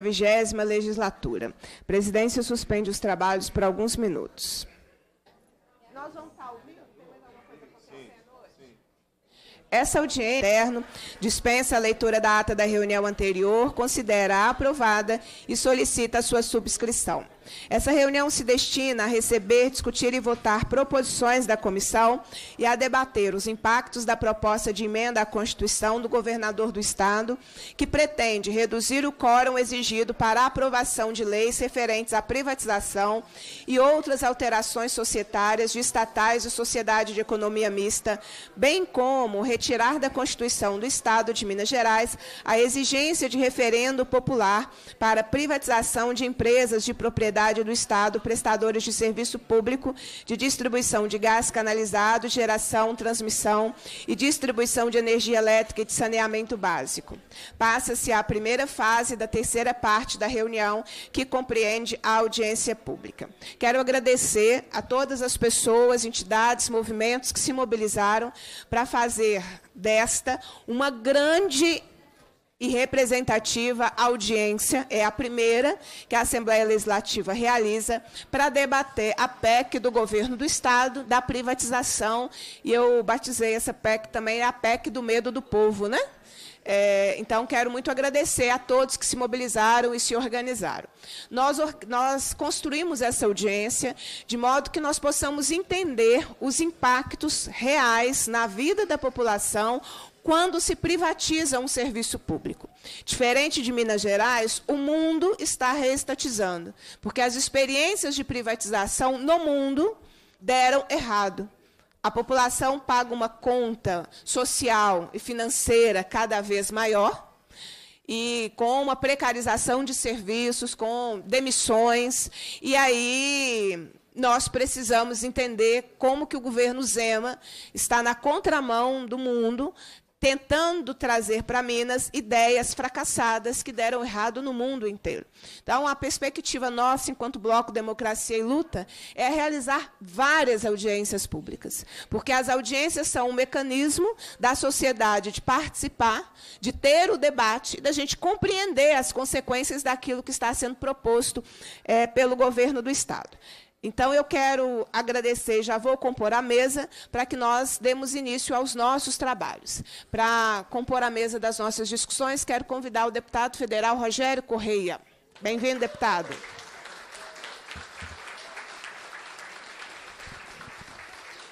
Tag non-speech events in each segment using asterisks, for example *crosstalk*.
vigésima legislatura. A presidência suspende os trabalhos por alguns minutos. Nós vamos estar ouvindo? Essa audiência interna dispensa a leitura da ata da reunião anterior, considera aprovada e solicita a sua subscrição. Essa reunião se destina a receber, discutir e votar proposições da comissão e a debater os impactos da proposta de emenda à Constituição do governador do Estado, que pretende reduzir o quórum exigido para a aprovação de leis referentes à privatização e outras alterações societárias de estatais e sociedade de economia mista, bem como retirar da Constituição do Estado de Minas Gerais a exigência de referendo popular para privatização de empresas de propriedade do Estado prestadores de serviço público de distribuição de gás canalizado, geração, transmissão e distribuição de energia elétrica e de saneamento básico. Passa-se à primeira fase da terceira parte da reunião, que compreende a audiência pública. Quero agradecer a todas as pessoas, entidades, movimentos que se mobilizaram para fazer desta uma grande e representativa audiência, é a primeira que a Assembleia Legislativa realiza para debater a PEC do governo do Estado, da privatização, e eu batizei essa PEC também, a PEC do medo do povo, né? É, então, quero muito agradecer a todos que se mobilizaram e se organizaram. Nós, nós, construímos essa audiência de modo que nós possamos entender os impactos reais na vida da população, quando se privatiza um serviço público. Diferente de Minas Gerais, o mundo está reestatizando, porque as experiências de privatização no mundo deram errado. A população paga uma conta social e financeira cada vez maior e com uma precarização de serviços, com demissões, e aí nós precisamos entender como que o governo Zema está na contramão do mundo, tentando trazer para Minas ideias fracassadas que deram errado no mundo inteiro. Então, a perspectiva nossa, enquanto Bloco Democracia e Luta, é realizar várias audiências públicas, porque as audiências são um mecanismo da sociedade de participar, de ter o debate, da gente compreender as consequências daquilo que está sendo proposto é, pelo governo do Estado. Então, eu quero agradecer, já vou compor a mesa para que nós demos início aos nossos trabalhos. Para compor a mesa das nossas discussões, quero convidar o deputado federal Rogério Correia. Bem-vindo, deputado.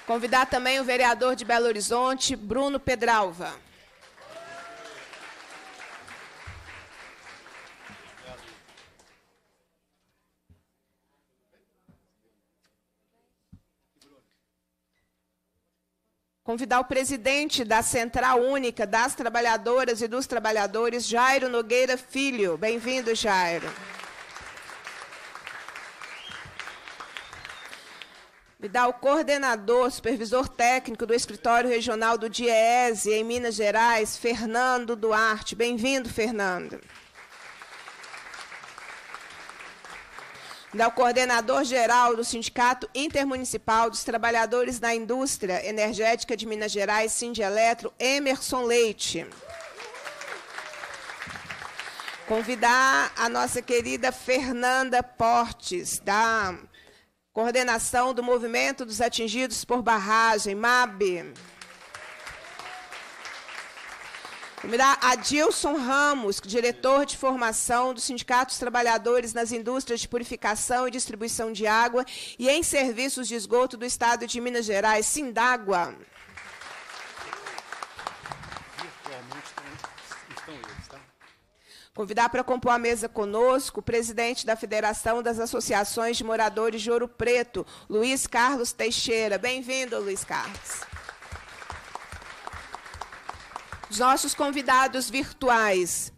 Convidar também o vereador de Belo Horizonte, Bruno Pedralva. convidar o presidente da Central Única das Trabalhadoras e dos Trabalhadores, Jairo Nogueira Filho. Bem-vindo, Jairo. Convidar o coordenador, supervisor técnico do Escritório Regional do DIEESE em Minas Gerais, Fernando Duarte. Bem-vindo, Fernando. Fernando. da coordenador-geral do Sindicato Intermunicipal dos Trabalhadores da Indústria Energética de Minas Gerais, Sindieletro, Emerson Leite. Convidar a nossa querida Fernanda Portes, da coordenação do Movimento dos Atingidos por Barragem, MAB. Convidar Adilson Ramos, diretor de formação do Sindicato dos Trabalhadores nas Indústrias de Purificação e Distribuição de Água e em Serviços de Esgoto do Estado de Minas Gerais, Sindágua. Convidar para compor a mesa conosco o presidente da Federação das Associações de Moradores de Ouro Preto, Luiz Carlos Teixeira. Bem-vindo, Luiz Carlos. Os nossos convidados virtuais.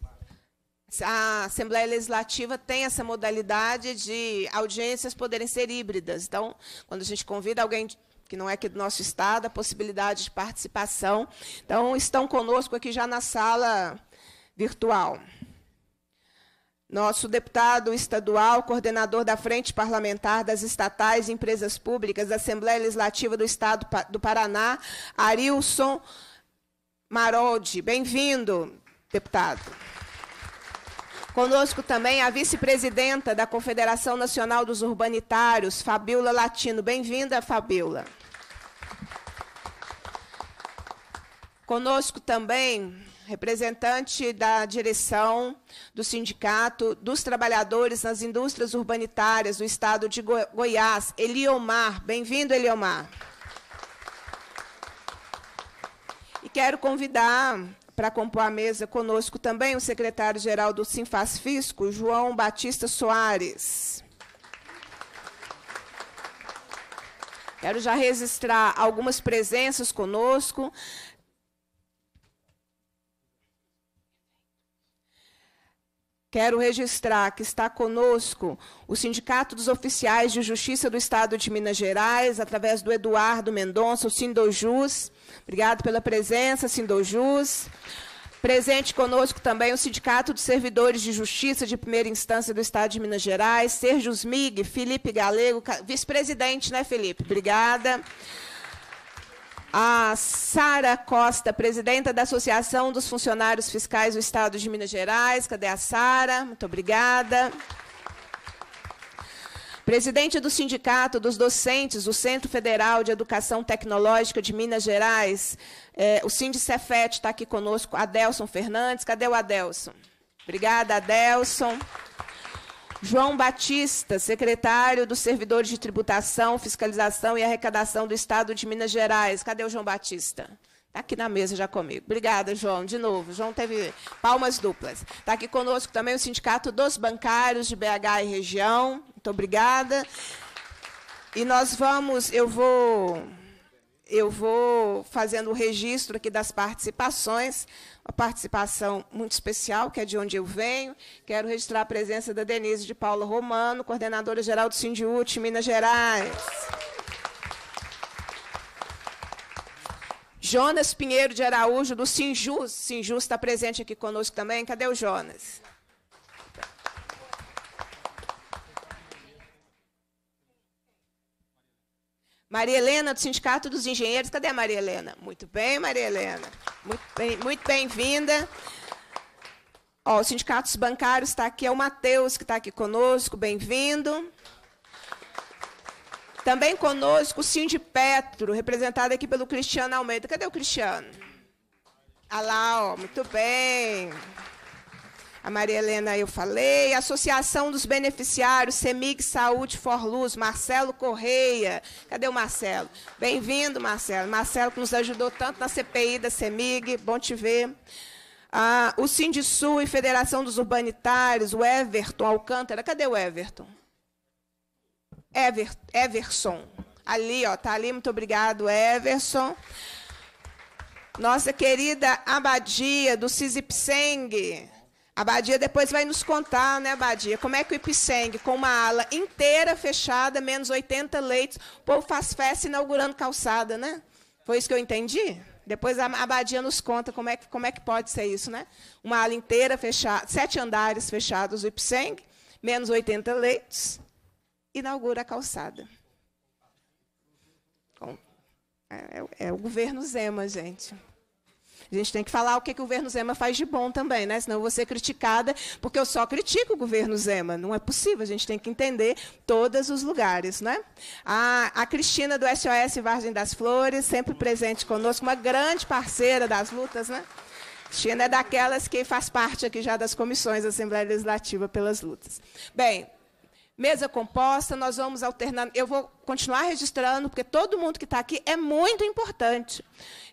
A Assembleia Legislativa tem essa modalidade de audiências poderem ser híbridas. Então, quando a gente convida alguém que não é aqui do nosso estado, a possibilidade de participação. Então, estão conosco aqui já na sala virtual. Nosso deputado estadual, coordenador da Frente Parlamentar das Estatais e Empresas Públicas da Assembleia Legislativa do Estado do Paraná, Arilson Marode, Bem-vindo, deputado. Conosco também a vice-presidenta da Confederação Nacional dos Urbanitários, Fabiola Latino. Bem-vinda, Fabiola. Conosco também representante da direção do Sindicato dos Trabalhadores nas Indústrias Urbanitárias do Estado de Goiás, Eliomar. Bem-vindo, Eliomar. E quero convidar para compor a mesa conosco também o secretário-geral do Sinfaz Fisco, João Batista Soares. Quero já registrar algumas presenças conosco. Quero registrar que está conosco o Sindicato dos Oficiais de Justiça do Estado de Minas Gerais, através do Eduardo Mendonça, o Sindojus, Obrigado pela presença, Sindojus. Presente conosco também o Sindicato dos Servidores de Justiça de Primeira Instância do Estado de Minas Gerais, Sérgio Smig, Felipe Galego, vice-presidente, né, Felipe? Obrigada. A Sara Costa, presidenta da Associação dos Funcionários Fiscais do Estado de Minas Gerais. Cadê a Sara? Muito obrigada. Presidente do Sindicato dos Docentes do Centro Federal de Educação Tecnológica de Minas Gerais, é, o Cefete está aqui conosco, Adelson Fernandes. Cadê o Adelson? Obrigada, Adelson. João Batista, secretário dos Servidores de Tributação, Fiscalização e Arrecadação do Estado de Minas Gerais. Cadê o João Batista? Está aqui na mesa já comigo. Obrigada, João, de novo. João teve palmas duplas. Está aqui conosco também o Sindicato dos Bancários de BH e Região. Muito obrigada. E nós vamos, eu vou, eu vou fazendo o registro aqui das participações, uma participação muito especial, que é de onde eu venho. Quero registrar a presença da Denise de Paula Romano, coordenadora geral do Sindiúte, Minas Gerais. Jonas Pinheiro de Araújo, do Sinjus. Sinjus está presente aqui conosco também. Cadê o Jonas? Maria Helena, do Sindicato dos Engenheiros. Cadê a Maria Helena? Muito bem, Maria Helena. Muito bem, muito bem-vinda. o Sindicato dos Bancários está aqui, é o Matheus que está aqui conosco, bem-vindo. Também conosco o Cindy Petro, representado aqui pelo Cristiano Almeida. Cadê o Cristiano? Ah lá, ó, muito bem. A Maria Helena eu falei, Associação dos Beneficiários, CEMIG Saúde For Luz, Marcelo Correia. Cadê o Marcelo? Bem-vindo, Marcelo. Marcelo que nos ajudou tanto na CPI da CEMIG, bom te ver. Ah, o Sindisul e Federação dos Urbanitários, o Everton Alcântara. Cadê o Everton? Ever, Everson. Ali, ó, tá ali. Muito obrigado, Everson. Nossa querida abadia do Sisipseng. A Badia depois vai nos contar, né, Badia, como é que o Ipseng, com uma ala inteira fechada, menos 80 leitos, o povo faz festa inaugurando calçada, né? Foi isso que eu entendi? Depois a Abadia nos conta como é, que, como é que pode ser isso, né? Uma ala inteira fechada, sete andares fechados o Ipseng, menos 80 leitos, inaugura a calçada. é, é, é o governo Zema, gente. A gente tem que falar o que, que o governo Zema faz de bom também, né? Senão eu vou ser criticada, porque eu só critico o governo Zema. Não é possível, a gente tem que entender todos os lugares, né? A, a Cristina do SOS Vargem das Flores, sempre presente conosco, uma grande parceira das lutas, né? Cristina é daquelas que faz parte aqui já das comissões da Assembleia Legislativa pelas lutas. Bem, mesa composta, nós vamos alternar. Eu vou continuar registrando, porque todo mundo que está aqui é muito importante.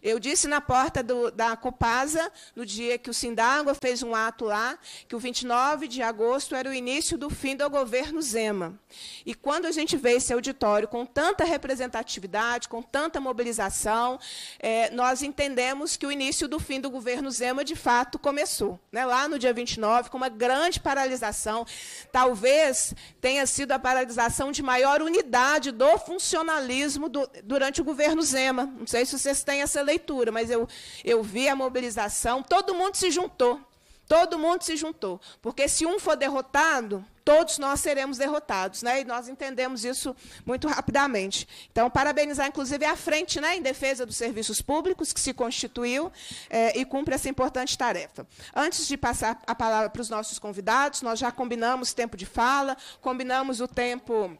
Eu disse na porta do, da Copasa, no dia que o Sindágua fez um ato lá, que o 29 de agosto era o início do fim do governo Zema. E quando a gente vê esse auditório com tanta representatividade, com tanta mobilização, é, nós entendemos que o início do fim do governo Zema, de fato, começou. Né? Lá no dia 29, com uma grande paralisação, talvez tenha sido a paralisação de maior unidade do do funcionalismo do, durante o governo Zema. Não sei se vocês têm essa leitura, mas eu, eu vi a mobilização, todo mundo se juntou. Todo mundo se juntou. Porque se um for derrotado, todos nós seremos derrotados, né? E nós entendemos isso muito rapidamente. Então, parabenizar, inclusive, a frente, né, em defesa dos serviços públicos que se constituiu eh, e cumpre essa importante tarefa. Antes de passar a palavra para os nossos convidados, nós já combinamos tempo de fala, combinamos o tempo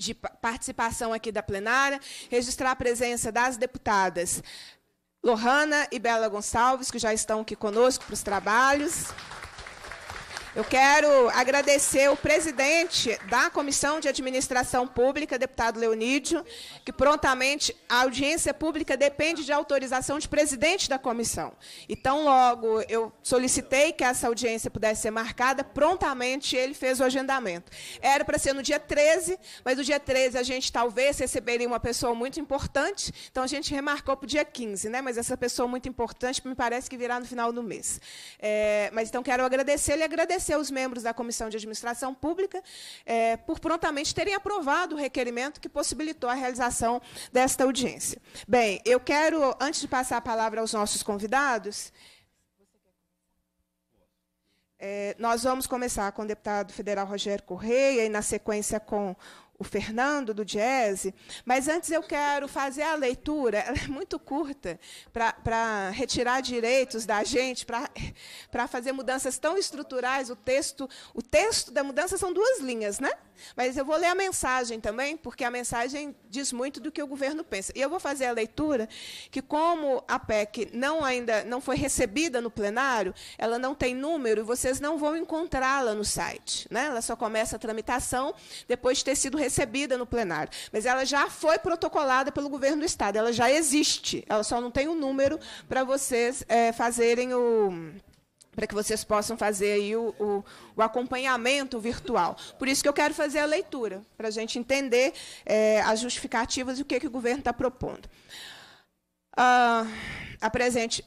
de participação aqui da plenária, registrar a presença das deputadas Lohana e Bela Gonçalves, que já estão aqui conosco para os trabalhos. Eu quero agradecer o presidente da Comissão de Administração Pública, deputado Leonídio, que prontamente a audiência pública depende de autorização de presidente da comissão. Então, logo eu solicitei que essa audiência pudesse ser marcada, prontamente ele fez o agendamento. Era para ser no dia 13, mas no dia 13 a gente talvez receberia uma pessoa muito importante, então a gente remarcou para o dia 15, né? mas essa pessoa muito importante me parece que virá no final do mês. É, mas então quero agradecer e agradecer agradecer aos membros da Comissão de Administração Pública é, por prontamente terem aprovado o requerimento que possibilitou a realização desta audiência. Bem, eu quero, antes de passar a palavra aos nossos convidados, é, nós vamos começar com o deputado federal Rogério Correia e, na sequência, com o Fernando do Diese, mas antes eu quero fazer a leitura, ela é muito curta, para retirar direitos da gente, para fazer mudanças tão estruturais. O texto, o texto da mudança são duas linhas, né? Mas eu vou ler a mensagem também, porque a mensagem diz muito do que o governo pensa. E eu vou fazer a leitura que, como a PEC não ainda não foi recebida no plenário, ela não tem número e vocês não vão encontrá-la no site. Né? Ela só começa a tramitação depois de ter sido recebida recebida no plenário, mas ela já foi protocolada pelo governo do Estado, ela já existe, ela só não tem o um número para vocês é, fazerem o para que vocês possam fazer aí o, o, o, acompanhamento virtual. Por isso que eu quero fazer a leitura, para a gente entender é, as justificativas e o que, que o governo está propondo. a ah, presente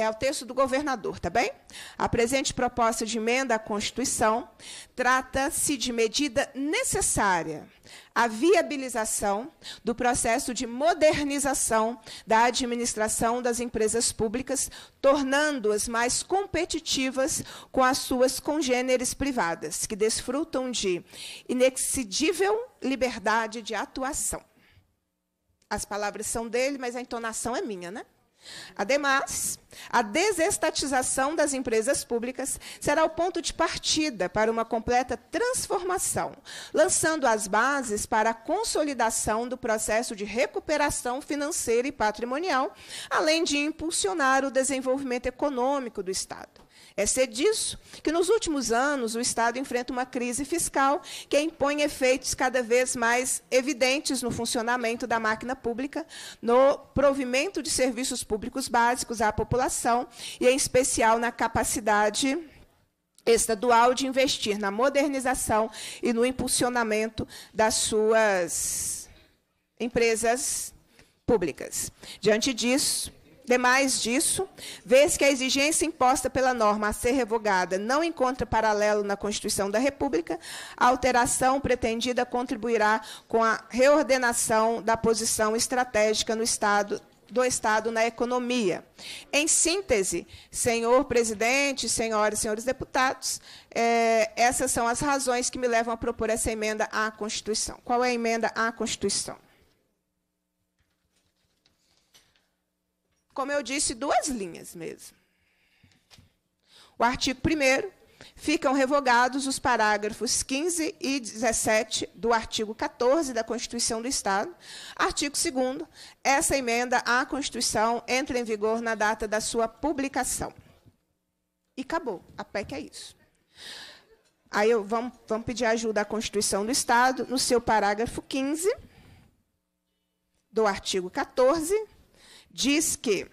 é o texto do governador, tá bem? A presente proposta de emenda à Constituição trata-se de medida necessária à viabilização do processo de modernização da administração das empresas públicas, tornando-as mais competitivas com as suas congêneres privadas, que desfrutam de inexcedível liberdade de atuação. As palavras são dele, mas a entonação é minha, né? Ademais, a desestatização das empresas públicas será o ponto de partida para uma completa transformação, lançando as bases para a consolidação do processo de recuperação financeira e patrimonial, além de impulsionar o desenvolvimento econômico do Estado. É ser disso que, nos últimos anos, o Estado enfrenta uma crise fiscal que impõe efeitos cada vez mais evidentes no funcionamento da máquina pública, no provimento de serviços públicos básicos à população e, em especial, na capacidade estadual de investir na modernização e no impulsionamento das suas empresas públicas. Diante disso, Demais disso, vez que a exigência imposta pela norma a ser revogada não encontra paralelo na Constituição da República, a alteração pretendida contribuirá com a reordenação da posição estratégica no Estado do Estado na economia. Em síntese, senhor presidente, senhoras e senhores deputados, é, essas são as razões que me levam a propor essa emenda à Constituição. Qual é a emenda à Constituição? como eu disse, duas linhas mesmo. O artigo 1 ficam revogados os parágrafos 15 e 17 do artigo 14 da Constituição do Estado. Artigo 2 essa emenda à Constituição entra em vigor na data da sua publicação. E acabou. A PEC é isso. Aí eu, vamos, vamos pedir ajuda à Constituição do Estado no seu parágrafo 15 do artigo 14 diz que.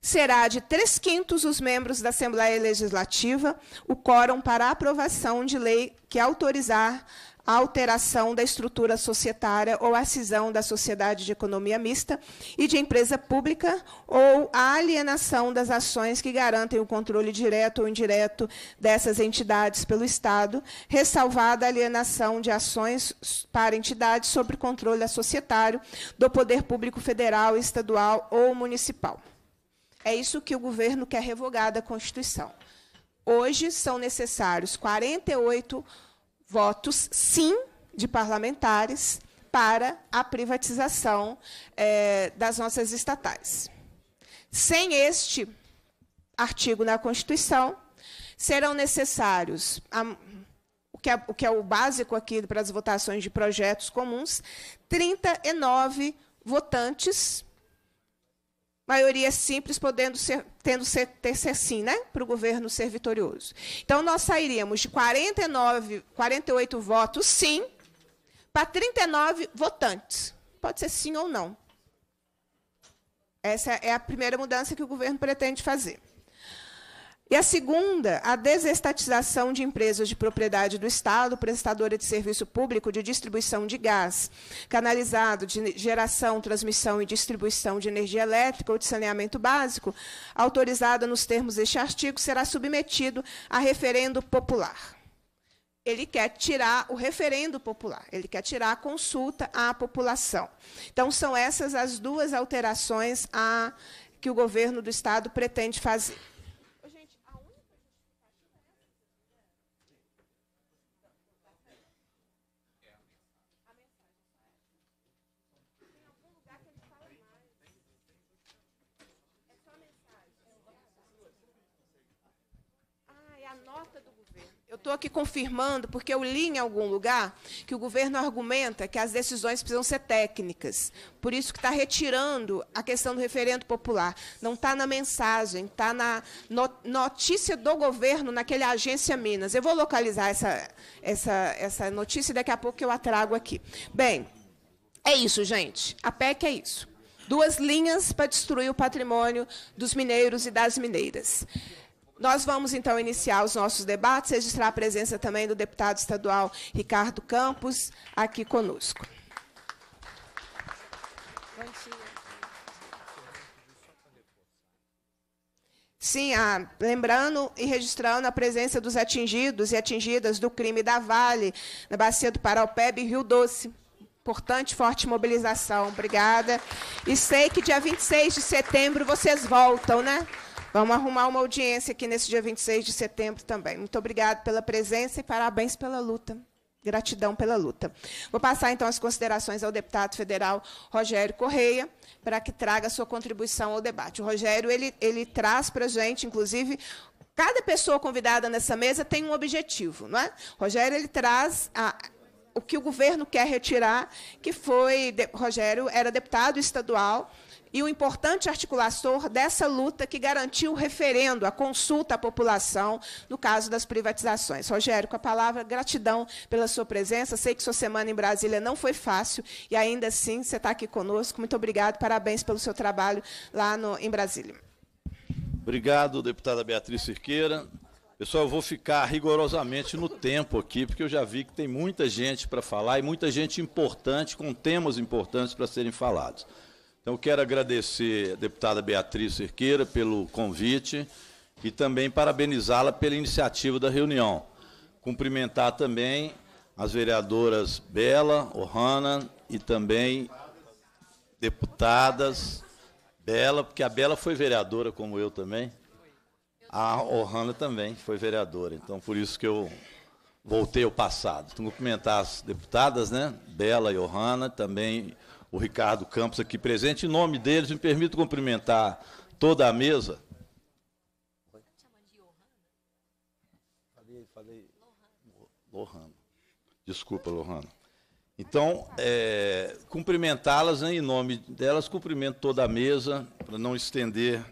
será de três quintos os membros da Assembleia Legislativa o quórum para aprovação de lei que autorizar a alteração da estrutura societária ou a cisão da sociedade de economia mista e de empresa pública ou a alienação das ações que garantem o controle direto ou indireto dessas entidades pelo Estado, ressalvada a alienação de ações para entidades sob controle societário do poder público federal, estadual ou municipal. É isso que o governo quer revogar da Constituição. Hoje são necessários 48 votos sim de parlamentares para a privatização é, das nossas estatais. Sem este artigo na Constituição, serão necessários a, o, que é, o que é o básico aqui para as votações de projetos comuns, 39 votantes maioria simples podendo ser, tendo ser, ter ser sim, né, para o governo ser vitorioso. Então nós sairíamos de 49, 48 votos sim para 39 votantes. Pode ser sim ou não. Essa é a primeira mudança que o governo pretende fazer. E a segunda, a desestatização de empresas de propriedade do Estado, prestadora de serviço público de distribuição de gás, canalizado de geração, transmissão e distribuição de energia elétrica ou de saneamento básico, autorizada nos termos deste artigo, será submetido a referendo popular. Ele quer tirar o referendo popular, ele quer tirar a consulta à população. Então, são essas as duas alterações a, que o governo do Estado pretende fazer. estou aqui confirmando, porque eu li em algum lugar que o governo argumenta que as decisões precisam ser técnicas. Por isso que está retirando a questão do referendo popular. Não está na mensagem, está na notícia do governo, naquela Agência Minas. Eu vou localizar essa, essa, essa notícia e daqui a pouco eu a trago aqui. Bem, é isso, gente. A PEC é isso. Duas linhas para destruir o patrimônio dos mineiros e das mineiras. Nós vamos, então, iniciar os nossos debates, registrar a presença também do deputado estadual Ricardo Campos aqui conosco. Sim, ah, lembrando e registrando a presença dos atingidos e atingidas do crime da Vale, na Bacia do Paraupeb e Rio Doce. Importante, forte mobilização. Obrigada. E sei que dia 26 de setembro vocês voltam, né? Vamos arrumar uma audiência aqui nesse dia 26 de setembro também. Muito obrigado pela presença e parabéns pela luta. Gratidão pela luta. Vou passar então as considerações ao deputado federal Rogério Correia para que traga sua contribuição ao debate. O Rogério ele, ele traz para a gente, inclusive, cada pessoa convidada nessa mesa tem um objetivo, não é? O Rogério ele traz a, o que o governo quer retirar, que foi Rogério era deputado estadual e o importante é articulador dessa luta que garantiu o referendo, a consulta à população, no caso das privatizações. Rogério, com a palavra, gratidão pela sua presença. Sei que sua semana em Brasília não foi fácil e ainda assim você está aqui conosco. Muito obrigado, parabéns pelo seu trabalho lá no, em Brasília. Obrigado, deputada Beatriz Cirqueira. Pessoal, eu vou ficar rigorosamente no tempo aqui, porque eu já vi que tem muita gente para falar e muita gente importante, com temas importantes para serem falados. Então, eu quero agradecer a deputada Beatriz Cerqueira pelo convite e também parabenizá-la pela iniciativa da reunião. Cumprimentar também as vereadoras Bela, Ohana e também deputadas Bela, porque a Bela foi vereadora como eu também. A Ohana também foi vereadora, então por isso que eu voltei ao passado. Então, cumprimentar as deputadas, né? Bela e Ohana, também o Ricardo Campos aqui presente. Em nome deles, me permito cumprimentar toda a mesa. Falei, falei. Lohana. Desculpa, Lohana. Então, é, cumprimentá-las, né, em nome delas, cumprimento toda a mesa, para não estender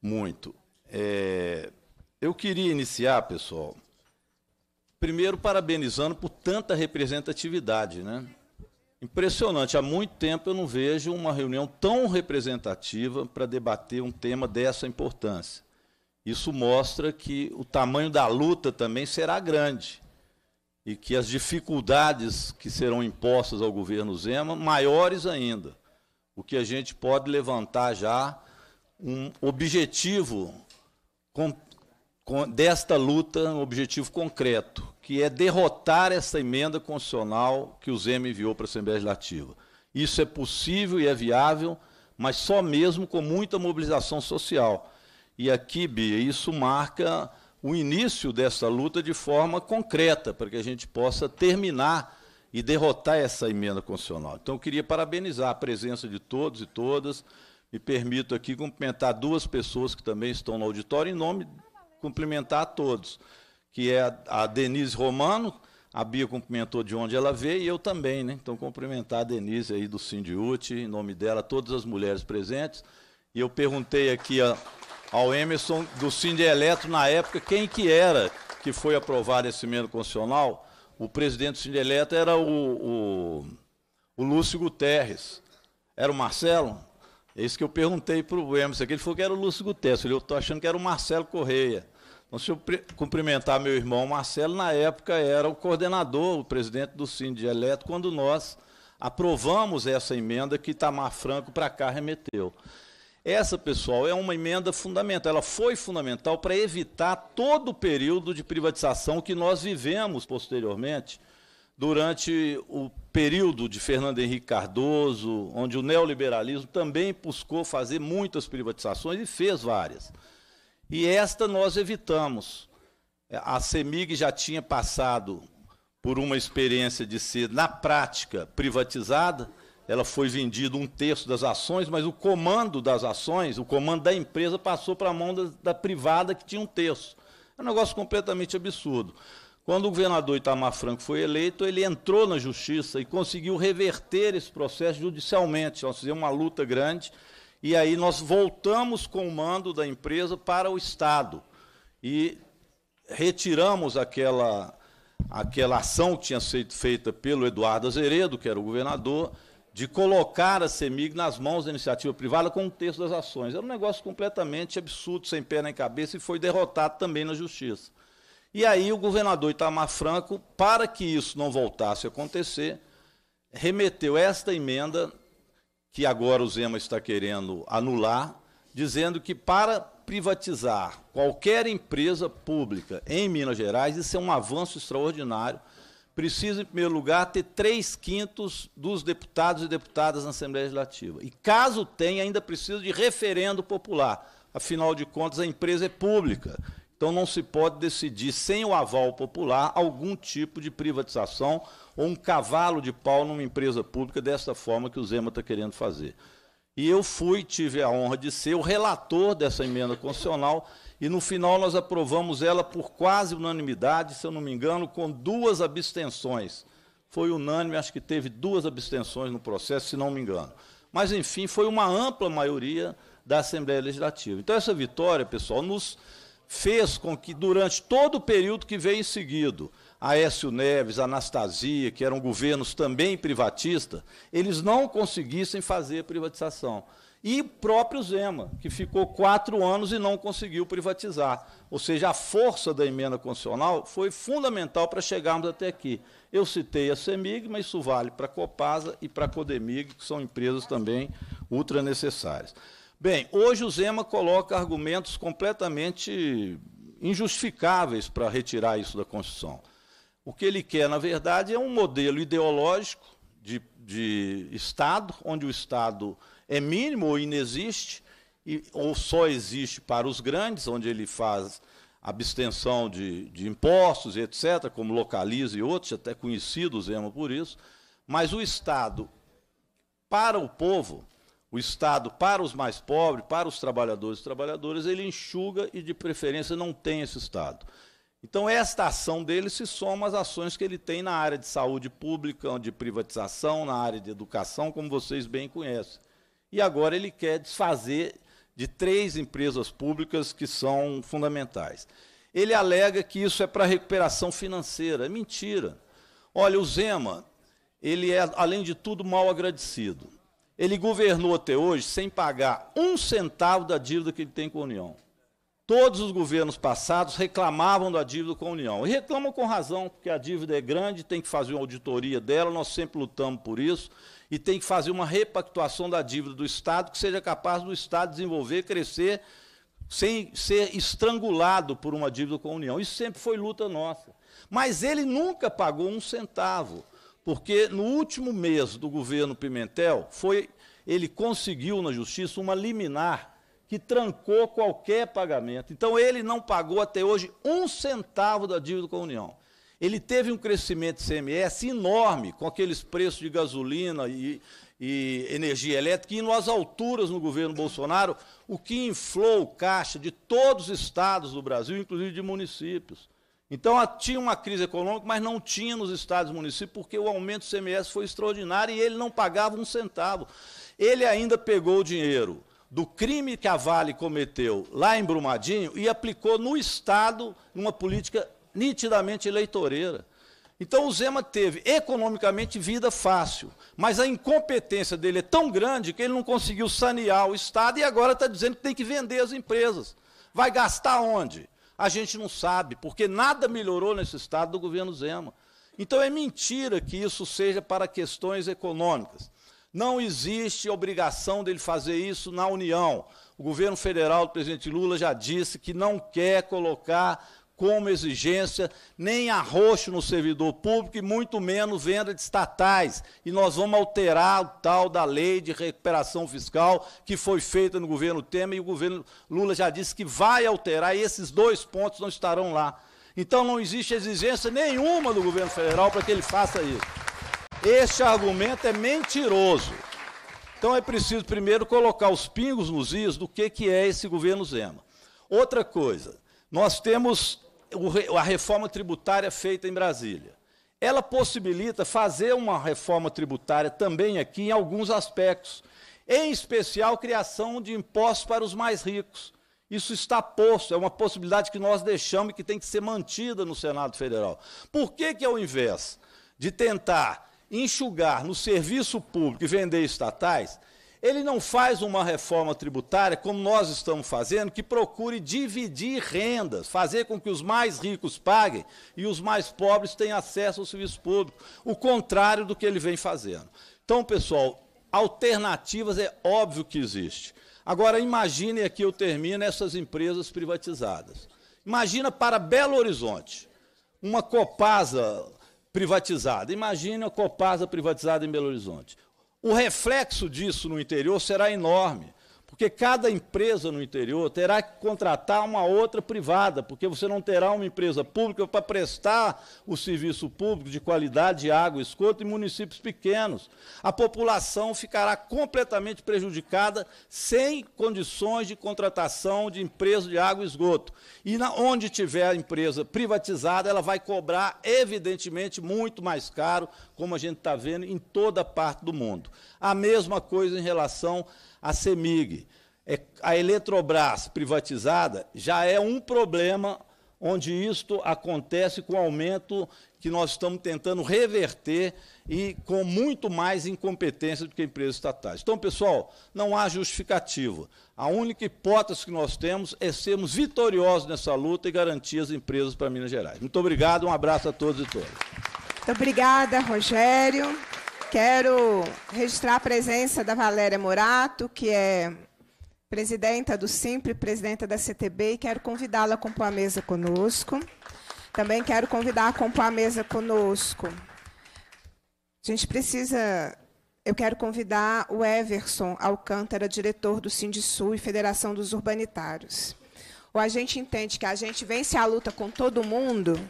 muito. É, eu queria iniciar, pessoal, primeiro parabenizando por tanta representatividade, né? Impressionante, há muito tempo eu não vejo uma reunião tão representativa para debater um tema dessa importância. Isso mostra que o tamanho da luta também será grande e que as dificuldades que serão impostas ao governo Zema maiores ainda. O que a gente pode levantar já um objetivo com, com, desta luta, um objetivo concreto que é derrotar essa emenda constitucional que o Zema enviou para a Assembleia Legislativa. Isso é possível e é viável, mas só mesmo com muita mobilização social. E aqui, Bia, isso marca o início dessa luta de forma concreta, para que a gente possa terminar e derrotar essa emenda constitucional. Então, eu queria parabenizar a presença de todos e todas. Me permito aqui cumprimentar duas pessoas que também estão no auditório, em nome, cumprimentar a todos que é a, a Denise Romano, a Bia cumprimentou de onde ela veio e eu também, né? Então, cumprimentar a Denise aí do Sindiute, em nome dela, todas as mulheres presentes. E eu perguntei aqui a, ao Emerson do Sindi Eletro, na época, quem que era que foi aprovado esse emenda constitucional. O presidente do Sindi Eletro era o, o, o, Lúcio Guterres. Era o Marcelo? É isso que eu perguntei para o Emerson aqui. Ele falou que era o Lúcio Guterres. Eu estou achando que era o Marcelo Correia. Vamos cumprimentar meu irmão Marcelo, na época era o coordenador, o presidente do Cine de quando nós aprovamos essa emenda que Itamar Franco para cá remeteu. Essa, pessoal, é uma emenda fundamental, ela foi fundamental para evitar todo o período de privatização que nós vivemos posteriormente, durante o período de Fernando Henrique Cardoso, onde o neoliberalismo também buscou fazer muitas privatizações e fez várias. E esta nós evitamos. A CEMIG já tinha passado por uma experiência de ser, na prática, privatizada. Ela foi vendida um terço das ações, mas o comando das ações, o comando da empresa, passou para a mão da, da privada, que tinha um terço. É um negócio completamente absurdo. Quando o governador Itamar Franco foi eleito, ele entrou na justiça e conseguiu reverter esse processo judicialmente. Nós fizemos uma luta grande e aí nós voltamos com o mando da empresa para o Estado e retiramos aquela, aquela ação que tinha sido feita pelo Eduardo Azeredo, que era o governador, de colocar a CEMIG nas mãos da iniciativa privada com um texto das ações. Era um negócio completamente absurdo, sem pé nem cabeça, e foi derrotado também na Justiça. E aí o governador Itamar Franco, para que isso não voltasse a acontecer, remeteu esta emenda que agora o Zema está querendo anular, dizendo que para privatizar qualquer empresa pública em Minas Gerais, isso é um avanço extraordinário. Precisa, em primeiro lugar, ter três quintos dos deputados e deputadas na Assembleia Legislativa. E caso tenha, ainda precisa de referendo popular. Afinal de contas, a empresa é pública então não se pode decidir sem o aval popular algum tipo de privatização ou um cavalo de pau numa empresa pública dessa forma que o Zema está querendo fazer. E eu fui, tive a honra de ser o relator dessa emenda constitucional e no final nós aprovamos ela por quase unanimidade, se eu não me engano, com duas abstenções. Foi unânime, acho que teve duas abstenções no processo, se não me engano. Mas, enfim, foi uma ampla maioria da Assembleia Legislativa. Então, essa vitória, pessoal, nos, fez com que, durante todo o período que veio em seguido, Aécio Neves, Anastasia, que eram governos também privatistas, eles não conseguissem fazer privatização. E o próprio Zema, que ficou quatro anos e não conseguiu privatizar. Ou seja, a força da emenda constitucional foi fundamental para chegarmos até aqui. Eu citei a CEMIG, mas isso vale para a Copasa e para a Codemig, que são empresas também ultra necessárias. Bem, hoje o Zema coloca argumentos completamente injustificáveis para retirar isso da Constituição. O que ele quer, na verdade, é um modelo ideológico de, de Estado, onde o Estado é mínimo ou inexiste, e, ou só existe para os grandes, onde ele faz abstenção de, de impostos, etc., como localiza e outros, até conhecido o Zema por isso. Mas o Estado, para o povo, o Estado para os mais pobres, para os trabalhadores e trabalhadoras, ele enxuga e, de preferência, não tem esse Estado. Então, esta ação dele se soma às ações que ele tem na área de saúde pública, de privatização, na área de educação, como vocês bem conhecem. E agora ele quer desfazer de três empresas públicas que são fundamentais. Ele alega que isso é para recuperação financeira. É mentira. Mentira. Olha, o Zema, ele é, além de tudo, mal agradecido. Ele governou até hoje sem pagar um centavo da dívida que ele tem com a União. Todos os governos passados reclamavam da dívida com a União. E reclamam com razão, porque a dívida é grande, tem que fazer uma auditoria dela, nós sempre lutamos por isso, e tem que fazer uma repactuação da dívida do Estado, que seja capaz do Estado desenvolver, crescer, sem ser estrangulado por uma dívida com a União. Isso sempre foi luta nossa. Mas ele nunca pagou um centavo porque no último mês do governo Pimentel, foi, ele conseguiu na justiça uma liminar que trancou qualquer pagamento. Então, ele não pagou até hoje um centavo da dívida com a União. Ele teve um crescimento de CMS enorme, com aqueles preços de gasolina e, e energia elétrica, indo às alturas no governo Bolsonaro, o que inflou o caixa de todos os estados do Brasil, inclusive de municípios. Então tinha uma crise econômica, mas não tinha nos estados e municípios, porque o aumento do CMS foi extraordinário e ele não pagava um centavo. Ele ainda pegou o dinheiro do crime que a Vale cometeu lá em Brumadinho e aplicou no Estado uma política nitidamente eleitoreira. Então o Zema teve economicamente vida fácil, mas a incompetência dele é tão grande que ele não conseguiu sanear o Estado e agora está dizendo que tem que vender as empresas. Vai gastar onde? a gente não sabe, porque nada melhorou nesse Estado do governo Zema. Então é mentira que isso seja para questões econômicas. Não existe obrigação dele fazer isso na União. O governo federal do presidente Lula já disse que não quer colocar como exigência, nem arroxo no servidor público e muito menos venda de estatais. E nós vamos alterar o tal da lei de recuperação fiscal que foi feita no governo Temer e o governo Lula já disse que vai alterar e esses dois pontos não estarão lá. Então não existe exigência nenhuma do governo federal para que ele faça isso. Este argumento é mentiroso. Então é preciso primeiro colocar os pingos nos is do que, que é esse governo Zema. Outra coisa, nós temos a reforma tributária feita em Brasília. Ela possibilita fazer uma reforma tributária também aqui em alguns aspectos, em especial criação de impostos para os mais ricos. Isso está posto, é uma possibilidade que nós deixamos e que tem que ser mantida no Senado Federal. Por que, que ao invés de tentar enxugar no serviço público e vender estatais, ele não faz uma reforma tributária como nós estamos fazendo, que procure dividir rendas, fazer com que os mais ricos paguem e os mais pobres tenham acesso ao serviço público, o contrário do que ele vem fazendo. Então, pessoal, alternativas é óbvio que existe. Agora, imagine, aqui eu termino, essas empresas privatizadas. Imagina para Belo Horizonte, uma Copasa privatizada. Imagine a Copasa privatizada em Belo Horizonte. O reflexo disso no interior será enorme. Porque cada empresa no interior terá que contratar uma outra privada, porque você não terá uma empresa pública para prestar o serviço público de qualidade de água, esgoto em municípios pequenos. A população ficará completamente prejudicada sem condições de contratação de empresa de água e esgoto. E na, onde tiver a empresa privatizada, ela vai cobrar, evidentemente, muito mais caro, como a gente está vendo em toda parte do mundo. A mesma coisa em relação a CEMIG, é, a Eletrobras privatizada, já é um problema onde isto acontece com o aumento que nós estamos tentando reverter e com muito mais incompetência do que empresas estatais. Então, pessoal, não há justificativa. A única hipótese que nós temos é sermos vitoriosos nessa luta e garantir as empresas para Minas Gerais. Muito obrigado, um abraço a todos e todas. Muito obrigada, Rogério. Quero registrar a presença da Valéria Morato, que é presidenta do Simples, presidenta da CTB, e quero convidá-la a compor a mesa conosco. Também quero convidar a compor a mesa conosco. A gente precisa. Eu quero convidar o Everson Alcântara, diretor do Sindisul e Federação dos Urbanitários. Ou a gente entende que a gente vence a luta com todo mundo,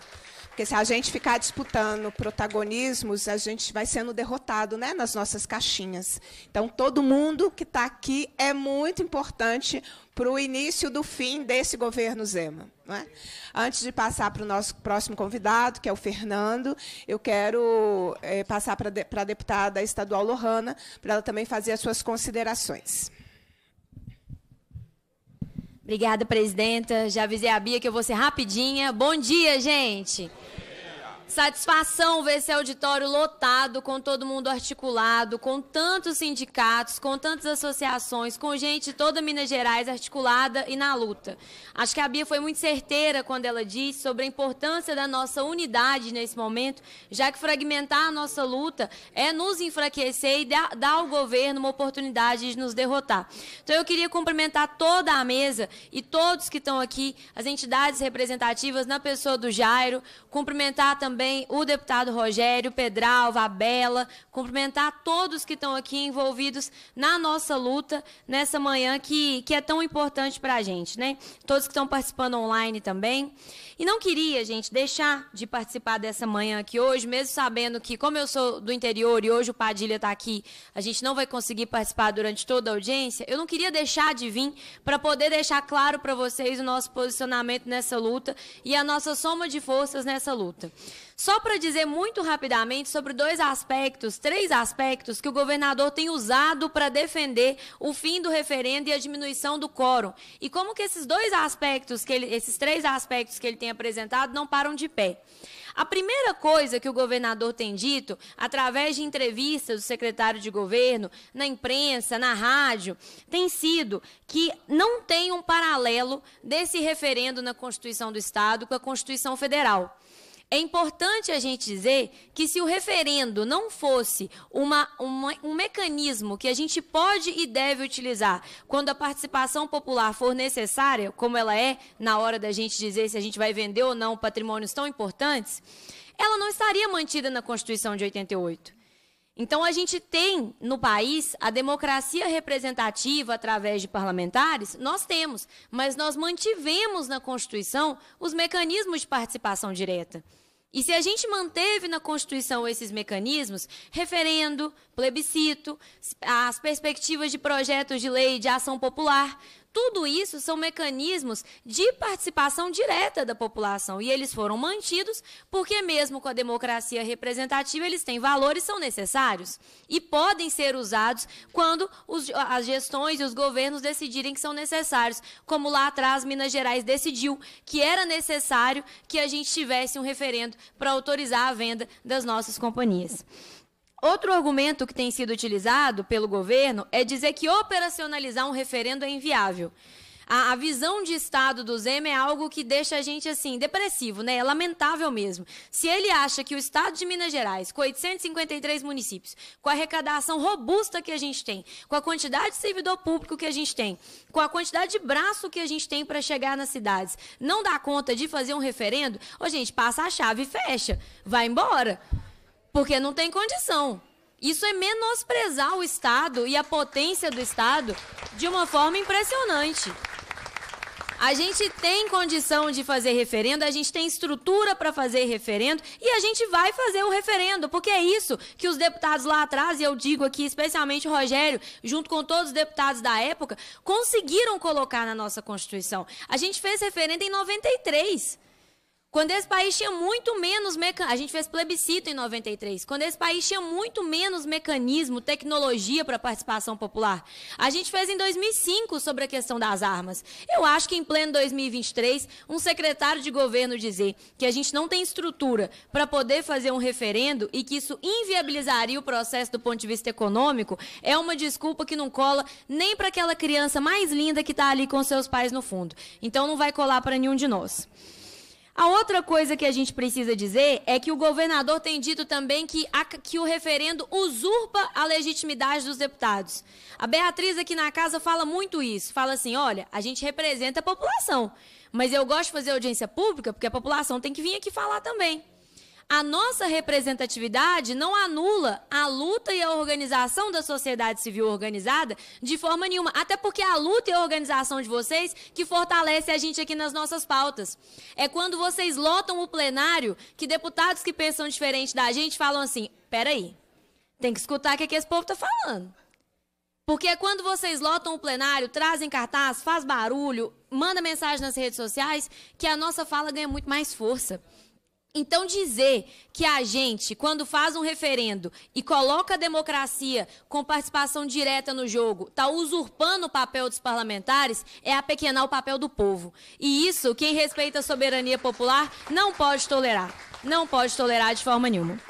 porque se a gente ficar disputando protagonismos, a gente vai sendo derrotado né, nas nossas caixinhas. Então, todo mundo que está aqui é muito importante para o início do fim desse governo Zema. É? Antes de passar para o nosso próximo convidado, que é o Fernando, eu quero é, passar para, de, a deputada estadual Lohana, para ela também fazer as suas considerações. Obrigada, presidenta. Já avisei a Bia que eu vou ser rapidinha. Bom dia, gente! Satisfação ver esse auditório lotado, com todo mundo articulado, com tantos sindicatos, com tantas associações, com gente toda Minas Gerais articulada e na luta. Acho que a Bia foi muito certeira quando ela disse sobre a importância da nossa unidade nesse momento, já que fragmentar a nossa luta é nos enfraquecer e dar ao governo uma oportunidade de nos derrotar. Então eu queria cumprimentar toda a mesa e todos que estão aqui, as entidades representativas, na pessoa do Jairo, cumprimentar também também o deputado Rogério, Pedral, Vabela, cumprimentar todos que estão aqui envolvidos na nossa luta nessa manhã que, que é tão importante para a gente, né? Todos que estão participando online também. E não queria, gente, deixar de participar dessa manhã aqui hoje, mesmo sabendo que, como eu sou do interior e hoje o Padilha está aqui, a gente não vai conseguir participar durante toda a audiência, eu não queria deixar de vir para poder deixar claro para vocês o nosso posicionamento nessa luta e a nossa soma de forças nessa luta. Só para dizer muito rapidamente sobre dois aspectos, três aspectos que o governador tem usado para defender o fim do referendo e a diminuição do quórum. E como que esses dois aspectos, que ele, esses três aspectos que ele tem apresentado não param de pé. A primeira coisa que o governador tem dito, através de entrevistas do secretário de governo, na imprensa, na rádio, tem sido que não tem um paralelo desse referendo na Constituição do Estado com a Constituição Federal. É importante a gente dizer que se o referendo não fosse uma, uma, um mecanismo que a gente pode e deve utilizar quando a participação popular for necessária, como ela é na hora da gente dizer se a gente vai vender ou não patrimônios tão importantes, ela não estaria mantida na Constituição de 88. Então, a gente tem no país a democracia representativa através de parlamentares, nós temos, mas nós mantivemos na Constituição os mecanismos de participação direta. E se a gente manteve na Constituição esses mecanismos, referendo, plebiscito, as perspectivas de projetos de lei de ação popular, tudo isso são mecanismos de participação direta da população e eles foram mantidos porque mesmo com a democracia representativa eles têm valores são necessários e podem ser usados quando os, as gestões e os governos decidirem que são necessários, como lá atrás Minas Gerais decidiu que era necessário que a gente tivesse um referendo para autorizar a venda das nossas companhias. Outro argumento que tem sido utilizado pelo governo é dizer que operacionalizar um referendo é inviável. A, a, visão de Estado do Zema é algo que deixa a gente, assim, depressivo, né? É lamentável mesmo. Se ele acha que o Estado de Minas Gerais, com 853 municípios, com a arrecadação robusta que a gente tem, com a quantidade de servidor público que a gente tem, com a quantidade de braço que a gente tem para chegar nas cidades, não dá conta de fazer um referendo, ô gente, passa a chave e fecha. Vai embora. Porque não tem condição. Isso é menosprezar o Estado e a potência do Estado de uma forma impressionante. A gente tem condição de fazer referendo, a gente tem estrutura para fazer referendo e a gente vai fazer o referendo, porque é isso que os deputados lá atrás, e eu digo aqui especialmente o Rogério, junto com todos os deputados da época, conseguiram colocar na nossa Constituição. A gente fez referendo em 93. Quando esse país tinha muito menos a gente fez plebiscito em 93. Quando esse país tinha muito menos mecanismo, tecnologia para participação popular. A gente fez em 2005 sobre a questão das armas. Eu acho que em pleno 2023, um secretário de governo dizer que a gente não tem estrutura para poder fazer um referendo e que isso inviabilizaria o processo do ponto de vista econômico é uma desculpa que não cola nem para aquela criança mais linda que está ali com seus pais no fundo. Então não vai colar para nenhum de nós. A outra coisa que a gente precisa dizer é que o governador tem dito também que, a, que o referendo usurpa a legitimidade dos deputados. A Beatriz aqui na casa fala muito isso. Fala assim: olha, a gente representa a população, mas eu gosto de fazer audiência pública porque a população tem que vir aqui falar também a nossa representatividade não anula a luta e a organização da sociedade civil organizada de forma nenhuma. Até porque é a luta e a organização de vocês que fortalece a gente aqui nas nossas pautas. É quando vocês lotam o plenário que deputados que pensam diferente da gente falam assim: peraí, tem que escutar o que, é que esse povo está falando. Porque é quando vocês lotam o plenário, trazem cartaz, faz barulho, manda mensagem nas redes sociais, que a nossa fala ganha muito mais força. Então, dizer que a gente, quando faz um referendo e coloca a democracia com participação direta no jogo, está usurpando o papel dos parlamentares é apequenar o papel do povo. E isso, quem respeita a soberania popular não pode tolerar. Não pode tolerar de forma nenhuma.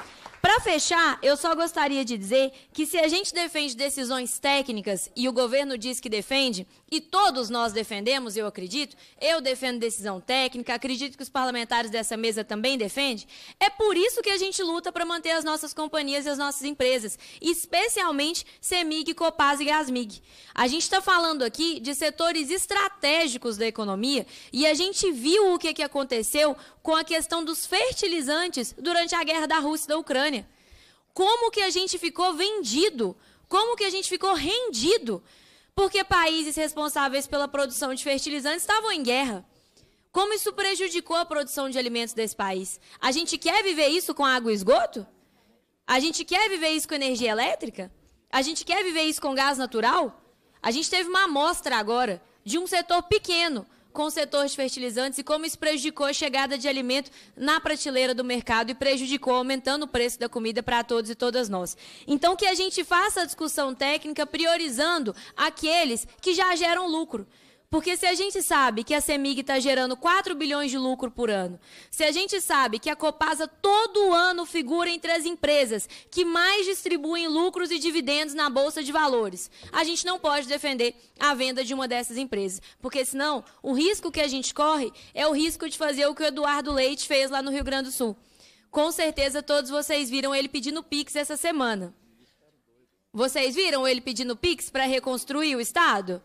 Para fechar, eu só gostaria de dizer que se a gente defende decisões técnicas e o governo diz que defende, e todos nós defendemos, eu acredito, eu defendo decisão técnica, acredito que os parlamentares dessa mesa também defendem. É por isso que a gente luta para manter as nossas companhias e as nossas empresas, especialmente CEMIG, Copaz e Gasmig. A gente está falando aqui de setores estratégicos da economia e a gente viu o que, que aconteceu com a questão dos fertilizantes durante a guerra da Rússia e da Ucrânia. Como que a gente ficou vendido? Como que a gente ficou rendido porque países responsáveis pela produção de fertilizantes estavam em guerra. Como isso prejudicou a produção de alimentos desse país? A gente quer viver isso com água e esgoto? A gente quer viver isso com energia elétrica? A gente quer viver isso com gás natural? A gente teve uma amostra agora de um setor pequeno com o setor de fertilizantes e como isso prejudicou a chegada de alimento na prateleira do mercado e prejudicou, aumentando o preço da comida para todos e todas nós. Então, que a gente faça a discussão técnica priorizando aqueles que já geram lucro. Porque se a gente sabe que a CEMIG está gerando 4 bilhões de lucro por ano, se a gente sabe que a Copasa todo ano figura entre as empresas que mais distribuem lucros e dividendos na Bolsa de Valores, a gente não pode defender a venda de uma dessas empresas. Porque senão, o risco que a gente corre é o risco de fazer o que o Eduardo Leite fez lá no Rio Grande do Sul. Com certeza todos vocês viram ele pedindo Pix essa semana. Vocês viram ele pedindo Pix para reconstruir o Estado?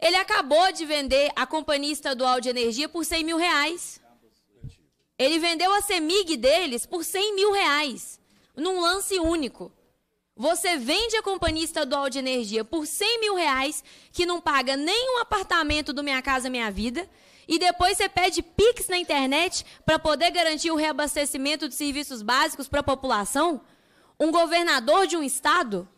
Ele acabou de vender a Companhia Estadual de Energia por 100 mil reais. Ele vendeu a CEMIG deles por 100 mil reais, num lance único. Você vende a Companhia Estadual de Energia por 100 mil reais, que não paga nenhum apartamento do Minha Casa Minha Vida, e depois você pede PIX na internet para poder garantir o reabastecimento de serviços básicos para a população? Um governador de um estado?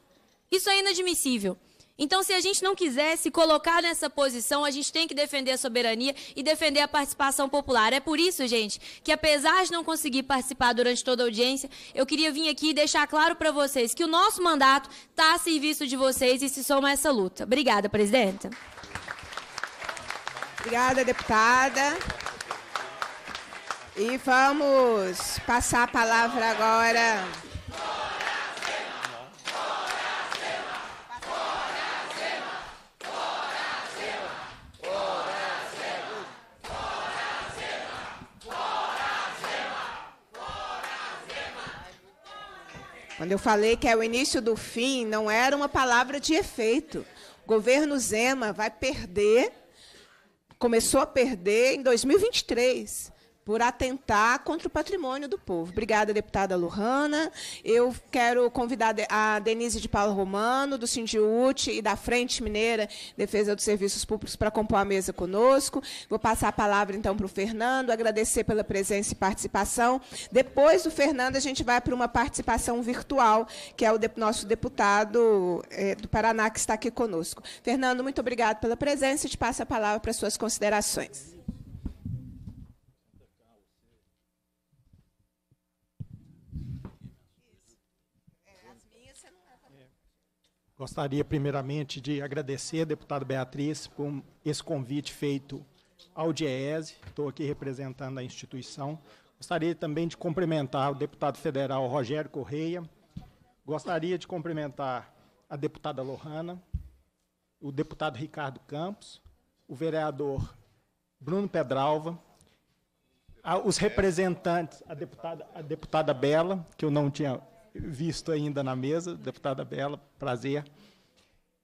Isso é inadmissível. Então, se a gente não quiser se colocar nessa posição, a gente tem que defender a soberania e defender a participação popular. É por isso, gente, que apesar de não conseguir participar durante toda a audiência, eu queria vir aqui e deixar claro para vocês que o nosso mandato está a serviço de vocês e se soma a essa luta. Obrigada, presidenta. Obrigada, deputada. E vamos passar a palavra agora. Quando eu falei que é o início do fim, não era uma palavra de efeito. O governo Zema vai perder, começou a perder em 2023 por atentar contra o patrimônio do povo. Obrigada, deputada Lurana. Eu quero convidar a Denise de Paulo Romano, do Sindiúte e da Frente Mineira Defesa dos Serviços Públicos, para compor a mesa conosco. Vou passar a palavra, então, para o Fernando, agradecer pela presença e participação. Depois do Fernando, a gente vai para uma participação virtual, que é o nosso deputado é, do Paraná, que está aqui conosco. Fernando, muito obrigado pela presença e te passo a palavra para suas considerações. Gostaria, primeiramente, de agradecer deputada Beatriz por esse convite feito ao DIEESE, estou aqui representando a instituição. Gostaria também de cumprimentar o deputado federal Rogério Correia, gostaria de cumprimentar a deputada Lohana, o deputado Ricardo Campos, o vereador Bruno Pedralva, a, os representantes, a deputada, a deputada Bela, que eu não tinha visto ainda na mesa, deputada Bela, prazer.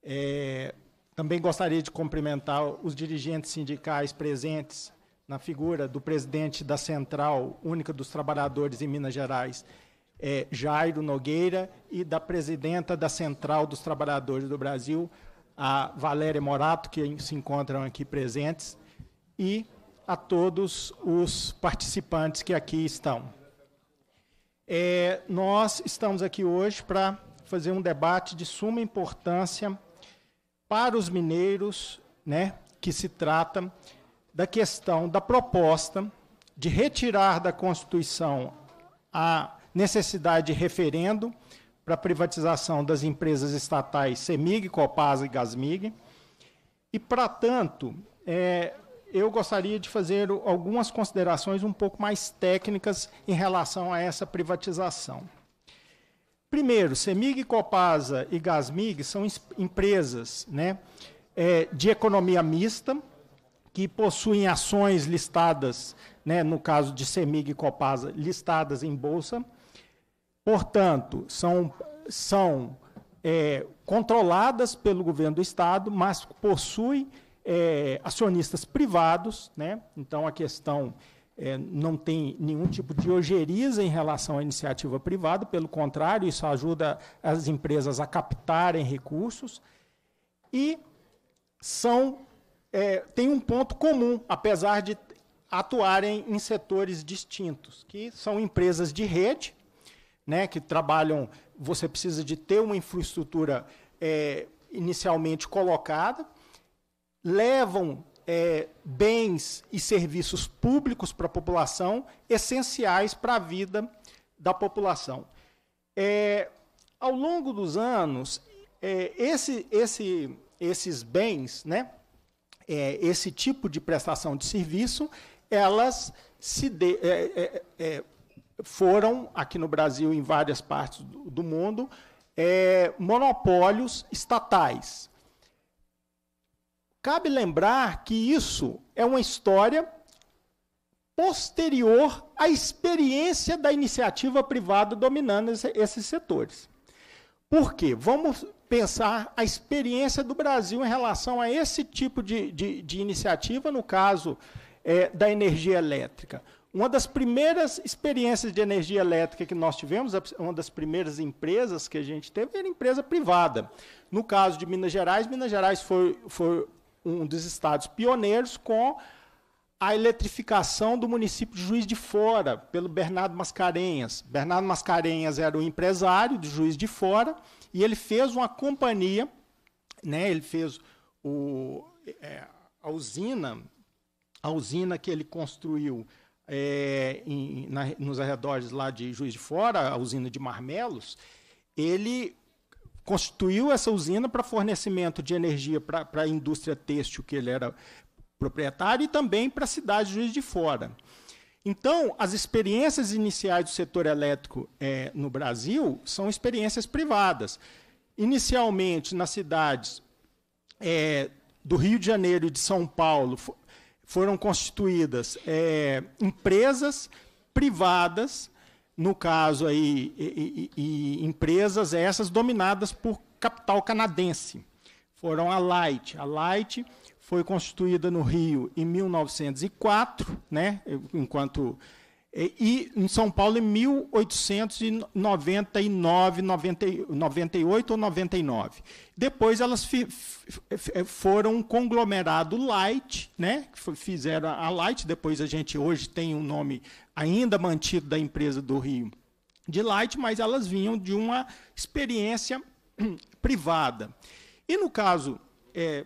É, também gostaria de cumprimentar os dirigentes sindicais presentes na figura do presidente da Central Única dos Trabalhadores em Minas Gerais, é, Jairo Nogueira, e da presidenta da Central dos Trabalhadores do Brasil, a Valéria Morato, que se encontram aqui presentes, e a todos os participantes que aqui estão. É, nós estamos aqui hoje para fazer um debate de suma importância para os mineiros, né, que se trata da questão da proposta de retirar da Constituição a necessidade de referendo para a privatização das empresas estatais Semig, Copasa e Gasmig. E, para tanto, é, eu gostaria de fazer algumas considerações um pouco mais técnicas em relação a essa privatização. Primeiro, Semig, Copasa e Gasmig são empresas né, é, de economia mista que possuem ações listadas, né, no caso de Semig e Copasa, listadas em bolsa. Portanto, são, são é, controladas pelo governo do Estado, mas possuem é, acionistas privados, né? então a questão é, não tem nenhum tipo de ojeriza em relação à iniciativa privada, pelo contrário, isso ajuda as empresas a captarem recursos. E são, é, tem um ponto comum, apesar de atuarem em setores distintos, que são empresas de rede, né, que trabalham. Você precisa de ter uma infraestrutura é, inicialmente colocada levam é, bens e serviços públicos para a população, essenciais para a vida da população. É, ao longo dos anos, é, esse, esse, esses bens, né, é, esse tipo de prestação de serviço, elas se de, é, é, foram, aqui no Brasil e em várias partes do, do mundo, monopólios estatais. Cabe lembrar que isso é uma história posterior à experiência da iniciativa privada dominando esses setores. Por quê? Vamos pensar a experiência do Brasil em relação a esse tipo de, de, de iniciativa, no caso é, da energia elétrica. Uma das primeiras experiências de energia elétrica que nós tivemos, uma das primeiras empresas que a gente teve, era empresa privada. No caso de Minas Gerais, Minas Gerais foi, foi um dos estados pioneiros com a eletrificação do município de Juiz de Fora, pelo Bernardo Mascarenhas. Bernardo Mascarenhas era o empresário de Juiz de Fora e ele fez uma companhia, né, ele fez o, é, a usina, a usina que ele construiu é, em, na, nos arredores lá de Juiz de Fora, a usina de Marmelos, ele constituiu essa usina para fornecimento de energia para a indústria têxtil que ele era proprietário e também para a cidade de Juiz de Fora. Então, as experiências iniciais do setor elétrico é, no Brasil são experiências privadas. Inicialmente, nas cidades é, do Rio de Janeiro e de São Paulo, foram constituídas é, empresas privadas no caso aí, e, e, e empresas essas dominadas por capital canadense. Foram a Light. A Light foi constituída no Rio em 1904, né, enquanto é, e em São Paulo, em 1899, 90, 98 ou 99. Depois elas fi, f, f, foram um conglomerado light, né? fizeram a light, depois a gente hoje tem um nome ainda mantido da empresa do Rio de light, mas elas vinham de uma experiência *clears throat* privada. E no caso é,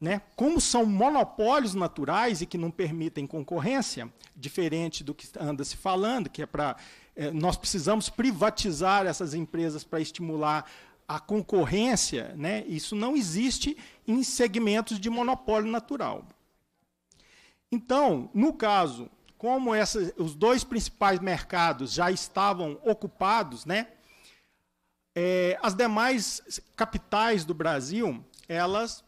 né? Como são monopólios naturais e que não permitem concorrência, diferente do que anda se falando, que é para é, nós precisamos privatizar essas empresas para estimular a concorrência, né? Isso não existe em segmentos de monopólio natural. Então, no caso, como essa, os dois principais mercados já estavam ocupados, né? É, as demais capitais do Brasil, elas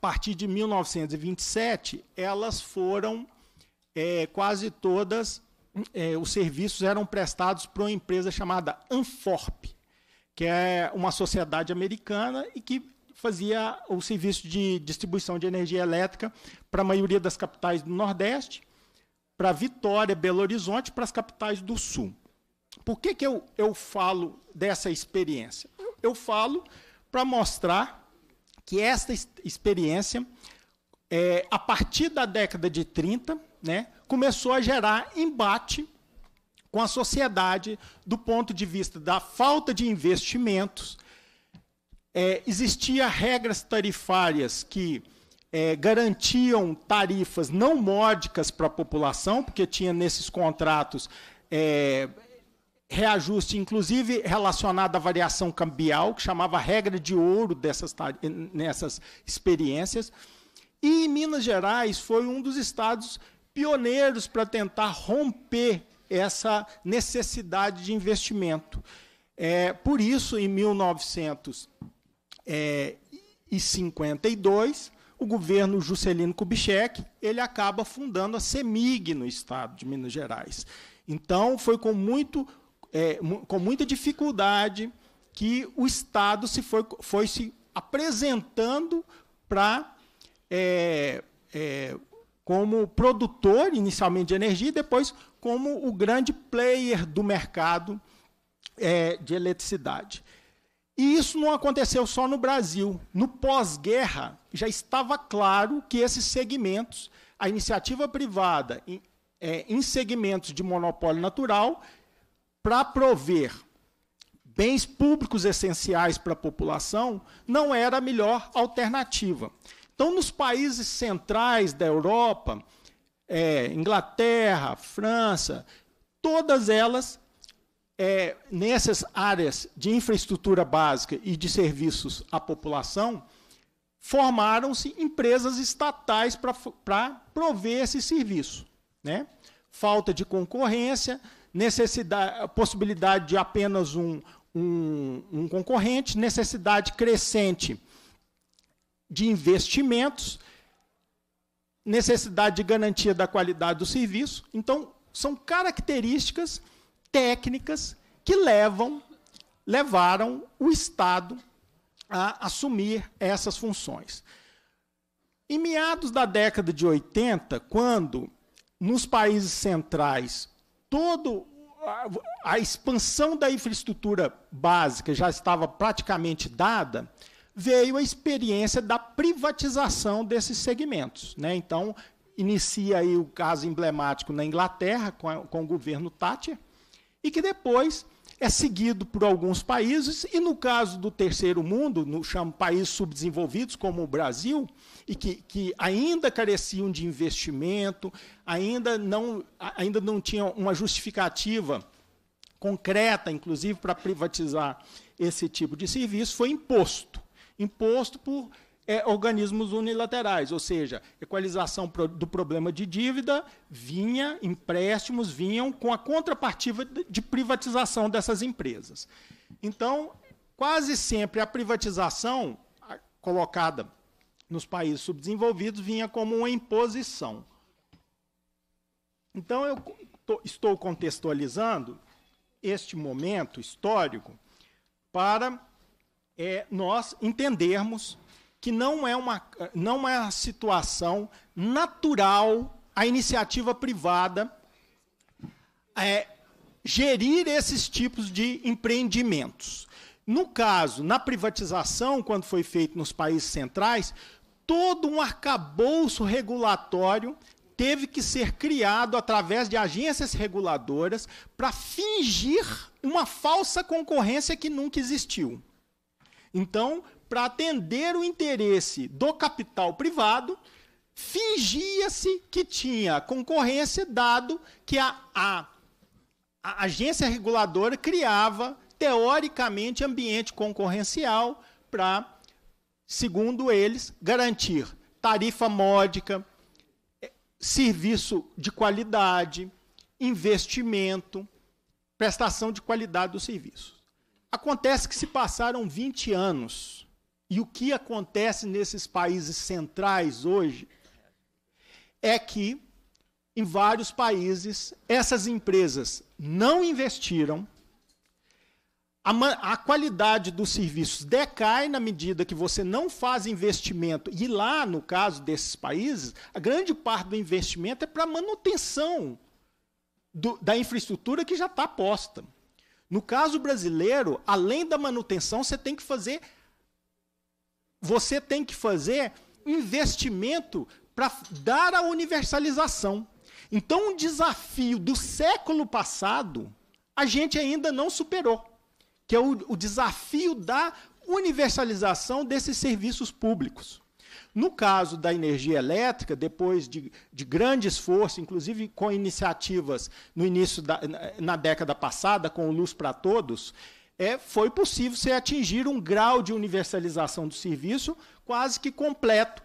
partir de 1927, elas foram é, quase todas, é, os serviços eram prestados para uma empresa chamada Anforp, que é uma sociedade americana e que fazia o serviço de distribuição de energia elétrica para a maioria das capitais do Nordeste, para Vitória, Belo Horizonte, para as capitais do Sul. Por que, que eu, eu falo dessa experiência? Eu falo para mostrar que esta experiência, é, a partir da década de 30, né, começou a gerar embate com a sociedade do ponto de vista da falta de investimentos. É, existia regras tarifárias que é, garantiam tarifas não módicas para a população, porque tinha nesses contratos é, reajuste, inclusive relacionado à variação cambial, que chamava regra de ouro dessas, eh, nessas experiências. E Minas Gerais foi um dos estados pioneiros para tentar romper essa necessidade de investimento. É, por isso, em 1952, eh, o governo Juscelino Kubitschek ele acaba fundando a CEMIG no estado de Minas Gerais. Então, foi com muito é, com muita dificuldade que o Estado se foi, foi se apresentando para é, é, como produtor inicialmente de energia e depois como o grande player do mercado é, de eletricidade. E isso não aconteceu só no Brasil. No pós-guerra, já estava claro que esses segmentos, a iniciativa privada em, é, em segmentos de monopólio natural, para prover bens públicos essenciais para a população não era a melhor alternativa. Então, nos países centrais da Europa, é, Inglaterra, França, todas elas, é, nessas áreas de infraestrutura básica e de serviços à população, formaram-se empresas estatais para prover esse serviço. Né? Falta de concorrência, necessidade, possibilidade de apenas um, um, um concorrente, necessidade crescente de investimentos, necessidade de garantia da qualidade do serviço. Então, são características técnicas que levam, levaram o Estado a assumir essas funções. Em meados da década de 80, quando nos países centrais todo a, a expansão da infraestrutura básica já estava praticamente dada, veio a experiência da privatização desses segmentos. Né? Então, inicia aí o caso emblemático na Inglaterra, com, a, com o governo Thatcher, e que depois é seguido por alguns países, e no caso do terceiro mundo, no chamo países subdesenvolvidos, como o Brasil, e que, que ainda careciam de investimento, ainda não, ainda não tinham uma justificativa concreta, inclusive, para privatizar esse tipo de serviço, foi imposto. Imposto por é, organismos unilaterais, ou seja, equalização pro, do problema de dívida vinha, empréstimos vinham com a contrapartida de, privatização dessas empresas. Então, quase sempre a privatização colocada nos países subdesenvolvidos vinha como uma imposição. Então, eu estou contextualizando este momento histórico para é, nós entendermos que não é uma, não é uma situação natural a iniciativa privada é, gerir esses tipos de empreendimentos. No caso, na privatização, quando foi feito nos países centrais, todo um arcabouço regulatório teve que ser criado através de agências reguladoras para fingir uma falsa concorrência que nunca existiu. Então, para atender o interesse do capital privado, fingia-se que tinha concorrência, dado que a, a, a agência reguladora criava, teoricamente, ambiente concorrencial para, segundo eles, garantir tarifa módica, serviço de qualidade, investimento, prestação de qualidade do serviço. Acontece que se passaram 20 anos e o que acontece nesses países centrais hoje é que, em vários países, essas empresas não investiram, a, a, qualidade dos serviços decai na medida que você não faz investimento. E lá, no caso desses países, a grande parte do investimento é para manutenção do, da infraestrutura que já está posta. No caso brasileiro, além da manutenção, você tem que fazer você tem que fazer investimento para dar a universalização. Então, um desafio do século passado, a gente ainda não superou, que é o, o desafio da universalização desses serviços públicos. No caso da energia elétrica, depois de, de grande esforço, inclusive com iniciativas no início da na década passada, com o Luz para Todos, é, foi possível se atingir um grau de universalização do serviço quase que completo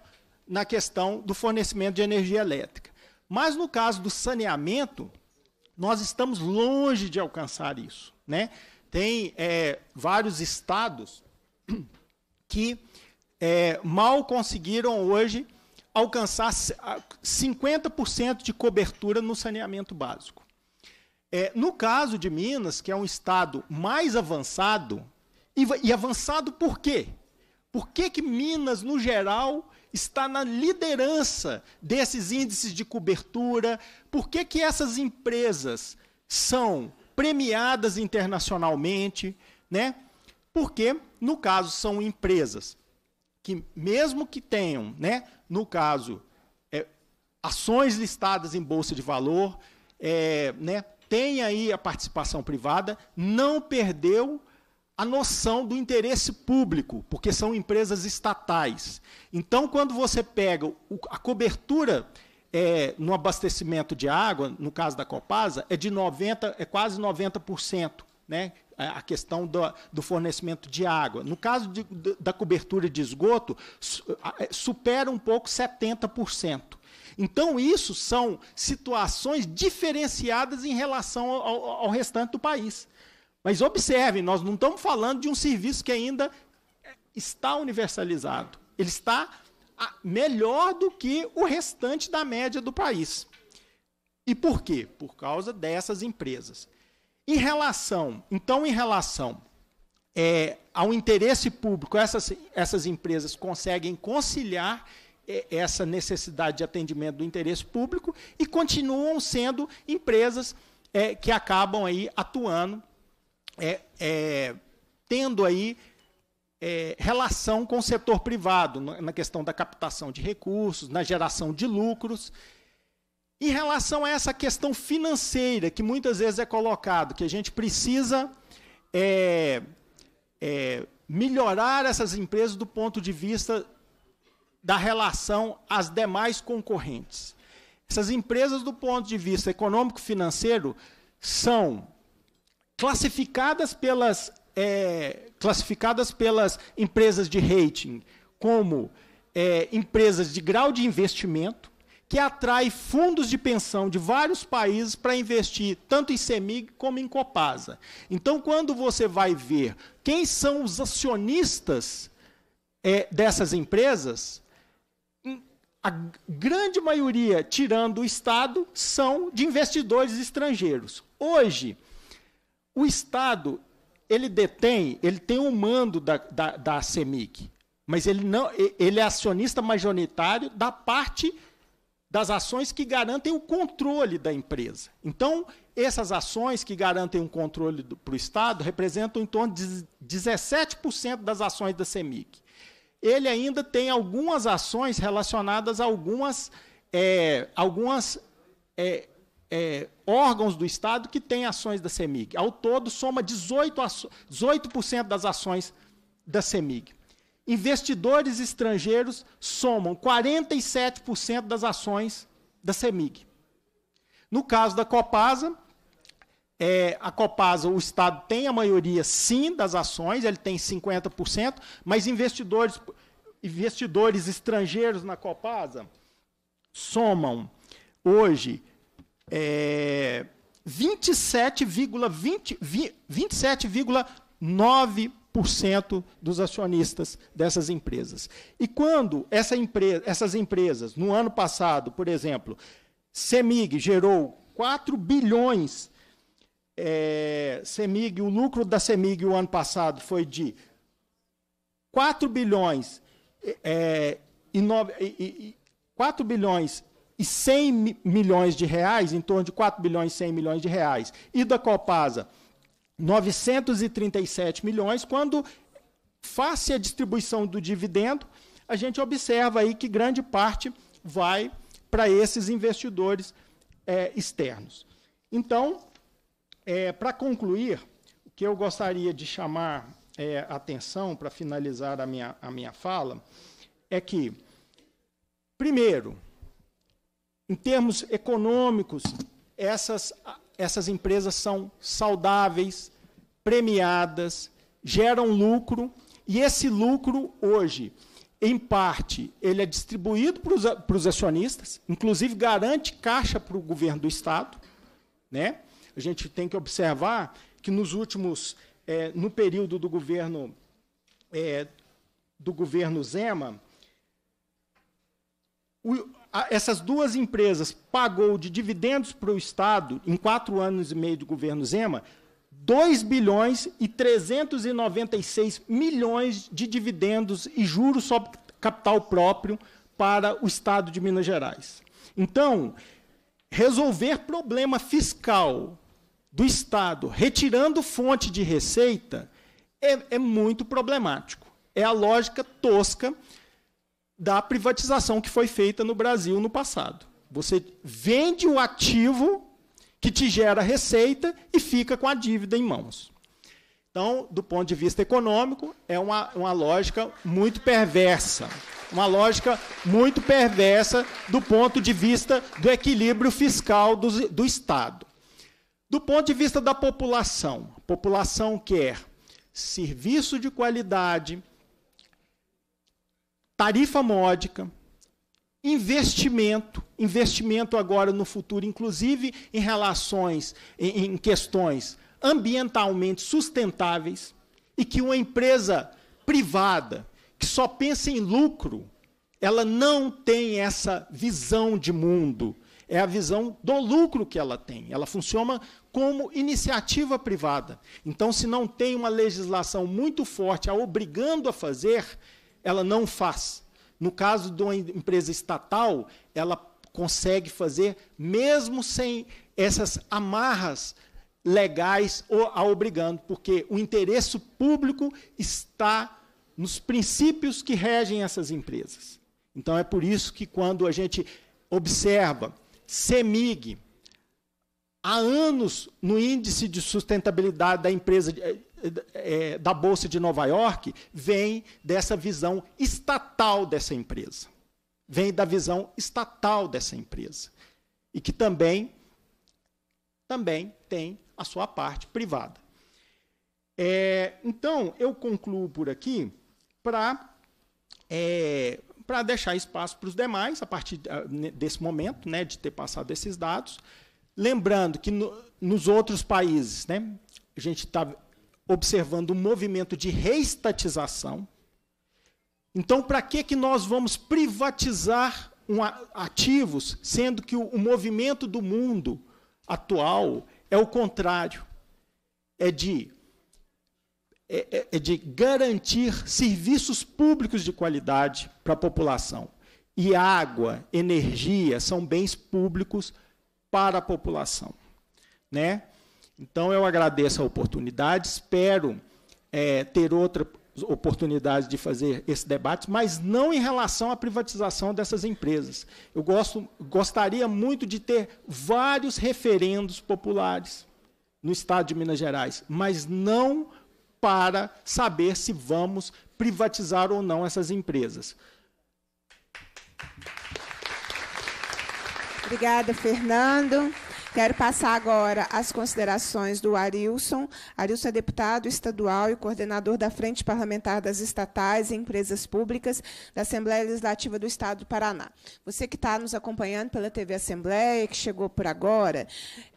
na questão do fornecimento de energia elétrica. Mas no caso do saneamento, nós estamos longe de alcançar isso. Né? Tem é, vários estados *clears throat* que é, mal conseguiram hoje alcançar 50% de cobertura no saneamento básico. É, no caso de Minas, que é um estado mais avançado, e, e avançado por quê? Por que, que Minas, no geral, está na liderança desses índices de cobertura? Por que, que essas empresas são premiadas internacionalmente? Né? Porque, no caso, são empresas que, mesmo que tenham, né, no caso, é, ações listadas em bolsa de valor, é, né, tem aí a participação privada, não perdeu a noção do interesse público, porque são empresas estatais. Então, quando você pega a cobertura é, no abastecimento de água, no caso da Copasa, é de 90, é quase 90%, né? A questão do, do fornecimento de água. No caso de, da cobertura de esgoto, é, supera um pouco 70%. Então, isso são situações diferenciadas em relação ao, ao restante do país. Mas observe, nós não estamos falando de um serviço que ainda está universalizado. Ele está ah, melhor do que o restante da média do país. E por quê? Por causa dessas empresas. Em relação, então, em relação é, ao interesse público, essas, essas empresas conseguem conciliar é, essa necessidade de atendimento do interesse público e continuam sendo empresas é, que acabam aí atuando, é, é, tendo aí é, relação com o setor privado na questão da captação de recursos, na geração de lucros. Em relação a essa questão financeira que muitas vezes é colocado, que a gente precisa é, melhorar essas empresas do ponto de vista da relação às demais concorrentes. Essas empresas, do ponto de vista econômico-financeiro, são classificadas pelas, é, classificadas pelas empresas de rating como é, empresas de grau de investimento, que atrai fundos de pensão de vários países para investir tanto em CEMIG como em Copasa. Então, quando você vai ver quem são os acionistas é, dessas empresas, a grande maioria, tirando o Estado, são de investidores estrangeiros. Hoje, o Estado ele detém, ele tem o um mando da, da, da mas ele não, ele é acionista majoritário da parte das ações que garantem o controle da empresa. Então, essas ações que garantem um controle para o Estado representam em torno de 17% das ações da Semic ele ainda tem algumas ações relacionadas a algumas, é, algumas é, é, órgãos do Estado que têm ações da CEMIG. Ao todo, soma 18%, 18 das ações da CEMIG. Investidores estrangeiros somam 47% das ações da CEMIG. No caso da Copasa, é, a Copasa, o Estado tem a maioria, sim, das ações, ele tem 50%, mas investidores, investidores estrangeiros na Copasa somam hoje é, 27,9% 27 dos acionistas dessas empresas. E quando essa empresa, essas empresas, no ano passado, por exemplo, Semig gerou 4 bilhões é, CEMIG, o lucro da CEMIG o ano passado foi de 4 bilhões é, e, nove, e, e bilhões e 100 milhões de reais, em torno de 4 bilhões e 100 milhões de reais, e da Copasa 937 milhões, quando face a distribuição do dividendo, a gente observa aí que grande parte vai para esses investidores é, externos. Então, é, para concluir, o que eu gostaria de chamar é, atenção para finalizar a minha, a minha fala é que, primeiro, em termos econômicos, essas, essas empresas são saudáveis, premiadas, geram lucro, e esse lucro hoje, em parte, ele é distribuído para os acionistas, inclusive garante caixa para o governo do Estado, né? a gente tem que observar que nos últimos, é, no período do governo é, do governo Zema, o, a, essas duas empresas pagou de dividendos para o Estado, em quatro anos e meio do governo Zema, 2 bilhões e 396 milhões de dividendos e juros sobre capital próprio para o Estado de Minas Gerais. Então, resolver problema fiscal do Estado retirando fonte de receita é, é muito problemático. É a lógica tosca da privatização que foi feita no Brasil no passado. Você vende o ativo que te gera receita e fica com a dívida em mãos. Então, do ponto de vista econômico, é uma, uma lógica muito perversa. Uma lógica muito perversa do ponto de vista do equilíbrio fiscal do, do Estado. Do ponto de vista da população, a população quer é serviço de qualidade, tarifa módica, investimento, investimento agora no futuro, inclusive em relações, em, em questões ambientalmente sustentáveis, e que uma empresa privada que só pensa em lucro, ela não tem essa visão de mundo é a visão do lucro que ela tem. Ela funciona como iniciativa privada. Então, se não tem uma legislação muito forte a obrigando a fazer, ela não faz. No caso de uma empresa estatal, ela consegue fazer mesmo sem essas amarras legais ou a obrigando, porque o interesse público está nos princípios que regem essas empresas. Então é por isso que quando a gente observa CEMIG, há anos no índice de sustentabilidade da empresa é, da Bolsa de Nova York, vem dessa visão estatal dessa empresa. Vem da visão estatal dessa empresa. E que também, também tem a sua parte privada. É, então, eu concluo por aqui para é, para deixar espaço para os demais, a partir ah, desse momento, né, de ter passado esses dados. Lembrando que no, nos outros países, né, a gente está observando um movimento de reestatização. Então, para que, que nós vamos privatizar um, ativos, sendo que o, o movimento do mundo atual é o contrário? É de é, é, é de garantir serviços públicos de qualidade para a população. E água, energia são bens públicos para a população. Né? Então, eu agradeço a oportunidade, espero é, ter outra oportunidade de fazer esse debate, mas não em relação à privatização dessas empresas. Eu gosto, gostaria muito de ter vários referendos populares no estado de Minas Gerais, mas não para saber se vamos privatizar ou não essas empresas. Obrigada, Fernando. Quero passar agora as considerações do Arilson. Arilson é deputado estadual e coordenador da Frente Parlamentar das Estatais e Empresas Públicas da Assembleia Legislativa do Estado do Paraná. Você que está nos acompanhando pela TV Assembleia, que chegou por agora,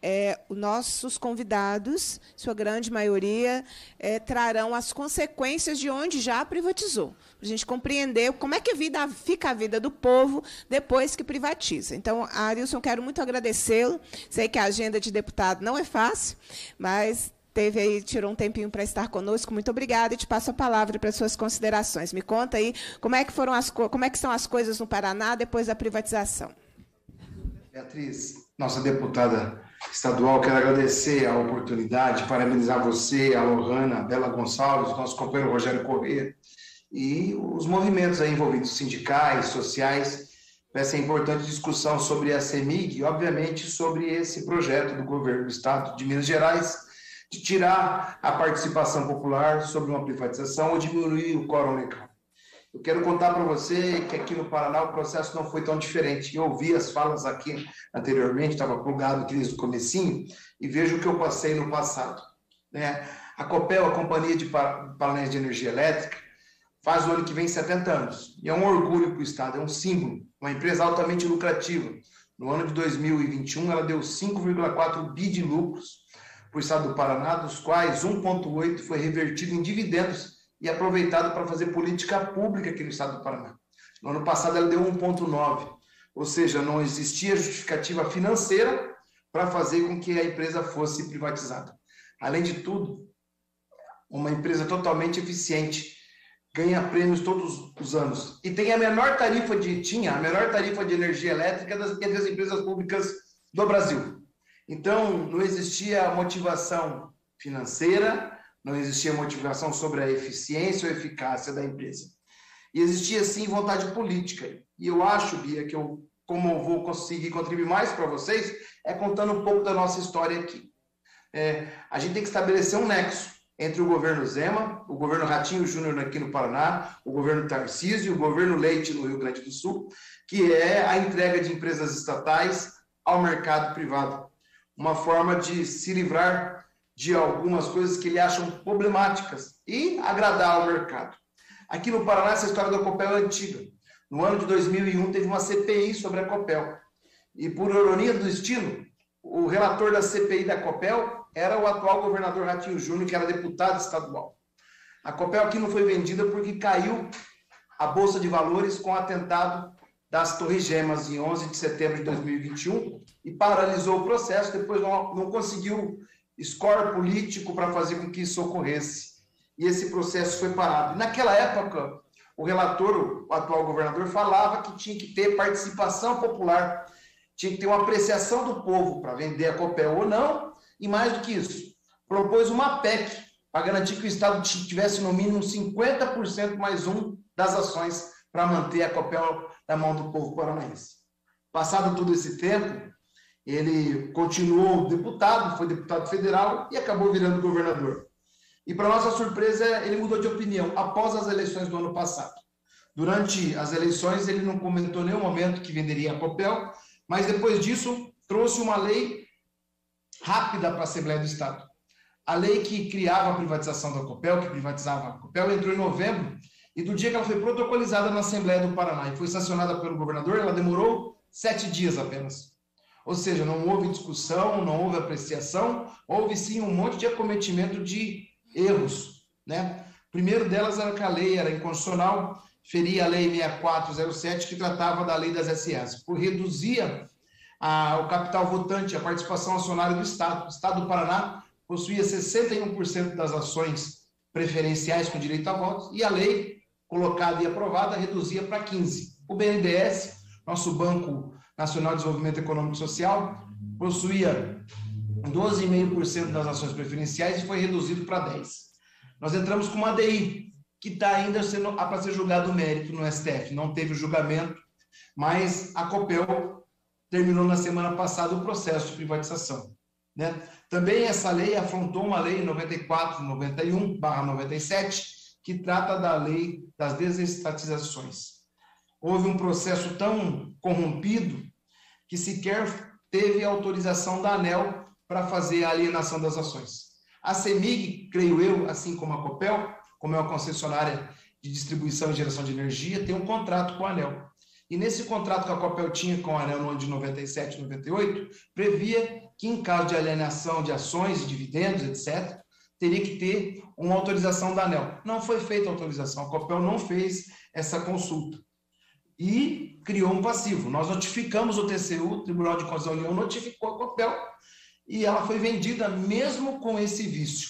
é, nossos convidados, sua grande maioria, é, trarão as consequências de onde já privatizou. Para a gente compreender como é que a vida, fica a vida do povo depois que privatiza. Então, Arilson, quero muito agradecê-lo. Sei sei que a agenda de deputado não é fácil, mas teve aí, tirou um tempinho para estar conosco. Muito obrigada e te passo a palavra para suas considerações. Me conta aí como é que foram as como é que são as coisas no Paraná depois da privatização. Beatriz, nossa deputada estadual, quero agradecer a oportunidade, parabenizar você, a Lohana, a Bela Gonçalves, nosso companheiro Rogério Corrêa e os movimentos envolvidos, sindicais, sociais, essa importante discussão sobre a CEMIG e, obviamente, sobre esse projeto do governo do Estado de Minas Gerais de tirar a participação popular sobre uma privatização ou diminuir o quórum legal. Eu quero contar para você que aqui no Paraná o processo não foi tão diferente. Eu ouvi as falas aqui anteriormente, estava plugado aqui desde o comecinho, e vejo o que eu passei no passado. Né? A COPEL, a Companhia de Paranaense de Energia Elétrica, faz o ano que vem 70 anos. E é um orgulho para o Estado, é um símbolo uma empresa altamente lucrativa. No ano de 2021, ela deu 5,4 bi de lucros para o estado do Paraná, dos quais 1,8 foi revertido em dividendos e aproveitado para fazer política pública aqui no estado do Paraná. No ano passado, ela deu 1,9, ou seja, não existia justificativa financeira para fazer com que a empresa fosse privatizada. Além de tudo, uma empresa totalmente eficiente, ganha prêmios todos os anos e tem a menor tarifa de tinha a menor tarifa de energia elétrica das, empresas públicas do Brasil. Então não existia motivação financeira, não existia motivação sobre a eficiência ou eficácia da empresa. E existia sim vontade política. E eu acho, Bia, que eu como eu vou conseguir contribuir mais para vocês é contando um pouco da nossa história aqui. É, a gente tem que estabelecer um nexo entre o governo Zema, o governo Ratinho Júnior aqui no Paraná, o governo Tarcísio e o governo Leite no Rio Grande do Sul, que é a entrega de empresas estatais ao mercado privado. Uma forma de se livrar de algumas coisas que ele acham problemáticas e agradar ao mercado. Aqui no Paraná, essa história da Copel é antiga. No ano de 2001, teve uma CPI sobre a Copel. E, por ironia do destino, o relator da CPI da Copel era o atual governador Ratinho Júnior, que era deputado estadual. A Copel aqui não foi vendida porque caiu a Bolsa de Valores com o atentado das Torres Gemas em 11 de setembro de 2021 e paralisou o processo, depois não, não conseguiu score político para fazer com que isso ocorresse. E esse processo foi parado. Naquela época, o relator, o atual governador, falava que tinha que ter participação popular, tinha que ter uma apreciação do povo para vender a Copel ou não, e mais do que isso, propôs uma PEC para garantir que o Estado tivesse no mínimo 50% mais um das ações para manter a Copel na mão do povo paranaense. Passado todo esse tempo, ele continuou deputado, foi deputado federal e acabou virando governador. E para nossa surpresa, ele mudou de opinião após as eleições do ano passado. Durante as eleições, ele não comentou nenhum momento que venderia a Copel, mas depois disso, trouxe uma lei rápida para a Assembleia do Estado. A lei que criava a privatização da Copel, que privatizava a Copel, entrou em novembro, e do dia que ela foi protocolizada na Assembleia do Paraná e foi sancionada pelo governador, ela demorou sete dias apenas. Ou seja, não houve discussão, não houve apreciação, houve sim um monte de acometimento de erros. Né? O primeiro delas era que a lei era inconstitucional, feria a Lei 6407, que tratava da lei das SS, por reduzia a, o capital votante, a participação acionária do Estado. O Estado do Paraná possuía 61% das ações preferenciais com direito a voto e a lei colocada e aprovada reduzia para 15%. O BNDES, nosso Banco Nacional de Desenvolvimento Econômico e Social, possuía 12,5% das ações preferenciais e foi reduzido para 10%. Nós entramos com uma DI, que está ainda sendo, para ser julgado o mérito no STF, não teve o julgamento, mas a COPEL terminou na semana passada o processo de privatização. Né? Também essa lei afrontou uma lei 94, 91, 97, que trata da lei das desestatizações. Houve um processo tão corrompido que sequer teve autorização da ANEL para fazer a alienação das ações. A CEMIG, creio eu, assim como a COPEL, como é uma concessionária de distribuição e geração de energia, tem um contrato com a ANEL. E nesse contrato que a Copel tinha com a Anel de 97 e 98, previa que, em caso de alienação de ações, dividendos, etc., teria que ter uma autorização da ANEL. Não foi feita a autorização, a Copel não fez essa consulta. E criou um passivo. Nós notificamos o TCU, o Tribunal de Contas da União notificou a Copel, e ela foi vendida mesmo com esse vício.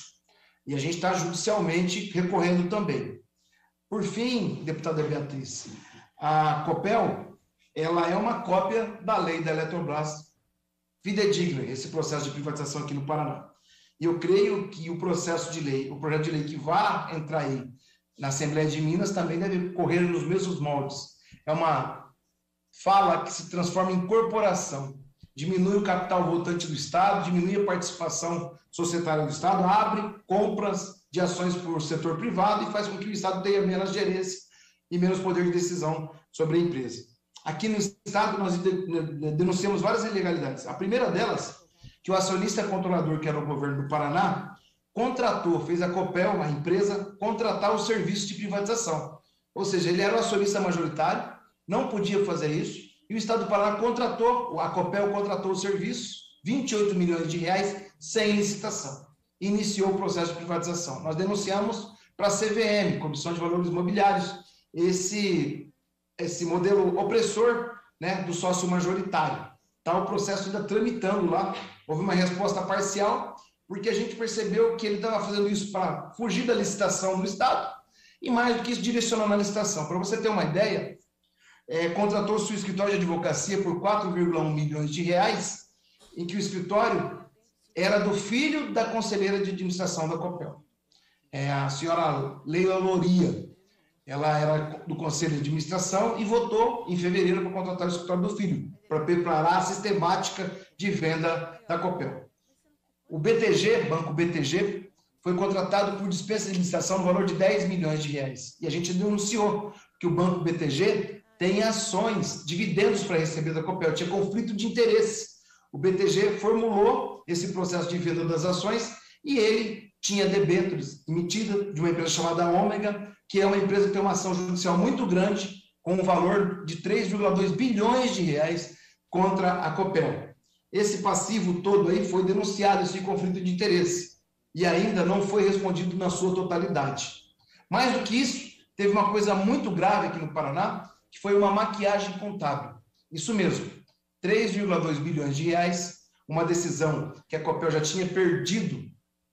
E a gente está judicialmente recorrendo também. Por fim, deputada Beatriz, a COPEL, ela é uma cópia da lei da Eletrobras fidedigna, esse processo de privatização aqui no Paraná. E eu creio que o processo de lei, o projeto de lei que vai entrar aí na Assembleia de Minas também deve correr nos mesmos moldes. É uma fala que se transforma em corporação, diminui o capital votante do Estado, diminui a participação societária do Estado, abre compras de ações por setor privado e faz com que o Estado tenha menos gerência e menos poder de decisão sobre a empresa. Aqui no Estado, nós denunciamos várias ilegalidades. A primeira delas, que o acionista controlador, que era o governo do Paraná, contratou, fez a COPEL, a empresa, contratar o serviço de privatização. Ou seja, ele era o acionista majoritário, não podia fazer isso, e o Estado do Paraná contratou, a COPEL contratou o serviço, 28 milhões de reais, sem licitação. Iniciou o processo de privatização. Nós denunciamos para a CVM, Comissão de Valores Imobiliários, esse, esse modelo opressor né, do sócio majoritário. Tá, o processo ainda tramitando lá, houve uma resposta parcial, porque a gente percebeu que ele estava fazendo isso para fugir da licitação do Estado e, mais do que isso, direcionando a licitação. Para você ter uma ideia, é, contratou seu escritório de advocacia por 4,1 milhões de reais, em que o escritório era do filho da conselheira de administração da COPEL, é, a senhora Leila Loria ela era do conselho de administração e votou em fevereiro para contratar o escritório do filho, para preparar a sistemática de venda da Copel. O BTG, Banco BTG, foi contratado por dispensa de administração no valor de 10 milhões de reais. E a gente denunciou que o Banco BTG tem ações, dividendos para receber da Copel, tinha conflito de interesse. O BTG formulou esse processo de venda das ações e ele tinha debêntures emitidas de uma empresa chamada Ômega, que é uma empresa que tem uma ação judicial muito grande, com um valor de 3,2 bilhões de reais contra a Copel. Esse passivo todo aí foi denunciado, esse conflito de interesse, e ainda não foi respondido na sua totalidade. Mais do que isso, teve uma coisa muito grave aqui no Paraná, que foi uma maquiagem contábil. Isso mesmo, 3,2 bilhões de reais, uma decisão que a Copel já tinha perdido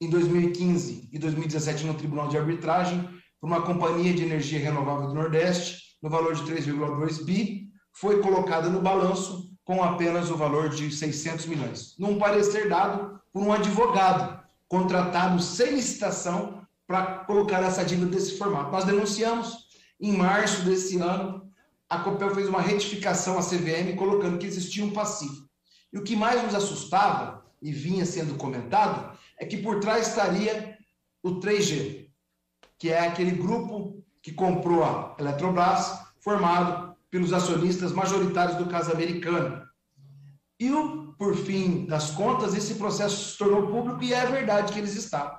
em 2015 e 2017 no Tribunal de Arbitragem por uma companhia de energia renovável do Nordeste, no valor de 3,2 bi, foi colocada no balanço com apenas o valor de 600 milhões, num parecer dado por um advogado contratado sem licitação para colocar essa dívida desse formato. Nós denunciamos em março desse ano, a Copel fez uma retificação à CVM colocando que existia um passivo. E o que mais nos assustava e vinha sendo comentado é que por trás estaria o 3G, que é aquele grupo que comprou a Eletrobras, formado pelos acionistas majoritários do caso americano. E, por fim das contas, esse processo se tornou público e é verdade que eles estavam.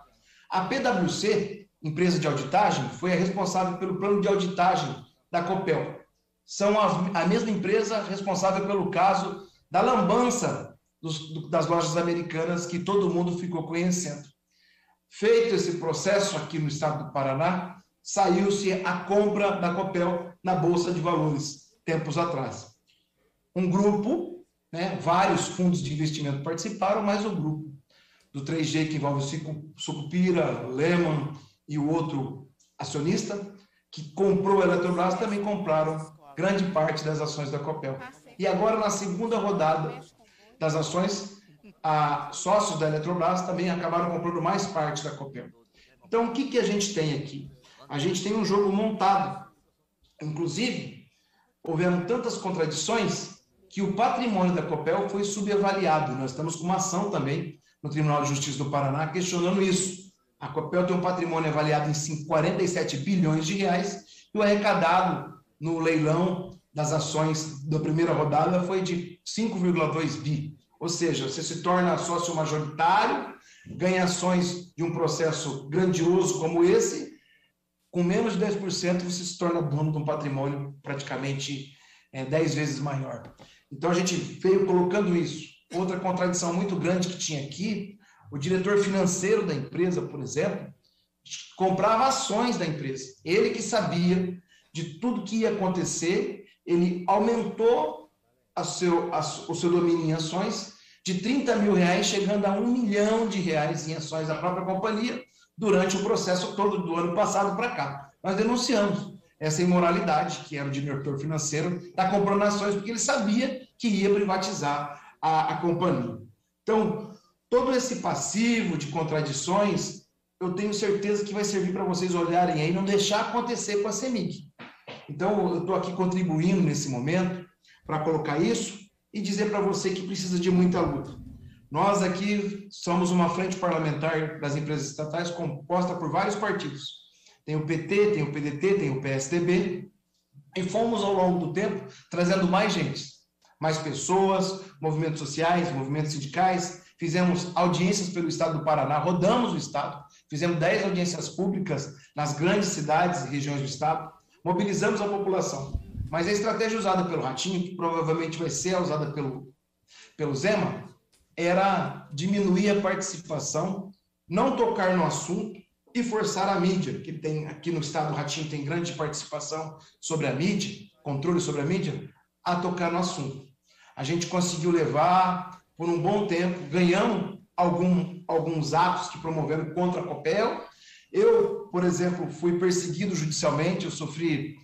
A PwC, empresa de auditagem, foi a responsável pelo plano de auditagem da Copel. São a mesma empresa responsável pelo caso da lambança dos, do, das lojas americanas que todo mundo ficou conhecendo. Feito esse processo aqui no estado do Paraná, saiu-se a compra da Copel na Bolsa de Valores, tempos atrás. Um grupo, né, vários fundos de investimento participaram, mas o um grupo do 3G, que envolve o Sucupira, Lehman e o outro acionista, que comprou a Eletrobras, também compraram grande parte das ações da Copel. E agora, na segunda rodada, das ações, a, sócios da Eletrobras também acabaram comprando mais parte da Copel. Então, o que, que a gente tem aqui? A gente tem um jogo montado. Inclusive, houveram tantas contradições que o patrimônio da Copel foi subavaliado. Nós estamos com uma ação também no Tribunal de Justiça do Paraná questionando isso. A Copel tem um patrimônio avaliado em 47 bilhões de reais e o arrecadado no leilão das ações da primeira rodada foi de 5,2 bi. Ou seja, você se torna sócio majoritário, ganha ações de um processo grandioso como esse, com menos de 10% você se torna dono de um patrimônio praticamente é, 10 vezes maior. Então a gente veio colocando isso. Outra contradição muito grande que tinha aqui, o diretor financeiro da empresa, por exemplo, comprava ações da empresa. Ele que sabia de tudo que ia acontecer ele aumentou seu, a, o seu domínio em ações de 30 mil reais, chegando a um milhão de reais em ações da própria companhia durante o processo todo do ano passado para cá. Nós denunciamos essa imoralidade, que era o diretor financeiro, está comprando ações porque ele sabia que ia privatizar a, a companhia. Então, todo esse passivo de contradições, eu tenho certeza que vai servir para vocês olharem aí, não deixar acontecer com a CEMIG. Então, eu estou aqui contribuindo nesse momento para colocar isso e dizer para você que precisa de muita luta. Nós aqui somos uma frente parlamentar das empresas estatais composta por vários partidos. Tem o PT, tem o PDT, tem o PSDB, e fomos ao longo do tempo trazendo mais gente, mais pessoas, movimentos sociais, movimentos sindicais. Fizemos audiências pelo estado do Paraná, rodamos o estado, fizemos 10 audiências públicas nas grandes cidades e regiões do estado mobilizamos a população. Mas a estratégia usada pelo Ratinho, que provavelmente vai ser usada pelo, pelo Zema, era diminuir a participação, não tocar no assunto e forçar a mídia, que tem aqui no estado o Ratinho tem grande participação sobre a mídia, controle sobre a mídia, a tocar no assunto. A gente conseguiu levar por um bom tempo, ganhamos algum, alguns atos que promovemos contra a Copel, eu, por exemplo, fui perseguido judicialmente, eu sofri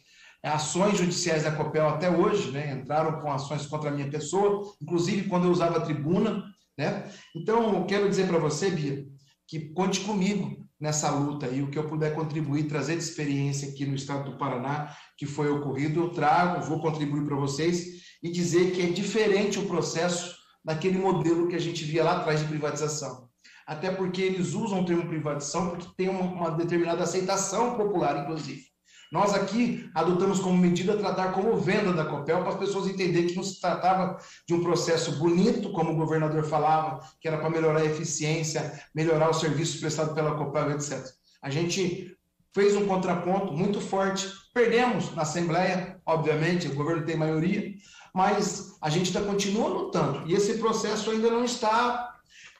é, ações judiciais da COPEL até hoje, né? Entraram com ações contra a minha pessoa, inclusive quando eu usava a tribuna, né? Então, eu quero dizer para você, Bia, que conte comigo nessa luta e o que eu puder contribuir, trazer de experiência aqui no estado do Paraná, que foi ocorrido, eu trago, vou contribuir para vocês e dizer que é diferente o processo daquele modelo que a gente via lá atrás de privatização até porque eles usam o termo privatização porque tem uma, uma determinada aceitação popular, inclusive. Nós aqui adotamos como medida tratar como venda da Copel, para as pessoas entenderem que não se tratava de um processo bonito, como o governador falava, que era para melhorar a eficiência, melhorar o serviço prestado pela Copel, etc. A gente fez um contraponto muito forte, perdemos na Assembleia, obviamente, o governo tem maioria, mas a gente tá, continua lutando, e esse processo ainda não está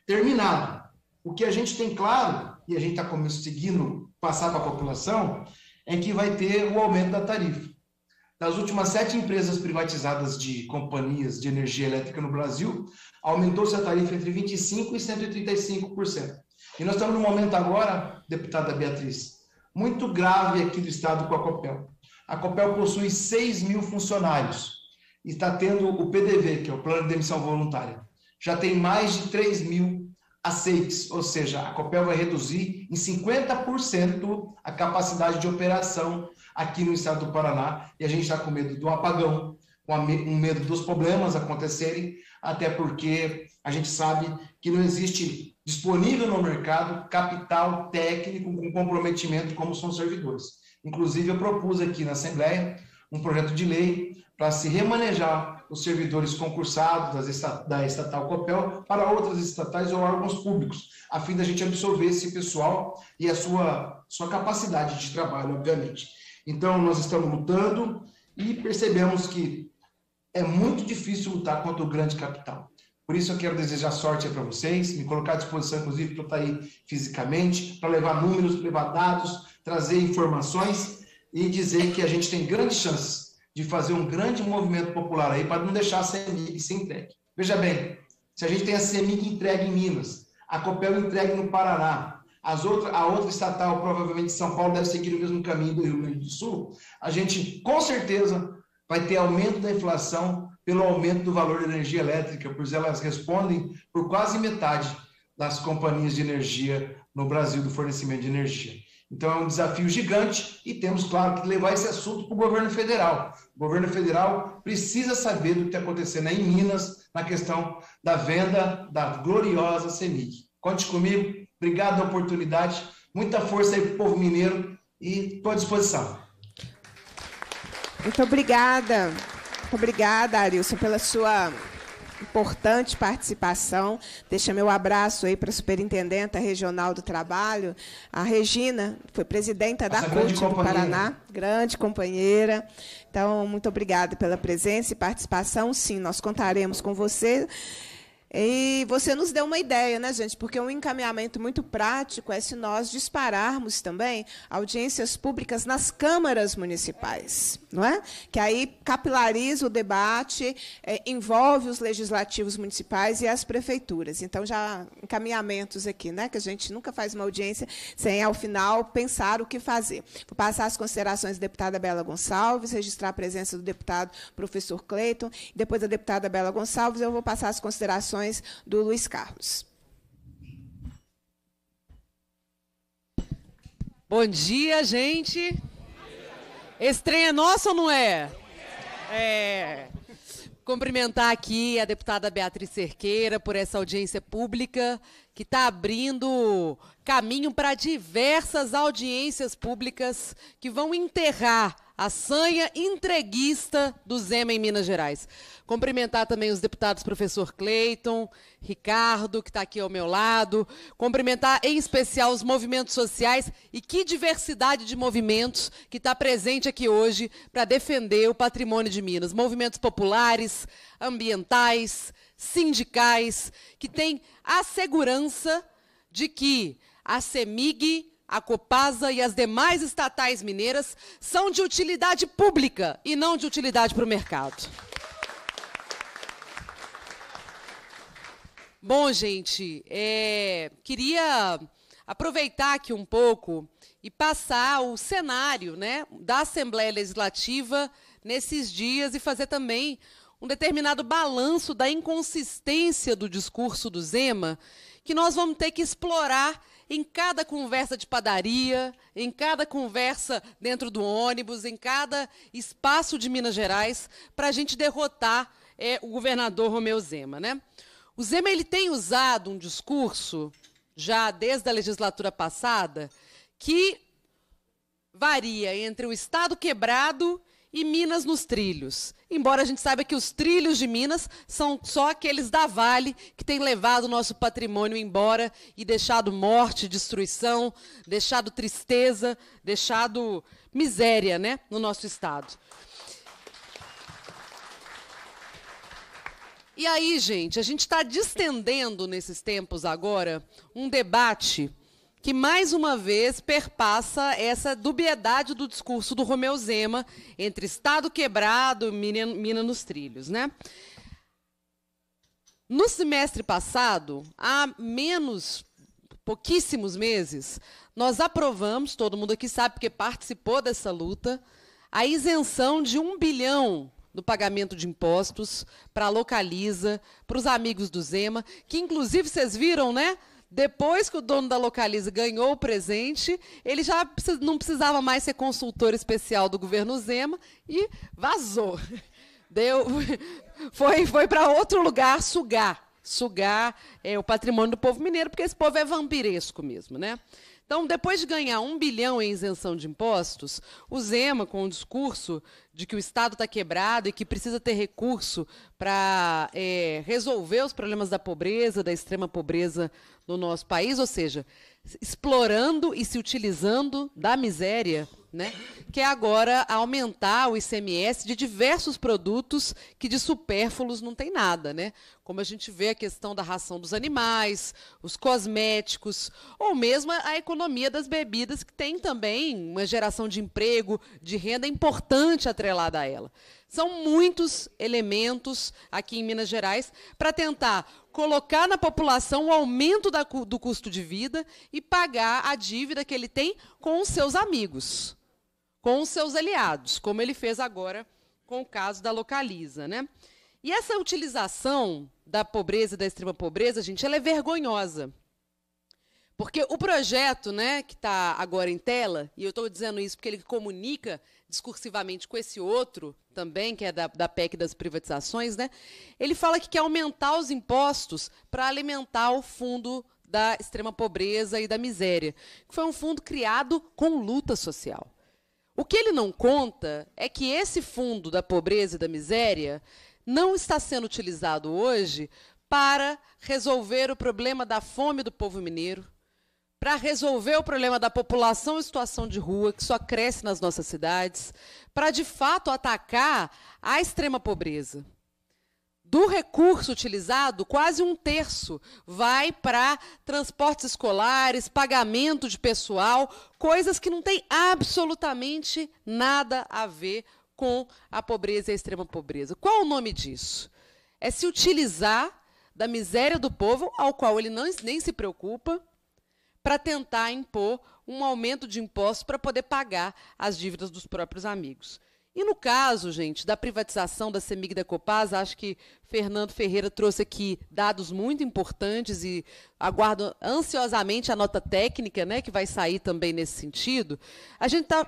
terminado. O que a gente tem claro, e a gente está conseguindo passar para a população, é que vai ter o aumento da tarifa. Das últimas sete empresas privatizadas de companhias de energia elétrica no Brasil, aumentou-se a tarifa entre 25% e 135%. E nós estamos num momento agora, deputada Beatriz, muito grave aqui do Estado com a COPEL. A COPEL possui 6 mil funcionários e está tendo o PDV, que é o Plano de Demissão Voluntária. Já tem mais de 3 mil a 6, ou seja, a Copel vai reduzir em 50% a capacidade de operação aqui no estado do Paraná, e a gente está com medo do apagão, com medo dos problemas acontecerem, até porque a gente sabe que não existe disponível no mercado capital técnico com comprometimento como são servidores. Inclusive, eu propus aqui na Assembleia um projeto de lei para se remanejar os servidores concursados da estatal Copel para outras estatais ou órgãos públicos, a fim da gente absorver esse pessoal e a sua, sua capacidade de trabalho, obviamente. Então, nós estamos lutando e percebemos que é muito difícil lutar contra o grande capital. Por isso, eu quero desejar sorte para vocês, me colocar à disposição, inclusive, para estar tá aí fisicamente, para levar números, levar dados, trazer informações e dizer que a gente tem grandes chances de fazer um grande movimento popular aí para não deixar a CEMIG sem entregue. Veja bem, se a gente tem a CEMIG entregue em Minas, a Copel entregue no Paraná, as outra, a outra estatal, provavelmente de São Paulo, deve seguir o mesmo caminho do Rio Grande do Sul, a gente com certeza vai ter aumento da inflação pelo aumento do valor da energia elétrica, pois elas respondem por quase metade das companhias de energia no Brasil do fornecimento de energia. Então, é um desafio gigante e temos, claro, que levar esse assunto para o governo federal. O governo federal precisa saber do que está acontecendo aí em Minas na questão da venda da gloriosa CEMIG. Conte comigo, obrigado pela oportunidade, muita força aí para o povo mineiro e estou à disposição. Muito obrigada, muito obrigada, Arilson, pela sua importante participação. Deixa meu abraço aí para a Superintendenta Regional do Trabalho, a Regina, foi presidenta da CUT do Paraná, grande companheira. Então, muito obrigada pela presença e participação. Sim, nós contaremos com você. E você nos deu uma ideia, né, gente? Porque um encaminhamento muito prático é se nós dispararmos também audiências públicas nas câmaras municipais não é? que aí capilariza o debate, é, envolve os legislativos municipais e as prefeituras. Então, já encaminhamentos aqui, né? que a gente nunca faz uma audiência sem, ao final, pensar o que fazer. Vou passar as considerações da deputada Bela Gonçalves, registrar a presença do deputado professor Cleiton, depois da deputada Bela Gonçalves, eu vou passar as considerações do Luiz Carlos. Bom dia, gente. Esse trem é nosso ou não é? É. Cumprimentar aqui a deputada Beatriz Cerqueira por essa audiência pública que está abrindo caminho para diversas audiências públicas que vão enterrar a sanha entreguista do Zema em Minas Gerais. Cumprimentar também os deputados professor Cleiton, Ricardo, que está aqui ao meu lado. Cumprimentar em especial os movimentos sociais e que diversidade de movimentos que está presente aqui hoje para defender o patrimônio de Minas. Movimentos populares, ambientais, sindicais, que têm a segurança de que a CEMIG a Copasa e as demais estatais mineiras são de utilidade pública e não de utilidade para o mercado. Bom, gente, é, queria aproveitar aqui um pouco e passar o cenário né, da Assembleia Legislativa nesses dias e fazer também um determinado balanço da inconsistência do discurso do Zema, que nós vamos ter que explorar em cada conversa de padaria, em cada conversa dentro do ônibus, em cada espaço de Minas Gerais, para a gente derrotar é, o governador Romeu Zema. Né? O Zema ele tem usado um discurso, já desde a legislatura passada, que varia entre o Estado quebrado e Minas nos trilhos. Embora a gente saiba que os trilhos de Minas são só aqueles da Vale que têm levado o nosso patrimônio embora e deixado morte, destruição, deixado tristeza, deixado miséria, né, no nosso estado. E aí, gente, a gente está distendendo nesses tempos agora um debate que mais uma vez perpassa essa dubiedade do discurso do Romeu Zema entre Estado quebrado, mina, mina nos trilhos, né? No semestre passado, há menos pouquíssimos meses, nós aprovamos, todo mundo aqui sabe porque participou dessa luta, a isenção de um bilhão do pagamento de impostos para a Localiza, para os amigos do Zema, que inclusive vocês viram, né? Depois que o dono da Localiza ganhou o presente, ele já não precisava mais ser consultor especial do governo Zema e vazou. *laughs* Deu, *laughs* foi foi para outro lugar sugar, sugar é, o patrimônio do povo mineiro, porque esse povo é vampiresco mesmo, né? Então, depois de ganhar um bilhão em isenção de impostos, o Zema, com o discurso de que o Estado está quebrado e que precisa ter recurso para é, eh, resolver os problemas da pobreza, da extrema pobreza no nosso país, ou seja, explorando e se utilizando da miséria, né? que é agora aumentar o ICMS de diversos produtos que de supérfluos não tem nada, né? Como a gente vê a questão da ração dos animais, os cosméticos, ou mesmo a economia das bebidas, que tem também uma geração de emprego, de renda importante atrelada a ela. São muitos elementos aqui em Minas Gerais para tentar colocar na população o aumento da, do custo de vida e pagar a dívida que ele tem com os seus amigos, com os seus aliados, como ele fez agora com o caso da Localiza. Né? E essa utilização da pobreza e da extrema pobreza, gente, ela é vergonhosa. Porque o projeto né, que está agora em tela, e eu estou dizendo isso porque ele comunica discursivamente com esse outro, também, que é da, da PEC das privatizações, né? Ele fala que quer aumentar os impostos para alimentar o fundo da extrema pobreza e da miséria, que foi um fundo criado com luta social. O que ele não conta é que esse fundo da pobreza e da miséria não está sendo utilizado hoje para resolver o problema da fome do povo mineiro, para resolver o problema da população em situação de rua, que só cresce nas nossas cidades, para de fato atacar a extrema pobreza. Do recurso utilizado, quase um terço vai para transportes escolares, pagamento de pessoal, coisas que não têm absolutamente nada a ver com a pobreza e a extrema pobreza. Qual o nome disso? É se utilizar da miséria do povo, ao qual ele não, nem se preocupa, para tentar impor um aumento de impostos para poder pagar as dívidas dos próprios amigos. E no caso, gente, da privatização da CEMIG da Copasa, acho que Fernando Ferreira trouxe aqui dados muito importantes e aguardo ansiosamente a nota técnica, né, que vai sair também nesse sentido. A gente tá,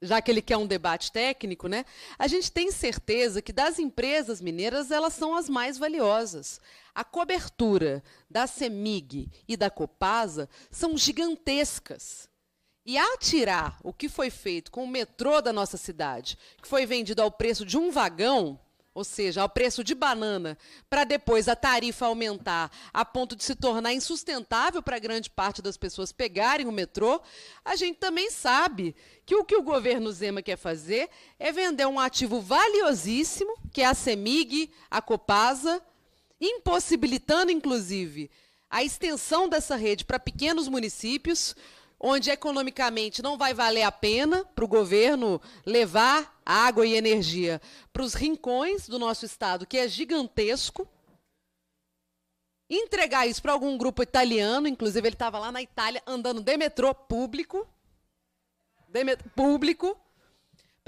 já que ele quer um debate técnico, né? A gente tem certeza que das empresas mineiras elas são as mais valiosas. A cobertura da CEMIG e da Copasa são gigantescas. E atirar o que foi feito com o metrô da nossa cidade, que foi vendido ao preço de um vagão, ou seja, ao preço de banana, para depois a tarifa aumentar a ponto de se tornar insustentável para grande parte das pessoas pegarem o metrô, a gente também sabe que o que o governo Zema quer fazer é vender um ativo valiosíssimo, que é a CEMIG, a Copasa, impossibilitando, inclusive, a extensão dessa rede para pequenos municípios, onde economicamente não vai valer a pena para o governo levar água e energia para os rincões do nosso estado, que é gigantesco. Entregar isso para algum grupo italiano, inclusive ele estava lá na Itália andando de metrô público, de público,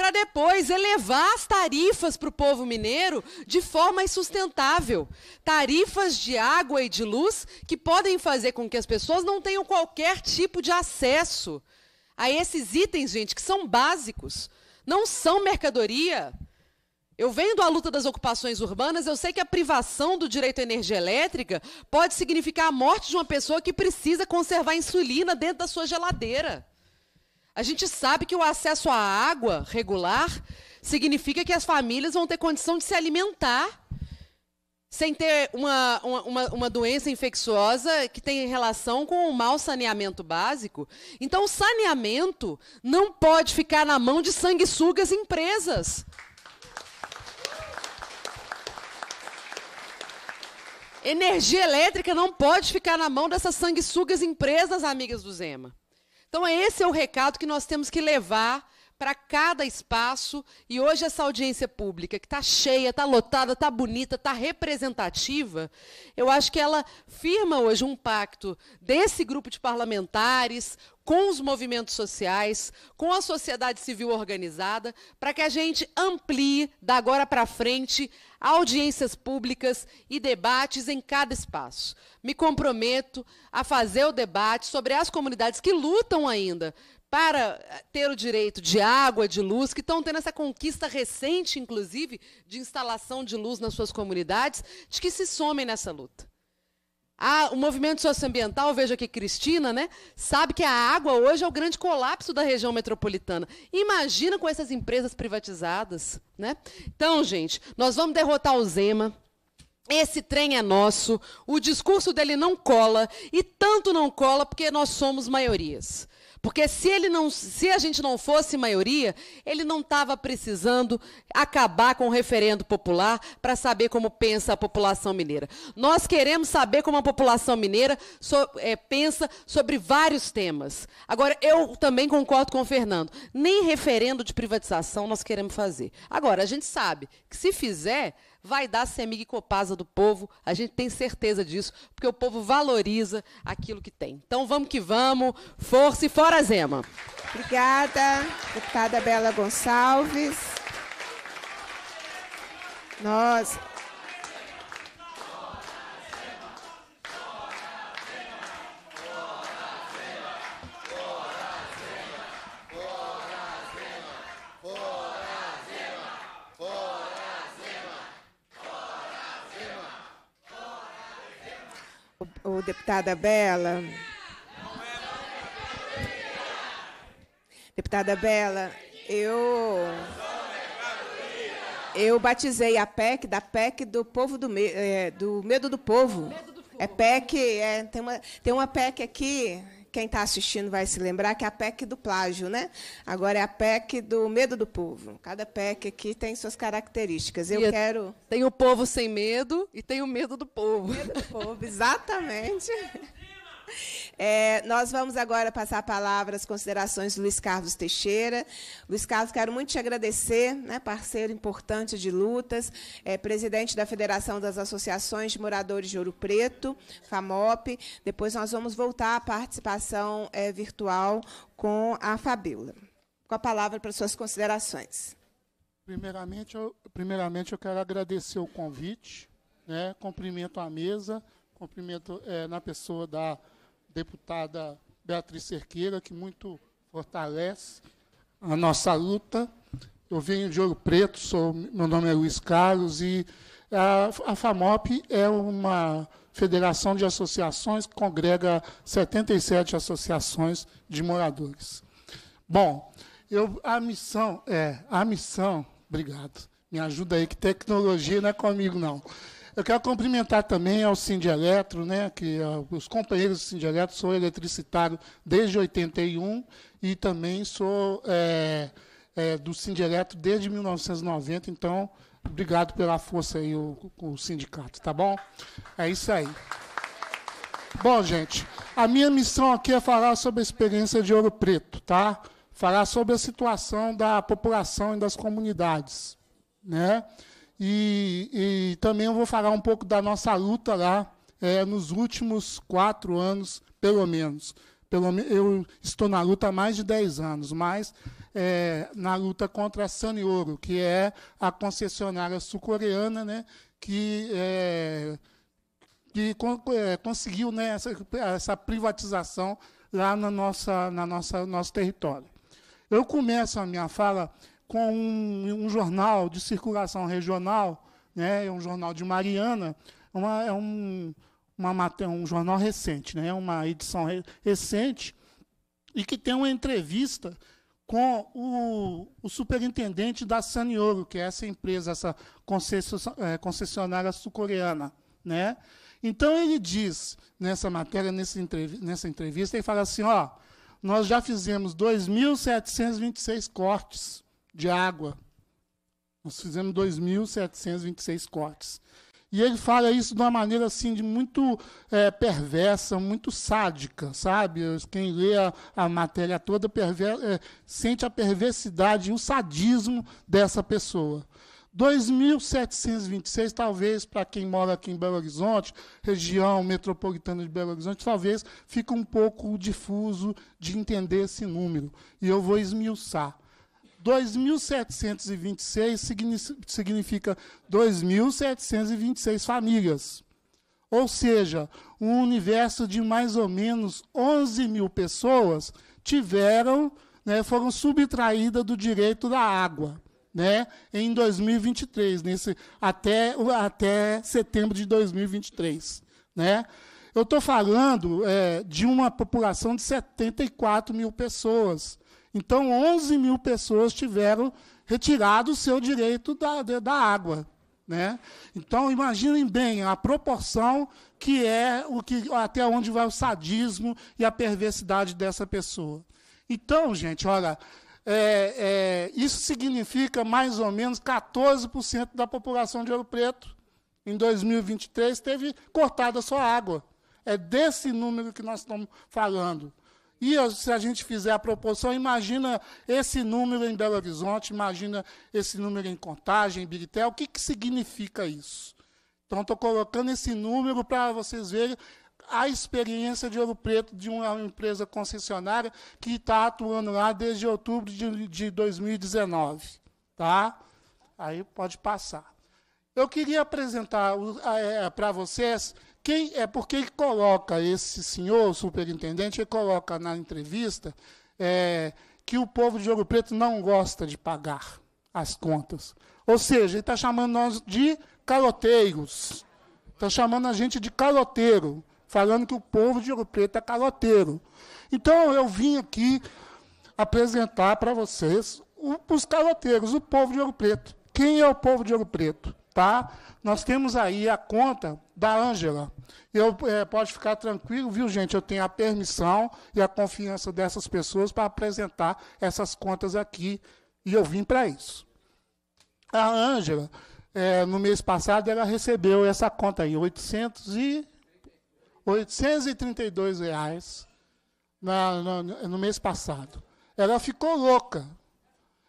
para depois elevar as tarifas para o povo mineiro de forma insustentável. Tarifas de água e de luz que podem fazer com que as pessoas não tenham qualquer tipo de acesso a esses itens, gente, que são básicos, não são mercadoria. Eu venho da luta das ocupações urbanas, eu sei que a privação do direito à energia elétrica pode significar a morte de uma pessoa que precisa conservar insulina dentro da sua geladeira. A gente sabe que o acesso à água regular significa que as famílias vão ter condição de se alimentar sem ter uma, uma, uma, doença infecciosa que tem relação com o mau saneamento básico. Então, o saneamento não pode ficar na mão de sanguessugas empresas. Energia elétrica não pode ficar na mão dessas sanguessugas empresas, amigas do Zema. Então, esse é o recado que nós temos que levar para cada espaço. E hoje essa audiência pública, que está cheia, está lotada, está bonita, está representativa, eu acho que ela firma hoje um pacto desse grupo de parlamentares com os movimentos sociais, com a sociedade civil organizada, para que a gente amplie, da agora para frente, audiências públicas e debates em cada espaço. Me comprometo a fazer o debate sobre as comunidades que lutam ainda para eh, ter o direito de água, de luz, que estão tendo essa conquista recente, inclusive, de instalação de luz nas suas comunidades, de que se somem nessa luta. Ah, o movimento socioambiental, veja que Cristina, né, sabe que a água hoje é o grande colapso da região metropolitana. Imagina com essas empresas privatizadas, né? Então, gente, nós vamos derrotar o Zema. Esse trem é nosso, o discurso dele não cola, e tanto não cola porque nós somos maiorias. Porque se ele não, se a gente não fosse maioria, ele não estava precisando acabar com o referendo popular para saber como pensa a população mineira. Nós queremos saber como a população mineira so, é, pensa sobre vários temas. Agora, eu também concordo com o Fernando. Nem referendo de privatização nós queremos fazer. Agora, a gente sabe que se fizer vai dar Semig Copasa do povo, a gente tem certeza disso, porque o povo valoriza aquilo que tem. Então vamos que vamos, força e fora Zema. Obrigada, deputada Bela Gonçalves. Nós o deputada Bela. Deputada Bela, eu eu batizei a PEC da PEC do povo do, me, é, do medo do povo. É PEC, é, tem, uma, tem uma PEC aqui quem está assistindo vai se lembrar que é a PEC do plágio, né? Agora é a PEC do medo do povo. Cada PEC aqui tem suas características. Eu e quero. Tem o povo sem medo e tem o medo do povo. Medo do povo, exatamente. *laughs* *laughs* É, nós vamos agora passar a palavra às considerações do Luiz Carlos Teixeira. Luiz Carlos, quero muito te agradecer, né, parceiro importante de lutas, é, presidente da Federação das Associações de Moradores de Ouro Preto, FAMOP. Depois nós vamos voltar à participação é, virtual com a Fabíola. Com a palavra para suas considerações. Primeiramente eu, primeiramente, eu quero agradecer o convite, né, cumprimento a mesa, cumprimento é, na pessoa da deputada Beatriz Cerqueira, que muito fortalece a nossa luta. Eu venho de Ouro Preto, sou, meu nome é Luiz Carlos, e a, a FAMOP é uma federação de associações que congrega 77 associações de moradores. Bom, eu, a missão, é, a missão, obrigado, me ajuda aí, que tecnologia não é comigo, não. Eu quero cumprimentar também ao Cindy Eletro, né, que uh, os companheiros do Cindy Eletro, sou eletricitário desde 81 e também sou é, é, do Cindy Eletro desde 1990, então obrigado pela força aí, o, o sindicato, tá bom? É isso aí. Bom, gente, a minha missão aqui é falar sobre a experiência de Ouro Preto, tá? Falar sobre a situação da população e das comunidades, né? E, e também eu vou falar um pouco da nossa luta lá é, nos últimos quatro anos, pelo menos. Pelo, eu estou na luta há mais de dez anos, mas é, na luta contra a Saniouro, que é a concessionária sul-coreana, né, que, é, que con, é, conseguiu né, essa, essa, privatização lá na nossa, na nossa nosso território. Eu começo a minha fala com um, um jornal de circulação regional, né, é um jornal de Mariana, uma, é um, uma, um jornal recente, né, é uma edição re, recente, e que tem uma entrevista com o, o, superintendente da Sanioro, que é essa empresa, essa concessionária é, sul-coreana. Né? Então ele diz nessa matéria, nessa entrevista, ele fala assim: ó, nós já fizemos 2.726 cortes de água. Nós fizemos 2.726 cortes. E ele fala isso de uma maneira assim de muito é, perversa, muito sádica, sabe? Quem lê a, a matéria toda perver, é, sente a perversidade e o sadismo dessa pessoa. 2.726, talvez, para quem mora aqui em Belo Horizonte, região metropolitana de Belo Horizonte, talvez fique um pouco difuso de entender esse número. E eu vou esmiuçar. 2.726 significa 2.726 famílias. Ou seja, um universo de mais ou menos 11 mil pessoas tiveram, né, foram subtraídas do direito da água. Né, em 2023, nesse, até, até setembro de 2023. Né? Eu estou falando é, de uma população de 74 mil pessoas então, 11 mil pessoas tiveram retirado o seu direito da, da água. Né? Então, imaginem bem a proporção que é o que até onde vai o sadismo e a perversidade dessa pessoa. Então, gente, olha, é, é, isso significa mais ou menos 14% da população de Ouro Preto em 2023 teve cortada sua água. É desse número que nós estamos falando. E se a gente fizer a proporção, imagina esse número em Belo Horizonte, imagina esse número em Contagem, em Birité, o que, que significa isso? Então, estou colocando esse número para vocês verem a experiência de Ouro Preto de uma empresa concessionária que está atuando lá desde outubro de, de 2019. Tá? Aí pode passar. Eu queria apresentar é, para vocês quem, é porque ele coloca esse senhor, superintendente, ele coloca na entrevista é, que o povo de Ouro Preto não gosta de pagar as contas. Ou seja, ele está chamando nós de caloteiros. Está chamando a gente de caloteiro, falando que o povo de Ouro Preto é caloteiro. Então, eu vim aqui apresentar para vocês os caloteiros, o povo de Ouro Preto. Quem é o povo de Ouro Preto? tá? Nós temos aí a conta da Ângela. Eu é, pode ficar tranquilo, viu, gente? Eu tenho a permissão e a confiança dessas pessoas para apresentar essas contas aqui e eu vim para isso. A Ângela, é, no mês passado, ela recebeu essa conta aí, 800 e 832 reais na, na, no mês passado. Ela ficou louca.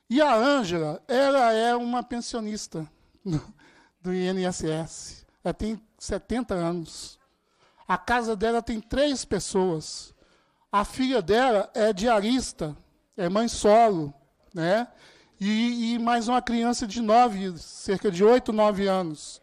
E a Ângela, ela é uma pensionista. *laughs* do INSS. Ela tem 70 anos. A casa dela tem três pessoas. A filha dela é diarista, é mãe solo, né? E, e mais uma criança de nove, cerca de oito, nove anos.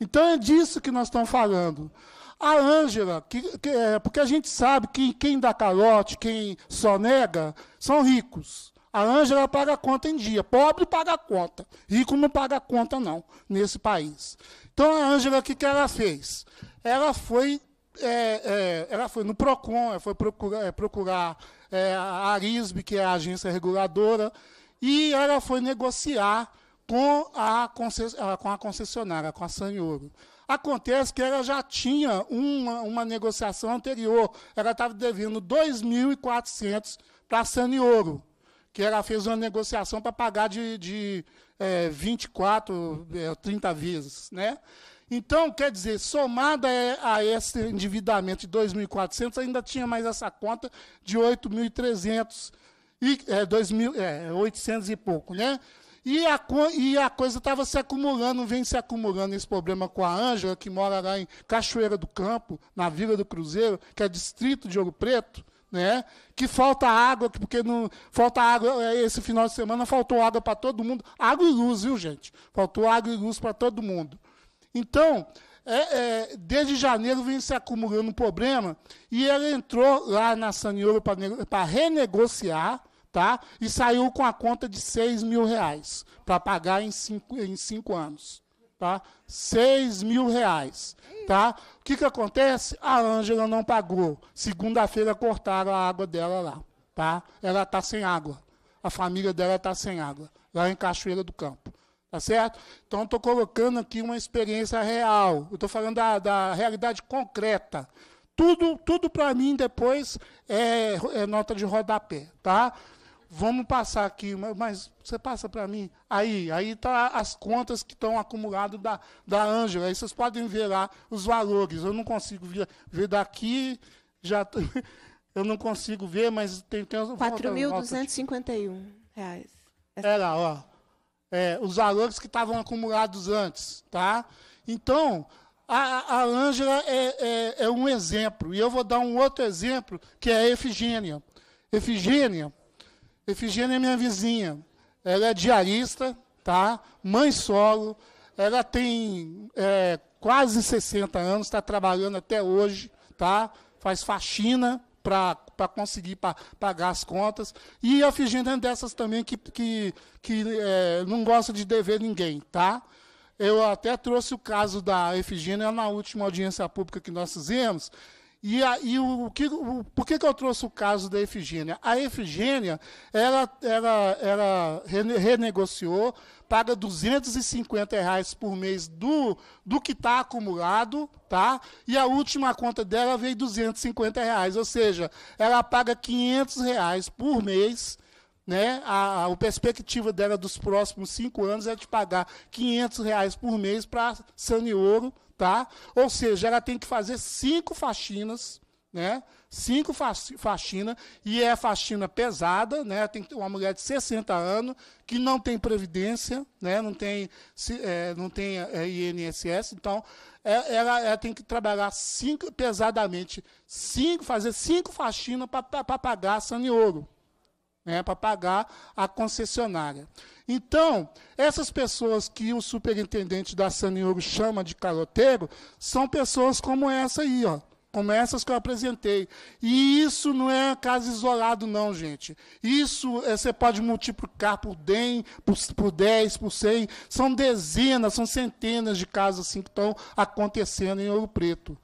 Então é disso que nós estamos falando. A Ângela, que, que é, porque a gente sabe que quem dá calote, quem sonega, são ricos. A Ângela paga a conta em dia. Pobre paga a conta. Rico não paga a conta, não, nesse país. Então, a Ângela, o que, que ela fez? Ela foi, é, é, ela foi no PROCON, ela foi é, procurar, é, procurar a Arisb, que é a agência reguladora, e ela foi negociar com a, com a concessionária, com a Sanhoro. Acontece que ela já tinha uma, uma negociação anterior. Ela estava devendo 2.400 para a Sanioro que ela fez uma negociação para pagar de, de é, 24, é, 30 vezes. Né? Então, quer dizer, somada é, a esse endividamento de 2.400, ainda tinha mais essa conta de 8.300 e é, é, 800 e pouco, né? E a, e a coisa estava se acumulando, vem se acumulando esse problema com a Ângela, que mora lá em Cachoeira do Campo, na Vila do Cruzeiro, que é distrito de Ouro Preto, né? Que falta água, porque não falta água é, esse final de semana faltou água para todo mundo, água e luz, viu gente? Faltou água e luz para todo mundo. Então, é, é, desde janeiro vem se acumulando um problema e ele entrou lá na Saniolo para renegociar, tá? E saiu com a conta de 6 mil reais para pagar em cinco, em cinco anos tá? 6 mil reais. Tá? O que, que acontece? A Ângela não pagou. Segunda-feira cortaram a água dela lá. Tá? Ela está sem água. A família dela está sem água, lá em Cachoeira do Campo. Tá certo? Então, estou colocando aqui uma experiência real. Estou falando da, da, realidade concreta. Tudo, tudo para mim depois é, é nota de rodapé. Tá? vamos passar aqui, mas, você passa para mim. Aí, aí tá as contas que estão acumuladas da, da Ângela. Aí vocês podem ver lá os valores. Eu não consigo ver, ver daqui, já *laughs* eu não consigo ver, mas tem, tem 4.251 reais. Era é, é ó. É, os valores que estavam acumulados antes, tá? Então, a Ângela é, é, é um exemplo. E eu vou dar um outro exemplo, que é a Efigênia. Efigênia, Efigênia é minha vizinha. Ela é diarista, tá? Mãe solo. Ela tem é, quase 60 anos, está trabalhando até hoje, tá? Faz faxina para conseguir pa, pagar as contas. E a Efigênia é dessas também que, que, que é, não gosta de dever ninguém, tá? Eu até trouxe o caso da Efigênia na última audiência pública que nós fizemos e, aí, o, o, que, o, por que, que eu trouxe o caso da Efigênia? A Efigênia, ela, ela, ela renegociou, paga 250 reais por mês do, do que está acumulado, tá? E a última conta dela veio 250 reais, ou seja, ela paga 500 reais por mês, né? A, a, a perspectiva dela dos próximos cinco anos é de pagar 500 reais por mês para Saniouro, tá? Ou seja, ela tem que fazer cinco faxinas, né? Cinco faxina e é faxina pesada, né? Tem uma mulher de 60 anos que não tem previdência, né? Não tem, se, é, não tem é, INSS, então é, ela, ela, tem que trabalhar cinco pesadamente, cinco, fazer cinco faxinas para pagar a Sanioro, né, para pagar a concessionária. Então, essas pessoas que o superintendente da Saniouro chama de caloteiro são pessoas como essa aí, ó, como essas que eu apresentei. E isso não é caso isolado, não, gente. Isso é, você pode multiplicar por 10, por, por 10, por 100. São dezenas, são centenas de casos assim que estão acontecendo em Ouro Preto.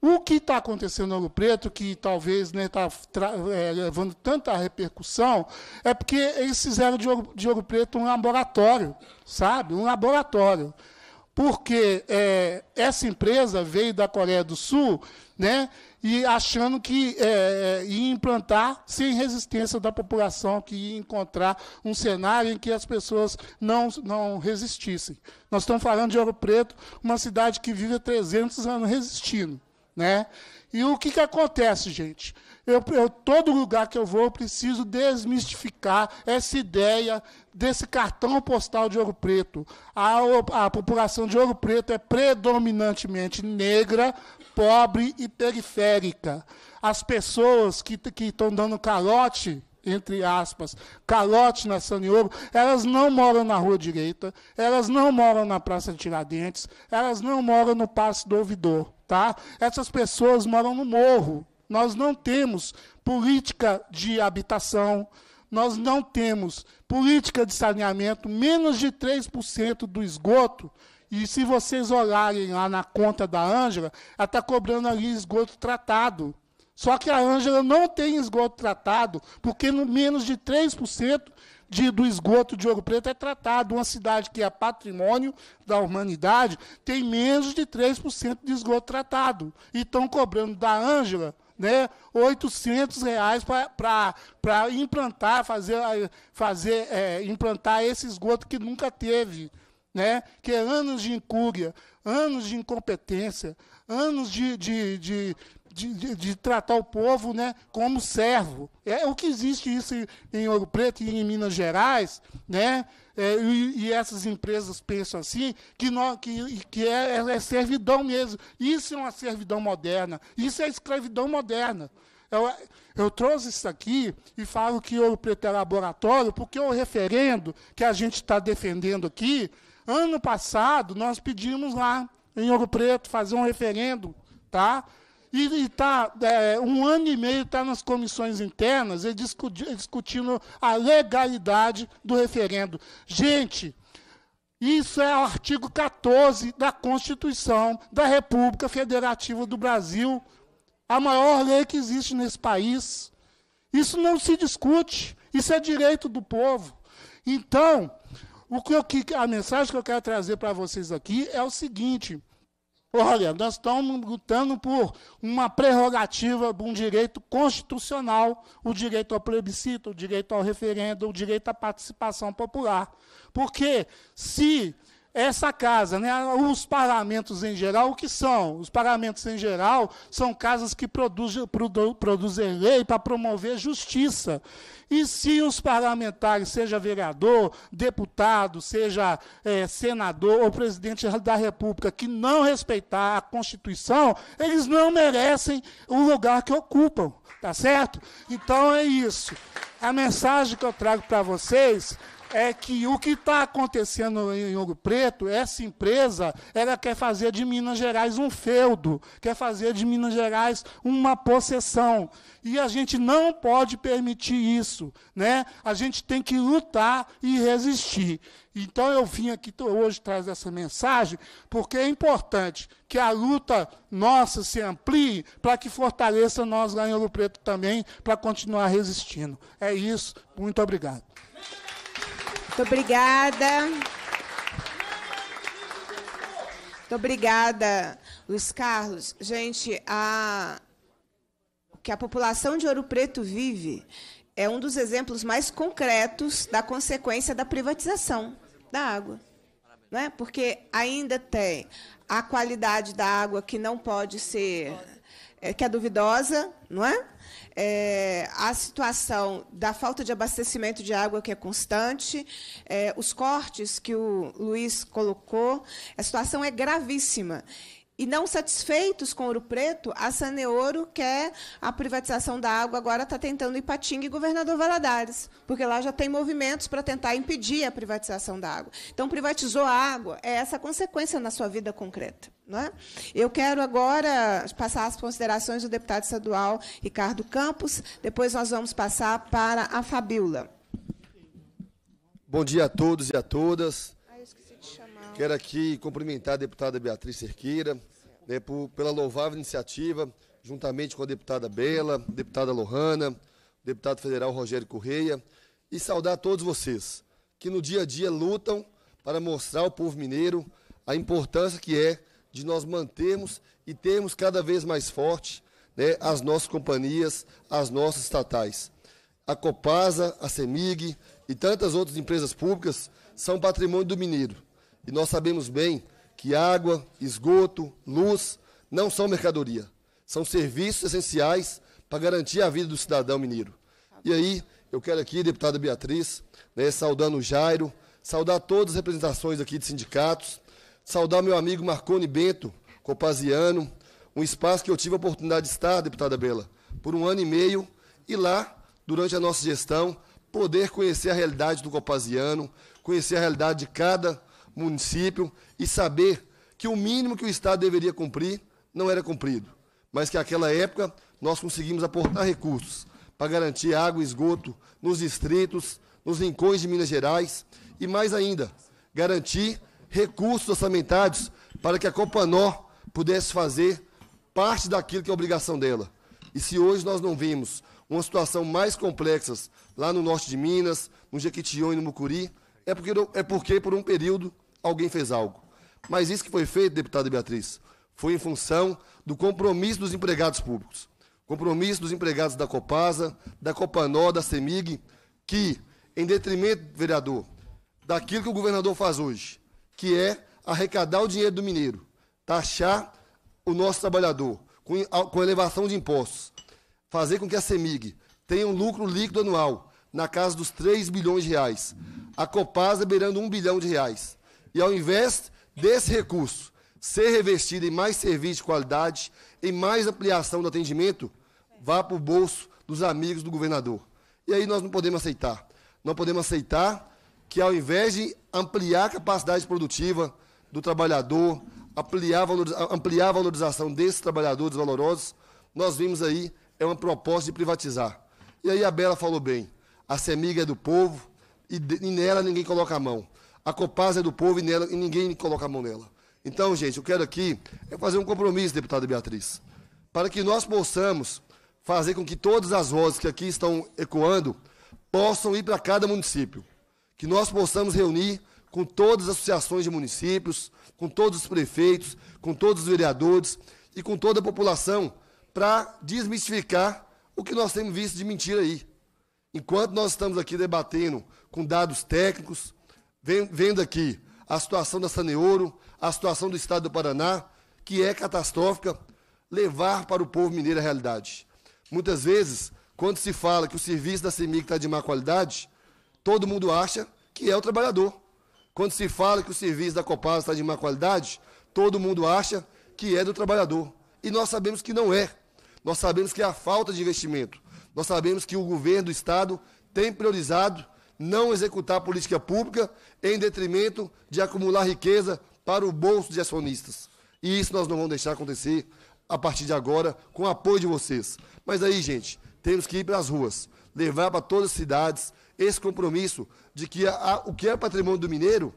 O que está acontecendo no Ouro Preto, que talvez está né, tá é, levando tanta repercussão, é porque eles fizeram de Ouro, de Ouro Preto um laboratório, sabe? Um laboratório. Porque é, essa empresa veio da Coreia do Sul né, e achando que é, é ia implantar sem resistência da população, que ia encontrar um cenário em que as pessoas não, não resistissem. Nós estamos falando de Ouro Preto, uma cidade que vive há 300 anos resistindo. Né? E o que, que acontece, gente? Eu, eu, todo lugar que eu vou, eu preciso desmistificar essa ideia desse cartão postal de Ouro Preto. A, a população de Ouro Preto é predominantemente negra, pobre e periférica. As pessoas que estão dando calote entre aspas, calote na Sanioro, elas não moram na Rua Direita, elas não moram na Praça de Tiradentes, elas não moram no Passo do Ouvidor. Tá? Essas pessoas moram no morro. Nós não temos política de habitação, nós não temos política de saneamento, menos de 3% do esgoto. E se vocês olharem lá na conta da Ângela, ela está cobrando ali esgoto tratado. Só que a Ângela não tem esgoto tratado, porque no menos de 3% de, do esgoto de Ouro Preto é tratado. Uma cidade que é patrimônio da humanidade tem menos de 3% de esgoto tratado. E estão cobrando da Ângela né, 800 reais para implantar, fazer, eh, fazer é, implantar esse esgoto que nunca teve. Né, que é anos de incúria, anos de incompetência, anos de, de, de de, de, de, tratar o povo né, como servo. É o que existe isso em Ouro Preto e em Minas Gerais, né? É, e, e, essas empresas pensam assim, que, não, que, que é, é servidão mesmo. Isso é uma servidão moderna, isso é escravidão moderna. Eu, eu, trouxe isso aqui e falo que Ouro Preto é laboratório, porque o é referendo que a gente está defendendo aqui, ano passado nós pedimos lá em Ouro Preto fazer um referendo, tá? e está é, um ano e meio está nas comissões internas e discutindo, discutindo a legalidade do referendo. Gente, isso é o artigo 14 da Constituição da República Federativa do Brasil, a maior lei que existe nesse país. Isso não se discute, isso é direito do povo. Então, o que eu, a mensagem que eu quero trazer para vocês aqui é o seguinte: Olha, nós estamos lutando por uma prerrogativa, um direito constitucional, o direito ao plebiscito, o direito ao referendo, o direito à participação popular. Porque se essa casa, né, os parlamentos em geral, o que são? Os parlamentos em geral são casas que produzem, produ, lei para promover justiça. E se os parlamentares, seja vereador, deputado, seja é, senador ou presidente da República, que não respeitar a Constituição, eles não merecem o lugar que ocupam, tá certo? Então é isso. A mensagem que eu trago para vocês é que o que está acontecendo em Ouro Preto, essa empresa, ela quer fazer de Minas Gerais um feudo, quer fazer de Minas Gerais uma possessão. E a gente não pode permitir isso. Né? A gente tem que lutar e resistir. Então eu vim aqui hoje trazer essa mensagem, porque é importante que a luta nossa se amplie para que fortaleça nós lá em Ouro Preto também, para continuar resistindo. É isso. Muito obrigado. Muito obrigada. Muito obrigada, Luiz Carlos. Gente, a... o que a população de Ouro Preto vive é um dos exemplos mais concretos da consequência da privatização da água. Né? Porque ainda tem a qualidade da água que não pode ser. Eh, que é duvidosa, não é? é, a situação da falta de abastecimento de água que é constante, é, os cortes que o Luiz colocou, a situação é gravíssima. E não satisfeitos com Ouro Preto, a Saneouro quer a privatização da água, agora está tentando Ipatinga e Governador Valadares, porque lá já tem movimentos para tentar impedir a privatização da água. Então, privatizou a água, é essa consequência na sua vida concreta. Não é? Eu quero agora passar as considerações do deputado estadual Ricardo Campos, depois nós vamos passar para a Fabiola. Bom dia a todos e a todas. Quero aqui cumprimentar a deputada Beatriz Cerqueira né, por, pela louvável iniciativa, juntamente com a deputada Bela, deputada Lohana, deputado federal Rogério Correia, e saudar todos vocês que no dia a dia lutam para mostrar ao povo mineiro a importância que é de nós mantermos e termos cada vez mais forte né, as nossas companhias, as nossas estatais. A Copasa, a CEMIG e tantas outras empresas públicas são patrimônio do mineiro e nós sabemos bem que água, esgoto, luz não são mercadoria. São serviços essenciais para garantir a vida do cidadão mineiro. E aí, eu quero aqui, deputada Beatriz, né, saudando o Jairo, saudar todas as representações aqui de sindicatos, saudar meu amigo Marconi Bento, Copasiano, um espaço que eu tive a oportunidade de estar, deputada Bela, por um ano e meio, e lá, durante a nossa gestão, poder conhecer a realidade do Copasiano, conhecer a realidade de cada município e saber que o mínimo que o Estado deveria cumprir não era cumprido, mas que naquela época nós conseguimos aportar recursos para garantir água e esgoto nos distritos, nos rincões de Minas Gerais e, mais ainda, garantir recursos orçamentários para que a Copanó pudesse fazer parte daquilo que é obrigação dela. E se hoje nós não vemos uma situação mais complexa lá no norte de Minas, no Jequitinhonha e no Mucuri, é porque, é porque por um período alguém fez algo. Mas isso que foi feito, deputada Beatriz, foi em função do compromisso dos empregados públicos. Compromisso dos empregados da Copasa, da Copanó, da CEMIG, que, em detrimento, vereador, daquilo que o governador faz hoje, que é arrecadar o dinheiro do mineiro, taxar o nosso trabalhador com, elevação de impostos, fazer com que a CEMIG tenha um lucro líquido anual na casa dos 3 bilhões de reais, a Copasa beirando 1 bilhão de reais. E ao invés desse recurso ser revestido em mais serviço de qualidade, em mais ampliação do atendimento, vá para o bolso dos amigos do governador. E aí nós não podemos aceitar. Não podemos aceitar que, ao invés de ampliar a capacidade produtiva do trabalhador, ampliar, valoriza ampliar a valorização desses trabalhadores valorosos, nós vimos aí é uma proposta de privatizar. E aí a Bela falou bem, a semiga é do povo e, e nela ninguém coloca a mão. A Copasa é do povo e, nela, e ninguém coloca a mão nela. Então, gente, eu quero aqui é fazer um compromisso, deputada Beatriz, para que nós possamos fazer com que todas as vozes que aqui estão ecoando possam ir para cada município. Que nós possamos reunir com todas as associações de municípios, com todos os prefeitos, com todos os vereadores e com toda a população para desmistificar o que nós temos visto de mentira aí. Enquanto nós estamos aqui debatendo com dados técnicos, vendo aqui a situação da Saneouro, a situação do estado do Paraná, que é catastrófica, levar para o povo mineiro a realidade. Muitas vezes, quando se fala que o serviço da CEMIG está de má qualidade, todo mundo acha que é o trabalhador. Quando se fala que o serviço da Copasa está de má qualidade, todo mundo acha que é do trabalhador. E nós sabemos que não é. Nós sabemos que é a falta de investimento. Nós sabemos que o governo do Estado tem priorizado não executar política pública em detrimento de acumular riqueza para o bolso de acionistas. E isso nós não vamos deixar acontecer a partir de agora, com o apoio de vocês. Mas aí, gente, temos que ir para as ruas, levar para todas as cidades esse compromisso de que a, a, o que é patrimônio do mineiro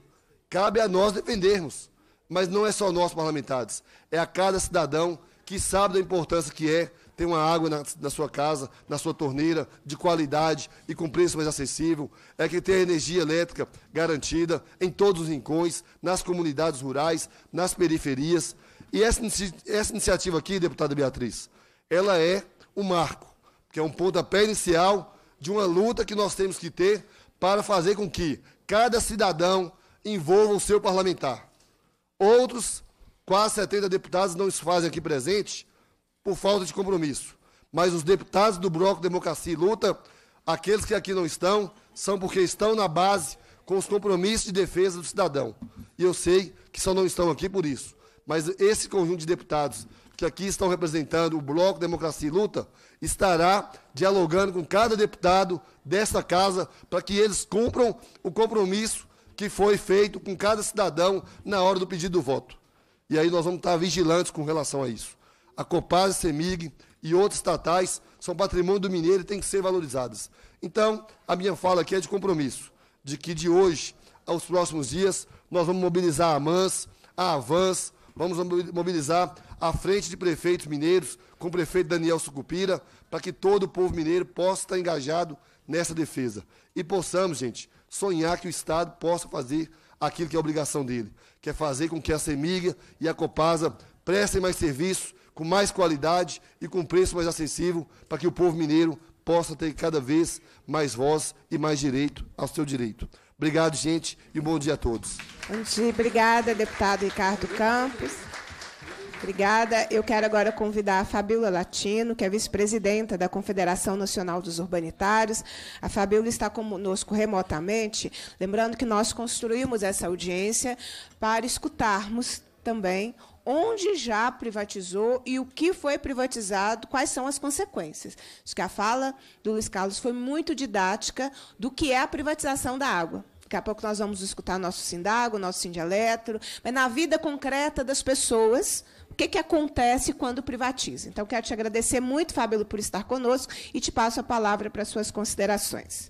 cabe a nós defendermos. Mas não é só nós parlamentares, é a cada cidadão que sabe da importância que é tem uma água na, na, sua casa, na sua torneira, de qualidade e com preço mais acessível, é que tem a energia elétrica garantida em todos os rincões, nas comunidades rurais, nas periferias. E essa, essa iniciativa aqui, deputada Beatriz, ela é o um marco, que é um pontapé inicial de uma luta que nós temos que ter para fazer com que cada cidadão envolva o seu parlamentar. Outros quase 70 deputados não se fazem aqui presente, por falta de compromisso. Mas os deputados do Bloco Democracia e Luta, aqueles que aqui não estão, são porque estão na base com os compromissos de defesa do cidadão. E eu sei que só não estão aqui por isso. Mas esse conjunto de deputados que aqui estão representando o Bloco Democracia e Luta estará dialogando com cada deputado desta casa para que eles cumpram o compromisso que foi feito com cada cidadão na hora do pedido do voto. E aí nós vamos estar vigilantes com relação a isso a Copasa, a Semig e outros estatais são patrimônio do mineiro e têm que ser valorizadas. Então, a minha fala aqui é de compromisso, de que de hoje aos próximos dias nós vamos mobilizar a AMANS, a Avans, vamos mobilizar a frente de prefeitos mineiros, com o prefeito Daniel Sucupira, para que todo o povo mineiro possa estar engajado nessa defesa. E possamos, gente, sonhar que o Estado possa fazer aquilo que é obrigação dele, que é fazer com que a Semig e a Copasa prestem mais serviço com mais qualidade e com preço mais acessível, para que o povo mineiro possa ter cada vez mais voz e mais direito ao seu direito. Obrigado, gente, e um bom dia a todos. Bom dia, obrigada, deputado Ricardo Campos. Obrigada. Eu quero agora convidar a Fabíola Latino, que é vice-presidenta da Confederação Nacional dos Urbanitários. A Fabíola está conosco remotamente. Lembrando que nós construímos essa audiência para escutarmos também onde já privatizou e o que foi privatizado, quais são as consequências. Acho que a fala do Luiz Carlos foi muito didática do que é a privatização da água. Daqui a pouco nós vamos escutar nosso Sindago, nosso Sindieletro, mas na vida concreta das pessoas, o que, que acontece quando privatiza. Então, quero te agradecer muito, Fábio, por estar conosco e te passo a palavra para suas considerações.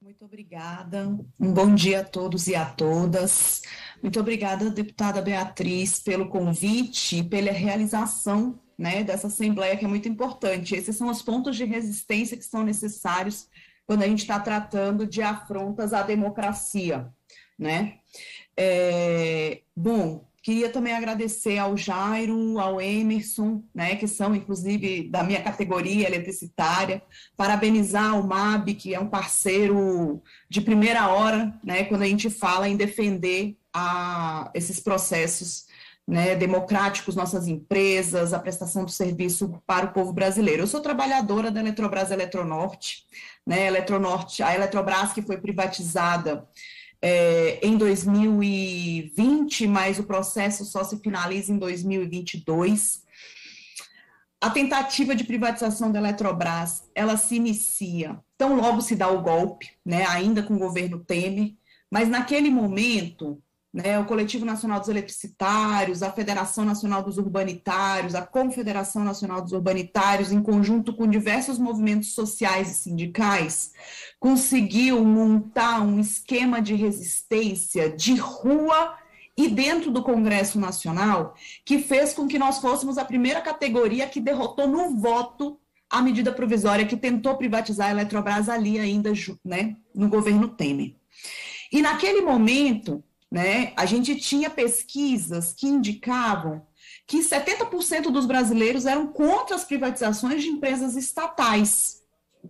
Muito obrigada. Um bom dia a todos e a todas. Muito obrigada, deputada Beatriz, pelo convite e pela realização né, dessa Assembleia, que é muito importante. Esses são os pontos de resistência que são necessários quando a gente está tratando de afrontas à democracia. Né? É, bom, queria também agradecer ao Jairo, ao Emerson, né, que são inclusive da minha categoria eletricitária, parabenizar o MAB, que é um parceiro de primeira hora, né, quando a gente fala em defender a esses processos né, democráticos, nossas empresas, a prestação do serviço para o povo brasileiro. Eu sou trabalhadora da Eletrobras Eletronorte, né, Eletronorte, a Eletrobras que foi privatizada é, em 2020, mas o processo só se finaliza em 2022. A tentativa de privatização da Eletrobras, ela se inicia tão logo se dá o golpe, né, ainda com o governo Temer, mas naquele momento né, o Coletivo Nacional dos Eletricitários, a Federação Nacional dos Urbanitários, a Confederação Nacional dos Urbanitários, em conjunto com diversos movimentos sociais e sindicais, conseguiu montar um esquema de resistência de rua e dentro do Congresso Nacional, que fez com que nós fôssemos a primeira categoria que derrotou no voto a medida provisória que tentou privatizar a Eletrobras ali ainda né, no governo Temer. E naquele momento, né? A gente tinha pesquisas que indicavam que 70% dos brasileiros eram contra as privatizações de empresas estatais,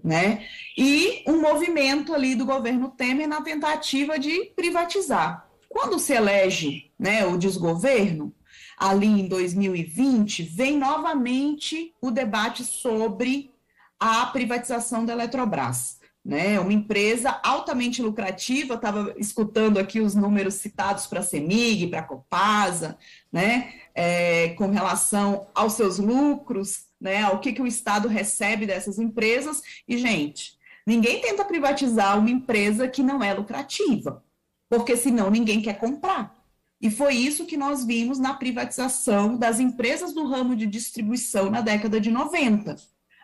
né? E um movimento ali do governo Temer na tentativa de privatizar. Quando se elege, né, o desgoverno, ali em 2020, vem novamente o debate sobre a privatização da Eletrobras né? Uma empresa altamente lucrativa, estava escutando aqui os números citados para a CEMIG, para a Copasa, né? É, com relação aos seus lucros, né? o que, que o Estado recebe dessas empresas. E, gente, ninguém tenta privatizar uma empresa que não é lucrativa, porque senão ninguém quer comprar. E foi isso que nós vimos na privatização das empresas do ramo de distribuição na década de 90.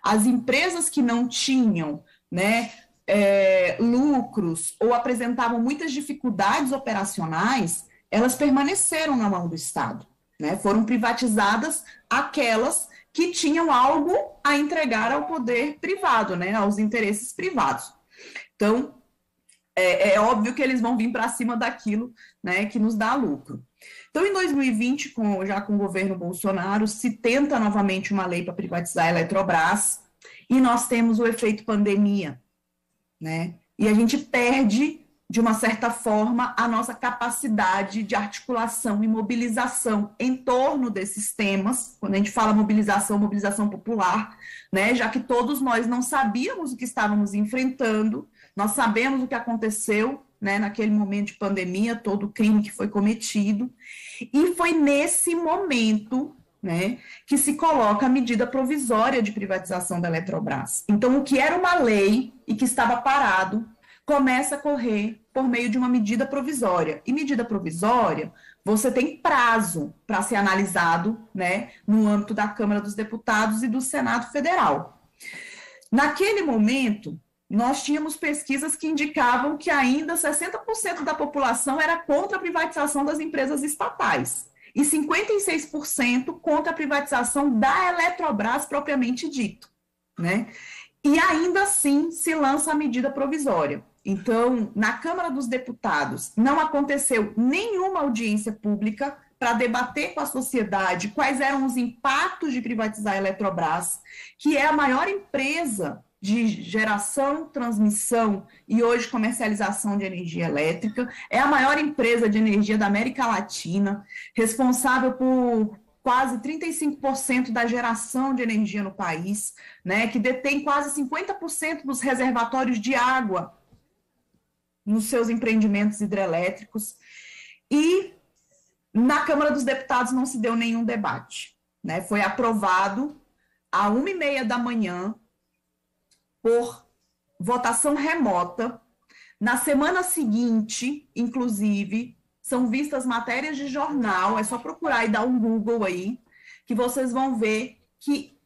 As empresas que não tinham né, é, lucros ou apresentavam muitas dificuldades operacionais, elas permaneceram na mão do Estado. Né? Foram privatizadas aquelas que tinham algo a entregar ao poder privado, né? aos interesses privados. Então, é, é óbvio que eles vão vir para cima daquilo né, que nos dá lucro. Então, em 2020, com, já com o governo Bolsonaro, se tenta novamente uma lei para privatizar a Eletrobras, e nós temos o efeito pandemia, né? E a gente perde, de uma certa forma, a nossa capacidade de articulação e mobilização em torno desses temas. Quando a gente fala mobilização, mobilização popular, né? Já que todos nós não sabíamos o que estávamos enfrentando, nós sabemos o que aconteceu, né, naquele momento de pandemia, todo o crime que foi cometido. E foi nesse momento né, que se coloca a medida provisória de privatização da Eletrobras. Então, o que era uma lei e que estava parado começa a correr por meio de uma medida provisória. E medida provisória, você tem prazo para ser analisado, né, no âmbito da Câmara dos Deputados e do Senado Federal. Naquele momento, nós tínhamos pesquisas que indicavam que ainda 60% da população era contra a privatização das empresas estatais e 56% contra a privatização da Eletrobras propriamente dito, né? E ainda assim se lança a medida provisória. Então, na Câmara dos Deputados não aconteceu nenhuma audiência pública para debater com a sociedade quais eram os impactos de privatizar a Eletrobras, que é a maior empresa de geração, transmissão e hoje comercialização de energia elétrica. É a maior empresa de energia da América Latina, responsável por quase 35% da geração de energia no país, né, que detém quase 50% dos reservatórios de água nos seus empreendimentos hidrelétricos. E na Câmara dos Deputados não se deu nenhum debate. Né? Foi aprovado a uma e meia da manhã por votação remota. Na semana seguinte, inclusive, são vistas matérias de jornal, é só procurar e dar um Google aí, que vocês vão ver que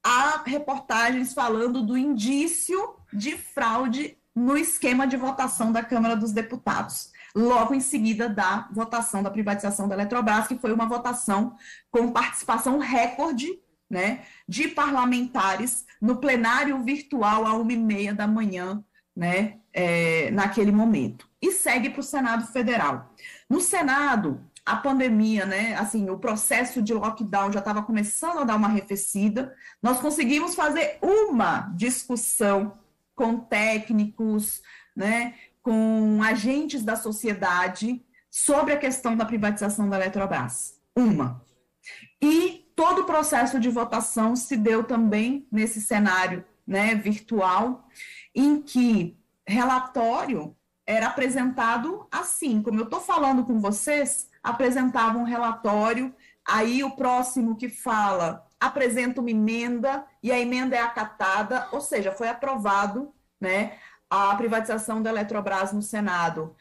há reportagens falando do indício de fraude no esquema de votação da Câmara dos Deputados, logo em seguida da votação da privatização da Eletrobras, que foi uma votação com participação recorde né, de parlamentares no plenário virtual à uma e meia da manhã, né, é, naquele momento. E segue para o Senado Federal. No Senado, a pandemia, né, assim, o processo de lockdown já estava começando a dar uma arrefecida. Nós conseguimos fazer uma discussão com técnicos, né, com agentes da sociedade sobre a questão da privatização da Eletrobras. Uma. E Todo o processo de votação se deu também nesse cenário né, virtual, em que relatório era apresentado assim, como eu estou falando com vocês, apresentava um relatório, aí o próximo que fala apresenta uma emenda e a emenda é acatada, ou seja, foi aprovado né, a privatização da Eletrobras no Senado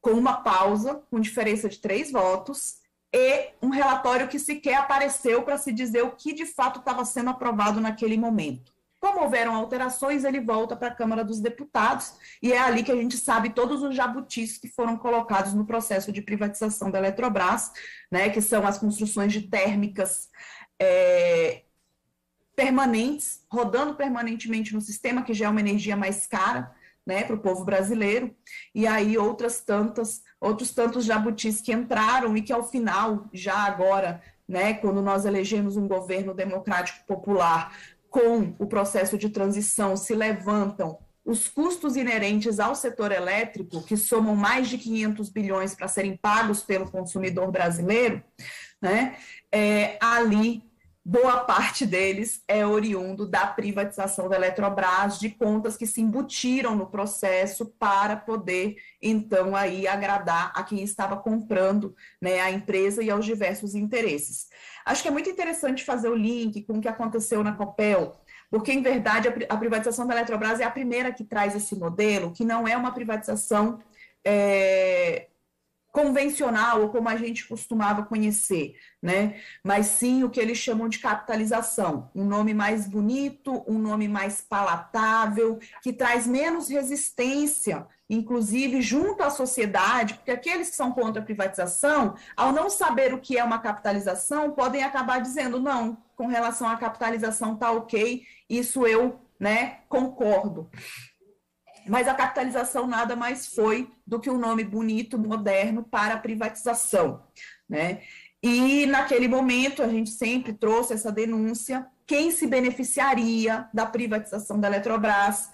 com uma pausa, com diferença de três votos, e um relatório que sequer apareceu para se dizer o que de fato estava sendo aprovado naquele momento. Como houveram alterações, ele volta para a Câmara dos Deputados e é ali que a gente sabe todos os jabutis que foram colocados no processo de privatização da Eletrobras, né, que são as construções de térmicas é, permanentes, rodando permanentemente no sistema, que já é uma energia mais cara, né, para o povo brasileiro, e aí outras tantas, outros tantos jabutis que entraram e que ao final, já agora, né, quando nós elegemos um governo democrático popular com o processo de transição, se levantam os custos inerentes ao setor elétrico, que somam mais de 500 bilhões para serem pagos pelo consumidor brasileiro, né, é, ali boa parte deles é oriundo da privatização da Eletrobras, de contas que se embutiram no processo para poder, então, aí agradar a quem estava comprando né, a empresa e aos diversos interesses. Acho que é muito interessante fazer o link com o que aconteceu na Copel, porque, em verdade, a privatização da Eletrobras é a primeira que traz esse modelo, que não é uma privatização. É, convencional ou como a gente costumava conhecer, né? Mas sim o que eles chamam de capitalização, um nome mais bonito, um nome mais palatável, que traz menos resistência, inclusive junto à sociedade, porque aqueles que são contra a privatização, ao não saber o que é uma capitalização, podem acabar dizendo não, com relação à capitalização tá OK, isso eu, né, concordo mas a capitalização nada mais foi do que um nome bonito, moderno para a privatização, né? E naquele momento a gente sempre trouxe essa denúncia, quem se beneficiaria da privatização da Eletrobras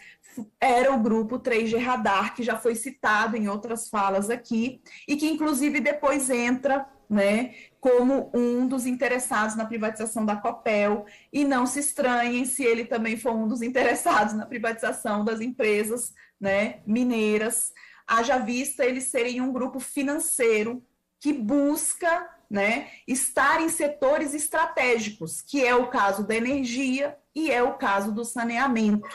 era o grupo 3G Radar, que já foi citado em outras falas aqui, e que inclusive depois entra né, como um dos interessados na privatização da Copel e não se estranhem se ele também for um dos *laughs* interessados na privatização das empresas né, mineiras, haja vista eles serem um grupo financeiro que busca né, estar em setores estratégicos, que é o caso da energia e é o caso do saneamento.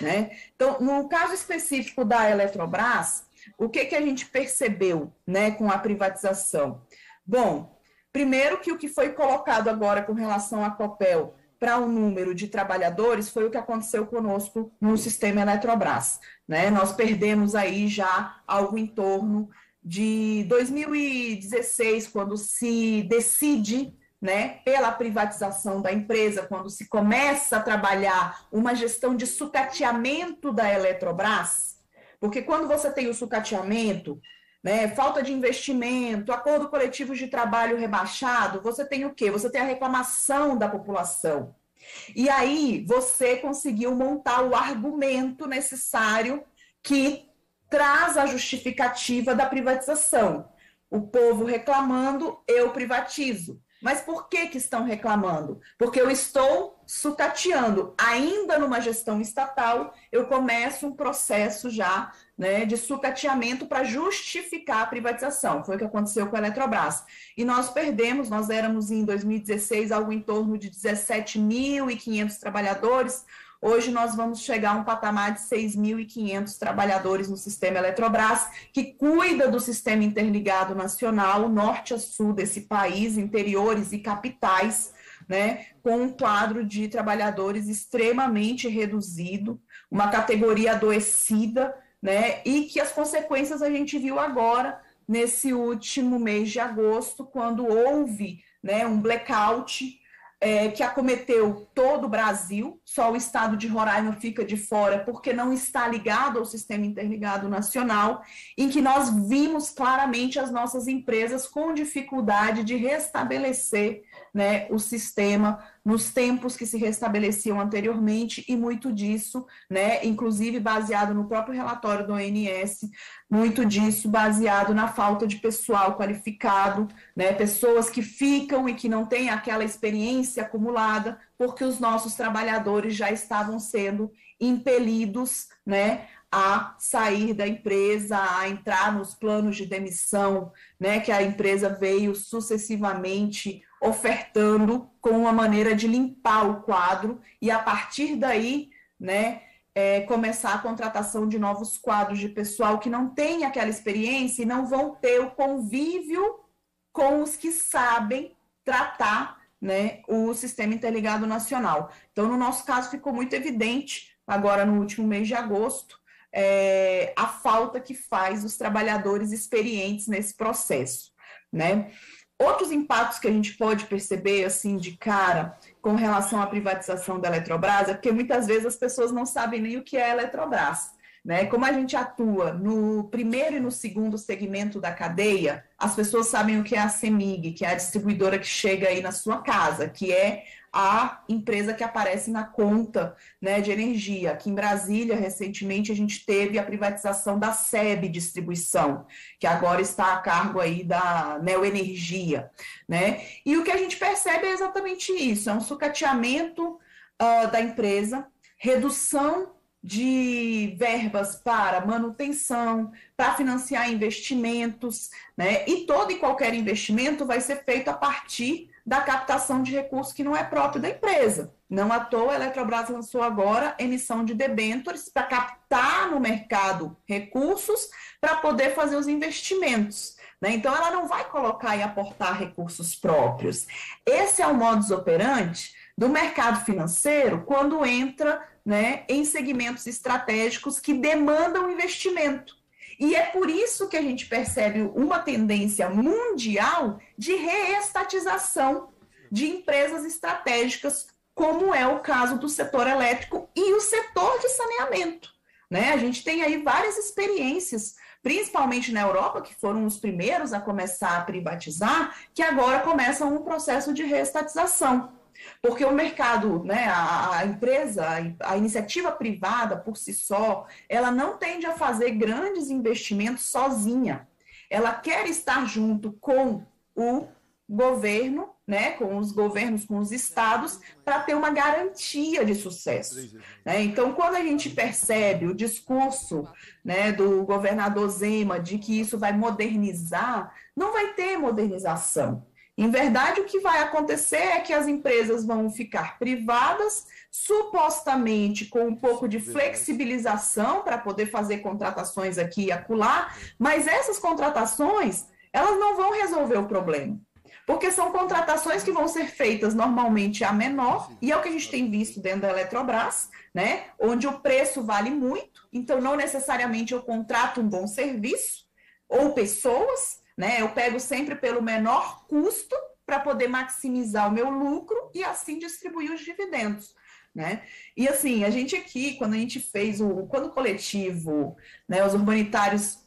Né? Então, no caso específico da Eletrobras, o que, que a gente percebeu né, com a privatização? Bom, Primeiro que o que foi colocado agora com relação a COPEL para o um número de trabalhadores foi o que aconteceu conosco no sistema Eletrobras. Né? Nós perdemos aí já algo em torno de 2016, quando se decide né, pela privatização da empresa, quando se começa a trabalhar uma gestão de sucateamento da Eletrobras, porque quando você tem o sucateamento, né? Falta de investimento, acordo coletivo de trabalho rebaixado, você tem o quê? Você tem a reclamação da população. E aí você conseguiu montar o argumento necessário que traz a justificativa da privatização. O povo reclamando, eu privatizo. Mas por que, que estão reclamando? Porque eu estou sucateando. Ainda numa gestão estatal, eu começo um processo já né, de sucateamento para justificar a privatização. Foi o que aconteceu com a Eletrobras. E nós perdemos, nós éramos em 2016 algo em torno de 17.500 trabalhadores. Hoje nós vamos chegar a um patamar de 6.500 trabalhadores no sistema Eletrobras, que cuida do sistema interligado nacional, norte a sul desse país, interiores e capitais, né, com um quadro de trabalhadores extremamente reduzido, uma categoria adoecida, né? E que as consequências a gente viu agora nesse último mês de agosto, quando houve né, um blackout é, que acometeu todo o Brasil, só o estado de Roraima fica de fora porque não está ligado ao sistema interligado nacional, em que nós vimos claramente as nossas empresas com dificuldade de restabelecer né, o sistema nos tempos que se restabeleciam anteriormente e muito disso, né, inclusive baseado no próprio relatório do ONS, muito disso baseado na falta de pessoal qualificado, né, pessoas que ficam e que não têm aquela experiência acumulada, porque os nossos trabalhadores já estavam sendo impelidos, né, a sair da empresa, a entrar nos planos de demissão, né, que a empresa veio sucessivamente ofertando como uma maneira de limpar o quadro e a partir daí, né, é, começar a contratação de novos quadros de pessoal que não tem aquela experiência e não vão ter o convívio com os que sabem tratar, né, o sistema interligado nacional. Então, no nosso caso, ficou muito evidente agora no último mês de agosto é, a falta que faz os trabalhadores experientes nesse processo, né? Outros impactos que a gente pode perceber, assim, de cara, com relação à privatização da Eletrobras, é porque muitas vezes as pessoas não sabem nem o que é a Eletrobras. Né? Como a gente atua no primeiro e no segundo segmento da cadeia, as pessoas sabem o que é a CEMIG, que é a distribuidora que chega aí na sua casa, que é a empresa que aparece na conta né, de energia. Aqui em Brasília, recentemente, a gente teve a privatização da SEB Distribuição, que agora está a cargo aí da Neoenergia. Né? E o que a gente percebe é exatamente isso, é um sucateamento uh, da empresa, redução de verbas para manutenção, para financiar investimentos, né? E todo e qualquer investimento vai ser feito a partir da captação de recursos que não é próprio da empresa. Não à toa, a Eletrobras lançou agora emissão de debêntures para captar no mercado recursos para poder fazer os investimentos. Né? Então, ela não vai colocar e aportar recursos próprios. Esse é o modus operandi do mercado financeiro quando entra né, em segmentos estratégicos que demandam investimento. E é por isso que a gente percebe uma tendência mundial de reestatização de empresas estratégicas, como é o caso do setor elétrico e o setor de saneamento. Né? A gente tem aí várias experiências, principalmente na Europa, que foram os primeiros a começar a privatizar, que agora começam um processo de reestatização. Porque o mercado, né, a, a empresa, a, iniciativa privada por si só, ela não tende a fazer grandes investimentos sozinha. Ela quer estar junto com o governo, né, com os governos, com os estados, para ter uma garantia de sucesso. Né? Então, quando a gente percebe o discurso né, do governador Zema de que isso vai modernizar, não vai ter modernização. Em verdade, o que vai acontecer é que as empresas vão ficar privadas, supostamente com um pouco de flexibilização para poder fazer contratações aqui e acolá, mas essas contratações, elas não vão resolver o problema. Porque são contratações que vão ser feitas normalmente a menor, e é o que a gente tem visto dentro da Eletrobras, né? Onde o preço vale muito, então não necessariamente eu contrato um bom serviço ou pessoas, né? Eu pego sempre pelo menor custo para poder maximizar o meu lucro e assim distribuir os dividendos. Né? E assim, a gente aqui, quando a gente fez o. Quando o coletivo, né, os urbanitários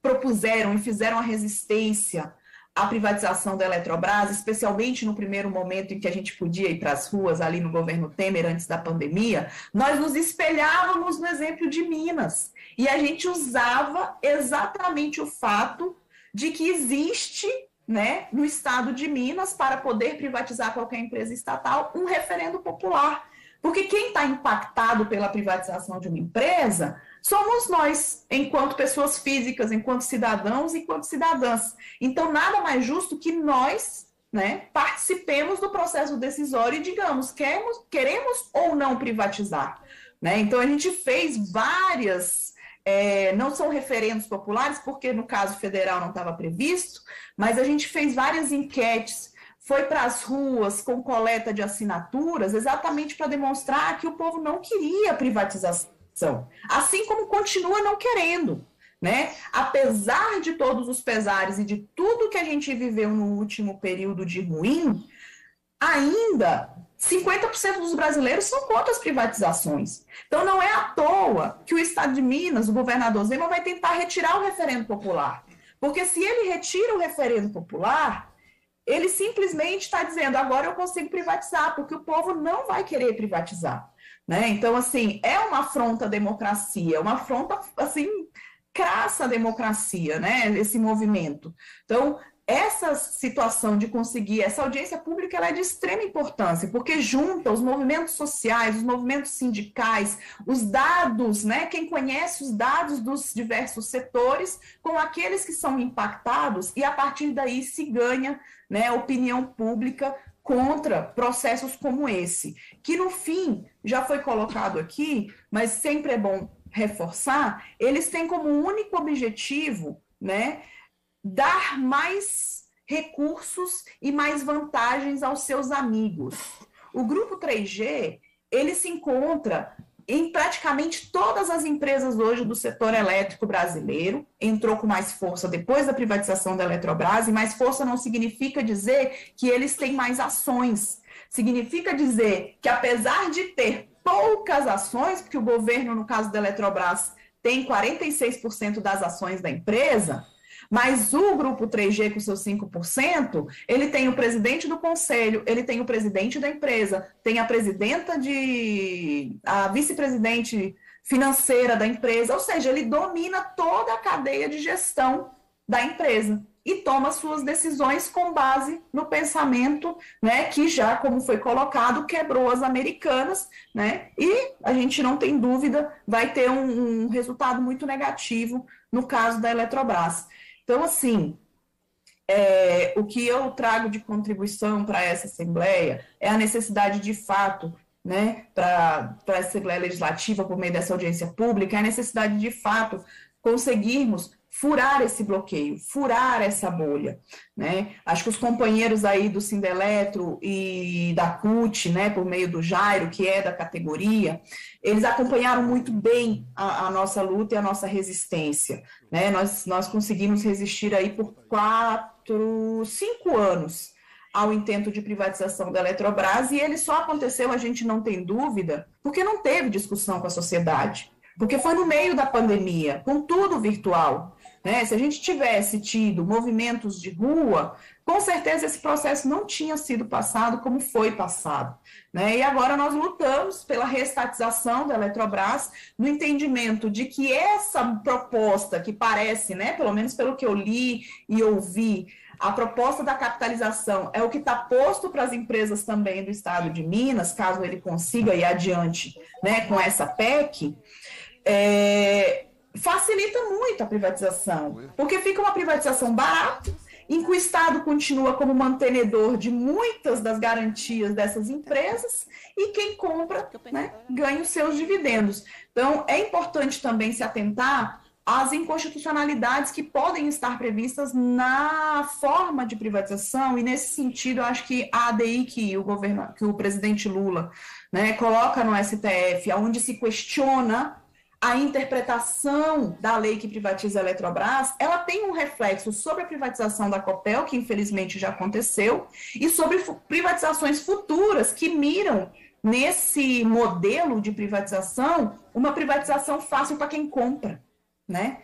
propuseram e fizeram a resistência à privatização da Eletrobras, especialmente no primeiro momento em que a gente podia ir para as ruas ali no governo Temer antes da pandemia, nós nos espelhávamos no exemplo de Minas. E a gente usava exatamente o fato de que existe né, no estado de Minas, para poder privatizar qualquer empresa estatal, um referendo popular. Porque quem está impactado pela privatização de uma empresa somos nós, enquanto pessoas físicas, enquanto cidadãos, enquanto cidadãs. Então, nada mais justo que nós né, participemos do processo decisório e digamos, queremos, queremos ou não privatizar. Né? Então, a gente fez várias é, não são referendos populares, porque no caso federal não estava previsto, mas a gente fez várias enquetes, foi para as ruas com coleta de assinaturas, exatamente para demonstrar que o povo não queria privatização, assim como continua não querendo. Né? Apesar de todos os pesares e de tudo que a gente viveu no último período de ruim, ainda 50% dos brasileiros são contra as privatizações. Então, não é à toa que o Estado de Minas, o governador Zema, vai tentar retirar o referendo popular. Porque se ele retira o referendo popular, ele simplesmente está dizendo: agora eu consigo privatizar, porque o povo não vai querer privatizar. Né? Então, assim, é uma afronta à democracia, uma afronta, assim, crassa à democracia, né? Esse movimento. Então, essa situação de conseguir essa audiência pública ela é de extrema importância, porque junta os movimentos sociais, os movimentos sindicais, os dados, né, quem conhece os dados dos diversos setores com aqueles que são impactados e a partir daí se ganha, né, opinião pública contra processos como esse, que no fim já foi colocado aqui, mas sempre é bom reforçar, eles têm como único objetivo, né, dar mais recursos e mais vantagens aos seus amigos. O grupo 3G, ele se encontra em praticamente todas as empresas hoje do setor elétrico brasileiro, entrou com mais força depois da privatização da Eletrobras, e mais força não significa dizer que eles têm mais ações. Significa dizer que, apesar de ter poucas ações, porque o governo, no caso da Eletrobras, tem 46% das ações da empresa, mas o grupo 3G, com seus 5%, ele tem o presidente do conselho, ele tem o presidente da empresa, tem a presidenta de. a vice-presidente financeira da empresa, ou seja, ele domina toda a cadeia de gestão da empresa e toma suas decisões com base no pensamento, né, que já, como foi colocado, quebrou as americanas, né, e a gente não tem dúvida, vai ter um, um resultado muito negativo no caso da Eletrobras. Então, assim, é, o que eu trago de contribuição para essa Assembleia é a necessidade de fato, né, para a Assembleia Legislativa, por meio dessa audiência pública, é a necessidade de fato conseguirmos furar esse bloqueio, furar essa bolha, né? Acho que os companheiros aí do Sindeletro e da CUT, né, por meio do Jairo, que é da categoria, eles acompanharam muito bem a, a nossa luta e a nossa resistência, né? Nós, nós conseguimos resistir aí por quatro, cinco anos ao intento de privatização da Eletrobras e ele só aconteceu, a gente não tem dúvida, porque não teve discussão com a sociedade, porque foi no meio da pandemia, com tudo virtual. Né? Se a gente tivesse tido movimentos de rua, com certeza esse processo não tinha sido passado como foi passado. Né? E agora nós lutamos pela restatização da Eletrobras, no entendimento de que essa proposta, que parece, né, pelo menos pelo que eu li e ouvi, a proposta da capitalização é o que está posto para as empresas também do estado de Minas, caso ele consiga ir adiante né, com essa PEC. É, facilita muito a privatização, porque fica uma privatização barata, em que o Estado continua como mantenedor de muitas das garantias dessas empresas e quem compra né, ganha os seus dividendos. Então, é importante também se atentar às inconstitucionalidades que podem estar previstas na forma de privatização, e nesse sentido, eu acho que a ADI que o governo, que o presidente Lula né, coloca no STF, onde se questiona a interpretação da lei que privatiza a Eletrobras, ela tem um reflexo sobre a privatização da Copel, que infelizmente já aconteceu, e sobre privatizações futuras que miram nesse modelo de privatização uma privatização fácil para quem compra, né?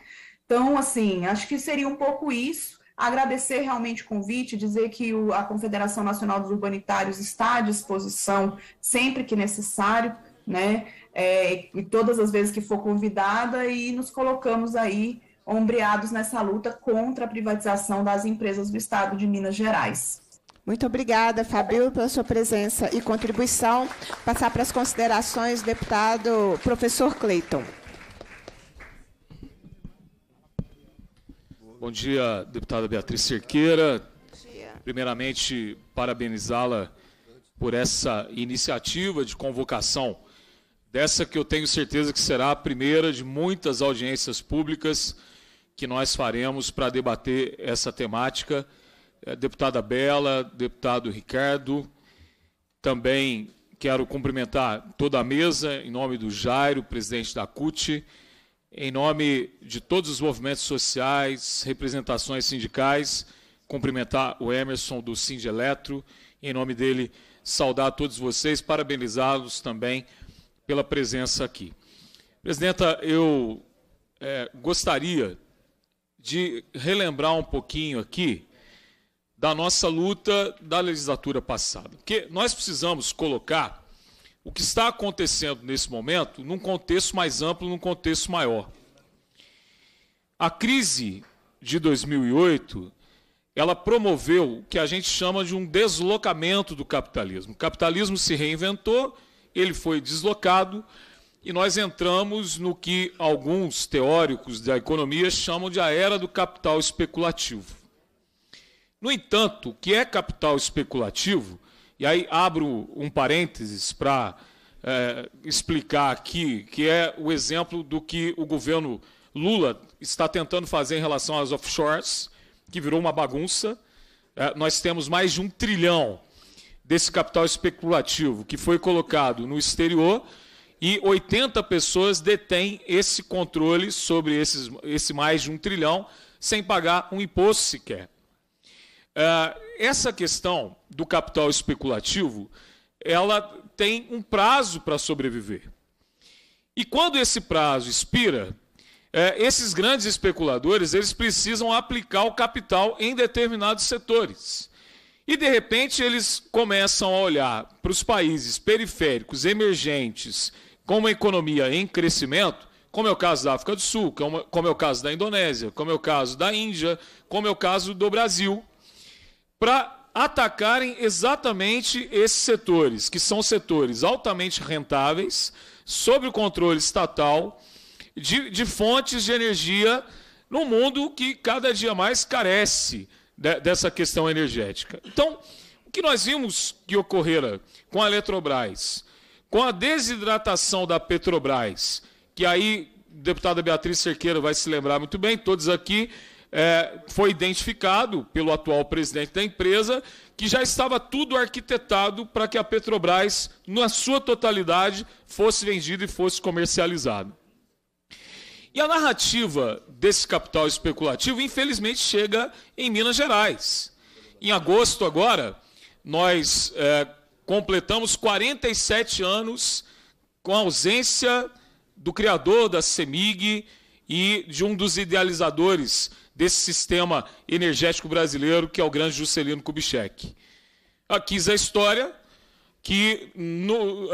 Então, assim, acho que seria um pouco isso. Agradecer realmente o convite, dizer que a Confederação Nacional dos Urbanitários está à disposição sempre que necessário, né? é, e todas as vezes que for convidada e nos colocamos aí ombreados nessa luta contra a privatização das empresas do Estado de Minas Gerais. Muito obrigada, Fabio, pela sua presença e contribuição. Passar para as considerações, deputado professor Cleiton. Bom dia, deputada Beatriz Cerqueira. Primeiramente, parabenizá-la por essa iniciativa de convocação dessa que eu tenho certeza que será a primeira de muitas audiências públicas que nós faremos para debater essa temática. É, deputada Bela, deputado Ricardo, também quero cumprimentar toda a mesa, em nome do Jairo, presidente da CUT, em nome de todos os movimentos sociais, representações sindicais, cumprimentar o Emerson do Sindiletro, em nome dele, saudar todos vocês, parabenizá-los também pela presença aqui. Presidenta, eu é, gostaria de relembrar um pouquinho aqui da nossa luta da legislatura passada, porque nós precisamos colocar o que está acontecendo nesse momento num contexto mais amplo, num contexto maior. A crise de 2008, ela promoveu o que a gente chama de um deslocamento do capitalismo. O capitalismo se reinventou ele foi deslocado e nós entramos no que alguns teóricos da economia chamam de a era do capital especulativo. No entanto, o que é capital especulativo, e aí abro um parênteses para é, explicar aqui, que é o exemplo do que o governo Lula está tentando fazer em relação às offshores, que virou uma bagunça. É, nós temos mais de um trilhão desse capital especulativo que foi colocado no exterior e 80 pessoas detêm esse controle sobre esses, esse mais de um trilhão sem pagar um imposto sequer. Uh, essa questão do capital especulativo, ela tem um prazo para sobreviver. E quando esse prazo expira, é, esses grandes especuladores eles precisam aplicar o capital em determinados setores. E de repente eles começam a olhar para os países periféricos, emergentes, com uma economia em crescimento, como é o caso da África do Sul, é como é o caso da Indonésia, como é o caso da Índia, como é o caso do Brasil, para atacarem exatamente esses setores, que são setores altamente rentáveis, sob o controle estatal, de, de fontes de energia no mundo que cada dia mais carece dessa questão energética. Então, o que nós vimos que ocorrera com a Eletrobras, com a desidratação da Petrobras, que aí deputada Beatriz Cerqueira vai se lembrar muito bem, todos aqui, é, foi identificado pelo atual presidente da empresa que já estava tudo arquitetado para que a Petrobras, na sua totalidade, fosse vendida e fosse comercializada. E a narrativa desse capital especulativo, infelizmente, chega em Minas Gerais. Em agosto, agora, nós é, completamos 47 anos com a ausência do criador da CEMIG e de um dos idealizadores desse sistema energético brasileiro, que é o grande Juscelino Kubitschek. Aqui é a história que no, uh,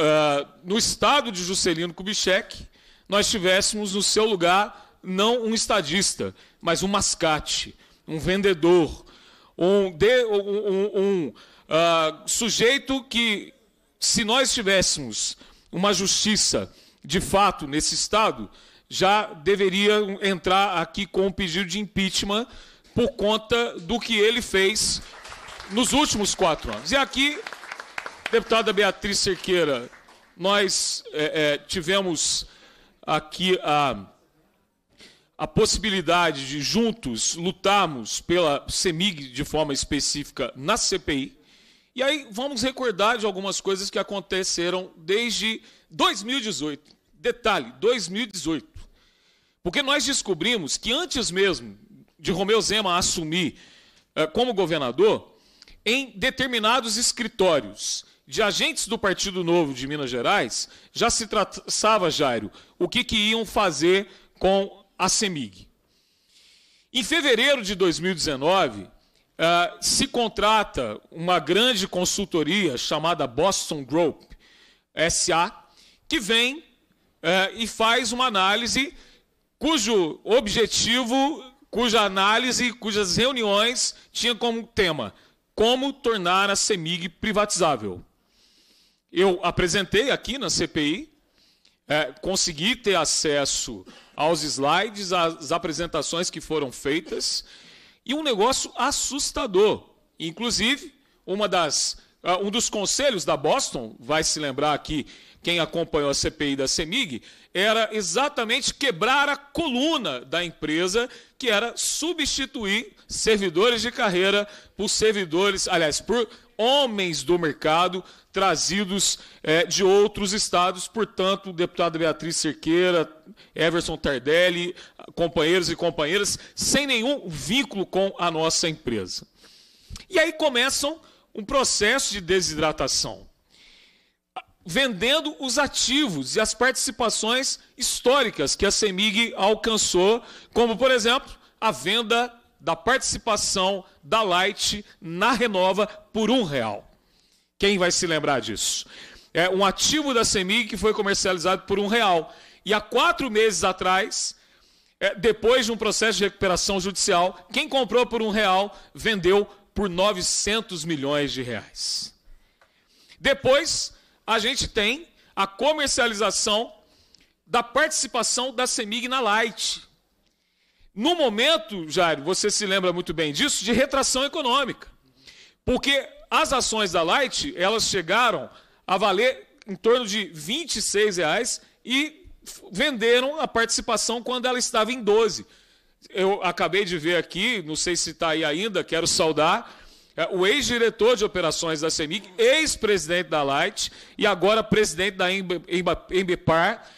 no estado de Juscelino Kubitschek, nós tivéssemos no seu lugar não um estadista, mas um mascate, um vendedor, um, de, um, um uh, sujeito que, se nós tivéssemos uma justiça de fato nesse Estado, já deveria entrar aqui com um pedido de impeachment por conta do que ele fez nos últimos quatro anos. E aqui, deputada Beatriz Cerqueira, nós é, é, tivemos aqui a, a possibilidade de juntos lutarmos pela CEMIG de forma específica na CPI. E aí vamos recordar de algumas coisas que aconteceram desde 2018. Detalhe, 2018. Porque nós descobrimos que antes mesmo de Romeu Zema assumir eh, como governador, em determinados escritórios de agentes do Partido Novo de Minas Gerais, já se traçava, Jairo, o que, que iam fazer com a CEMIG. Em fevereiro de 2019, Uh, eh, se contrata uma grande consultoria chamada Boston Group SA, que vem uh, e faz uma análise cujo objetivo, cuja análise, cujas reuniões tinha como tema como tornar a CEMIG privatizável. Eu apresentei aqui na CPI, é, consegui ter acesso aos slides, às apresentações que foram feitas, e um negócio assustador. Inclusive, uma das, é, um dos conselhos da Boston, vai se lembrar aqui quem acompanhou a CPI da CEMIG, era exatamente quebrar a coluna da empresa, que era substituir servidores de carreira por servidores, aliás, por homens do mercado trazidos é, de outros estados. Portanto, deputada Beatriz Cerqueira, Everson Tardelli, companheiros e companheiras, sem nenhum vínculo com a nossa empresa. E aí começam um processo de desidratação vendendo os ativos e as participações históricas que a CEMIG alcançou, como, por exemplo, a venda da participação da Light na Renova por um real. Quem vai se lembrar disso? É um ativo da CEMIG que foi comercializado por um real. E há quatro meses atrás, é, depois de um processo de recuperação judicial, quem comprou por um real vendeu por 900 milhões de reais. Depois, a gente tem a comercialização da participação da Semig na Light. No momento, Jairo, você se lembra muito bem disso, de retração econômica. Porque as ações da Light, elas chegaram a valer em torno de R$ reais e venderam a participação quando ela estava em 12. Eu acabei de ver aqui, não sei se está aí ainda, quero saudar é, o ex-diretor de operações da CEMIG, ex-presidente da Light e agora presidente da Embepar,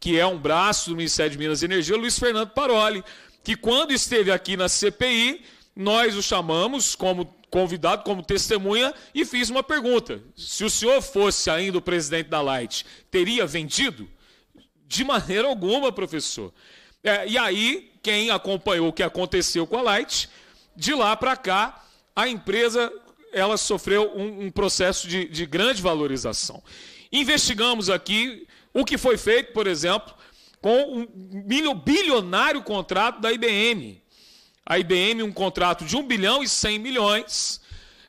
que é um braço do Ministério de Minas e Energia, Luiz Fernando Paroli, que quando esteve aqui na CPI, nós o chamamos como convidado, como testemunha, e fiz uma pergunta. Se o senhor fosse ainda o presidente da Light, teria vendido? De maneira alguma, professor. É, e aí, quem acompanhou o que aconteceu com a Light, de lá para cá, a empresa ela sofreu um, um processo de, de grande valorização. Investigamos aqui o que foi feito, por exemplo, com um bilionário contrato da IBM. A IBM, um contrato de 1 bilhão e 100 milhões.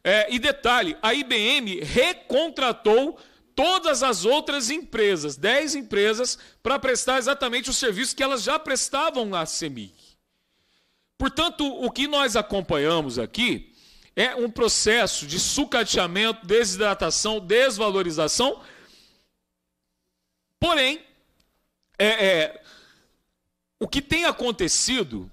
É, e detalhe, a IBM recontratou todas as outras empresas, 10 empresas, para prestar exatamente o serviço que elas já prestavam à CEMIG. Portanto, o que nós acompanhamos aqui é um processo de sucateamento, desidratação, desvalorização. Porém, é, é, o que tem acontecido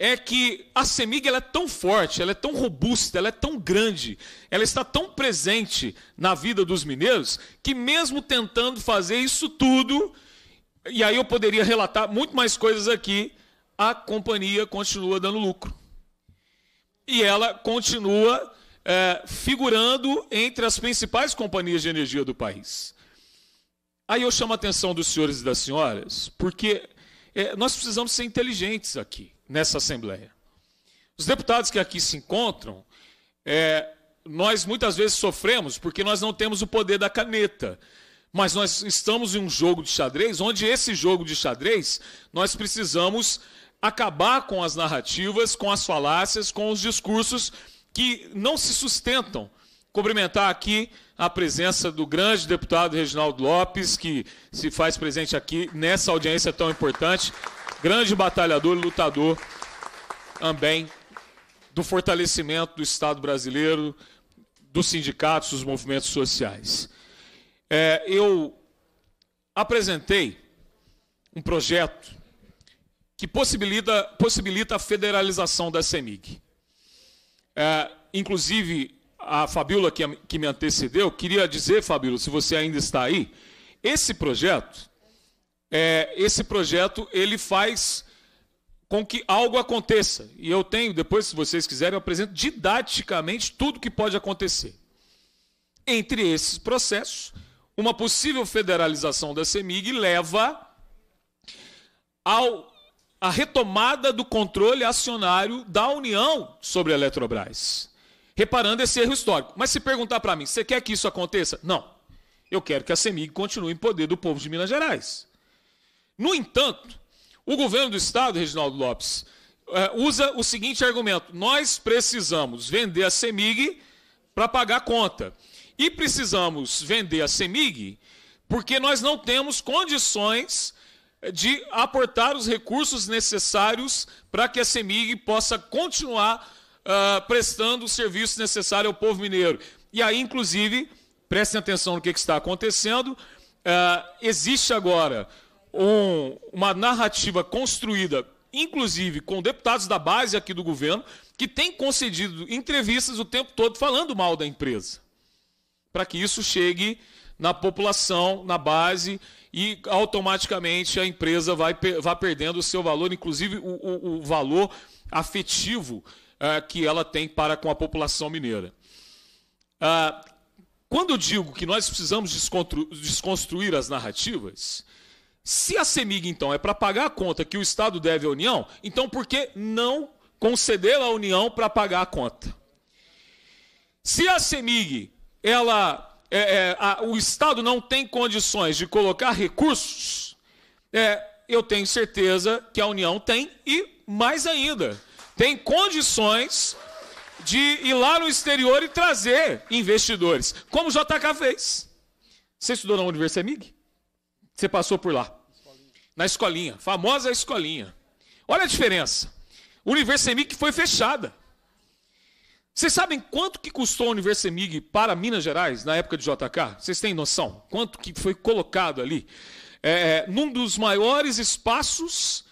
é que a Semig ela é tão forte, ela é tão robusta, ela é tão grande, ela está tão presente na vida dos mineiros que mesmo tentando fazer isso tudo, e aí eu poderia relatar muito mais coisas aqui, a companhia continua dando lucro e ela continua é, figurando entre as principais companhias de energia do país. Aí eu chamo a atenção dos senhores e das senhoras, porque é, nós precisamos ser inteligentes aqui, nessa Assembleia. Os deputados que aqui se encontram, é, nós muitas vezes sofremos porque nós não temos o poder da caneta. Mas nós estamos em um jogo de xadrez, onde esse jogo de xadrez nós precisamos acabar com as narrativas, com as falácias, com os discursos que não se sustentam. Cumprimentar aqui a presença do grande deputado Reginaldo Lopes, que se faz presente aqui nessa audiência tão importante. Grande batalhador e lutador também do fortalecimento do Estado brasileiro, dos sindicatos, dos movimentos sociais. É, eu apresentei um projeto que possibilita, possibilita a federalização da CEMIG. É, inclusive, a Fabíola, que, que me antecedeu, queria dizer, Fabíola, se você ainda está aí, esse projeto, é, esse projeto, ele faz com que algo aconteça. E eu tenho, depois, se vocês quiserem, eu apresento didaticamente tudo o que pode acontecer. Entre esses processos, uma possível federalização da CEMIG leva ao a retomada do controle acionário da União sobre a Eletrobras, reparando esse erro histórico. Mas se perguntar para mim, você quer que isso aconteça? Não. Eu quero que a CEMIG continue em poder do povo de Minas Gerais. No entanto, o governo do estado, Reginaldo Lopes, eh, usa o seguinte argumento: nós precisamos vender a CEMIG para pagar a conta. E precisamos vender a CEMIG porque nós não temos condições de aportar os recursos necessários para que a CEMIG possa continuar uh, prestando o serviço necessário ao povo mineiro. E aí, inclusive, prestem atenção no que, que está acontecendo, uh, existe agora um, uma narrativa construída, inclusive com deputados da base aqui do governo, que tem concedido entrevistas o tempo todo falando mal da empresa. Para que isso chegue na população, na base e automaticamente a empresa vai, vai perdendo o seu valor, inclusive o, o, o valor afetivo eh, que ela tem para com a população mineira. Ah, quando eu digo que nós precisamos desconstruir as narrativas, se a CEMIG, então, é para pagar a conta que o Estado deve à União, então por que não conceder à União para pagar a conta? Se a CEMIG ela é, é, a, o Estado não tem condições de colocar recursos, é, eu tenho certeza que a União tem e mais ainda, tem condições de ir lá no exterior e trazer investidores, como o JK fez. Você estudou na Universidade Você passou por lá? Na escolinha, famosa escolinha. Olha a diferença. Universidade MIG foi fechada. Vocês sabem quanto que custou a Universemig para Minas Gerais na época de JK? Vocês têm noção? Quanto que foi colocado ali? É, é, num dos maiores espaços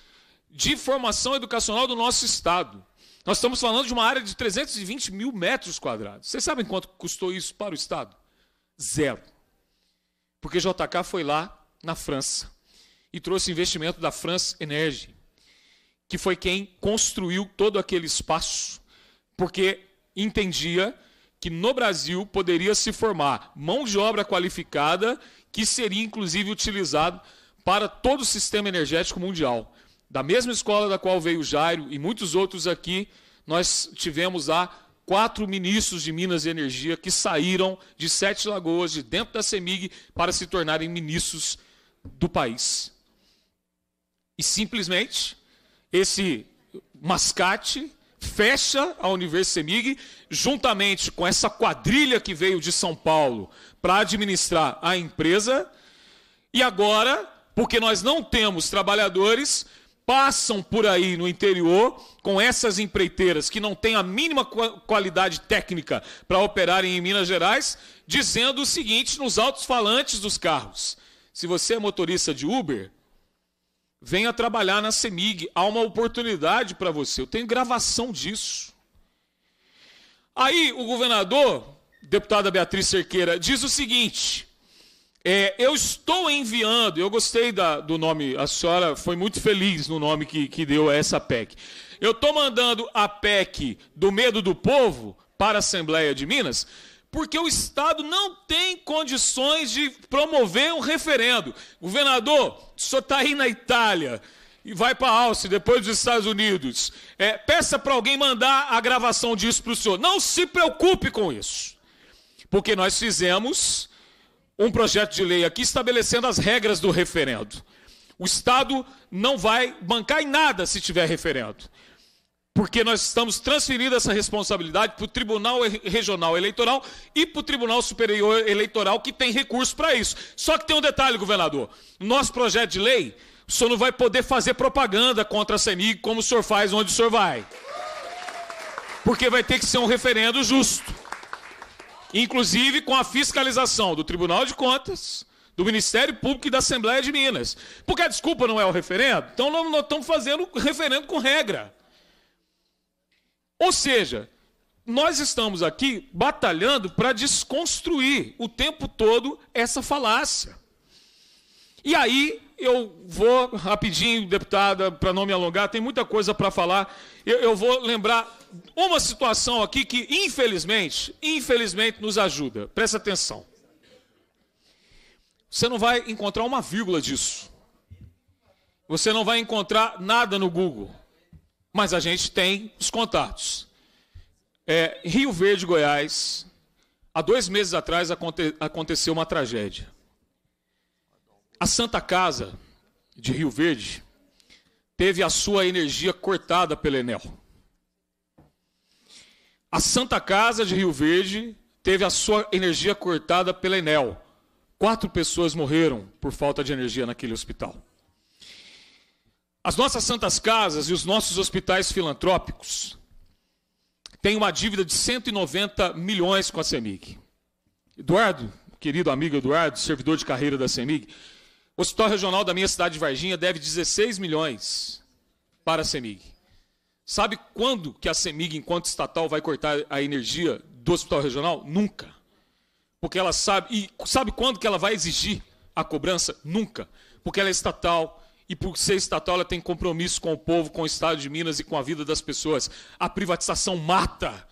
de formação educacional do nosso estado. Nós estamos falando de uma área de 320 mil metros quadrados. Vocês sabem quanto custou isso para o Estado? Zero. Porque JK foi lá na França e trouxe investimento da France Energy, que foi quem construiu todo aquele espaço. Porque entendia que no Brasil poderia se formar mão de obra qualificada que seria inclusive utilizado para todo o sistema energético mundial. Da mesma escola da qual veio Jairo e muitos outros aqui, nós tivemos lá quatro ministros de Minas e Energia que saíram de Sete Lagoas, de dentro da CEMIG, para se tornarem ministros do país. E simplesmente esse mascate fecha a Universemig, juntamente com essa quadrilha que veio de São Paulo para administrar a empresa. E agora, porque nós não temos trabalhadores, passam por aí no interior com essas empreiteiras que não têm a mínima qualidade técnica para operarem em Minas Gerais, dizendo o seguinte nos altos falantes dos carros: se você é motorista de Uber, Venha trabalhar na CEMIG, há uma oportunidade para você. Eu tenho gravação disso. Aí o governador, deputada Beatriz Cerqueira, diz o seguinte: é, eu estou enviando, eu gostei da, do nome, a senhora foi muito feliz no nome que, que deu a essa PEC. Eu estou mandando a PEC do medo do povo para a Assembleia de Minas porque o Estado não tem condições de promover um referendo. Governador, o senhor está aí na Itália e vai para a Áustria, depois dos Estados Unidos. É, peça para alguém mandar a gravação disso para o senhor. Não se preocupe com isso, porque nós fizemos um projeto de lei aqui estabelecendo as regras do referendo. O Estado não vai bancar em nada se tiver referendo porque nós estamos transferindo essa responsabilidade para o Tribunal Regional Eleitoral e para o Tribunal Superior Eleitoral, que tem recurso para isso. Só que tem um detalhe, governador: nosso projeto de lei, o senhor não vai poder fazer propaganda contra a CEMIG como o senhor faz onde o senhor vai. Porque vai ter que ser um referendo justo. Inclusive com a fiscalização do Tribunal de Contas, do Ministério Público e da Assembleia de Minas. Porque a desculpa não é o referendo? Então nós não estamos fazendo referendo com regra. Ou seja, nós estamos aqui batalhando para desconstruir o tempo todo essa falácia. E aí eu vou rapidinho, deputada, para não me alongar, tem muita coisa para falar. Eu, eu, vou lembrar uma situação aqui que, infelizmente, infelizmente nos ajuda. Presta atenção. Você não vai encontrar uma vírgula disso. Você não vai encontrar nada no Google. Mas a gente tem os contatos. É, Rio Verde, Goiás, há dois meses atrás aconte aconteceu uma tragédia. A Santa Casa de Rio Verde teve a sua energia cortada pela Enel. A Santa Casa de Rio Verde teve a sua energia cortada pela Enel. Quatro pessoas morreram por falta de energia naquele hospital. As nossas santas casas e os nossos hospitais filantrópicos têm uma dívida de 190 milhões com a CEMIG. Eduardo, querido amigo Eduardo, servidor de carreira da CEMIG, o Hospital Regional da minha cidade de Varginha deve 16 milhões para a CEMIG. Sabe quando que a CEMIG, enquanto estatal, vai cortar a energia do Hospital Regional? Nunca. Porque ela sabe. E sabe quando que ela vai exigir a cobrança? Nunca. Porque ela é estatal, e por ser estatal ela tem compromisso com o povo, com o estado de Minas e com a vida das pessoas. A privatização mata.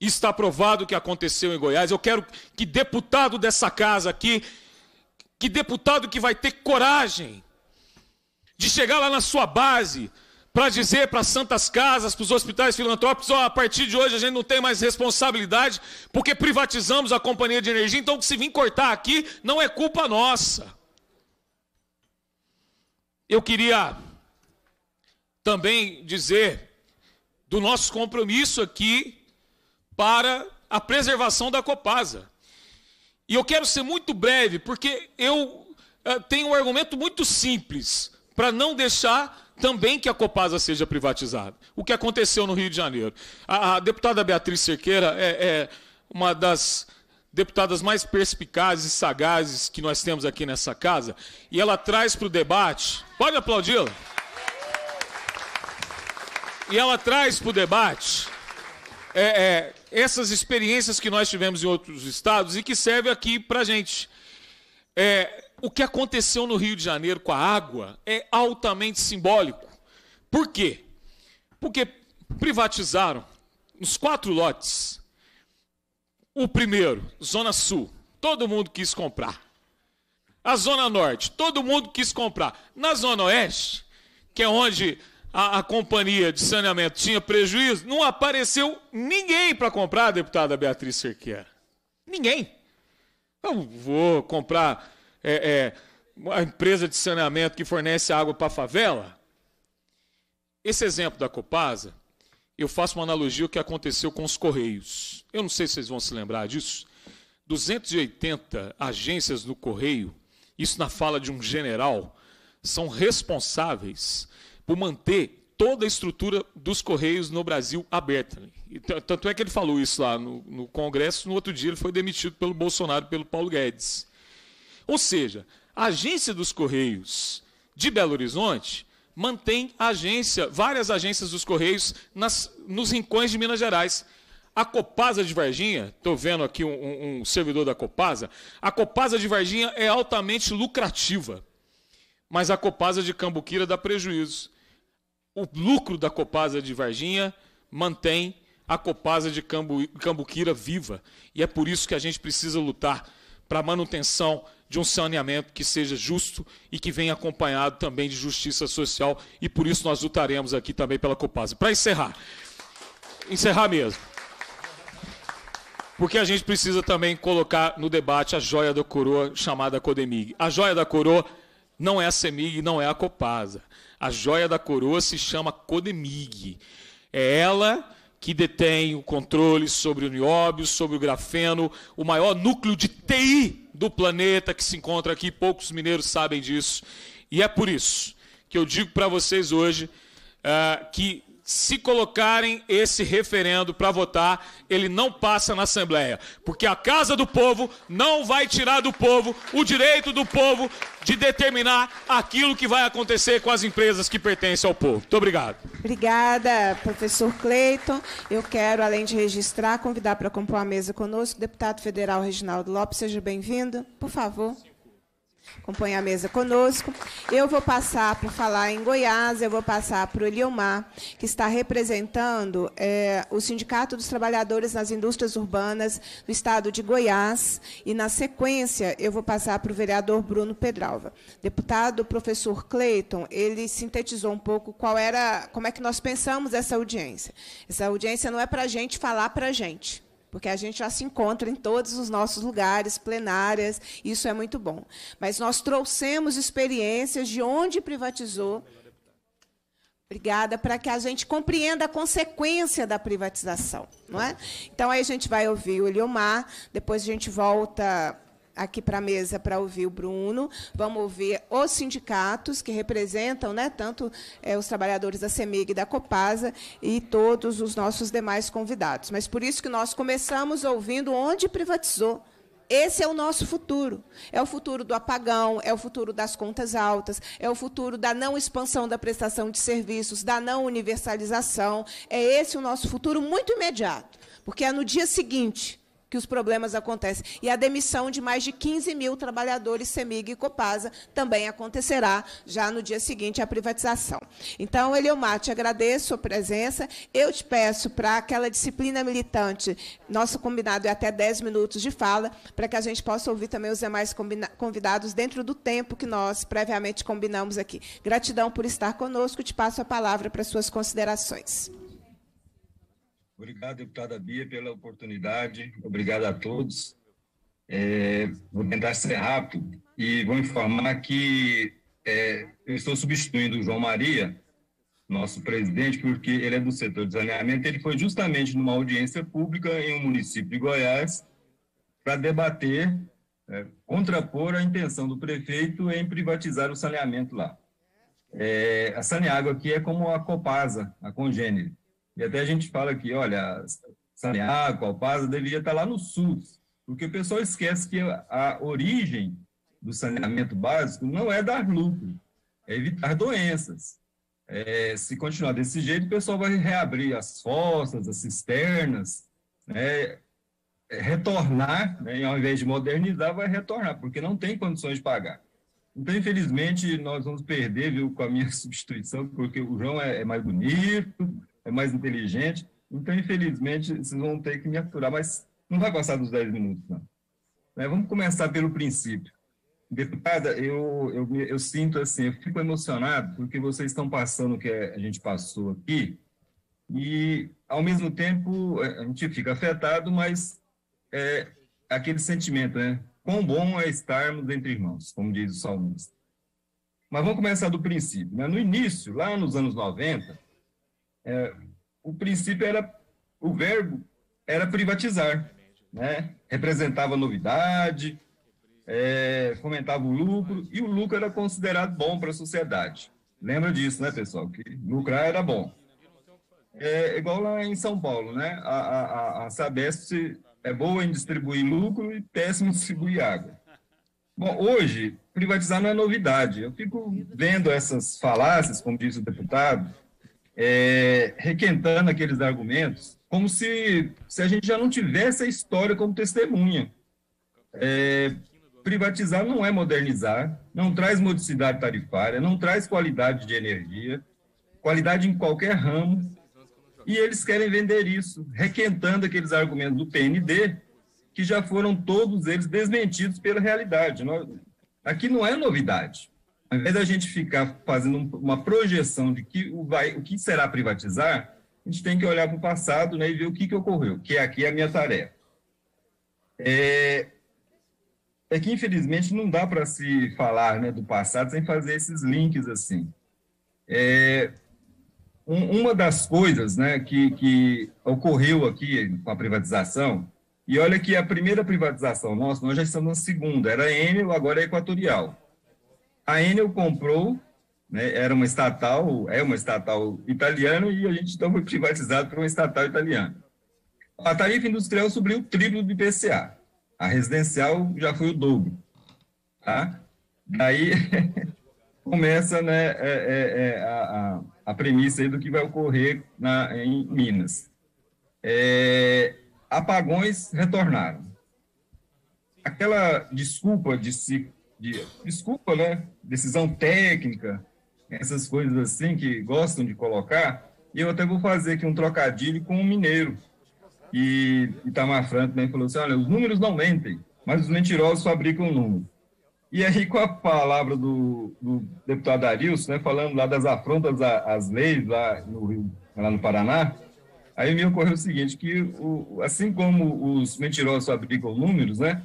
Está provado o que aconteceu em Goiás. Eu quero que deputado dessa casa aqui, que deputado que vai ter coragem de chegar lá na sua base para dizer para as santas casas, para os hospitais filantrópicos, ó, a partir de hoje a gente não tem mais responsabilidade porque privatizamos a companhia de energia, então se vir cortar aqui não é culpa nossa. Eu queria também dizer do nosso compromisso aqui para a preservação da Copasa. E eu quero ser muito breve, porque eu uh, tenho um argumento muito simples para não deixar também que a Copasa seja privatizada. O que aconteceu no Rio de Janeiro. A, a deputada Beatriz Cerqueira é, é uma das deputadas mais perspicazes e sagazes que nós temos aqui nessa casa, e ela traz para o debate. Pode aplaudi-la. E ela traz para o debate é, é, essas experiências que nós tivemos em outros estados e que serve aqui para a gente. É, o que aconteceu no Rio de Janeiro com a água é altamente simbólico. Por quê? Porque privatizaram os quatro lotes o primeiro, Zona Sul, todo mundo quis comprar. A Zona Norte, todo mundo quis comprar. Na Zona Oeste, que é onde a, a companhia de saneamento tinha prejuízo, não apareceu ninguém para comprar, deputada Beatriz Cerqueira. Ninguém. Eu vou comprar é, é, a empresa de saneamento que fornece água para a favela. Esse exemplo da Copasa eu faço uma analogia ao que aconteceu com os Correios. Eu não sei se vocês vão se lembrar disso. 280 agências do Correio, isso na fala de um general, são responsáveis por manter toda a estrutura dos Correios no Brasil aberta. Tanto é que ele falou isso lá no, no, Congresso, no outro dia ele foi demitido pelo Bolsonaro pelo Paulo Guedes. Ou seja, a agência dos Correios de Belo Horizonte mantém agência, várias agências dos Correios nas, nos rincões de Minas Gerais. A Copasa de Varginha, estou vendo aqui um, um, um, servidor da Copasa, a Copasa de Varginha é altamente lucrativa, mas a Copasa de Cambuquira dá prejuízo. O lucro da Copasa de Varginha mantém a Copasa de Cambu, Cambuquira viva. E é por isso que a gente precisa lutar para a manutenção de um saneamento que seja justo e que venha acompanhado também de justiça social, e por isso nós lutaremos aqui também pela Copasa. Para encerrar, encerrar mesmo. Porque a gente precisa também colocar no debate a joia da coroa chamada Codemig. A joia da coroa não é a CEMIG, não é a Copasa. A joia da coroa se chama Codemig. É ela que detém o controle sobre o nióbio, sobre o grafeno, o maior núcleo de TI do planeta que se encontra aqui, poucos mineiros sabem disso. E é por isso que eu digo para vocês hoje uh, que se colocarem esse referendo para votar, ele não passa na Assembleia. Porque a Casa do Povo não vai tirar do povo o direito do povo de determinar aquilo que vai acontecer com as empresas que pertencem ao povo. Muito obrigado. Obrigada, professor Cleiton. Eu quero, além de registrar, convidar para compor a mesa conosco o deputado federal Reginaldo Lopes. Seja bem-vindo. Por favor acompanha a mesa conosco. Eu vou passar por falar em Goiás, eu vou passar para o Eliomar, que está representando é, o Sindicato dos Trabalhadores nas Indústrias Urbanas do Estado de Goiás. E, na sequência, eu vou passar para o vereador Bruno Pedralva. Deputado professor Cleiton, ele sintetizou um pouco qual era, como é que nós pensamos essa audiência. Essa audiência não é para a gente falar para a gente porque a gente já se encontra em todos os nossos lugares, plenárias, isso é muito bom. Mas nós trouxemos experiências de onde privatizou. Obrigada, para que a gente compreenda a consequência da privatização. Não é? Então, aí a gente vai ouvir o Eliomar, depois a gente volta aqui para a mesa para ouvir o Bruno, vamos ouvir os sindicatos que representam né, tanto é, os trabalhadores da CEMIG e da Copasa e todos os nossos demais convidados. Mas por isso que nós começamos ouvindo onde privatizou. Esse é o nosso futuro. É o futuro do apagão, é o futuro das contas altas, é o futuro da não expansão da prestação de serviços, da não universalização. É esse o nosso futuro muito imediato, porque é no dia seguinte que os problemas acontecem. E a demissão de mais de 15 mil trabalhadores Semig e Copasa também acontecerá já no dia seguinte à privatização. Então, Eliomar, te agradeço a sua presença. Eu te peço para aquela disciplina militante, nosso combinado é até 10 minutos de fala, para que a gente possa ouvir também os demais convidados dentro do tempo que nós previamente combinamos aqui. Gratidão por estar conosco. Te passo a palavra para suas considerações. Obrigado, deputada Bia, pela oportunidade. Obrigado a todos. É, vou tentar ser rápido e vou informar que é, eu estou substituindo o João Maria, nosso presidente, porque ele é do setor de saneamento. Ele foi justamente numa audiência pública em um município de Goiás para debater, é, contrapor a intenção do prefeito em privatizar o saneamento lá. É, a Saneágua aqui é como a Copasa, a congênere. E até a gente fala que, olha, Saneaco, Alpasa, deveria estar lá no SUS, porque o pessoal esquece que a origem do saneamento básico não é dar lucro, é evitar doenças. É, se continuar desse jeito, o pessoal vai reabrir as fossas, as cisternas, né, é, retornar, né, ao invés de modernizar, vai retornar, porque não tem condições de pagar. Então, infelizmente, nós vamos perder, viu, com a minha *laughs* substituição, porque o João é, é mais bonito, é mais inteligente. Então, infelizmente, vocês vão ter que me aturar, mas não vai passar dos 10 minutos, não. Né? Vamos começar pelo princípio. Deputada, eu, eu, eu, sinto assim, eu fico emocionado porque vocês estão passando o que a gente passou aqui e, ao mesmo tempo, é, a gente fica afetado, mas é aquele sentimento, né? Quão bom é estarmos entre irmãos, como diz o salmista. Mas vamos começar do princípio. Né? No início, lá nos anos 90, é, o princípio era, o verbo era privatizar, né? Representava novidade, é, fomentava o lucro, e o lucro era considerado bom para a sociedade. Lembra disso, né, pessoal? Que lucrar era bom. É igual lá em São Paulo, né? A, a, a Sabesp é boa em distribuir lucro e péssima em distribuir água. Bom, hoje, privatizar não é novidade. Eu fico vendo essas falácias, como disse o deputado, é, requentando aqueles argumentos, como se, se a gente já não tivesse a história como testemunha. É, privatizar não é modernizar, não traz modicidade tarifária, não traz qualidade de energia, qualidade em qualquer ramo, e eles querem vender isso, requentando aqueles argumentos do PND, que já foram todos eles desmentidos pela realidade. Aqui não é novidade. Ao é invés da gente ficar fazendo uma projeção de que o, vai, o que será privatizar, a gente tem que olhar para o passado né, e ver o que, que ocorreu, que é aqui é a minha tarefa. É, é que, infelizmente, não dá para se falar né, do passado sem fazer esses links assim. É, um, uma das coisas né, que, que ocorreu aqui com a privatização, e olha que a primeira privatização nossa, nós já estamos na segunda, era Enel, agora é Equatorial. A Enel comprou, né, era uma estatal, é uma estatal italiana, e a gente então foi privatizado para uma estatal italiana. A tarifa industrial subiu o triplo do IPCA. A residencial já foi o dobro. Tá? Daí *laughs* começa né, é, é, é a, a, premissa do que vai ocorrer na, em Minas. É, apagões retornaram. Aquela desculpa de se. De, desculpa, né? decisão técnica, essas coisas assim que gostam de colocar, e eu até vou fazer aqui um trocadilho com o um mineiro. E Itamar Franco também falou assim, olha, os números não mentem, mas os mentirosos fabricam número. E aí, com a palavra do, do deputado Arilson, né, falando lá das afrontas às leis lá no, Rio, lá no Paraná, aí me ocorreu o seguinte, que o, assim como os mentirosos fabricam números, né,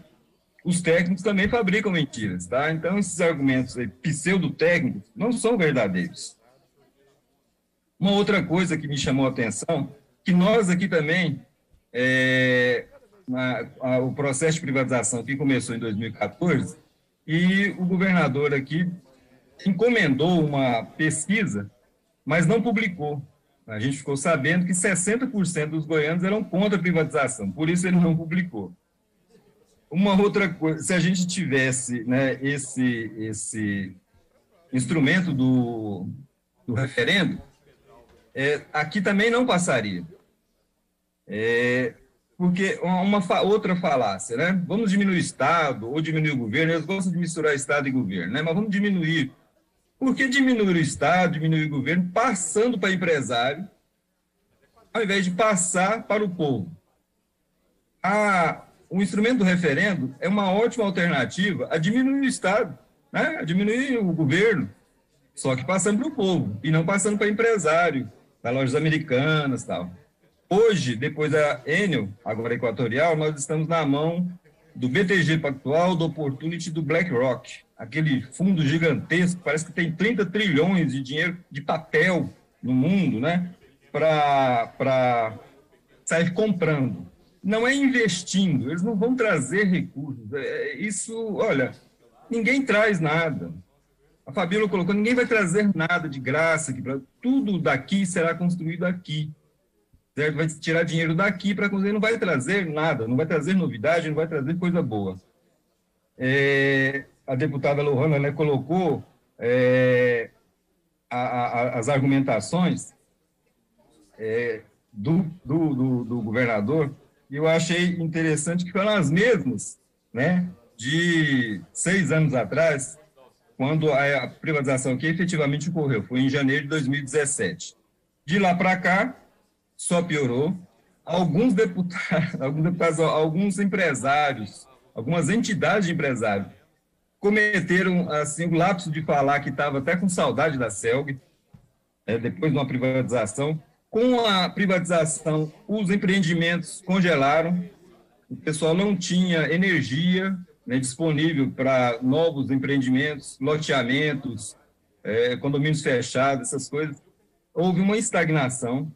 os técnicos também fabricam mentiras, tá? Então, esses argumentos pseudo-técnicos não são verdadeiros. Uma outra coisa que me chamou a atenção, que nós aqui também, é, na, a, o processo de privatização que começou em 2014, e o governador aqui encomendou uma pesquisa, mas não publicou. A gente ficou sabendo que 60% dos goianos eram contra a privatização, por isso ele não publicou. Uma outra coisa, se a gente tivesse né, esse, esse instrumento do, do referendo, é, aqui também não passaria. É, porque uma fa outra falácia, né? Vamos diminuir o Estado ou diminuir o governo, eles gostam de misturar Estado e governo, né? Mas vamos diminuir. Por que diminuir o Estado, diminuir o governo, passando para empresário, ao invés de passar para o povo? A, ah, o instrumento do referendo é uma ótima alternativa a diminuir o Estado, né? a diminuir o governo, só que passando para o povo e não passando para empresário, para lojas americanas tal. Hoje, depois da Enel, agora Equatorial, nós estamos na mão do BTG Pactual, do Opportunity do BlackRock, aquele fundo gigantesco, parece que tem 30 trilhões de dinheiro de papel no mundo, né? Para sair comprando não é investindo, eles não vão trazer recursos. É, é, isso, olha, ninguém traz nada. A Fabíola colocou, ninguém vai trazer nada de graça, aqui, tudo daqui será construído aqui. Certo? Vai tirar dinheiro daqui para construir, não vai trazer nada, não vai trazer novidade, não vai trazer coisa boa. É, a deputada Lohana né, colocou é, a, a, as argumentações é, do, do, do, do governador eu achei interessante que foram as mesmas, né, de seis anos atrás, quando a privatização que efetivamente ocorreu, foi em janeiro de 2017. De lá para cá, só piorou. Alguns deputados, *laughs* alguns, deputados, alguns empresários, algumas entidades de empresários cometeram assim o lapso de falar que estava até com saudade da Celg, é, depois de uma privatização, com a privatização, os empreendimentos congelaram, o pessoal não tinha energia né, disponível para novos empreendimentos, loteamentos, é, condomínios fechados, essas coisas. Houve uma estagnação.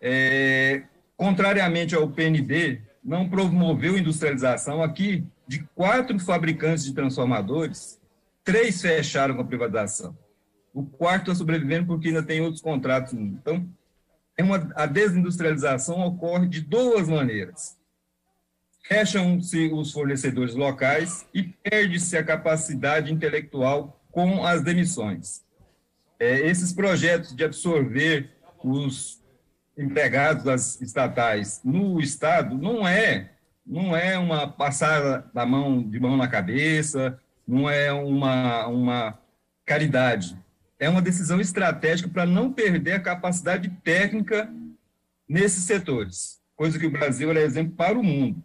É, contrariamente ao PND, não promoveu industrialização. Aqui, de quatro fabricantes de transformadores, três fecharam com a privatização. O quarto está sobrevivendo porque ainda tem outros contratos. Então, é uma, a desindustrialização ocorre de duas maneiras. Fecham-se os fornecedores locais e perde-se a capacidade intelectual com as demissões. É, esses projetos de absorver os empregados das estatais no Estado não é não é uma passada da mão de mão na cabeça, não é uma, uma caridade, é uma decisão estratégica para não perder a capacidade técnica nesses setores, coisa que o Brasil é exemplo para o mundo.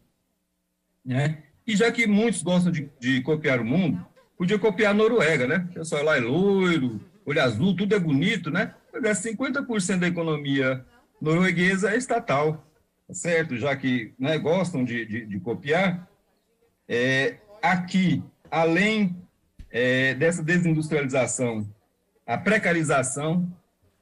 Né? E já que muitos gostam de, de copiar o mundo, podia copiar a Noruega, né? O pessoal lá é loiro, olho azul, tudo é bonito, né? Mas 50% é da economia norueguesa é estatal, tá certo? Já que né, gostam de, de, de copiar, é, aqui, além é, dessa desindustrialização a precarização,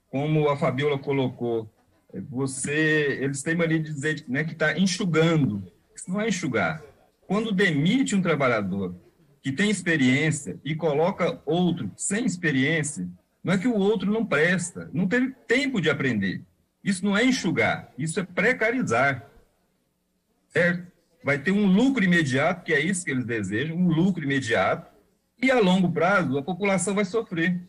como a Fabiola colocou, é, você, eles têm mania de dizer né, que está enxugando. Isso não é enxugar. Quando demite um trabalhador que tem experiência e coloca outro sem experiência, não é que o outro não presta, não teve tempo de aprender. Isso não é enxugar, isso é precarizar. Certo? Vai ter um lucro imediato, que é isso que eles desejam, um lucro imediato, e a longo prazo a população vai sofrer.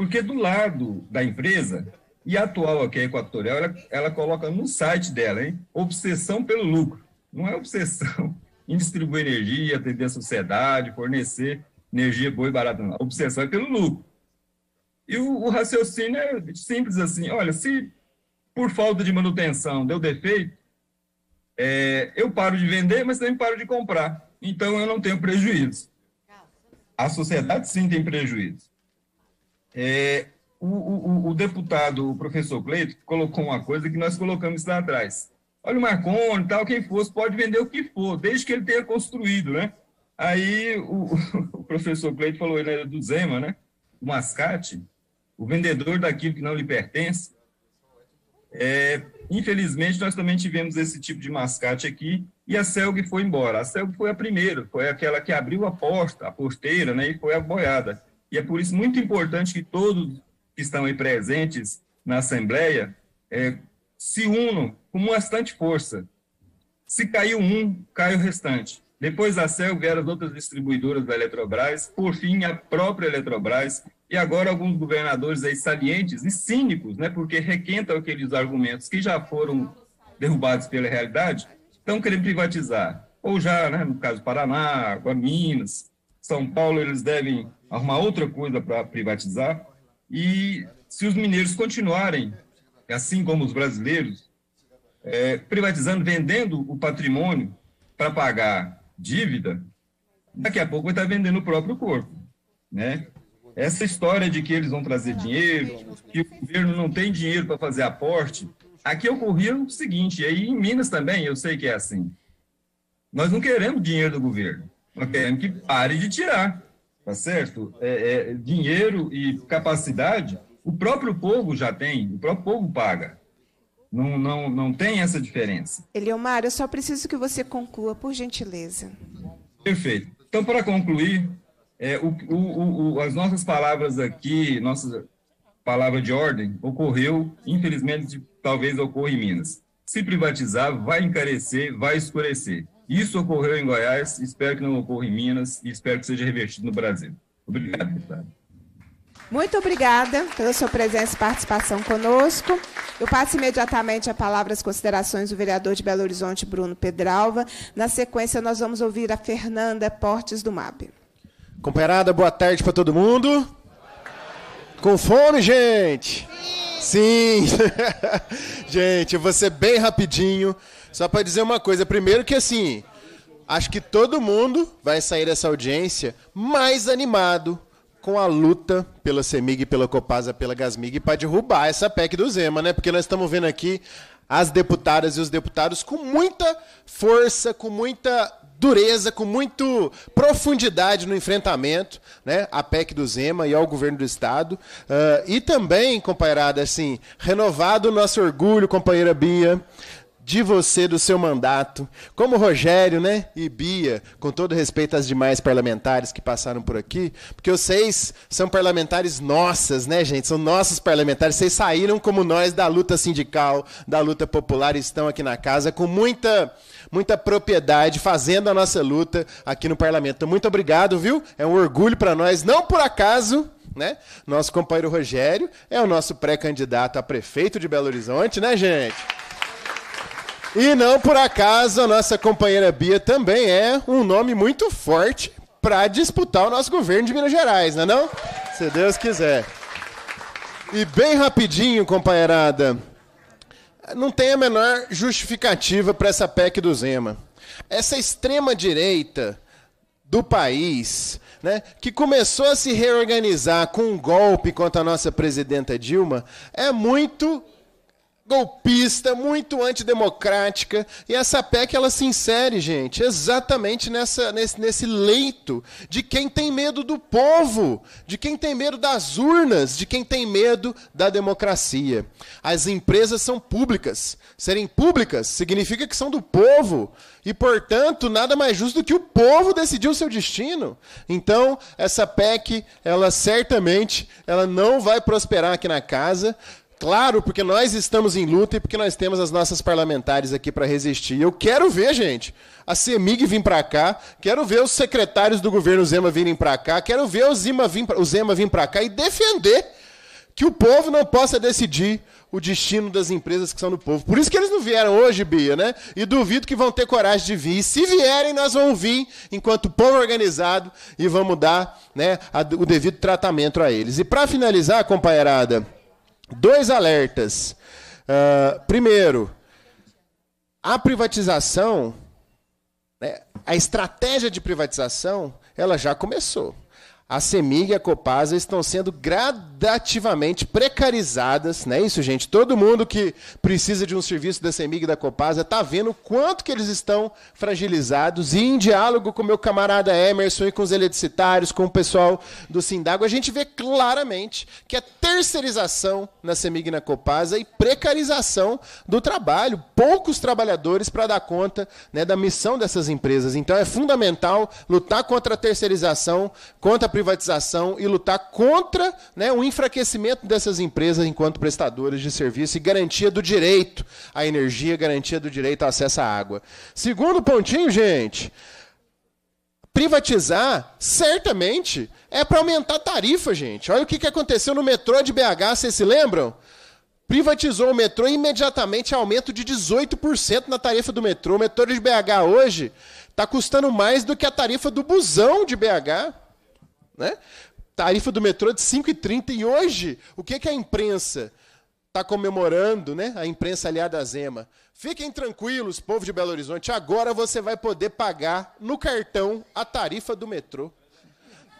Porque do lado da empresa, e a atual aqui, a Equatorial, ela, ela coloca no site dela, hein? Obsessão pelo lucro. Não é obsessão em distribuir energia, atender a sociedade, fornecer energia boa e barata. Não. A obsessão é pelo lucro. E o, o raciocínio é simples assim: olha, se por falta de manutenção deu defeito, é, eu paro de vender, mas também paro de comprar. Então eu não tenho prejuízo. A sociedade sim tem prejuízo. É, o, o, o, deputado, o professor Cleito, colocou uma coisa que nós colocamos lá atrás. Olha o Marconi, tal, quem fosse, pode vender o que for, desde que ele tenha construído, né? Aí o, *laughs* o professor Cleito falou, ele era do Zema, né? O mascate, o vendedor daquilo que não lhe pertence. É, infelizmente, nós também tivemos esse tipo de mascate aqui e a CELG foi embora. A CELG foi a primeira, foi aquela que abriu a porta, a porteira, né? E foi a boiada. E é por isso muito importante que todos que estão aí presentes na Assembleia é, se unam com bastante força. Se caiu um, cai o restante. Depois da CEL vieram as outras distribuidoras da Eletrobras, por fim a própria Eletrobras, e agora alguns governadores aí salientes e cínicos, né, porque requentam aqueles argumentos que já foram derrubados pela realidade, estão querendo privatizar. Ou já, né, no caso do Paraná, Minas, são Paulo eles devem arrumar outra coisa para privatizar. E se os mineiros continuarem, assim como os brasileiros, é, privatizando, vendendo o patrimônio para pagar dívida, daqui a pouco vai estar tá vendendo o próprio corpo, né? Essa história de que eles vão trazer dinheiro, que o governo não tem dinheiro para fazer aporte, aqui ocorria o seguinte, e aí em Minas também, eu sei que é assim. Nós não queremos dinheiro do governo. Nós que pare de tirar, tá certo? É, é, dinheiro e capacidade, o próprio povo já tem, o próprio povo paga. Não, não, não tem essa diferença. Eliomar, eu só preciso que você conclua, por gentileza. Perfeito. Então, para concluir, é, o, o, o, as nossas palavras aqui, nossa palavra de ordem, ocorreu, infelizmente, talvez ocorra em Minas. Se privatizar, vai encarecer, vai escurecer. Isso ocorreu em Goiás, espero que não ocorra em Minas e espero que seja revertido no Brasil. Obrigado, deputado. Muito obrigada pela sua presença e participação conosco. Eu passo imediatamente a palavra às considerações do vereador de Belo Horizonte, Bruno Pedralva. Na sequência, nós vamos ouvir a Fernanda Portes do MAP. Companheirada, boa tarde para todo mundo. Com fome, gente? Sim! Sim. *laughs* gente, eu vou ser bem rapidinho. Só para dizer uma coisa, primeiro que assim, acho que todo mundo vai sair dessa audiência mais animado com a luta pela Semig, pela Copasa, pela Gasmig para derrubar essa PEC do Zema, né? Porque nós estamos vendo aqui as deputadas e os deputados com muita força, com muita dureza, com muito profundidade no enfrentamento, né? A PEC do Zema e ao governo do estado. Uh, e também, companheirada, assim, renovado o nosso orgulho, companheira Bia, de você, do seu mandato, como Rogério, né, e Bia, com todo respeito às demais parlamentares que passaram por aqui, porque vocês são parlamentares nossas, né, gente? São nossos parlamentares. Vocês saíram como nós da luta sindical, da luta popular, e estão aqui na casa com muita muita propriedade, fazendo a nossa luta aqui no parlamento. Então, muito obrigado, viu? É um orgulho para nós, não por acaso, né? Nosso companheiro Rogério é o nosso pré-candidato a prefeito de Belo Horizonte, né, gente? E não por acaso a nossa companheira Bia também é um nome muito forte para disputar o nosso governo de Minas Gerais, não é não? Se Deus quiser. E bem rapidinho, companheirada, não tem a menor justificativa para essa PEC do Zema. Essa extrema direita do país, né, que começou a se reorganizar com um golpe contra a nossa presidenta Dilma, é muito golpista, muito antidemocrática, e essa PEC ela se insere, gente, exatamente nessa, nesse, nesse leito de quem tem medo do povo, de quem tem medo das urnas, de quem tem medo da democracia. As empresas são públicas. Serem públicas significa que são do povo, e, portanto, nada mais justo do que o povo decidir o seu destino. Então, essa PEC, ela certamente, ela não vai prosperar aqui na casa Claro, porque nós estamos em luta e porque nós temos as nossas parlamentares aqui para resistir. Eu quero ver, gente, a CEMIG vir para cá, quero ver os secretários do governo Zema virem para cá, quero ver o Zema vir, o Zema vir para cá e defender que o povo não possa decidir o destino das empresas que são do povo. Por isso que eles não vieram hoje, Bia, né? E duvido que vão ter coragem de vir. E se vierem, nós vamos vir enquanto povo organizado e vamos dar né, a, o devido tratamento a eles. E para finalizar, companheirada Dois alertas. Uh, primeiro, a privatização, né, a estratégia de privatização, ela já começou a Semig e a Copasa estão sendo gradativamente precarizadas, não né? é isso, gente? Todo mundo que precisa de um serviço da Semig e da Copasa está vendo quanto que eles estão fragilizados e em diálogo com meu camarada Emerson e com os eletricitários, com o pessoal do Sindago, a gente vê claramente que a terceirização na Semig e na Copasa e precarização do trabalho, poucos trabalhadores para dar conta né, da missão dessas empresas. Então é fundamental lutar contra a terceirização, contra a privatização e lutar contra né, o enfraquecimento dessas empresas enquanto prestadoras de serviço e garantia do direito à energia, garantia do direito ao acesso à água. Segundo pontinho, gente. Privatizar, certamente, é para aumentar a tarifa, gente. Olha o que aconteceu no metrô de BH, vocês se lembram? privatizou o metrô e imediatamente aumento de 18% na tarifa do metrô. O metrô de BH hoje está custando mais do que a tarifa do busão de BH. Né? Tarifa do metrô é de 5,30. E hoje, o que, que a imprensa está comemorando, né? a imprensa aliada à Zema? Fiquem tranquilos, povo de Belo Horizonte, agora você vai poder pagar no cartão a tarifa do metrô.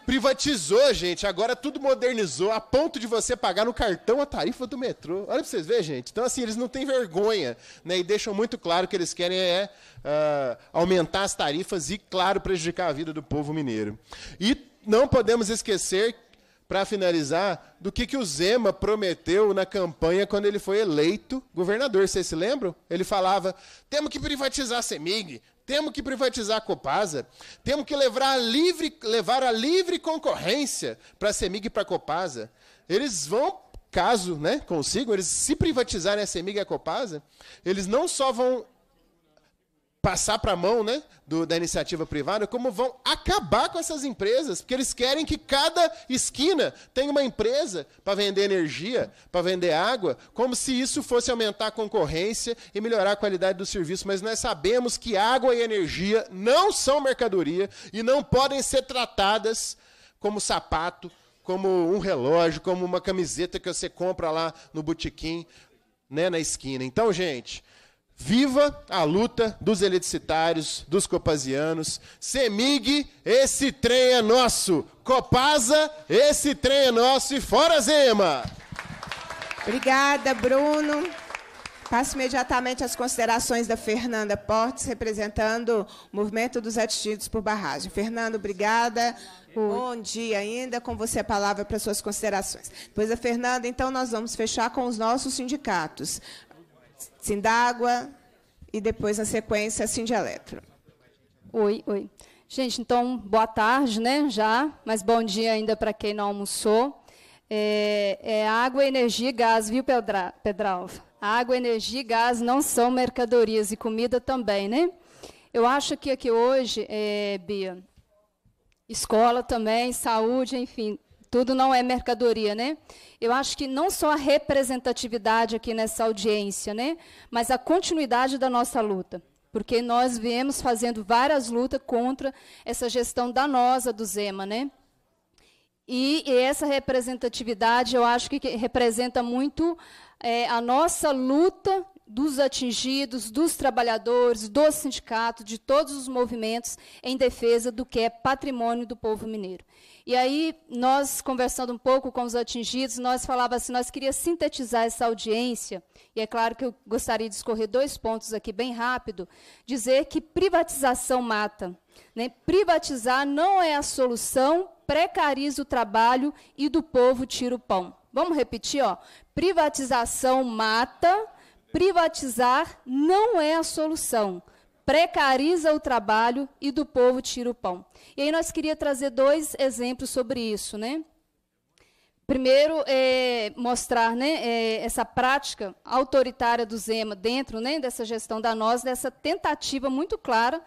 Privatizou, gente, agora tudo modernizou, a ponto de você pagar no cartão a tarifa do metrô. Olha para vocês verem, gente. Então, assim, eles não têm vergonha, né? E deixam muito claro que eles querem é uh, aumentar as tarifas e, claro, prejudicar a vida do povo mineiro. E não podemos esquecer, para finalizar, do que, que o Zema prometeu na campanha quando ele foi eleito governador. Vocês se lembram? Ele falava: temos que privatizar a CEMIG, temos que privatizar a Copasa, temos que levar a livre, levar a livre concorrência para a CEMIG e para a Copasa. Eles vão, caso né, consigam, eles se privatizarem a Semig e a Copasa, eles não só vão passar para a mão né, do, da iniciativa privada, como vão acabar com essas empresas, porque eles querem que cada esquina tenha uma empresa para vender energia, para vender água, como se isso fosse aumentar a concorrência e melhorar a qualidade do serviço. Mas nós sabemos que água e energia não são mercadoria e não podem ser tratadas como sapato, como um relógio, como uma camiseta que você compra lá no botequim, né, na esquina. Então, gente, Viva a luta dos eletricitários, dos copasianos. Semig, esse trem é nosso. Copasa, esse trem é nosso. E fora Zema! Obrigada, Bruno. Passo imediatamente às considerações da Fernanda Portes, representando o Movimento dos Atingidos por Barragem. Fernanda, obrigada. Bom dia ainda, com você a palavra para suas considerações. Depois a Fernanda, então nós vamos fechar com os nossos sindicatos. Sindágua e depois, na sequência, Cindy Eletro. Oi, oi. Gente, então, boa tarde, né, já, mas bom dia ainda para quem não almoçou. É, é água, energia e gás, viu, Pedralva? Água, energia e gás não são mercadorias e comida também, né? Eu acho que aqui hoje, é, Bia, escola também, saúde, enfim, tudo não é mercadoria, né? Eu acho que não só a representatividade aqui nessa audiência, né? Mas a continuidade da nossa luta. Porque nós viemos fazendo várias lutas contra essa gestão danosa do Zema, né? E, e essa representatividade, eu acho que representa muito é, a nossa luta dos atingidos, dos trabalhadores, do sindicato, de todos os movimentos em defesa do que é patrimônio do povo mineiro. E aí, nós, conversando um pouco com os atingidos, nós falava assim, nós queríamos sintetizar essa audiência, e é claro que eu gostaria de escorrer dois pontos aqui bem rápido, dizer que privatização mata. Né? Privatizar não é a solução, precariza o trabalho e do povo tira o pão. Vamos repetir, ó. Privatização mata, Privatizar não é a solução. Precariza o trabalho e do povo tira o pão. E aí nós queria trazer dois exemplos sobre isso, né? Primeiro, é, mostrar né, é, essa prática autoritária do Zema dentro né, dessa gestão da nós, dessa tentativa muito clara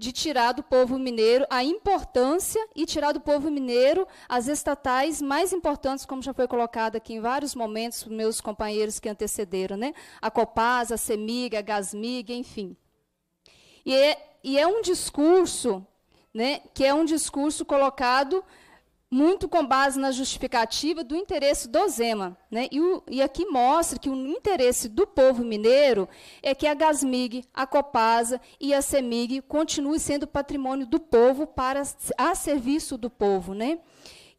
de tirar do povo mineiro a importância e tirar do povo mineiro as estatais mais importantes, como já foi colocado aqui em vários momentos, meus companheiros que antecederam, né? A Copasa, a Semig, a Gasmig, enfim. E é, e é um discurso, né, que é um discurso colocado muito com base na justificativa do interesse do Zema. Né? E, o, e, aqui mostra que o interesse do povo mineiro é que a Gasmig, a Copasa e a Semig continuem sendo patrimônio do povo para a serviço do povo. Né?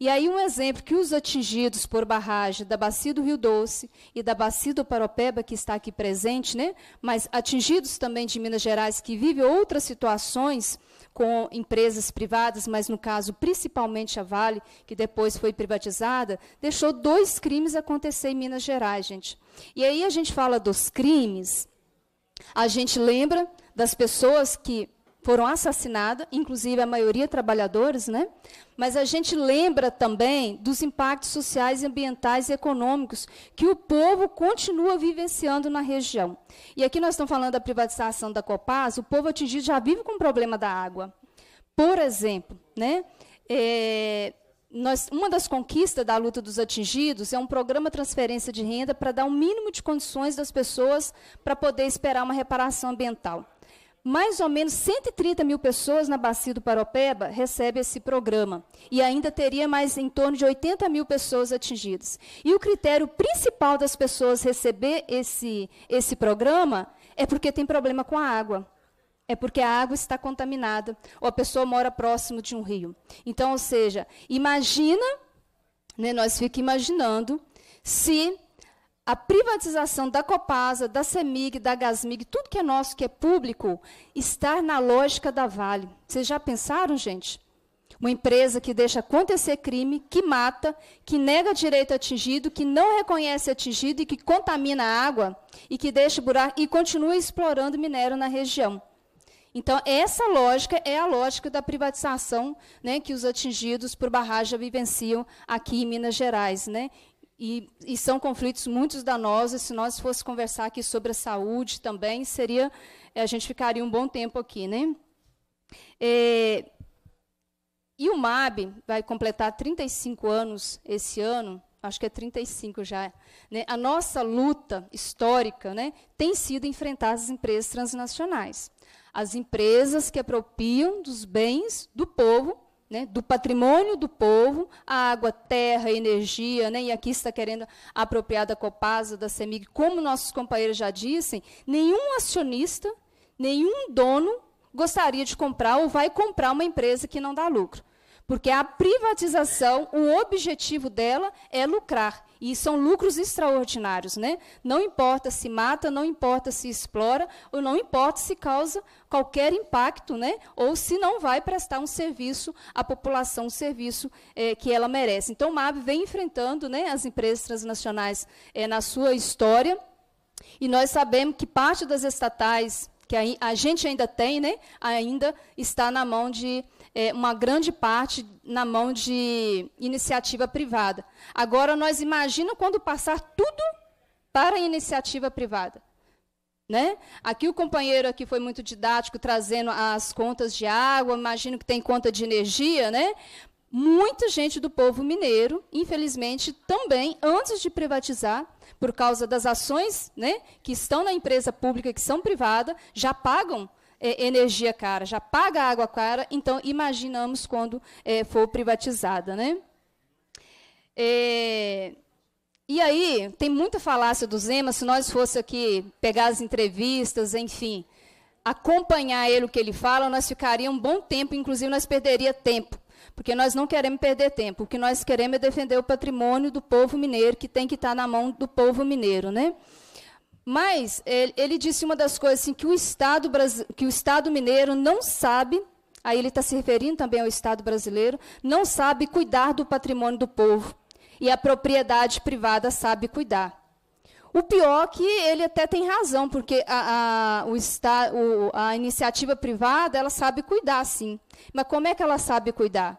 E aí um exemplo que os atingidos por barragem da bacia do Rio Doce e da bacia do Paropeba, que está aqui presente, né? mas atingidos também de Minas Gerais, que vivem outras situações com empresas privadas, mas no caso principalmente a Vale, que depois foi privatizada, deixou dois crimes acontecer em Minas Gerais, gente. E aí a gente fala dos crimes, a gente lembra das pessoas que foram assassinada, inclusive a maioria trabalhadores, né? Mas a gente lembra também dos impactos sociais, ambientais e econômicos que o povo continua vivenciando na região. E aqui nós estamos falando da privatização da Copaz, o povo atingido já vive com o problema da água. Por exemplo, né? É, nós, uma das conquistas da luta dos atingidos é um programa de transferência de renda para dar o um mínimo de condições das pessoas para poder esperar uma reparação ambiental mais ou menos 130 mil pessoas na bacia do Paropeba recebem esse programa. E ainda teria mais em torno de 80 mil pessoas atingidas. E o critério principal das pessoas receber esse, esse programa é porque tem problema com a água. É porque a água está contaminada, ou a pessoa mora próximo de um rio. Então, ou seja, imagina, né, nós ficamos imaginando, se a privatização da Copasa, da CEMIG, da Gasmig, tudo que é nosso, que é público, estar na lógica da Vale. Vocês já pensaram, gente? Uma empresa que deixa acontecer crime, que mata, que nega direito atingido, que não reconhece atingido e que contamina a água e que deixa buraco e continua explorando minério na região. Então, essa lógica é a lógica da privatização né, que os atingidos por barragem vivenciam aqui em Minas Gerais. Né? E, e, são conflitos muito danosos. Se nós fosse conversar aqui sobre a saúde também, seria eh, a gente ficaria um bom tempo aqui, né? É, e o MAB vai completar 35 anos esse ano, acho que é 35 já. Né? A nossa luta histórica né, tem sido enfrentar as empresas transnacionais. As empresas que apropriam dos bens do povo né, do patrimônio do povo, a água, terra, energia, né, e aqui está querendo apropriar da Copasa, da CEMIG, como nossos companheiros já dissem, nenhum acionista, nenhum dono gostaria de comprar ou vai comprar uma empresa que não dá lucro. Porque a privatização, o objetivo dela é lucrar. E são lucros extraordinários, né? Não importa se mata, não importa se explora, ou não importa se causa qualquer impacto, né? Ou se não vai prestar um serviço à população, um serviço eh, que ela merece. Então, o MAB vem enfrentando né, as empresas transnacionais eh, na sua história. E nós sabemos que parte das estatais que a, gente ainda tem, né, ainda está na mão de é, uma grande parte na mão de iniciativa privada. Agora, nós imaginamos quando passar tudo para a iniciativa privada. Né? Aqui o companheiro aqui foi muito didático, trazendo as contas de água, imagino que tem conta de energia, né? Muita gente do povo mineiro, infelizmente, também, antes de privatizar, por causa das ações né, que estão na empresa pública, que são privadas, já pagam é, energia cara, já paga água cara, então imaginamos quando é, for privatizada. Né? É, e aí, tem muita falácia do Zema, se nós fosse aqui pegar as entrevistas, enfim, acompanhar ele o que ele fala, nós ficaríamos um bom tempo, inclusive nós perderia tempo porque nós não queremos perder tempo. O que nós queremos é defender o patrimônio do povo mineiro, que tem que estar tá na mão do povo mineiro, né? Mas ele, ele disse uma das coisas assim, que, o Estado, que o Estado mineiro não sabe, aí ele está se referindo também ao Estado brasileiro, não sabe cuidar do patrimônio do povo. E a propriedade privada sabe cuidar. O pior é que ele até tem razão, porque a, a, o está, o, a iniciativa privada ela sabe cuidar, sim. Mas como é que ela sabe cuidar?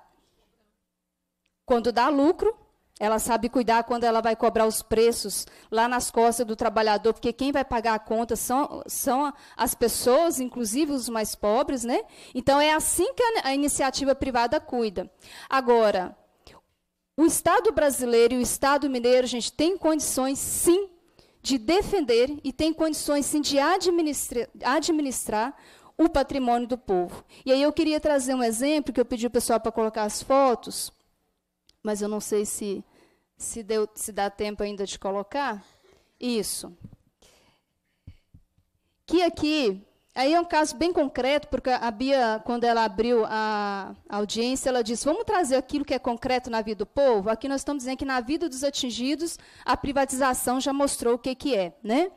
Quando dá lucro, ela sabe cuidar quando ela vai cobrar os preços lá nas costas do trabalhador, porque quem vai pagar a conta são, são as pessoas, inclusive os mais pobres, né? Então é assim que a iniciativa privada cuida. Agora, o Estado brasileiro e o Estado mineiro, a gente tem condições sim de defender e tem condições sim de administrar administrar o patrimônio do povo. E aí eu queria trazer um exemplo que eu pedi o pessoal para colocar as fotos mas eu não sei se se, deu, se dá tempo ainda de colocar. Isso. Que aqui, aí é um caso bem concreto, porque a Bia, quando ela abriu a audiência, ela disse: vamos trazer aquilo que é concreto na vida do povo. Aqui nós estamos dizendo que na vida dos atingidos, a privatização já mostrou o que, que é, né?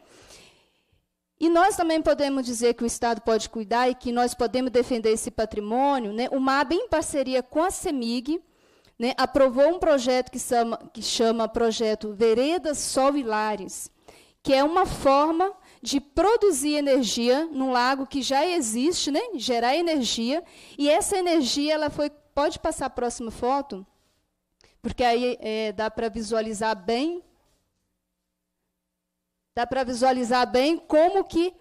E nós também podemos dizer que o Estado pode cuidar e que nós podemos defender esse patrimônio. Né? O MAB, em parceria com a CEMIG, né, aprovou um projeto que chama, que chama Projeto Veredas Sol e Lares, que é uma forma de produzir energia num lago que já existe, né, gerar energia, e essa energia ela foi. Pode passar a próxima foto? Porque aí é, dá para visualizar bem. Dá para visualizar bem como que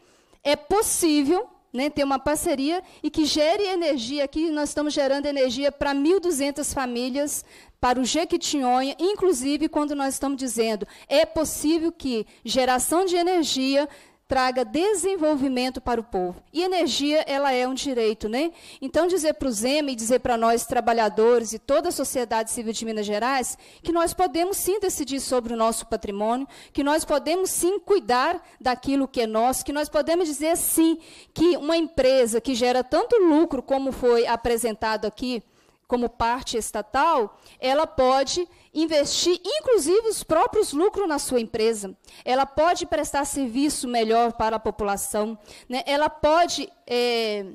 é possível né, ter uma parceria e que gere energia. Aqui nós estamos gerando energia para 1.200 famílias, para o Jequitinhonha, inclusive quando nós estamos dizendo é possível que geração de energia traga desenvolvimento para o povo. E energia, ela é um direito, né? Então, dizer para o Zema e dizer para nós, trabalhadores e toda a sociedade civil de Minas Gerais, que nós podemos sim decidir sobre o nosso patrimônio, que nós podemos sim cuidar daquilo que é nosso, que nós podemos dizer sim que uma empresa que gera tanto lucro como foi apresentado aqui, como parte estatal, ela pode investir, inclusive, os próprios lucros na sua empresa. Ela pode prestar serviço melhor para a população. Né? Ela pode é,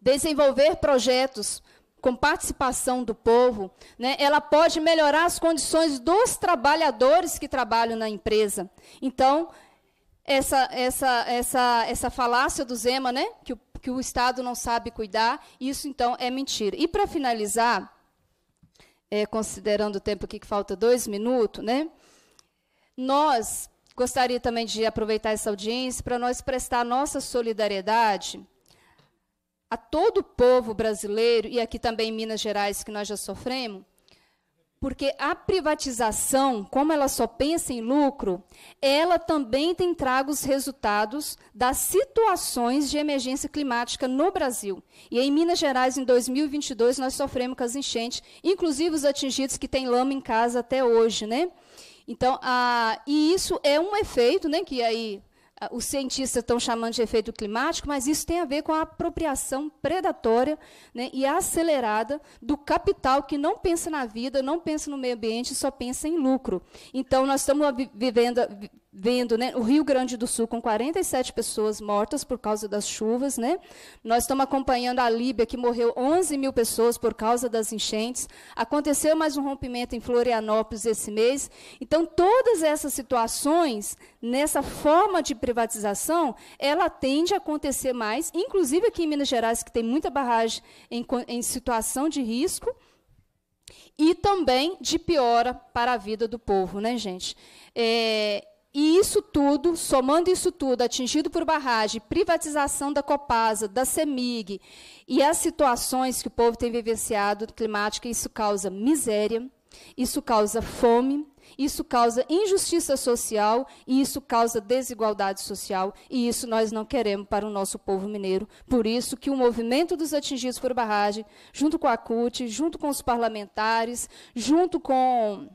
desenvolver projetos com participação do povo, né? ela pode melhorar as condições dos trabalhadores que trabalham na empresa. Então, essa, essa, essa, essa falácia do Zema, né? que o que o Estado não sabe cuidar, isso então é mentira. E para finalizar, é, considerando o tempo aqui que falta dois minutos, né? Nós gostaria também de aproveitar essa audiência para nós prestar nossa solidariedade a todo o povo brasileiro e aqui também em Minas Gerais que nós já sofremos, porque a privatização, como ela só pensa em lucro, ela também tem trago os resultados das situações de emergência climática no Brasil. E em Minas Gerais, em 2022, nós sofremos com as enchentes, inclusive os atingidos que têm lama em casa até hoje, né? Então, a, e isso é um efeito, né, que aí ah, os cientistas estão chamando de efeito climático, mas isso tem a ver com a apropriação predatória né, e acelerada do capital que não pensa na vida, não pensa no meio ambiente, só pensa em lucro. Então, nós estamos vivendo, vendo né, o Rio Grande do Sul com 47 pessoas mortas por causa das chuvas. Né? Nós estamos acompanhando a Líbia, que morreu 11 mil pessoas por causa das enchentes. Aconteceu mais um rompimento em Florianópolis esse mês. Então, todas essas situações, nessa forma de privatização, ela tende a acontecer mais, inclusive aqui em Minas Gerais, que tem muita barragem em, em situação de risco e também de piora para a vida do povo, né, gente? É, e isso tudo, somando isso tudo, atingido por barragem, privatização da Copasa, da CEMIG e as situações que o povo tem vivenciado climática, isso causa miséria, isso causa fome, isso causa injustiça social e isso causa desigualdade social e isso nós não queremos para o nosso povo mineiro. Por isso que o movimento dos atingidos por barragem, junto com a CUT, junto com os parlamentares, junto com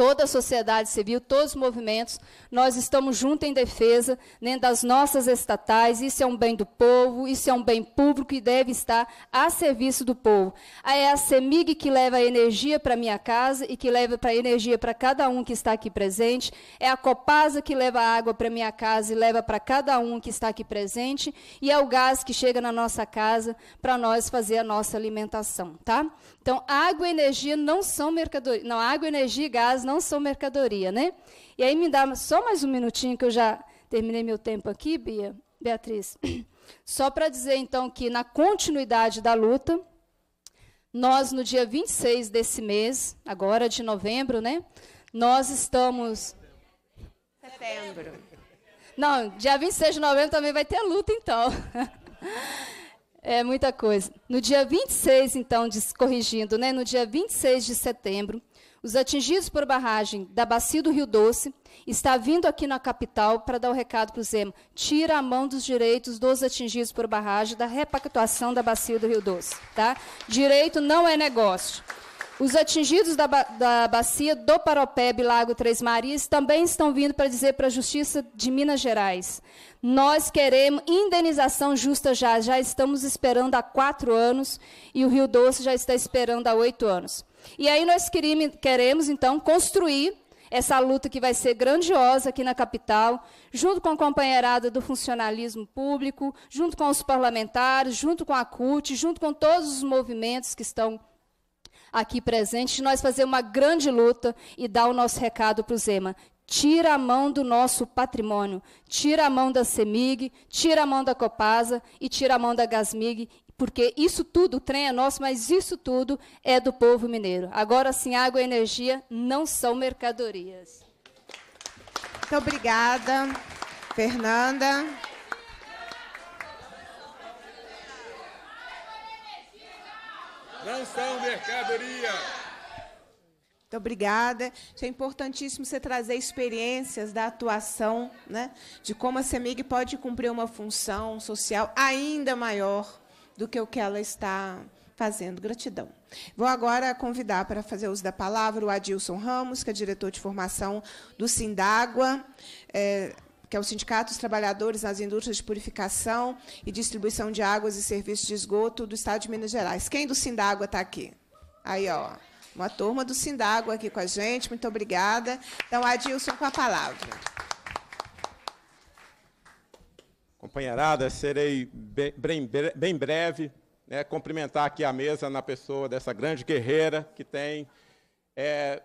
toda a sociedade civil, todos os movimentos, nós estamos juntos em defesa né, das nossas estatais. Isso é um bem do povo, isso é um bem público e deve estar a serviço do povo. É a CEMIG que leva a energia para minha casa e que leva para a energia para cada um que está aqui presente. É a Copasa que leva a água para minha casa e leva para cada um que está aqui presente. E é o gás que chega na nossa casa para nós fazer a nossa alimentação, tá? Então, água e energia não são mercadorias. Não, água, energia e gás não são mercadoria, né? E aí me dá só mais um minutinho que eu já terminei meu tempo aqui, Bia, Beatriz. *clears throat* Só para dizer então que na continuidade da luta, nós no dia 26 desse mês, agora de novembro, né? Nós estamos setembro. Não, dia 26 de novembro também vai ter a luta então. *laughs* É muita coisa. No dia 26, então, corrigindo, né? No dia 26 de setembro, os atingidos por barragem da bacia do Rio Doce está vindo aqui na capital para dar o recado para o Zema. Tira a mão dos direitos dos atingidos por barragem da repactuação da bacia do Rio Doce. Tá? Direito não é negócio. Os atingidos da, da bacia do Paropeb Lago Três Marias também estão vindo para dizer para a Justiça de Minas Gerais: nós queremos indenização justa já. Já estamos esperando há quatro anos e o Rio Doce já está esperando há oito anos. E aí nós queremos, então, construir essa luta que vai ser grandiosa aqui na capital, junto com a companheirada do funcionalismo público, junto com os parlamentares, junto com a CUT, junto com todos os movimentos que estão aqui presentes, nós fazer uma grande luta e dar o nosso recado para o Zema. Tira a mão do nosso patrimônio, tira a mão da CEMIG, tira a mão da Copasa e tira a mão da Gasmig porque isso tudo, o trem é nosso, mas isso tudo é do povo mineiro. Agora sim, água e energia não são mercadorias. Muito obrigada, Fernanda. Não são mercadoria. Muito obrigada. Isso é importantíssimo você trazer experiências da atuação, né? de como a CEMIG pode cumprir uma função social ainda maior do que o que ela está fazendo. Gratidão. Vou agora convidar para fazer uso da palavra o Adilson Ramos, que é diretor de formação do Sindágua. É, que é o Sindicato dos Trabalhadores nas Indústrias de Purificação e Distribuição de Águas e Serviços de Esgoto do Estado de Minas Gerais. Quem do Sindágua está aqui? Aí, ó, uma turma do Sindágua aqui com a gente. Muito obrigada. Então, Adilson, com a palavra. Companheirada, serei bem, bem breve, né, cumprimentar aqui a mesa na pessoa dessa grande guerreira que tem é,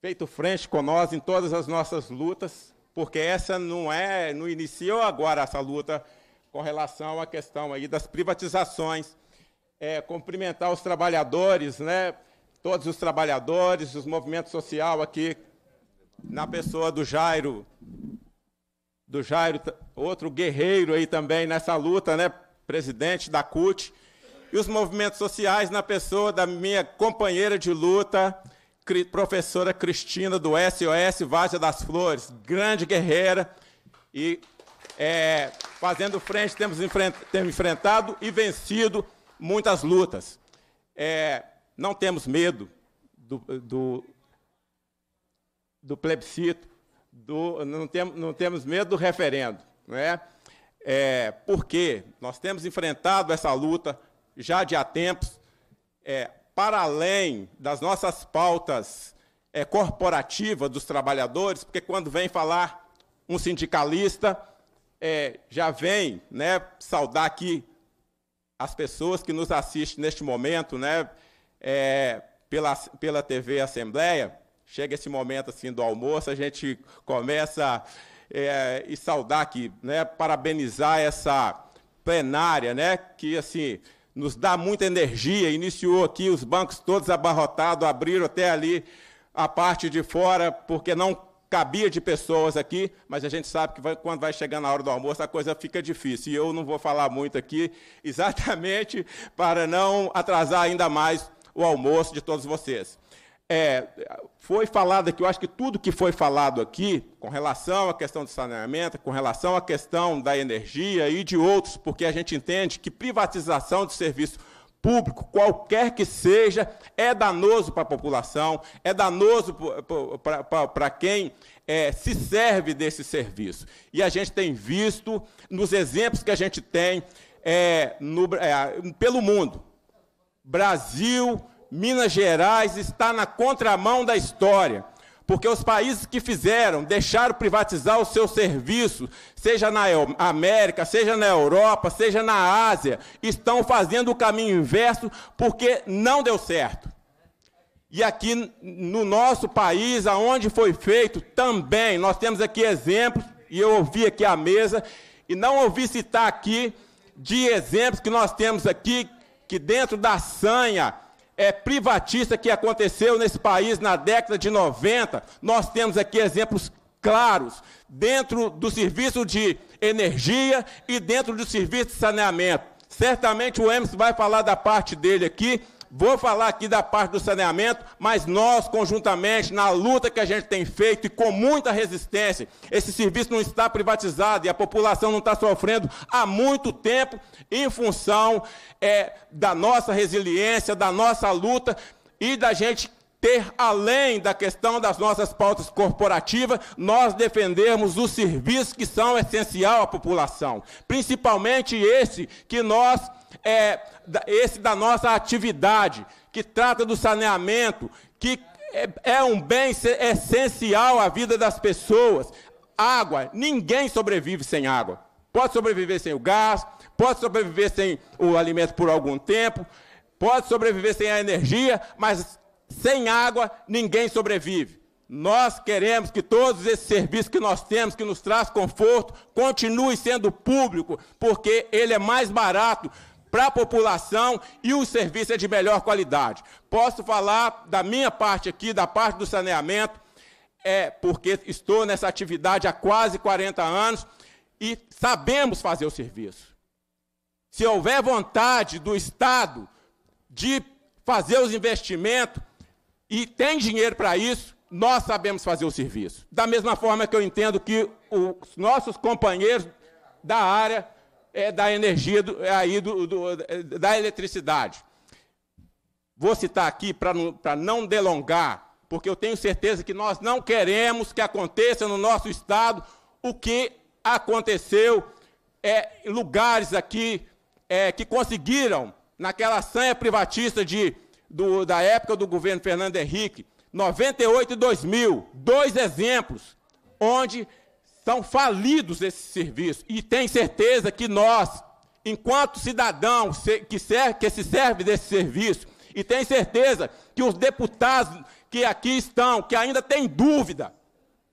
feito frente com nós em todas as nossas lutas, porque essa não é, não iniciou agora essa luta com relação à questão aí das privatizações. É, cumprimentar os trabalhadores, né, todos os trabalhadores, os movimentos social aqui, na pessoa do Jairo do Jairo, outro guerreiro aí também nessa luta, né? Presidente da CUT. E os movimentos sociais na pessoa da minha companheira de luta, professora Cristina do SOS Várzea das Flores, grande guerreira. E é, fazendo frente, temos, temos, enfrentado e vencido muitas lutas. É, não temos medo do, do, do plebiscito do, não, tem, não temos medo do referendo, né? É, porque nós temos enfrentado essa luta já de há tempos, é, para além das nossas pautas é, corporativas dos trabalhadores, porque quando vem falar um sindicalista, é, já vem né, saudar aqui as pessoas que nos assistem neste momento, né, é, pela, pela TV Assembleia, chega esse momento assim do almoço, a gente começa é, e saudar aqui, né, parabenizar essa plenária, né, que assim nos dá muita energia. Iniciou aqui os bancos todos abarrotados, abriram até ali a parte de fora, porque não cabia de pessoas aqui, mas a gente sabe que vai, quando vai chegar na hora do almoço a coisa fica difícil. E eu não vou falar muito aqui, *laughs* exatamente para não atrasar ainda mais o almoço de todos vocês é, foi falado aqui, eu acho que tudo que foi falado aqui, com relação à questão do saneamento, com relação à questão da energia e de outros, porque a gente entende que privatização de serviço público, qualquer que seja, é danoso para a população, é danoso para quem é, se serve desse serviço. E a gente tem visto, nos exemplos que a gente tem é, no, é, pelo mundo, Brasil, Minas Gerais está na contramão da história, porque os países que fizeram, deixaram privatizar os seus serviços, seja na América, seja na Europa, seja na Ásia, estão fazendo o caminho inverso porque não deu certo. E aqui no nosso país, aonde foi feito, também nós temos aqui exemplos, e eu ouvi aqui a mesa, e não ouvi citar aqui de exemplos que nós temos aqui, que dentro da sanha é, privatista que aconteceu nesse país na década de 90, nós temos aqui exemplos claros dentro do serviço de energia e dentro do serviço de saneamento. Certamente o Emerson vai falar da parte dele aqui, vou falar aqui da parte do saneamento, mas nós, conjuntamente, na luta que a gente tem feito e com muita resistência, esse serviço não está privatizado e a população não está sofrendo há muito tempo em função é, da nossa resiliência, da nossa luta e da gente ter, além da questão das nossas pautas corporativas, nós defendermos os serviços que são essencial à população, principalmente esse que nós é, esse da nossa atividade, que trata do saneamento, que é, é um bem essencial à vida das pessoas. Água, ninguém sobrevive sem água. Pode sobreviver sem o gás, pode sobreviver sem o alimento por algum tempo, pode sobreviver sem a energia, mas sem água ninguém sobrevive. Nós queremos que todos esses serviços que nós temos, que nos traz conforto, continue sendo público, porque ele é mais barato para a população e o serviço é de melhor qualidade. Posso falar da minha parte aqui, da parte do saneamento, é porque estou nessa atividade há quase 40 anos e sabemos fazer o serviço. Se houver vontade do Estado de fazer os investimentos e tem dinheiro para isso, nós sabemos fazer o serviço. Da mesma forma que eu entendo que os nossos companheiros da área é, da energia do, é, aí do, do, é da eletricidade. Vou citar aqui para não, não delongar, porque eu tenho certeza que nós não queremos que aconteça no nosso estado o que aconteceu é, em lugares aqui é, que conseguiram, naquela sanha privatista de, do, da época do governo Fernando Henrique, 98 e 2000, dois exemplos, onde são falidos esse serviço. E tem certeza que nós, enquanto cidadão que, que se serve desse serviço, e tem certeza que os deputados que aqui estão, que ainda têm dúvida,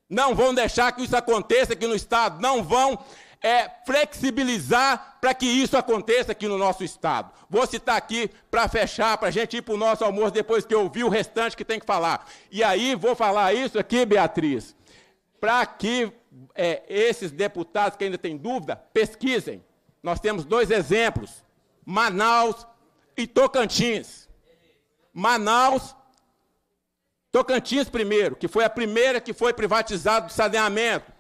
não vão deixar que isso aconteça aqui no Estado, não vão é, flexibilizar para que isso aconteça aqui no nosso Estado. Vou citar aqui para fechar, para a gente ir para o nosso almoço depois que eu ouvir o restante que tem que falar. E aí vou falar isso aqui, Beatriz, para que é, esses deputados que ainda têm dúvida, pesquisem. Nós temos dois exemplos: Manaus e Tocantins. Manaus, Tocantins primeiro, que foi a primeira que foi privatizada do saneamento.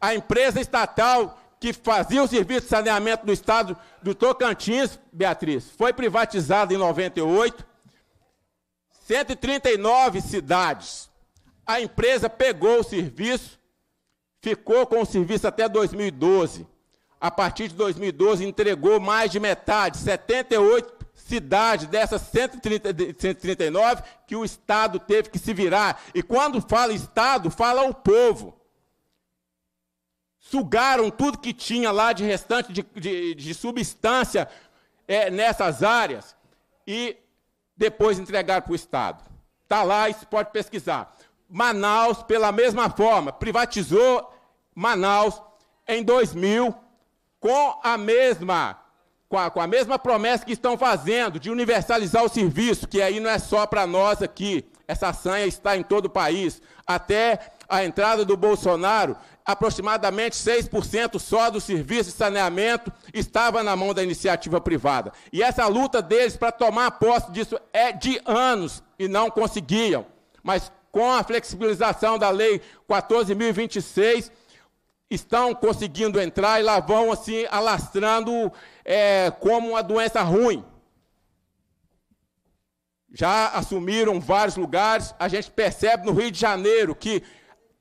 A empresa estatal que fazia o serviço de saneamento do estado do Tocantins, Beatriz, foi privatizada em 98. 139 cidades. A empresa pegou o serviço ficou com o serviço até 2012. A partir de 2012, entregou mais de metade, 78 cidades dessas 130, 139 que o Estado teve que se virar. E quando fala Estado, fala o povo. Sugaram tudo que tinha lá de restante de, de, de substância é, nessas áreas e depois entregaram para o Estado. Está lá, isso pode pesquisar. Manaus pela mesma forma, privatizou Manaus em 2000 com a mesma com a, com a, mesma promessa que estão fazendo de universalizar o serviço, que aí não é só para nós aqui. Essa sanha está em todo o país. Até a entrada do Bolsonaro, aproximadamente 6% só do serviço de saneamento estava na mão da iniciativa privada. E essa luta deles para tomar posse disso é de anos e não conseguiam. Mas com a flexibilização da Lei 14.026, estão conseguindo entrar e lá vão assim alastrando é, como uma doença ruim. Já assumiram vários lugares, a gente percebe no Rio de Janeiro que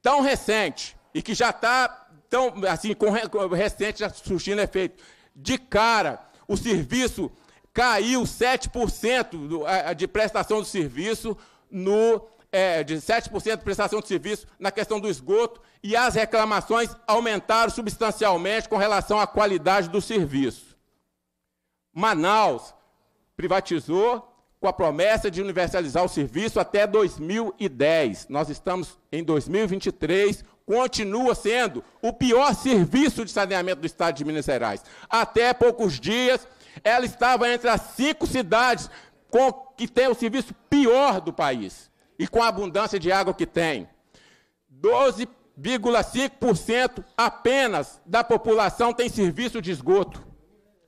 tão recente e que já está tão assim com, recente já surgindo efeito. De cara, o serviço caiu 7% de prestação do serviço no é, de 7% de prestação de serviço na questão do esgoto e as reclamações aumentaram substancialmente com relação à qualidade do serviço. Manaus privatizou com a promessa de universalizar o serviço até 2010. Nós estamos em 2023, continua sendo o pior serviço de saneamento do estado de Minas Gerais. Até poucos dias, ela estava entre as cinco cidades com, que tem o serviço pior do país e com a abundância de água que tem. 12,5% apenas da população tem serviço de esgoto.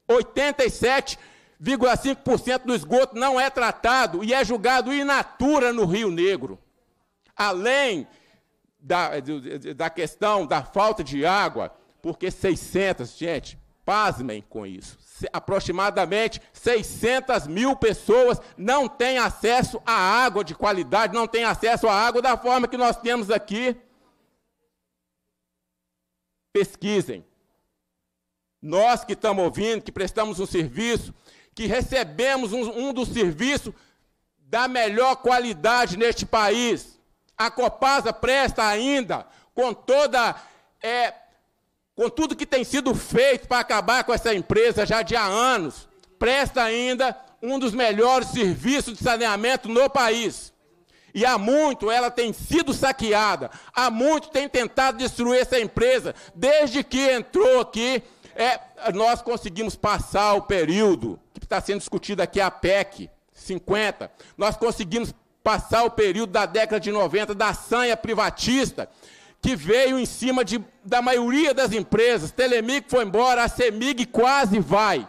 87,5% do esgoto não é tratado e é julgado inatura natura no Rio Negro. Além da, da questão da falta de água, porque 600, gente, pasmem com isso aproximadamente 600 mil pessoas não têm acesso à água de qualidade, não têm acesso à água da forma que nós temos aqui. Pesquisem. Nós que estamos ouvindo, que prestamos um serviço, que recebemos um, um dos serviços da melhor qualidade neste país. A Copasa presta ainda com toda é, com tudo que tem sido feito para acabar com essa empresa já de há anos, presta ainda um dos melhores serviços de saneamento no país. E há muito ela tem sido saqueada, há muito tem tentado destruir essa empresa. Desde que entrou aqui, é, nós conseguimos passar o período que está sendo discutido aqui a PEC 50. Nós conseguimos passar o período da década de 90 da sanha privatista, que veio em cima de, da maioria das empresas. Telemig foi embora, a Semig quase vai.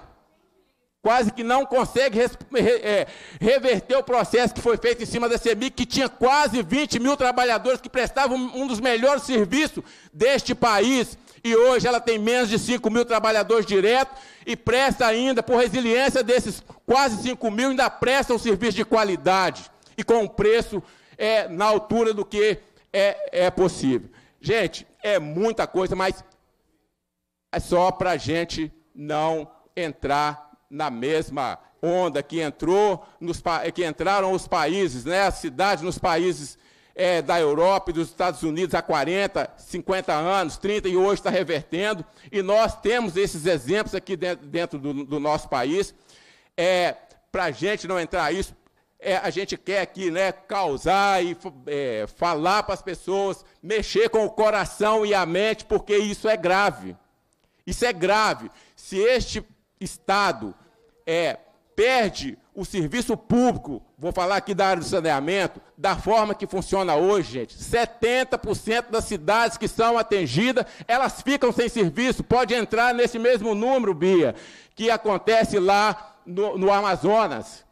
Quase que não consegue res, re, é, reverter o processo que foi feito em cima da Semig, que tinha quase 20 mil trabalhadores que prestavam um dos melhores serviços deste país. E hoje ela tem menos de 5 mil trabalhadores diretos e presta ainda, por resiliência desses quase 5 mil, ainda presta um serviço de qualidade e com um preço é, na altura do que é, é possível. Gente, é muita coisa, mas é só para a gente não entrar na mesma onda que entrou, nos, eh, que entraram os países, né, as cidades nos países é, da Europa e dos Estados Unidos há 40, 50 anos, 30 e hoje está revertendo. E nós temos esses exemplos aqui dentro, dentro do, do, nosso país. É, para a gente não entrar isso, é, a gente quer aqui né, causar e é, falar para as pessoas, mexer com o coração e a mente, porque isso é grave. Isso é grave. Se este Estado é, perde o serviço público, vou falar aqui da área do saneamento, da forma que funciona hoje, gente, 70% das cidades que são atingidas, elas ficam sem serviço. Pode entrar nesse mesmo número, Bia, que acontece lá no, no Amazonas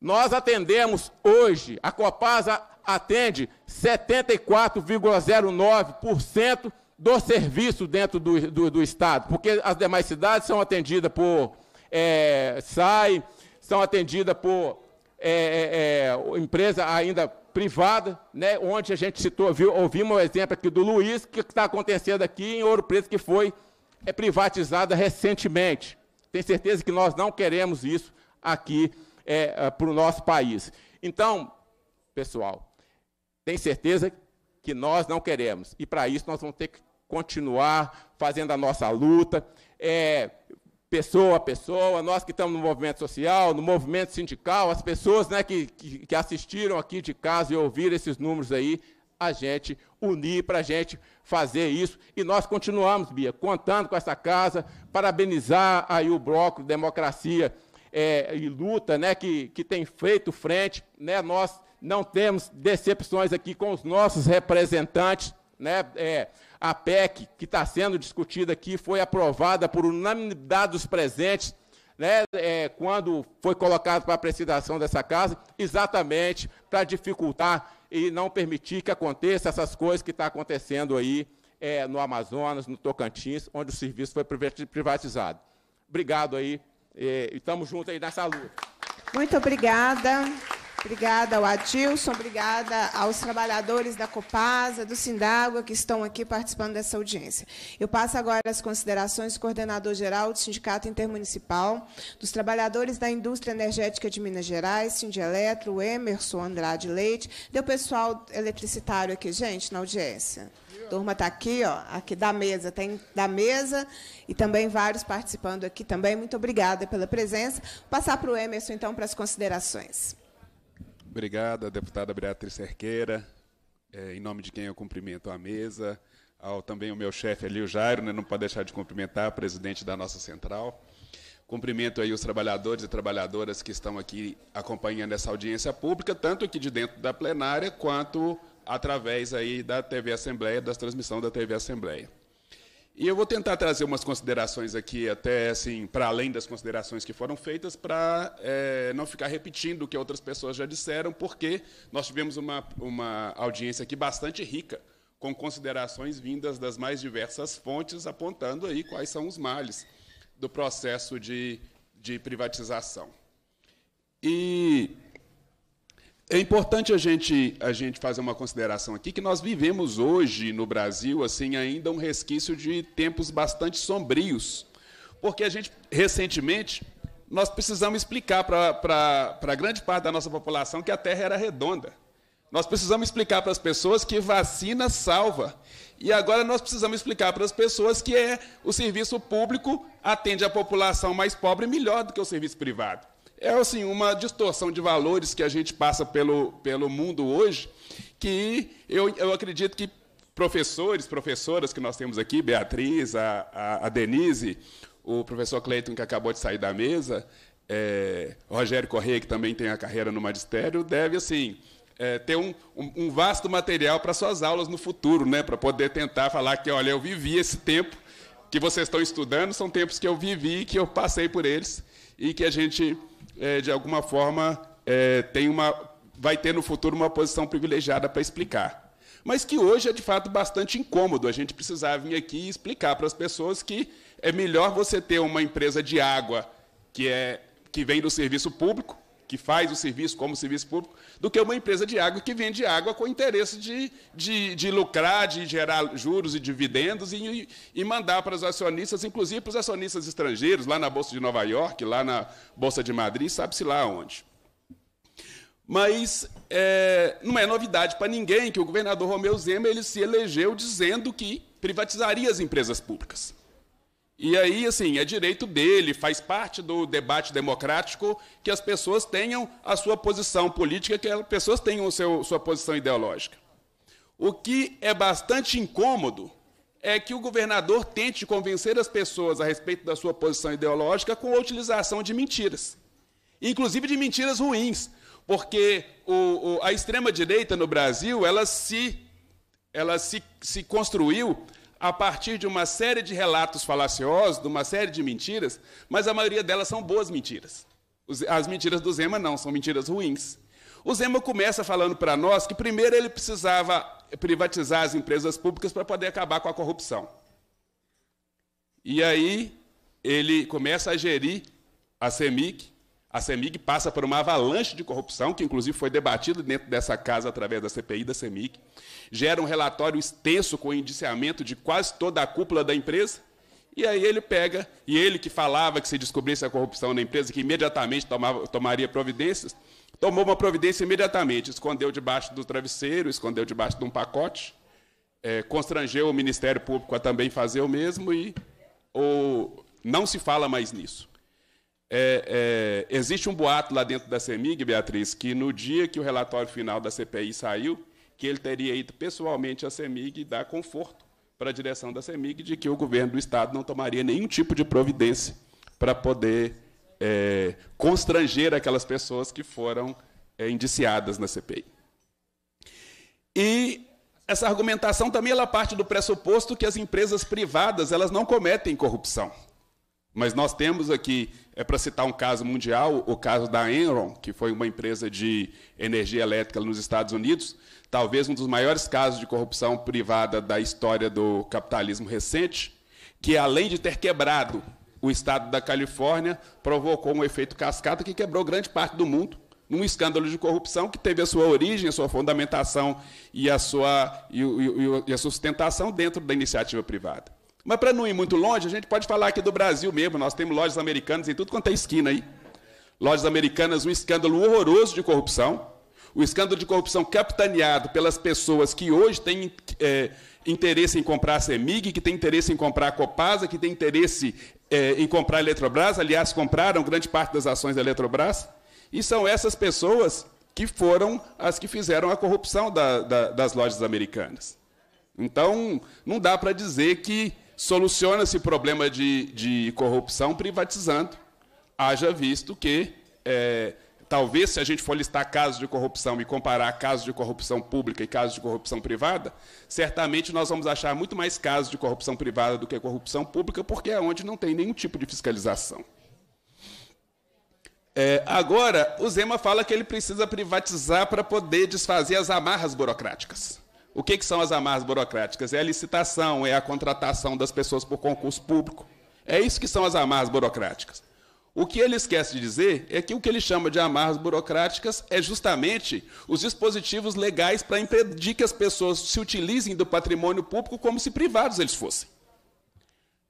nós atendemos hoje, a Copasa atende 74,09% do serviço dentro do, do, do, Estado, porque as demais cidades são atendidas por é, SAI, são atendidas por é, é, é empresa ainda privada, né, onde a gente citou, viu, ouvimos um exemplo aqui do Luiz, que está acontecendo aqui em Ouro Preto, que foi é, privatizada recentemente. Tenho certeza que nós não queremos isso aqui é, é para o nosso país. Então, pessoal, tem certeza que nós não queremos. E para isso nós vamos ter que continuar fazendo a nossa luta, é, pessoa a pessoa, nós que estamos no movimento social, no movimento sindical, as pessoas né, que, que, que assistiram aqui de casa e ouviram esses números aí, a gente unir para a gente fazer isso. E nós continuamos, Bia, contando com essa casa, parabenizar aí o Bloco Democracia é, e luta, né, que, que tem feito frente. Né, nós não temos decepções aqui com os nossos representantes. Né, é, a PEC, que está sendo discutida aqui, foi aprovada por unanimidade dos presentes. Né, é, quando foi colocado para apreciação dessa casa, exatamente para dificultar e não permitir que aconteça essas coisas que estão tá acontecendo aí é, no Amazonas, no Tocantins, onde o serviço foi privatizado. Obrigado aí é, e estamos juntos aí nessa luta. Muito obrigada. Obrigada ao Adilson, obrigada aos trabalhadores da Copasa, do Sindágua, que estão aqui participando dessa audiência. Eu passo agora as considerações do coordenador-geral do Sindicato Intermunicipal, dos trabalhadores da Indústria Energética de Minas Gerais, Sindieletro, Emerson Andrade Leite, deu pessoal eletricitário aqui, gente, na audiência turma está aqui, ó, aqui da mesa, tem da mesa e também vários participando aqui também. Muito obrigada pela presença. Vou passar para o Emerson, então, para as considerações. Obrigada, deputada Beatriz Cerqueira, é, em nome de quem eu cumprimento a mesa, ao, também o meu chefe ali, o Jairo, né, não pode deixar de cumprimentar, presidente da nossa central. Cumprimento aí os trabalhadores e trabalhadoras que estão aqui acompanhando essa audiência pública, tanto aqui de dentro da plenária quanto através aí da TV Assembleia, das transmissões da TV Assembleia. E eu vou tentar trazer umas considerações aqui, até assim, para além das considerações que foram feitas, para é, não ficar repetindo o que outras pessoas já disseram, porque nós tivemos uma, uma audiência aqui bastante rica, com considerações vindas das mais diversas fontes, apontando aí quais são os males do processo de, de privatização. E é importante a gente, a gente fazer uma consideração aqui que nós vivemos hoje no Brasil assim ainda um resquício de tempos bastante sombrios, porque a gente recentemente nós precisamos explicar para a grande parte da nossa população que a Terra era redonda. Nós precisamos explicar para as pessoas que vacina salva. E agora nós precisamos explicar para as pessoas que é o serviço público atende a população mais pobre melhor do que o serviço privado é assim uma distorção de valores que a gente passa pelo, pelo mundo hoje, que eu, eu acredito que professores, professoras que nós temos aqui, Beatriz, a, a, a Denise, o professor Cleiton, que acabou de sair da mesa, é, Rogério Correia, que também tem a carreira no magistério, deve, assim, é, ter um, um, vasto material para suas aulas no futuro, né? para poder tentar falar que, olha, eu vivi esse tempo que vocês estão estudando, são tempos que eu vivi, que eu passei por eles, e que a gente é, de alguma forma, é, tem uma, vai ter no futuro uma posição privilegiada para explicar. Mas que hoje é de fato bastante incômodo. A gente precisar vir aqui e explicar para as pessoas que é melhor você ter uma empresa de água que, é, que vem do serviço público, que faz o serviço como serviço público, do que uma empresa de água que vende água com interesse de, de, de lucrar, de gerar juros e dividendos e, e mandar para os acionistas, inclusive para os acionistas estrangeiros, lá na Bolsa de Nova York, lá na Bolsa de Madrid, sabe-se lá onde. Mas é, não é novidade para ninguém que o governador Romeu Zema ele se elegeu dizendo que privatizaria as empresas públicas. E aí, assim, é direito dele, faz parte do debate democrático que as pessoas tenham a sua posição política, que as pessoas tenham a sua posição ideológica. O que é bastante incômodo é que o governador tente convencer as pessoas a respeito da sua posição ideológica com a utilização de mentiras, inclusive de mentiras ruins, porque o, o, a extrema-direita no Brasil ela se, ela se, se construiu a partir de uma série de relatos falaciosos, de uma série de mentiras, mas a maioria delas são boas mentiras. As mentiras do Zema não, são mentiras ruins. O Zema começa falando para nós que primeiro ele precisava privatizar as empresas públicas para poder acabar com a corrupção. E aí ele começa a gerir a CEMIC, a CEMIG passa por uma avalanche de corrupção, que inclusive foi debatida dentro dessa casa através da CPI da CEMIG. Gera um relatório extenso com o indiciamento de quase toda a cúpula da empresa. E aí ele pega, e ele que falava que se descobrisse a corrupção na empresa, que imediatamente tomava, tomaria providências, tomou uma providência imediatamente, escondeu debaixo do travesseiro, escondeu debaixo de um pacote, é, constrangeu o Ministério Público a também fazer o mesmo e ou, não se fala mais nisso. É, é, existe um boato lá dentro da CEMIG, Beatriz, que no dia que o relatório final da CPI saiu, que ele teria ido pessoalmente à CEMIG dar conforto para a direção da CEMIG de que o governo do Estado não tomaria nenhum tipo de providência para poder é, constranger aquelas pessoas que foram é, indiciadas na CPI. E essa argumentação também ela parte do pressuposto que as empresas privadas elas não cometem corrupção. Mas nós temos aqui é para citar um caso mundial, o caso da Enron, que foi uma empresa de energia elétrica nos Estados Unidos, talvez um dos maiores casos de corrupção privada da história do capitalismo recente, que além de ter quebrado o estado da Califórnia, provocou um efeito cascata que quebrou grande parte do mundo num escândalo de corrupção que teve a sua origem, a sua fundamentação e a sua, e, e, e a sustentação dentro da iniciativa privada. Mas para não ir muito longe, a gente pode falar aqui do Brasil mesmo. Nós temos lojas americanas em tudo quanto é esquina aí. Lojas americanas, um escândalo horroroso de corrupção. O escândalo de corrupção capitaneado pelas pessoas que hoje têm é, interesse em comprar a CEMIG, que têm interesse em comprar a Copasa, que têm interesse é, em comprar a Eletrobras. Aliás, compraram grande parte das ações da Eletrobras. E são essas pessoas que foram as que fizeram a corrupção da, da, das lojas americanas. Então, não dá para dizer que soluciona esse problema de, de corrupção privatizando. Haja visto que, é, talvez, se a gente for listar casos de corrupção e comparar casos de corrupção pública e casos de corrupção privada, certamente nós vamos achar muito mais casos de corrupção privada do que corrupção pública, porque é onde não tem nenhum tipo de fiscalização. É, agora, o Zema fala que ele precisa privatizar para poder desfazer as amarras burocráticas. O que, que são as amarras burocráticas? É a licitação, é a contratação das pessoas por concurso público. É isso que são as amarras burocráticas. O que ele esquece de dizer é que o que ele chama de amarras burocráticas é justamente os dispositivos legais para impedir que as pessoas se utilizem do patrimônio público como se privados eles fossem.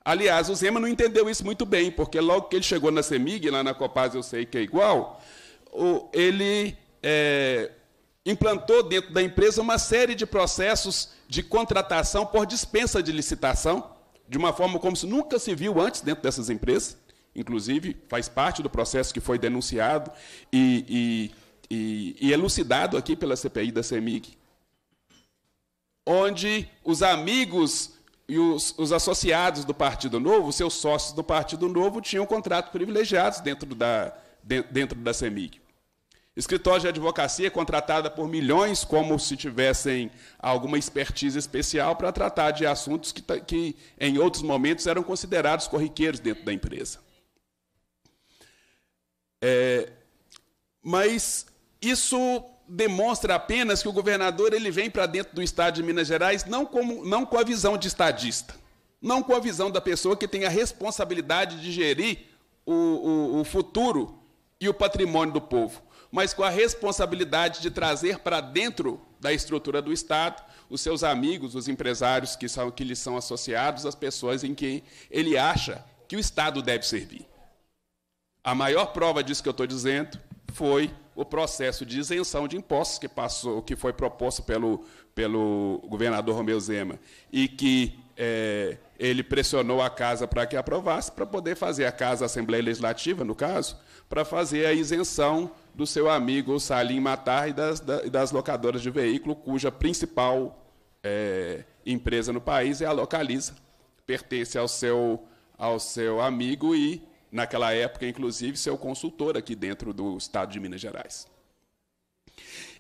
Aliás, o Zema não entendeu isso muito bem, porque logo que ele chegou na CEMIG, lá na Copaz eu sei que é igual, ele é, implantou dentro da empresa uma série de processos de contratação por dispensa de licitação, de uma forma como se nunca se viu antes dentro dessas empresas. Inclusive, faz parte do processo que foi denunciado e, e, e, e elucidado aqui pela CPI da CEMIG, onde os amigos e os, os, associados do Partido Novo, seus sócios do Partido Novo, tinham contratos privilegiados dentro da, dentro da CEMIG. Escritórios de advocacia contratada por milhões, como se tivessem alguma expertise especial para tratar de assuntos que, que, em outros momentos, eram considerados corriqueiros dentro da empresa. É, mas isso demonstra apenas que o governador ele vem para dentro do Estado de Minas Gerais não, como, não com a visão de estadista, não com a visão da pessoa que tem a responsabilidade de gerir o, o, o futuro e o patrimônio do povo mas com a responsabilidade de trazer para dentro da estrutura do Estado os seus amigos, os empresários que, são, que lhe são associados, as pessoas em quem ele acha que o Estado deve servir. A maior prova disso que eu estou dizendo foi o processo de isenção de impostos que passou, que foi proposto pelo, pelo governador Romeu Zema e que é, ele pressionou a casa para que aprovasse, para poder fazer a casa, a Assembleia Legislativa, no caso, para fazer a isenção do seu amigo Salim Matar e das, das locadoras de veículo, cuja principal é, empresa no país é a Localiza. Pertence ao seu, ao seu amigo e, naquela época, inclusive, seu consultor aqui dentro do estado de Minas Gerais.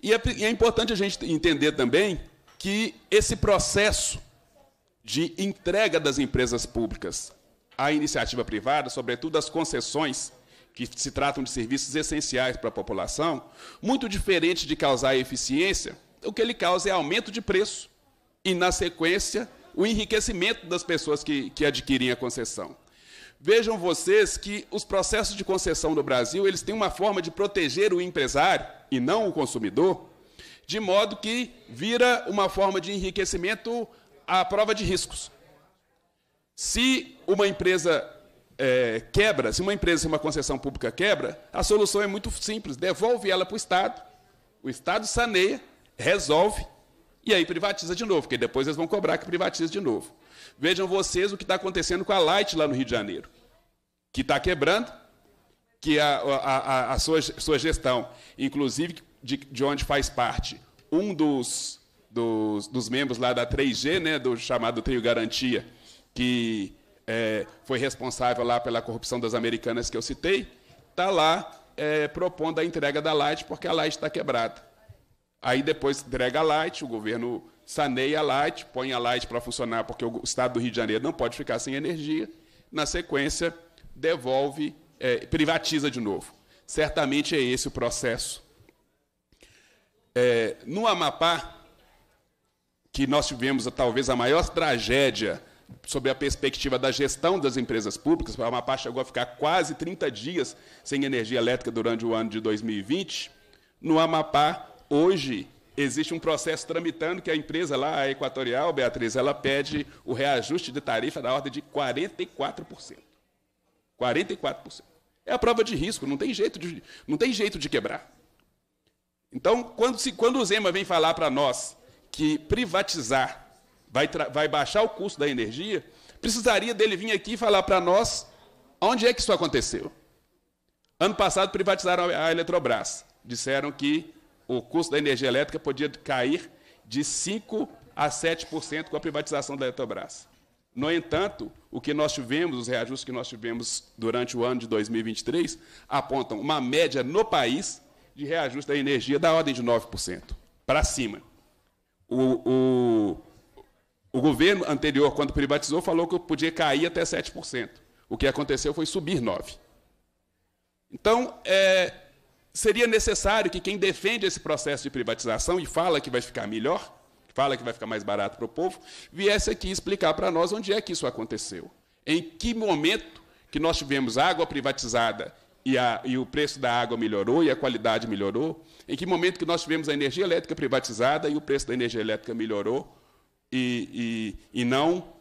E é, é importante a gente entender também que esse processo de entrega das empresas públicas à iniciativa privada, sobretudo as concessões, que se tratam de serviços essenciais para a população, muito diferente de causar eficiência, o que ele causa é aumento de preço e, na sequência, o enriquecimento das pessoas que, que adquirem a concessão. Vejam vocês que os processos de concessão do Brasil eles têm uma forma de proteger o empresário e não o consumidor, de modo que vira uma forma de enriquecimento à prova de riscos. Se uma empresa é, quebra, se uma empresa, se uma concessão pública quebra, a solução é muito simples: devolve ela para o Estado, o Estado saneia, resolve e aí privatiza de novo, porque depois eles vão cobrar que privatiza de novo. Vejam vocês o que está acontecendo com a Light lá no Rio de Janeiro, que está quebrando, que a, a, a, a sua, sua, gestão, inclusive de, de, onde faz parte um dos, dos, dos membros lá da 3G, né, do chamado Trio Garantia, que é, foi responsável lá pela corrupção das americanas que eu citei, está lá é, propondo a entrega da Light, porque a Light está quebrada. Aí depois entrega a Light, o governo saneia a Light, põe a Light para funcionar, porque o Estado do Rio de Janeiro não pode ficar sem energia. Na sequência, devolve, é, privatiza de novo. Certamente é esse o processo. É, no Amapá, que nós tivemos talvez a maior tragédia sobre a perspectiva da gestão das empresas públicas, a Amapá chegou a ficar quase 30 dias sem energia elétrica durante o ano de 2020. No Amapá, hoje, existe um processo tramitando que a empresa lá, a Equatorial, Beatriz, ela pede o reajuste de tarifa da ordem de 44%. 44%. É a prova de risco, não tem jeito de, não tem jeito de quebrar. Então, quando, se, quando o Zema vem falar para nós que privatizar vai, vai baixar o custo da energia, precisaria dele vir aqui e falar para nós onde é que isso aconteceu. Ano passado privatizaram a Eletrobras. Disseram que o custo da energia elétrica podia cair de 5 a 7% com a privatização da Eletrobras. No entanto, o que nós tivemos, os reajustes que nós tivemos durante o ano de 2023, apontam uma média no país de reajuste da energia da ordem de 9% para cima. O, o, o governo anterior, quando privatizou, falou que podia cair até 7%. O que aconteceu foi subir 9%. Então, é, seria necessário que quem defende esse processo de privatização e fala que vai ficar melhor, fala que vai ficar mais barato para o povo, viesse aqui explicar para nós onde é que isso aconteceu. Em que momento que nós tivemos água privatizada e, a, e, o preço da água melhorou e a qualidade melhorou? Em que momento que nós tivemos a energia elétrica privatizada e o preço da energia elétrica melhorou? e, e, e não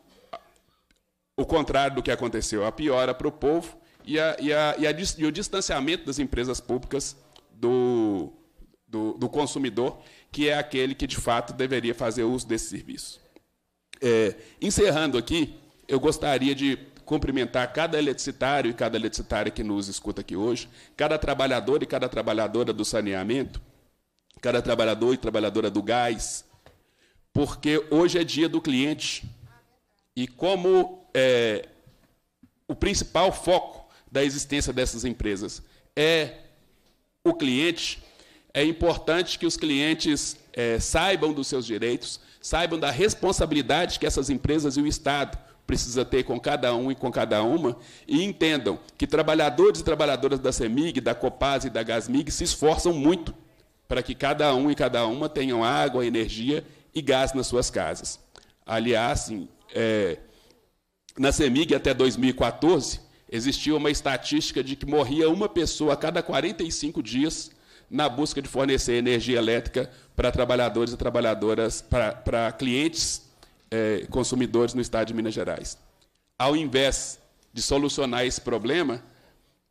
o contrário do que aconteceu, a piora para o povo e, a, e, a, e, a, e, o distanciamento das empresas públicas do, do, do, consumidor, que é aquele que de fato deveria fazer uso desse serviço. É, encerrando aqui, eu gostaria de cumprimentar cada eletricitário e cada eletricitária que nos escuta aqui hoje, cada trabalhador e cada trabalhadora do saneamento, cada trabalhador e trabalhadora do gás, porque hoje é dia do cliente. E como é, o principal foco da existência dessas empresas é o cliente, é importante que os clientes é, saibam dos seus direitos, saibam da responsabilidade que essas empresas e o Estado precisa ter com cada um e com cada uma, e entendam que trabalhadores e trabalhadoras da CEMIG, da Copas e da Gasmig se esforçam muito para que cada um e cada uma tenham água, energia e gás nas suas casas. Aliás, é, na CEMIG até 2014, existia uma estatística de que morria uma pessoa a cada 45 dias na busca de fornecer energia elétrica para trabalhadores e trabalhadoras, para, para clientes é, consumidores no estado de Minas Gerais. Ao invés de solucionar esse problema,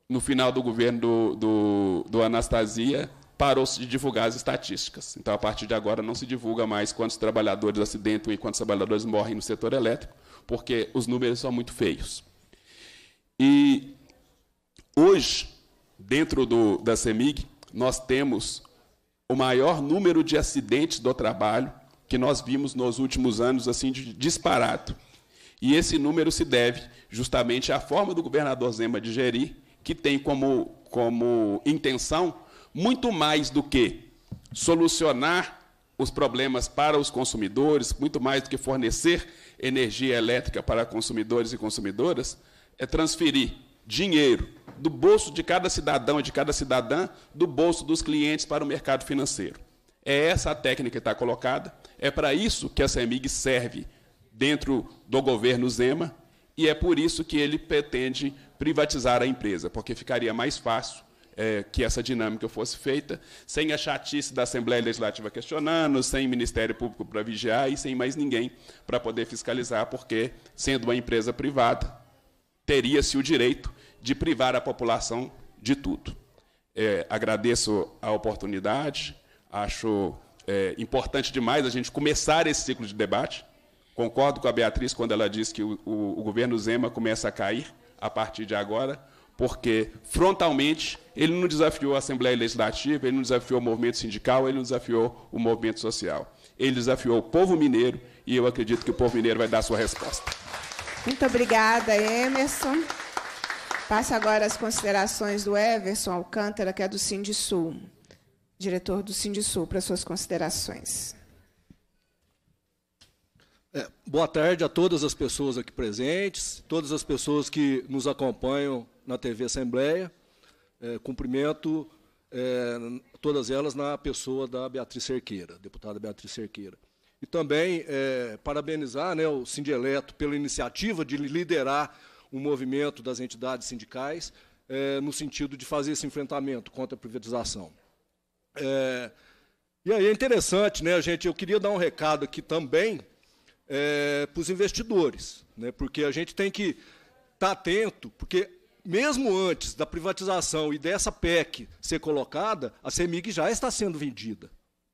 no final do governo do, do, do Anastasia, parou-se de divulgar as estatísticas. Então, a partir de agora, não se divulga mais quantos trabalhadores acidentam e quantos trabalhadores morrem no setor elétrico, porque os números são muito feios. E hoje, dentro do, da CEMIG, nós temos o maior número de acidentes do trabalho que nós vimos nos últimos anos, assim, disparado. E esse número se deve justamente à forma do governador Zema de gerir, que tem como, como intenção muito mais do que solucionar os problemas para os consumidores, muito mais do que fornecer energia elétrica para consumidores e consumidoras, é transferir dinheiro do bolso de cada cidadão e de cada cidadã, do bolso dos clientes para o mercado financeiro. É essa a técnica que está colocada, é para isso que a CEMIG serve dentro do governo Zema e é por isso que ele pretende privatizar a empresa, porque ficaria mais fácil é, que essa dinâmica fosse feita, sem a chatice da Assembleia Legislativa questionando, sem Ministério Público para vigiar e sem mais ninguém para poder fiscalizar, porque, sendo uma empresa privada, teria-se o direito de privar a população de tudo. É, agradeço a oportunidade, acho é, importante demais a gente começar esse ciclo de debate. Concordo com a Beatriz quando ela diz que o, o, o governo Zema começa a cair a partir de agora porque frontalmente ele não desafiou a Assembleia Legislativa, ele não desafiou o movimento sindical, ele não desafiou o movimento social. Ele desafiou o povo mineiro e eu acredito que o povo mineiro vai dar a sua resposta. Muito obrigada, Emerson. Passa agora as considerações do Everson Alcântara, que é do Sindisul, diretor do Sindisul, para suas considerações. É, boa tarde a todas as pessoas aqui presentes, todas as pessoas que nos acompanham na TV Assembleia. É, cumprimento é, todas elas na pessoa da Beatriz Cerqueira, deputada Beatriz Cerqueira. E também é, parabenizar né, o Sindieleto pela iniciativa de liderar o movimento das entidades sindicais é, no sentido de fazer esse enfrentamento contra a privatização. É, e aí é interessante, né, gente? Eu queria dar um recado aqui também é, para os investidores, né? porque a gente tem que estar tá atento, porque mesmo antes da privatização e dessa PEC ser colocada, a CEMIG já está sendo vendida.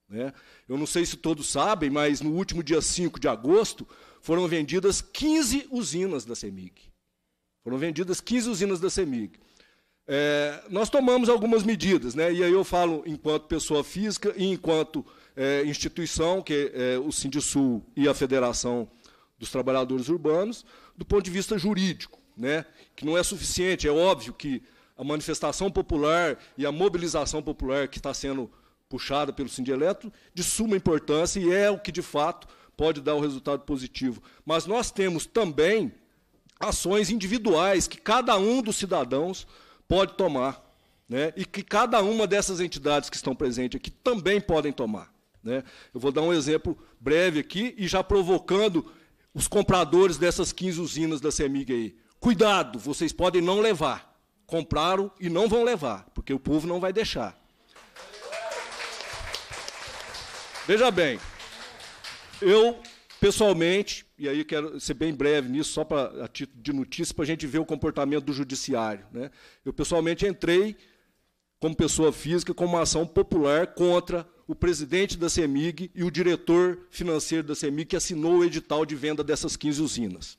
Né? Eu não sei se todos sabem, mas no último dia 5 de agosto foram vendidas 15 usinas da CEMIG. Foram vendidas 15 usinas da CEMIG. É, nós tomamos algumas medidas, né? e aí eu falo enquanto pessoa física e enquanto é, instituição, que é o Sindisul e a Federação dos Trabalhadores Urbanos, do ponto de vista jurídico, né, que não é suficiente. É óbvio que a manifestação popular e a mobilização popular que está sendo puxada pelo Sindieleto de suma importância e é o que, de fato, pode dar o um resultado positivo. Mas nós temos também ações individuais que cada um dos cidadãos pode tomar, né? e que cada uma dessas entidades que estão presentes aqui também podem tomar. Né? Eu vou dar um exemplo breve aqui e já provocando os compradores dessas 15 usinas da CEMIG aí. Cuidado, vocês podem não levar. Compraram e não vão levar, porque o povo não vai deixar. Veja bem, eu pessoalmente, e aí quero ser bem breve nisso, só para a título de notícia, para a gente ver o comportamento do judiciário. Né? Eu pessoalmente entrei como pessoa física com uma ação popular contra o presidente da CEMIG e o diretor financeiro da CEMIG, que assinou o edital de venda dessas 15 usinas.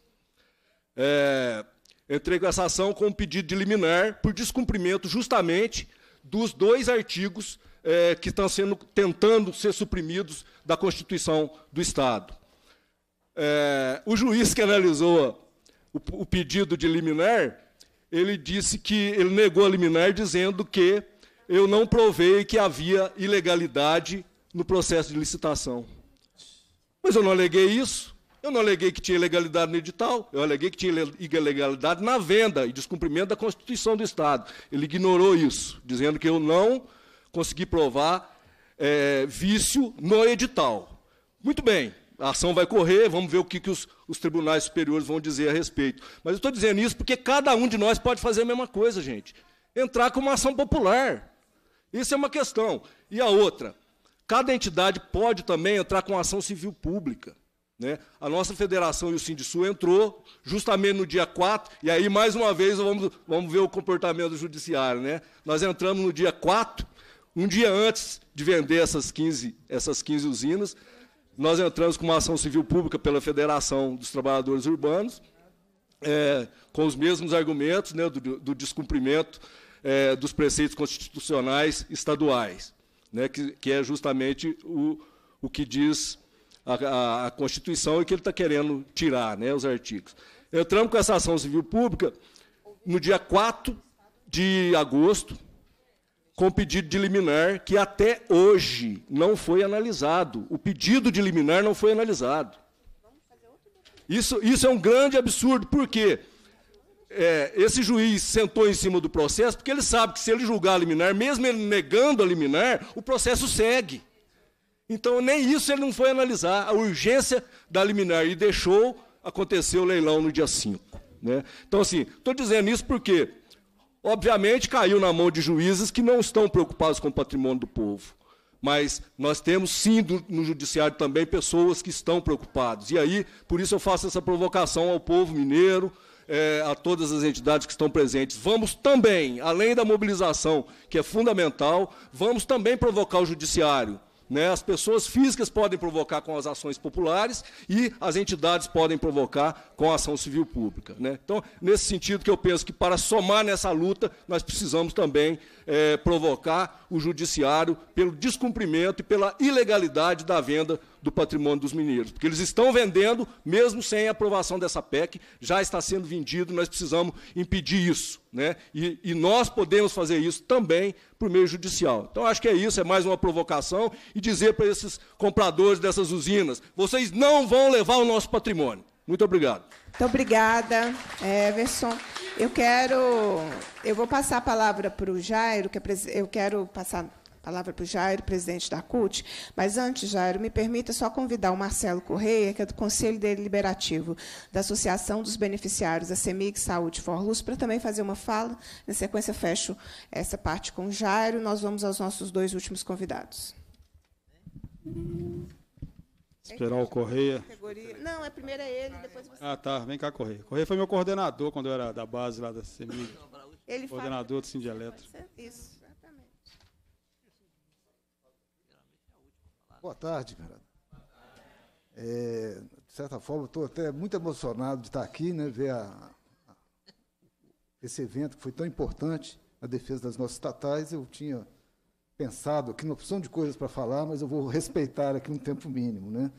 É, entrei essa ação com um pedido de liminar por descumprimento justamente dos dois artigos é, que estão sendo, tentando ser suprimidos da Constituição do Estado. É, o juiz que analisou o, o pedido de liminar, ele disse que ele negou a liminar dizendo que eu não provei que havia ilegalidade no processo de licitação. Mas eu não aleguei isso. Eu não aleguei que tinha ilegalidade no edital, eu aleguei que tinha ilegalidade na venda e descumprimento da Constituição do Estado. Ele ignorou isso, dizendo que eu não consegui provar é, vício no edital. Muito bem, a ação vai correr, vamos ver o que, que os, os tribunais superiores vão dizer a respeito. Mas eu estou dizendo isso porque cada um de nós pode fazer a mesma coisa, gente. Entrar com uma ação popular. Isso é uma questão. E a outra, cada entidade pode também entrar com ação civil pública. Né? A nossa federação e o Sindisul entrou justamente no dia 4, e aí, mais uma vez, vamos, vamos ver o comportamento do judiciário. Né? Nós entramos no dia 4, um dia antes de vender essas 15, essas 15 usinas, nós entramos com uma ação civil pública pela Federação dos Trabalhadores Urbanos, é, com os mesmos argumentos né, do, do descumprimento é, dos preceitos constitucionais estaduais, né, que, que, é justamente o, o que diz a, a Constituição e que ele está querendo tirar, né, os artigos. Entramos com essa ação civil pública no dia 4 de agosto, com pedido de liminar, que até hoje não foi analisado. O pedido de liminar não foi analisado. Isso, isso é um grande absurdo. Por quê? é, esse juiz sentou em cima do processo, porque ele sabe que se ele julgar a liminar, mesmo ele negando a liminar, o processo segue. Então, nem isso ele não foi analisar, a urgência da liminar, e deixou acontecer o leilão no dia 5. Né? Então, assim, estou dizendo isso porque, obviamente, caiu na mão de juízes que não estão preocupados com o patrimônio do povo. Mas nós temos, sim, do, no judiciário também, pessoas que estão preocupadas. E aí, por isso eu faço essa provocação ao povo mineiro, é, a todas as entidades que estão presentes. Vamos também, além da mobilização, que é fundamental, vamos também provocar o judiciário. Né? As pessoas físicas podem provocar com as ações populares e as entidades podem provocar com a ação civil pública. Né? Então, nesse sentido que eu penso que para somar nessa luta, nós precisamos também é, provocar o judiciário pelo descumprimento e pela ilegalidade da venda do patrimônio dos mineiros, porque eles estão vendendo, mesmo sem a aprovação dessa PEC, já está sendo vendido, nós precisamos impedir isso. Né? E, e nós podemos fazer isso também por meio judicial. Então, acho que é isso, é mais uma provocação, e dizer para esses compradores dessas usinas, vocês não vão levar o nosso patrimônio. Muito obrigado. Muito obrigada, Everson. Eu quero. Eu vou passar a palavra para o Jairo, que é eu quero passar palavra para o Jairo, presidente da CUT. Mas antes, Jairo, me permita só convidar o Marcelo Correia, que é do Conselho Deliberativo da Associação dos Beneficiários da CEMIG Saúde For Luz, para também fazer uma fala. Na sequência, fecho essa parte com o Jairo. Nós vamos aos nossos dois últimos convidados. Esperar o Correia. Não, é primeiro é ele, depois você. Ah, tá. Vem cá, Correia. Correia foi meu coordenador quando eu era da base lá da CEMIG. Ele coordenador fala... do Sindieletra. Isso. Boa tarde, cara. É, de certa forma, estou até muito emocionado de estar aqui, né, ver a, a, esse evento que foi tão importante na defesa das nossas estatais. Eu tinha pensado aqui na opção de coisas para falar, mas eu vou respeitar aqui um tempo mínimo, né?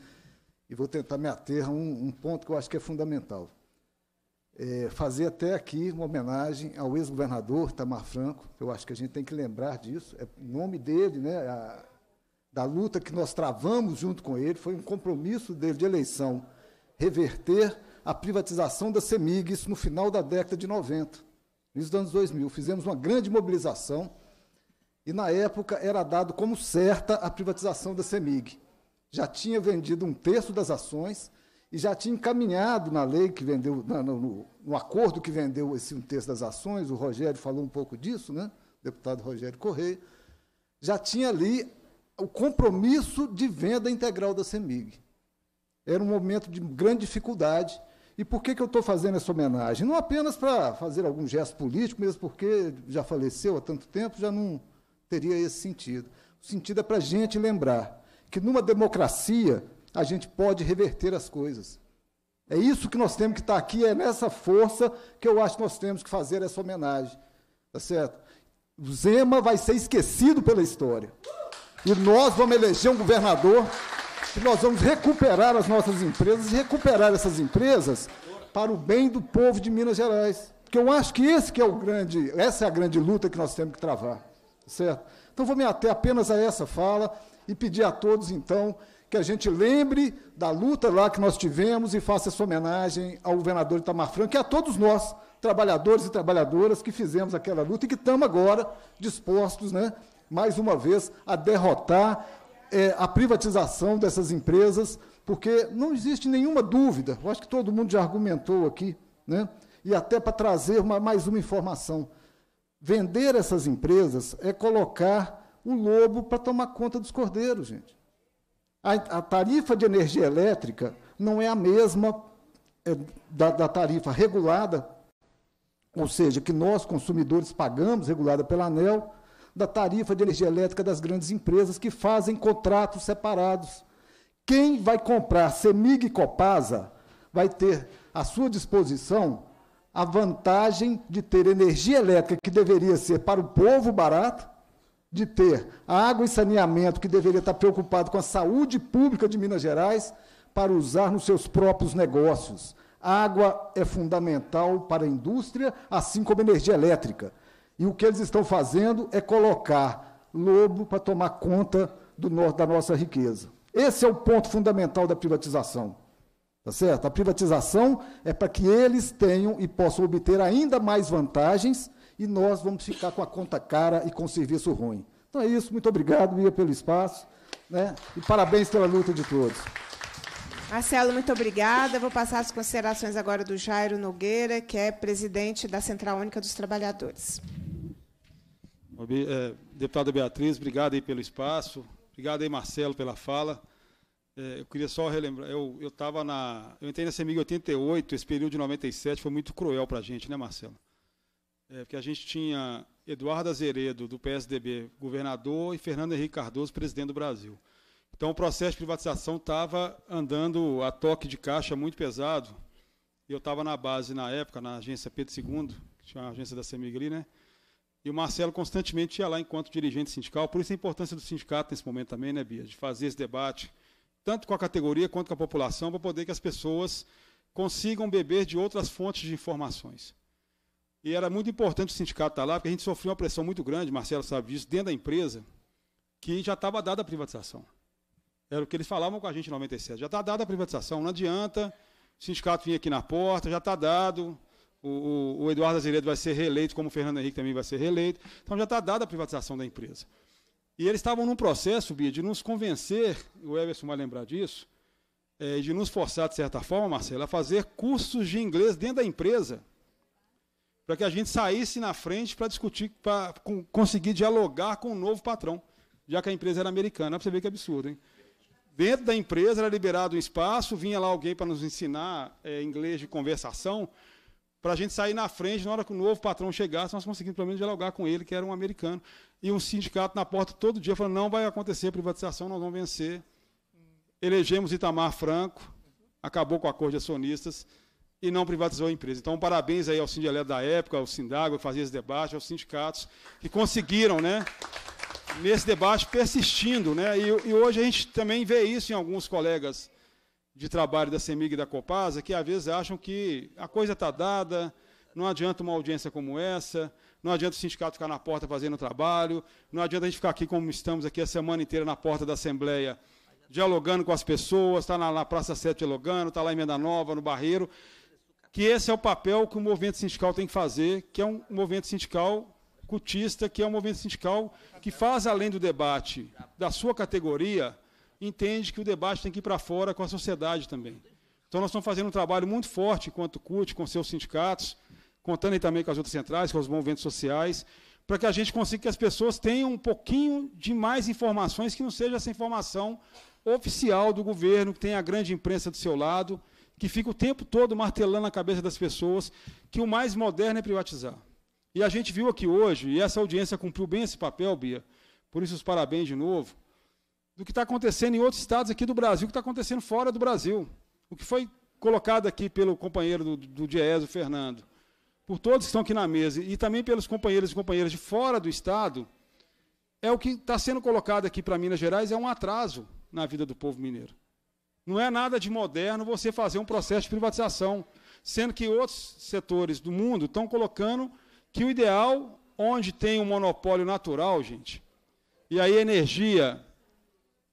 E vou tentar me ater a um, um ponto que eu acho que é fundamental. É, fazer até aqui uma homenagem ao ex-governador Tamar Franco, eu acho que a gente tem que lembrar disso, é nome dele, né? A, da luta que nós travamos junto com ele, foi um compromisso dele de eleição reverter a privatização da CEMIG, isso no final da década de 90, início dos anos 2000. Fizemos uma grande mobilização e, na época, era dado como certa a privatização da CEMIG. Já tinha vendido um terço das ações e já tinha encaminhado na lei que vendeu, no, no, acordo que vendeu esse um terço das ações, o Rogério falou um pouco disso, né? O deputado Rogério Correia, já tinha ali o compromisso de venda integral da CEMIG. Era um momento de grande dificuldade. E por que, que eu estou fazendo essa homenagem? Não apenas para fazer algum gesto político, mesmo porque já faleceu há tanto tempo, já não teria esse sentido. O sentido é para a gente lembrar que numa democracia a gente pode reverter as coisas. É isso que nós temos que estar tá aqui, é nessa força que eu acho que nós temos que fazer essa homenagem. Tá certo? O Zema vai ser esquecido pela história. E nós vamos eleger um governador que nós vamos recuperar as nossas empresas e recuperar essas empresas para o bem do povo de Minas Gerais. Porque eu acho que esse que é o grande, essa é a grande luta que nós temos que travar, certo? Então vou me ater apenas a essa fala e pedir a todos então que a gente lembre da luta lá que nós tivemos e faça essa homenagem ao governador Itamar Franco e a todos nós, trabalhadores e trabalhadoras que fizemos aquela luta e que estamos agora dispostos, né, mais uma vez, a derrotar é, a privatização dessas empresas, porque não existe nenhuma dúvida, eu acho que todo mundo já argumentou aqui, né? e até para trazer uma, mais uma informação. Vender essas empresas é colocar o lobo para tomar conta dos cordeiros, gente. A, a, tarifa de energia elétrica não é a mesma é, da, da tarifa regulada, ou seja, que nós, consumidores, pagamos, regulada pela ANEL, da tarifa de energia elétrica das grandes empresas que fazem contratos separados. Quem vai comprar Semig e Copasa vai ter à sua disposição a vantagem de ter energia elétrica que deveria ser para o povo barato, de ter água e saneamento que deveria estar preocupado com a saúde pública de Minas Gerais para usar nos seus próprios negócios. Água é fundamental para a indústria, assim como energia elétrica. E o que eles estão fazendo é colocar lobo para tomar conta do, da nossa riqueza. Esse é o ponto fundamental da privatização. Tá certo? A privatização é para que eles tenham e possam obter ainda mais vantagens e nós vamos ficar com a conta cara e com o serviço ruim. Então é isso, muito obrigado, Mia, pelo espaço. Né? E parabéns pela luta de todos. Marcelo, muito obrigada. Vou passar as considerações agora do Jairo Nogueira, que é presidente da Central Única dos Trabalhadores. É, deputada Beatriz, obrigado aí pelo espaço. Obrigado aí, Marcelo, pela fala. É, eu queria só relembrar, eu eu estava na, eu entrei na CEMIG em 88, esse período de 97 foi muito cruel para a gente, né, Marcelo? É, porque a gente tinha Eduardo Azeredo, do PSDB, governador, e Fernando Henrique Cardoso, presidente do Brasil. Então o processo de privatização estava andando a toque de caixa muito pesado. Eu estava na base na época, na agência Pedro II, que tinha uma agência da CEMIG ali, né? E o Marcelo constantemente ia lá enquanto dirigente sindical, por isso a importância do sindicato nesse momento também, né, Bia, de fazer esse debate, tanto com a categoria quanto com a população, para poder que as pessoas consigam beber de outras fontes de informações. E era muito importante o sindicato estar lá, porque a gente sofreu uma pressão muito grande, Marcelo sabe disso, dentro da empresa, que já estava dada a privatização. Era o que eles falavam com a gente em 97. Já está dada a privatização, não adianta, o sindicato vinha aqui na porta, já está dado, o, o, o Eduardo Azevedo vai ser reeleito, como o Fernando Henrique também vai ser reeleito. Então já está dada a privatização da empresa. E eles estavam num processo, Bia, de nos convencer, o Everson vai lembrar disso, é, de nos forçar, de certa forma, Marcelo, a fazer cursos de inglês dentro da empresa, para que a gente saísse na frente para discutir, para conseguir dialogar com o novo patrão, já que a empresa era americana. Para você ver que absurdo, hein? Dentro da empresa era liberado um espaço, vinha lá alguém para nos ensinar é, inglês de conversação, para a gente sair na frente, na hora que o novo patrão chegasse, nós conseguimos pelo menos dialogar com ele, que era um americano. E um sindicato na porta todo dia falando: não vai acontecer privatização, nós vamos vencer. Elegemos Itamar Franco, acabou com o acordo de acionistas e não privatizou a empresa. Então, parabéns aí ao Sindieleto da época, ao Sindágua, que fazia esse debate, aos sindicatos, que conseguiram, né? Nesse debate, persistindo, né? E, e hoje a gente também vê isso em alguns colegas de trabalho da CEMIG e da Copasa que às vezes acham que a coisa está dada, não adianta uma audiência como essa, não adianta o sindicato ficar na porta fazendo o trabalho, não adianta a gente ficar aqui como estamos aqui a semana inteira na porta da Assembleia, dialogando com as pessoas, está na, na, Praça Sete dialogando, está lá em Menda Nova, no Barreiro, que esse é o papel que o movimento sindical tem que fazer, que é um movimento sindical cutista, que é um movimento sindical que faz além do debate da sua categoria entende que o debate tem que ir para fora com a sociedade também. Então, nós estamos fazendo um trabalho muito forte enquanto CUT, com seus sindicatos, contando aí também com as outras centrais, com os movimentos sociais, para que a gente consiga que as pessoas tenham um pouquinho de mais informações que não seja essa informação oficial do governo, que tem a grande imprensa do seu lado, que fica o tempo todo martelando na cabeça das pessoas que o mais moderno é privatizar. E a gente viu aqui hoje, e essa audiência cumpriu bem esse papel, Bia, por isso os parabéns de novo, do que está acontecendo em outros estados aqui do Brasil, que está acontecendo fora do Brasil. O que foi colocado aqui pelo companheiro do, do Fernando, por todos que estão aqui na mesa, e também pelos companheiros e companheiras de fora do estado, é o que está sendo colocado aqui para Minas Gerais, é um atraso na vida do povo mineiro. Não é nada de moderno você fazer um processo de privatização, sendo que outros setores do mundo estão colocando que o ideal, onde tem um monopólio natural, gente, e aí energia,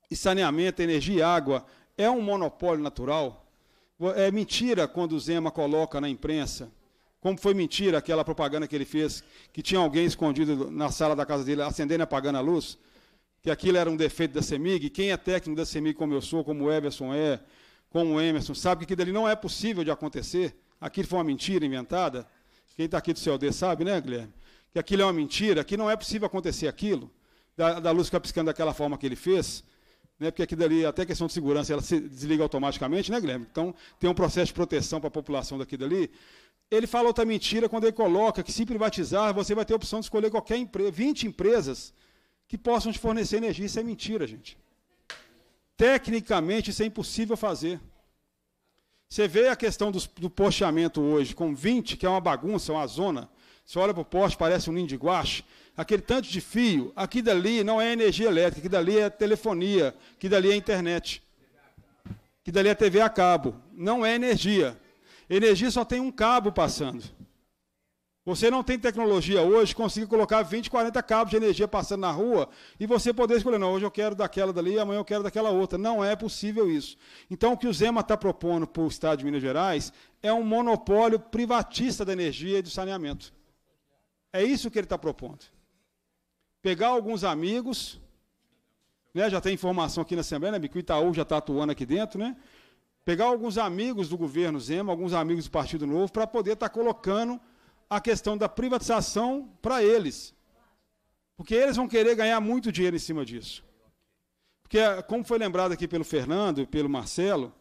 e saneamento, energia e água é um monopólio natural? É mentira quando o Zema coloca na imprensa, como foi mentira aquela propaganda que ele fez, que tinha alguém escondido na sala da casa dele acendendo e apagando a luz, que aquilo era um defeito da CEMIG. Quem é técnico da CEMIG, como eu sou, como o Everson é, como o Emerson, sabe que aquilo ali não é possível de acontecer. Aquilo foi uma mentira inventada. Quem está aqui do CLD sabe, né, Guilherme? Que aquilo é uma mentira, que não é possível acontecer aquilo, da, da luz ficar piscando daquela forma que ele fez né? porque aqui dali, até questão de segurança, ela se desliga automaticamente, né, Guilherme? Então, tem um processo de proteção para a população daqui dali. Ele fala outra mentira quando ele coloca que se privatizar, você vai ter a opção de escolher qualquer empresa, 20 empresas que possam te fornecer energia. Isso é mentira, gente. Tecnicamente, isso é impossível fazer. Você vê a questão do, do posteamento hoje com 20, que é uma bagunça, uma zona. Você olha para o poste, parece um ninho de guache aquele tanto de fio, aqui dali não é energia elétrica, aqui dali é telefonia, aqui dali é internet, aqui dali é TV a cabo, não é energia. Energia só tem um cabo passando. Você não tem tecnologia hoje, consiga colocar 20, 40 cabos de energia passando na rua e você poder escolher, não, hoje eu quero daquela dali, amanhã eu quero daquela outra. Não é possível isso. Então, o que o Zema está propondo para o Estado de Minas Gerais é um monopólio privatista da energia e do saneamento. É isso que ele está propondo pegar alguns amigos, né, já tem informação aqui na Assembleia, né, que o Itaú já está atuando aqui dentro, né? Pegar alguns amigos do governo Zema, alguns amigos do Partido Novo, para poder estar tá colocando a questão da privatização para eles. Porque eles vão querer ganhar muito dinheiro em cima disso. Porque, como foi lembrado aqui pelo Fernando e pelo Marcelo,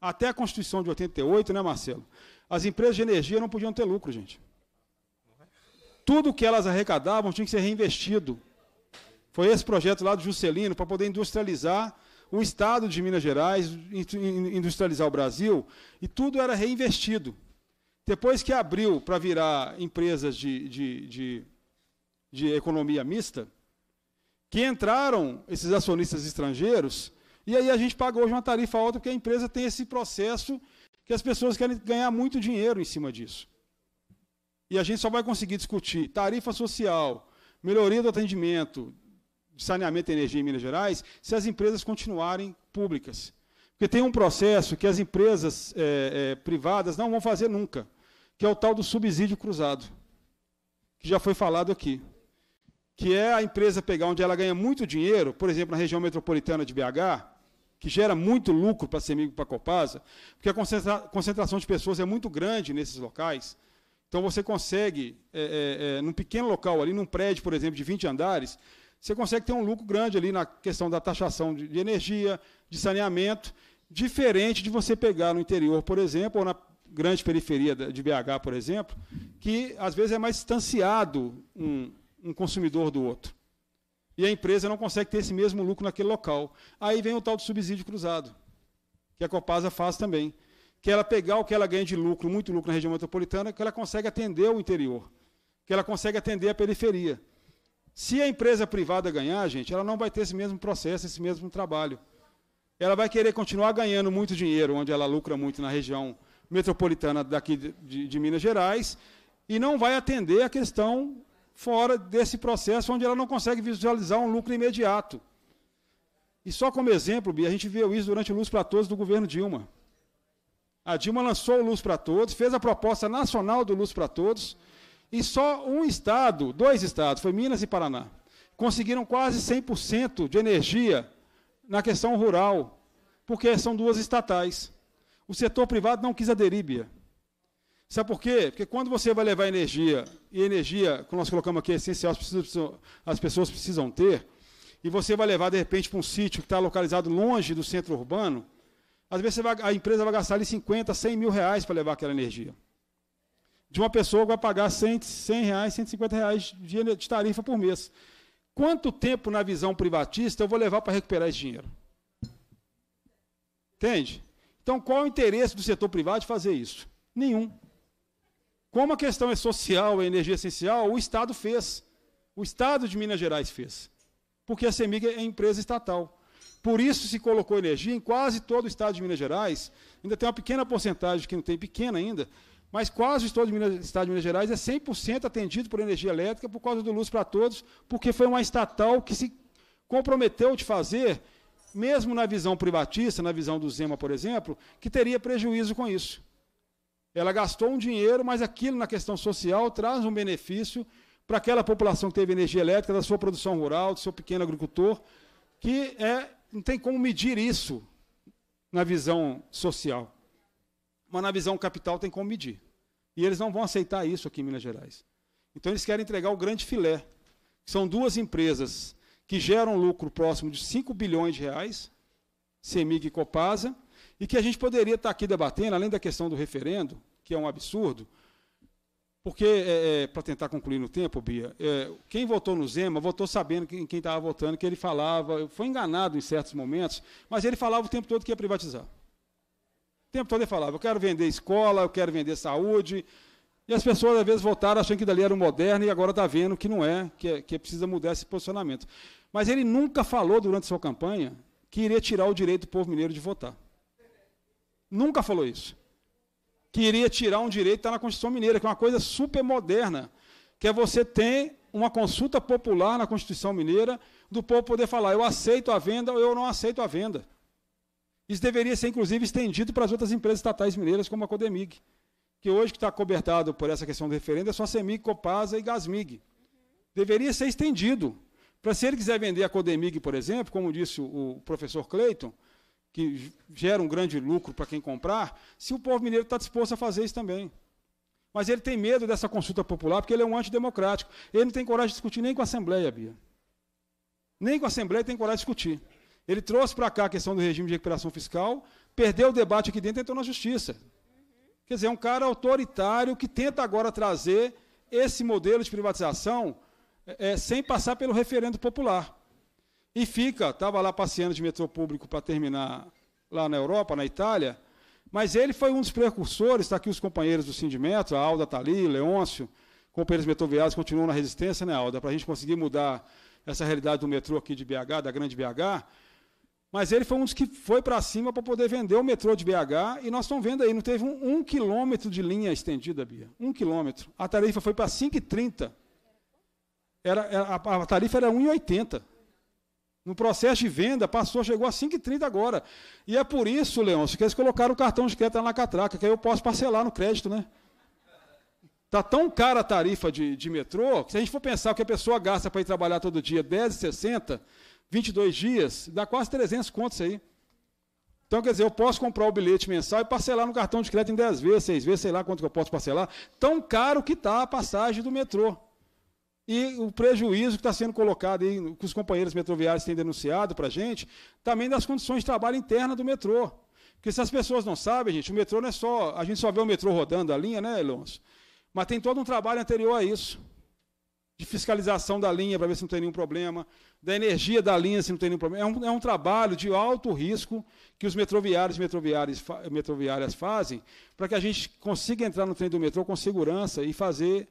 até a Constituição de 88, né, Marcelo? As empresas de energia não podiam ter lucro, gente tudo que elas arrecadavam tinha que ser reinvestido. Foi esse projeto lá do Juscelino para poder industrializar o estado de Minas Gerais, industrializar o Brasil, e tudo era reinvestido. Depois que abriu para virar empresas de, de, de, de economia mista, que entraram esses acionistas estrangeiros, e aí a gente paga hoje uma tarifa alta, porque a empresa tem esse processo que as pessoas querem ganhar muito dinheiro em cima disso. E a gente só vai conseguir discutir tarifa social, melhoria do atendimento, saneamento e energia em Minas Gerais, se as empresas continuarem públicas. Porque tem um processo que as empresas é, é, privadas não vão fazer nunca, que é o tal do subsídio cruzado, que já foi falado aqui. Que é a empresa pegar onde ela ganha muito dinheiro, por exemplo, na região metropolitana de BH, que gera muito lucro para a Semigo e para a Copasa, porque a concentra concentração de pessoas é muito grande nesses locais. Então você consegue, é, é, é, num pequeno local ali, num prédio, por exemplo, de 20 andares, você consegue ter um lucro grande ali na questão da taxação de, de energia, de saneamento, diferente de você pegar no interior, por exemplo, ou na grande periferia de BH, por exemplo, que às vezes é mais distanciado um, um consumidor do outro. E a empresa não consegue ter esse mesmo lucro naquele local. Aí vem o tal do subsídio cruzado, que a Copasa faz também que ela pegar o que ela ganha de lucro, muito lucro na região metropolitana, que ela consegue atender o interior, que ela consegue atender a periferia. Se a empresa privada ganhar, gente, ela não vai ter esse mesmo processo, esse mesmo trabalho. Ela vai querer continuar ganhando muito dinheiro, onde ela lucra muito na região metropolitana daqui de, de, de Minas Gerais, e não vai atender a questão fora desse processo, onde ela não consegue visualizar um lucro imediato. E só como exemplo, Bia, a gente viu isso durante o Luz para Todos do governo Dilma. A Dilma lançou o Luz para Todos, fez a proposta nacional do Luz para Todos, e só um estado, dois estados, foi Minas e Paraná, conseguiram quase 100% de energia na questão rural, porque são duas estatais. O setor privado não quis aderir, Bia. Sabe por quê? Porque quando você vai levar energia, e energia, como nós colocamos aqui, é essencial, as pessoas precisam ter, e você vai levar, de repente, para um sítio que está localizado longe do centro urbano, às vezes vai, a empresa vai gastar ali 50, 100 mil reais para levar aquela energia. De uma pessoa vai pagar 100, 100 reais, 150 reais de, de tarifa por mês. Quanto tempo na visão privatista eu vou levar para recuperar esse dinheiro? Entende? Então, qual é o interesse do setor privado de fazer isso? Nenhum. Como a questão é social, é energia essencial, o Estado fez. O Estado de Minas Gerais fez. Porque a CEMIG é empresa estatal. Por isso se colocou energia em quase todo o estado de Minas Gerais. Ainda tem uma pequena porcentagem que não tem, pequena ainda, mas quase todo o estado de Minas Gerais é 100% atendido por energia elétrica por causa do Luz para Todos, porque foi uma estatal que se comprometeu de fazer, mesmo na visão privatista, na visão do Zema, por exemplo, que teria prejuízo com isso. Ela gastou um dinheiro, mas aquilo na questão social traz um benefício para aquela população que teve energia elétrica, da sua produção rural, do seu pequeno agricultor, que é não tem como medir isso na visão social. Mas na visão capital tem como medir. E eles não vão aceitar isso aqui em Minas Gerais. Então eles querem entregar o grande filé. São duas empresas que geram lucro próximo de 5 bilhões de reais, CEMIG e Copasa, e que a gente poderia estar aqui debatendo, além da questão do referendo, que é um absurdo, porque, é, é, para tentar concluir no tempo, Bia, é, quem votou no Zema votou sabendo em quem estava votando, que ele falava, foi enganado em certos momentos, mas ele falava o tempo todo que ia privatizar. O tempo todo ele falava, eu quero vender escola, eu quero vender saúde. E as pessoas, às vezes, votaram achando que dali era o moderno e agora está vendo que não é, que, é, que precisa mudar esse posicionamento. Mas ele nunca falou durante sua campanha que iria tirar o direito do povo mineiro de votar. Nunca falou isso que iria tirar um direito que está na Constituição Mineira, que é uma coisa super moderna, que é você ter uma consulta popular na Constituição Mineira do povo poder falar, eu aceito a venda ou eu não aceito a venda. Isso deveria ser, inclusive, estendido para as outras empresas estatais mineiras, como a Codemig, que hoje está cobertado por essa questão do referendo é só a Semig, Copasa e Gasmig. Deveria ser estendido. Para se ele quiser vender a Codemig, por exemplo, como disse o professor Cleiton, que gera um grande lucro para quem comprar, se o povo mineiro está disposto a fazer isso também. Mas ele tem medo dessa consulta popular porque ele é um antidemocrático. Ele não tem coragem de discutir nem com a Assembleia, Bia. Nem com a Assembleia tem coragem de discutir. Ele trouxe para cá a questão do regime de recuperação fiscal, perdeu o debate aqui dentro e entrou na justiça. Quer dizer, é um cara autoritário que tenta agora trazer esse modelo de privatização é, é sem passar pelo referendo popular. E fica, estava lá passeando de metrô público para terminar lá na Europa, na Itália, mas ele foi um dos precursores, está aqui os companheiros do Sindimetro, a Alda está ali, Leôncio, companheiros metroviários continuam na resistência, né, Alda, para a gente conseguir mudar essa realidade do metrô aqui de BH, da grande BH, mas ele foi um dos que foi para cima para poder vender o metrô de BH, e nós estamos vendo aí, não teve um, um, quilômetro de linha estendida, Bia. Um quilômetro. A tarifa foi para 5,30. Era, a, a tarifa era 1,80. No processo de venda, passou, chegou a 5,30 agora. E é por isso, Leão. que eles colocaram o cartão de crédito na catraca, que aí eu posso parcelar no crédito, né? Está tão cara a tarifa de, de metrô, que se a gente for pensar que a pessoa gasta para ir trabalhar todo dia 10,60, 22 dias, dá quase 300 contos aí. Então, quer dizer, eu posso comprar o bilhete mensal e parcelar no cartão de crédito em 10 vezes, 6 vezes, sei lá quanto que eu posso parcelar. Tão caro que está a passagem do metrô. E o prejuízo que está sendo colocado aí, que os companheiros metroviários têm denunciado para a gente, também das condições de trabalho interna do metrô. Porque se as pessoas não sabem, gente, o metrô não é só. A gente só vê o metrô rodando a linha, né, Alonso? Mas tem todo um trabalho anterior a isso. De fiscalização da linha para ver se não tem nenhum problema, da energia da linha se não tem nenhum problema. É um, é um trabalho de alto risco que os metroviários e metroviárias, metroviárias fazem para que a gente consiga entrar no trem do metrô com segurança e fazer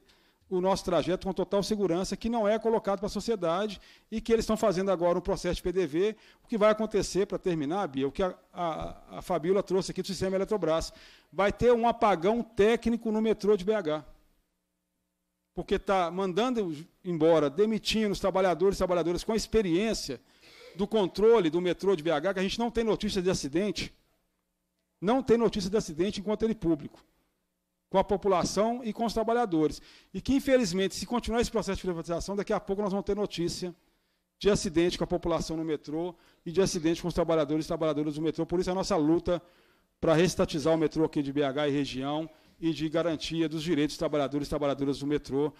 o nosso trajeto com total segurança, que não é colocado para a sociedade e que eles estão fazendo agora um processo de PDV. O que vai acontecer, para terminar, Bia, o que a, a, a Fabíola trouxe aqui do sistema Eletrobras, vai ter um apagão técnico no metrô de BH. Porque está mandando embora, demitindo os trabalhadores e trabalhadoras com experiência do controle do metrô de BH, que a gente não tem notícia de acidente. Não tem notícia de acidente enquanto ele é público com a população e com os trabalhadores. E que, infelizmente, se continuar esse processo de privatização, daqui a pouco nós vamos ter notícia de acidente com a população no metrô e de acidente com os trabalhadores e trabalhadoras do metrô. Por isso, a nossa luta para restatizar o metrô aqui de BH e região e de garantia dos direitos dos trabalhadores e trabalhadoras do metrô.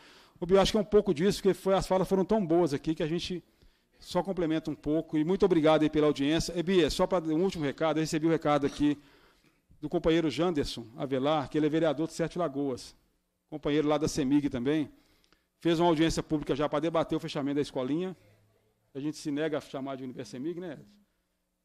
Eu acho que é um pouco disso, porque foi, as falas foram tão boas aqui que a gente só complementa um pouco. E muito obrigado pela audiência. E Bia, só para um último recado, eu recebi o um recado aqui do companheiro Janderson Avelar, que ele é vereador de Sete Lagoas, companheiro lá da CEMIG também, fez uma audiência pública já para debater o fechamento da escolinha. A gente se nega a chamar de Universemig, né?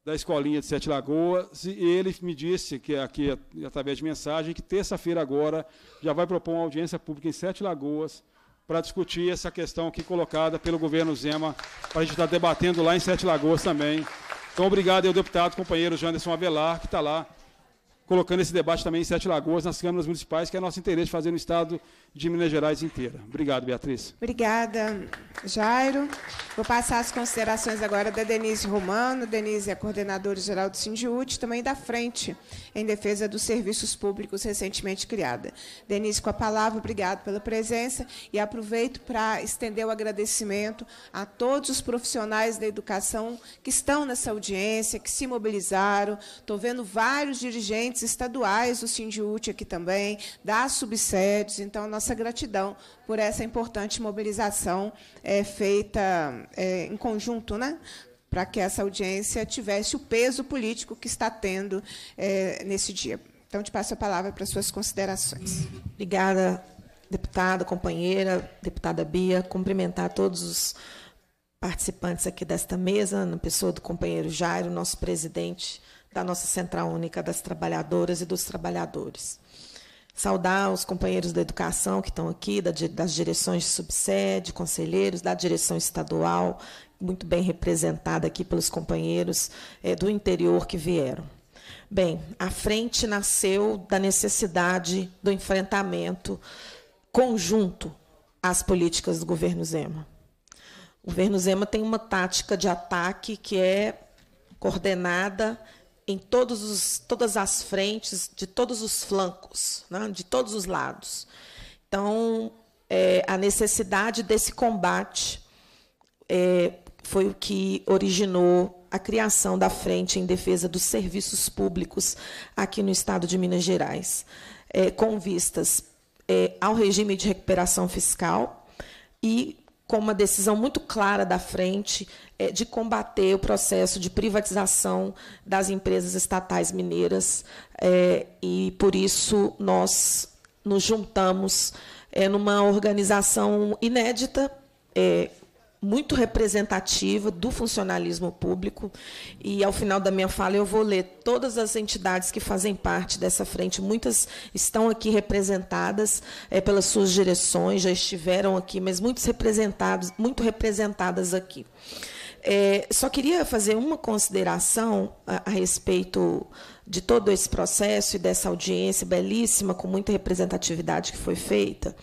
Da escolinha de Sete Lagoas, e ele me disse, que é aqui através de mensagem, que terça-feira agora já vai propor uma audiência pública em Sete Lagoas para discutir essa questão aqui colocada pelo governo Zema, para a gente estar debatendo lá em Sete Lagoas também. Então, obrigado ao deputado, companheiro Janderson Avelar, que está lá colocando esse debate também em Sete Lagoas, nas câmaras municipais, que é nosso interesse fazer no estado de Minas Gerais inteira. Obrigado, Beatriz. Obrigada, Jairo. Vou passar as considerações agora da Denise Romano. Denise é coordenadora geral do Sindiúte, também da Frente em Defesa dos Serviços Públicos, recentemente criada. Denise, com a palavra, obrigado pela presença e aproveito para estender o agradecimento a todos os profissionais da educação que estão nessa audiência, que se mobilizaram. Estou vendo vários dirigentes entes estaduais do Sindiúte aqui também, das subsedes. Então, nossa gratidão por essa importante mobilização é, feita é, em conjunto, né? para que essa audiência tivesse o peso político que está tendo é, nesse dia. Então, te passo a palavra para suas considerações. Obrigada, deputada, companheira, deputada Bia. Cumprimentar todos os participantes aqui desta mesa, na pessoa do companheiro Jairo, nosso presidente da nossa Central Única das Trabalhadoras e dos Trabalhadores. Saudar os companheiros da educação que estão aqui, das direções de subsede, conselheiros, da direção estadual, muito bem representada aqui pelos companheiros é, do interior que vieram. Bem, a frente nasceu da necessidade do enfrentamento conjunto às políticas do governo Zema. O governo Zema tem uma tática de ataque que é coordenada em todos os, todas as frentes, de todos os flancos, né? de todos os lados. Então, é, a necessidade desse combate é, foi o que originou a criação da Frente em Defesa dos Serviços Públicos aqui no estado de Minas Gerais, é, com vistas é, ao regime de recuperação fiscal e com uma decisão muito clara da frente é, de combater o processo de privatização das empresas estatais mineiras é, e por isso nós nos juntamos é, numa organização inédita muito representativa do funcionalismo público. E ao final da minha fala eu vou ler todas as entidades que fazem parte dessa frente. Muitas estão aqui representadas é, pelas suas direções, já estiveram aqui, mas muitos representados, muito representadas aqui. É, só queria fazer uma consideração a, a, respeito de todo esse processo e dessa audiência belíssima, com muita representatividade que foi feita.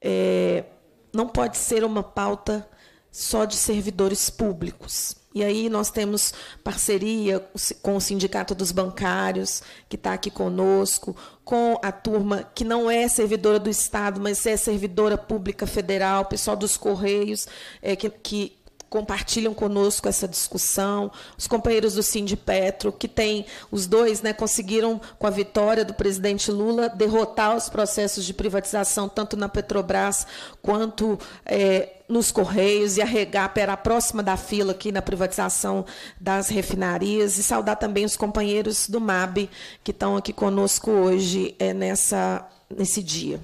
É, não pode ser uma pauta só de servidores públicos. E aí nós temos parceria com o Sindicato dos Bancários, que está aqui conosco, com a turma que não é servidora do Estado, mas é servidora pública federal, pessoal dos Correios, é, que, que, compartilham conosco essa discussão, os companheiros do Sindipetro, que tem, os dois né, conseguiram, com a vitória do presidente Lula, derrotar os processos de privatização, tanto na Petrobras quanto é, nos Correios, e a Regap era a próxima da fila aqui na privatização das refinarias, e saudar também os companheiros do MAB, que estão aqui conosco hoje é, nessa, nesse dia.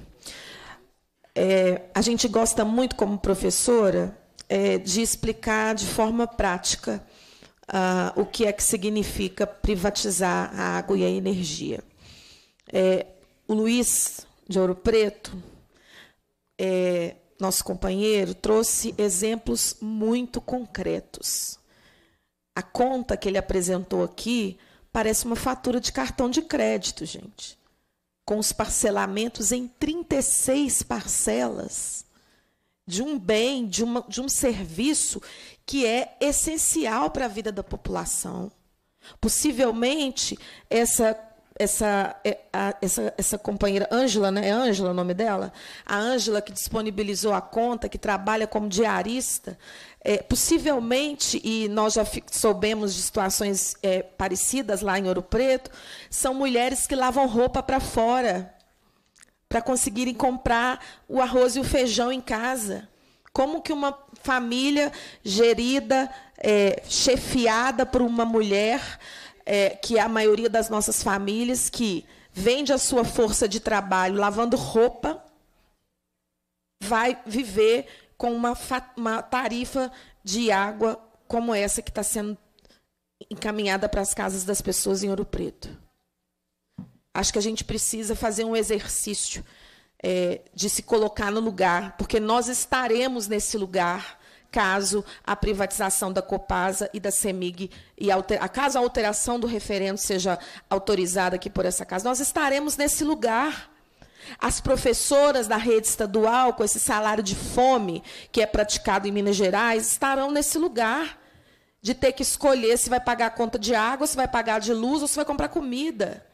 É, a gente gosta muito, como professora, é, de explicar de forma prática uh, o que é que significa privatizar a água e a energia. É, o Luiz de Ouro Preto, é, nosso companheiro, trouxe exemplos muito concretos. A conta que ele apresentou aqui parece uma fatura de cartão de crédito, gente. Com os parcelamentos em 36 parcelas de um bem, de, uma, de um serviço que é essencial para a vida da população. Possivelmente, essa essa, é, essa, essa companheira Ângela, né? É Ângela o nome dela? A Ângela que disponibilizou a conta, que trabalha como diarista, é, possivelmente, e nós já soubemos de situações é, parecidas lá em Ouro Preto, são mulheres que lavam roupa para fora para conseguirem comprar o arroz e o feijão em casa. Como que uma família gerida, é, chefiada por uma mulher, é, que é a maioria das nossas famílias, que vende a sua força de trabalho lavando roupa, vai viver com uma, uma tarifa de água como essa que está sendo encaminhada para as casas das pessoas em Ouro Preto. Acho que a gente precisa fazer um exercício é, de se colocar no lugar, porque nós estaremos nesse lugar caso a privatização da Copasa e da CEMIG, e alter, caso a alteração do referendo seja autorizada aqui por essa casa, nós estaremos nesse lugar. As professoras da rede estadual, com esse salário de fome que é praticado em Minas Gerais, estarão nesse lugar de ter que escolher se vai pagar a conta de água, se vai pagar de luz ou se vai comprar comida.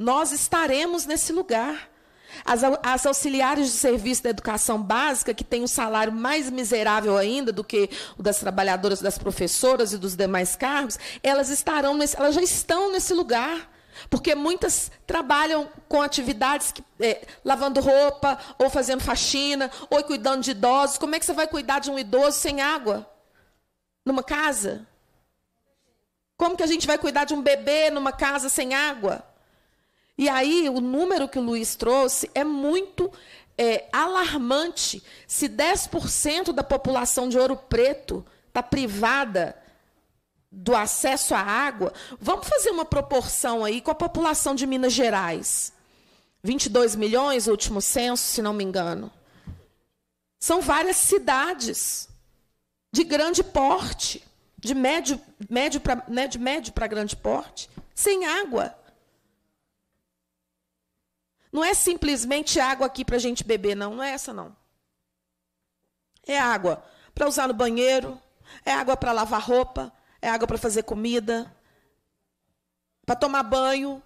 Nós estaremos nesse lugar. As, as, auxiliares de serviço da educação básica, que têm um salário mais miserável ainda do que o das trabalhadoras, das professoras e dos demais cargos, elas estarão nesse, elas já estão nesse lugar. Porque muitas trabalham com atividades que, é, lavando roupa, ou fazendo faxina, ou cuidando de idosos. Como é que você vai cuidar de um idoso sem água? Numa casa? Como que a gente vai cuidar de um bebê numa casa sem água? E aí, o número que o Luiz trouxe é muito é, alarmante. Se 10% da população de Ouro Preto está privada do acesso à água, vamos fazer uma proporção aí com a população de Minas Gerais. 22 milhões, último censo, se não me engano. São várias cidades de grande porte, de médio, médio para né, médio grande porte, sem água. Não é simplesmente água aqui para a gente beber, não. Não é essa, não. É água para usar no banheiro, é água para lavar roupa, é água para fazer comida, para tomar banho.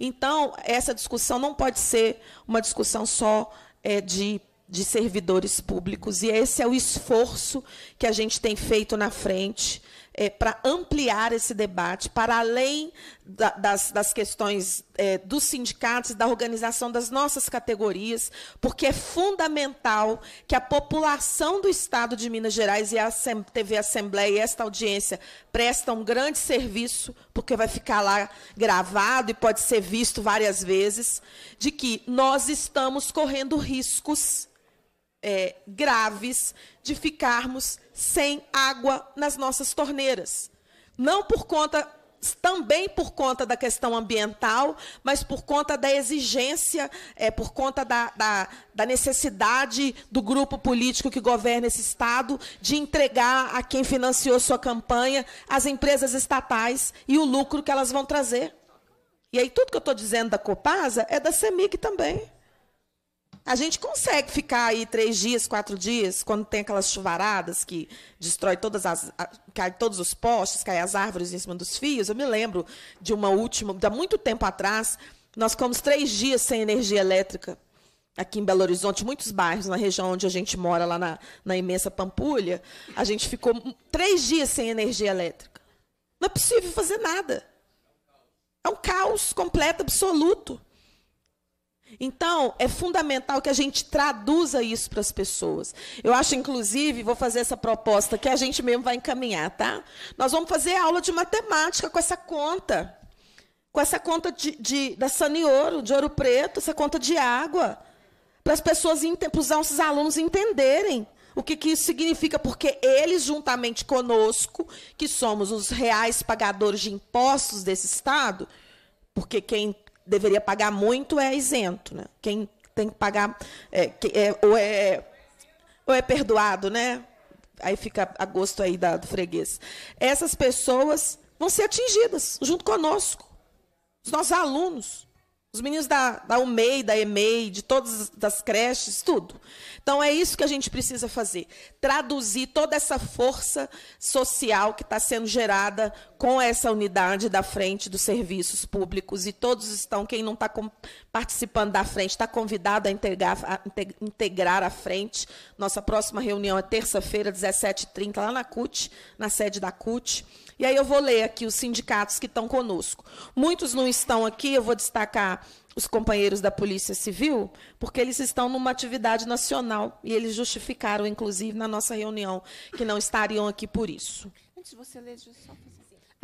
Então, essa discussão não pode ser uma discussão só é, de, de servidores públicos. E esse é o esforço que a gente tem feito na frente é, para ampliar esse debate para além da, das, das, questões é, dos sindicatos, da organização das nossas categorias, porque é fundamental que a população do Estado de Minas Gerais e a TV Assembleia e esta audiência prestam um grande serviço, porque vai ficar lá gravado e pode ser visto várias vezes, de que nós estamos correndo riscos é, graves de ficarmos sem água nas nossas torneiras. Não por conta, também por conta da questão ambiental, mas por conta da exigência, é, por conta da, da, da necessidade do grupo político que governa esse Estado de entregar a quem financiou sua campanha as empresas estatais e o lucro que elas vão trazer. E aí tudo que eu estou dizendo da Copasa é da CEMIG também. A gente consegue ficar aí três dias, quatro dias, quando tem aquelas chuvaradas que destrói todas as. cai todos os postes, cai as árvores em cima dos fios. Eu me lembro de uma última, há muito tempo atrás, nós ficamos três dias sem energia elétrica aqui em Belo Horizonte, muitos bairros, na região onde a gente mora, lá na, na imensa Pampulha, a gente ficou três dias sem energia elétrica. Não é possível fazer nada. É um caos completo, absoluto. Então, é fundamental que a gente traduza isso para as pessoas. Eu acho, inclusive, vou fazer essa proposta que a gente mesmo vai encaminhar, tá? Nós vamos fazer aula de matemática com essa conta. Com essa conta de, de, da Saniouro, de Ouro Preto, essa conta de água. Para as pessoas, para os nossos alunos entenderem o que, que isso significa, porque eles, juntamente conosco, que somos os reais pagadores de impostos desse Estado, porque quem deveria pagar muito é isento, né? Quem tem que pagar é, é, ou, é, ou é perdoado, né? Aí fica a gosto aí da, do freguês. Essas pessoas vão ser atingidas junto conosco, os nossos alunos, os meninos da, da UMEI, da EMEI, de todas as creches, tudo. Então é isso que a gente precisa fazer: traduzir toda essa força social que está sendo gerada com essa unidade da frente dos serviços públicos e todos estão, quem não está participando da frente, está convidado a integrar, a integrar a frente. Nossa próxima reunião é terça-feira, 17h30, lá na CUT, na sede da CUT. E aí eu vou ler aqui os sindicatos que estão conosco. Muitos não estão aqui, eu vou destacar os companheiros da Polícia Civil, porque eles estão numa atividade nacional e eles justificaram, inclusive, na nossa reunião, que não estariam aqui por isso. Antes de você ler, só fazer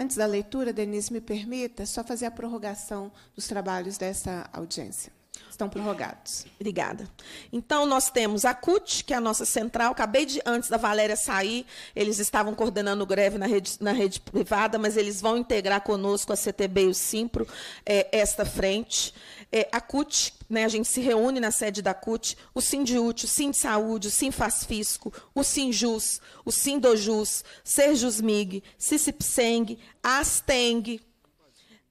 Antes da leitura, Denise, me permita só fazer a prorrogação dos trabalhos dessa audiência. Estão prorrogados. Obrigada. Então, nós temos a CUT, que é a nossa central. Acabei de, antes da Valéria sair, eles estavam coordenando greve na rede, na rede privada, mas eles vão integrar conosco a CTB e o Simpro, é, esta frente. É, a CUT, né, a gente se reúne na sede da CUT, o Sindiúte, o Sim Saúde, o Sim Faz Fisco, o Sinjus, o Sindojus, Serjusmig, Sissipseng, Asteng,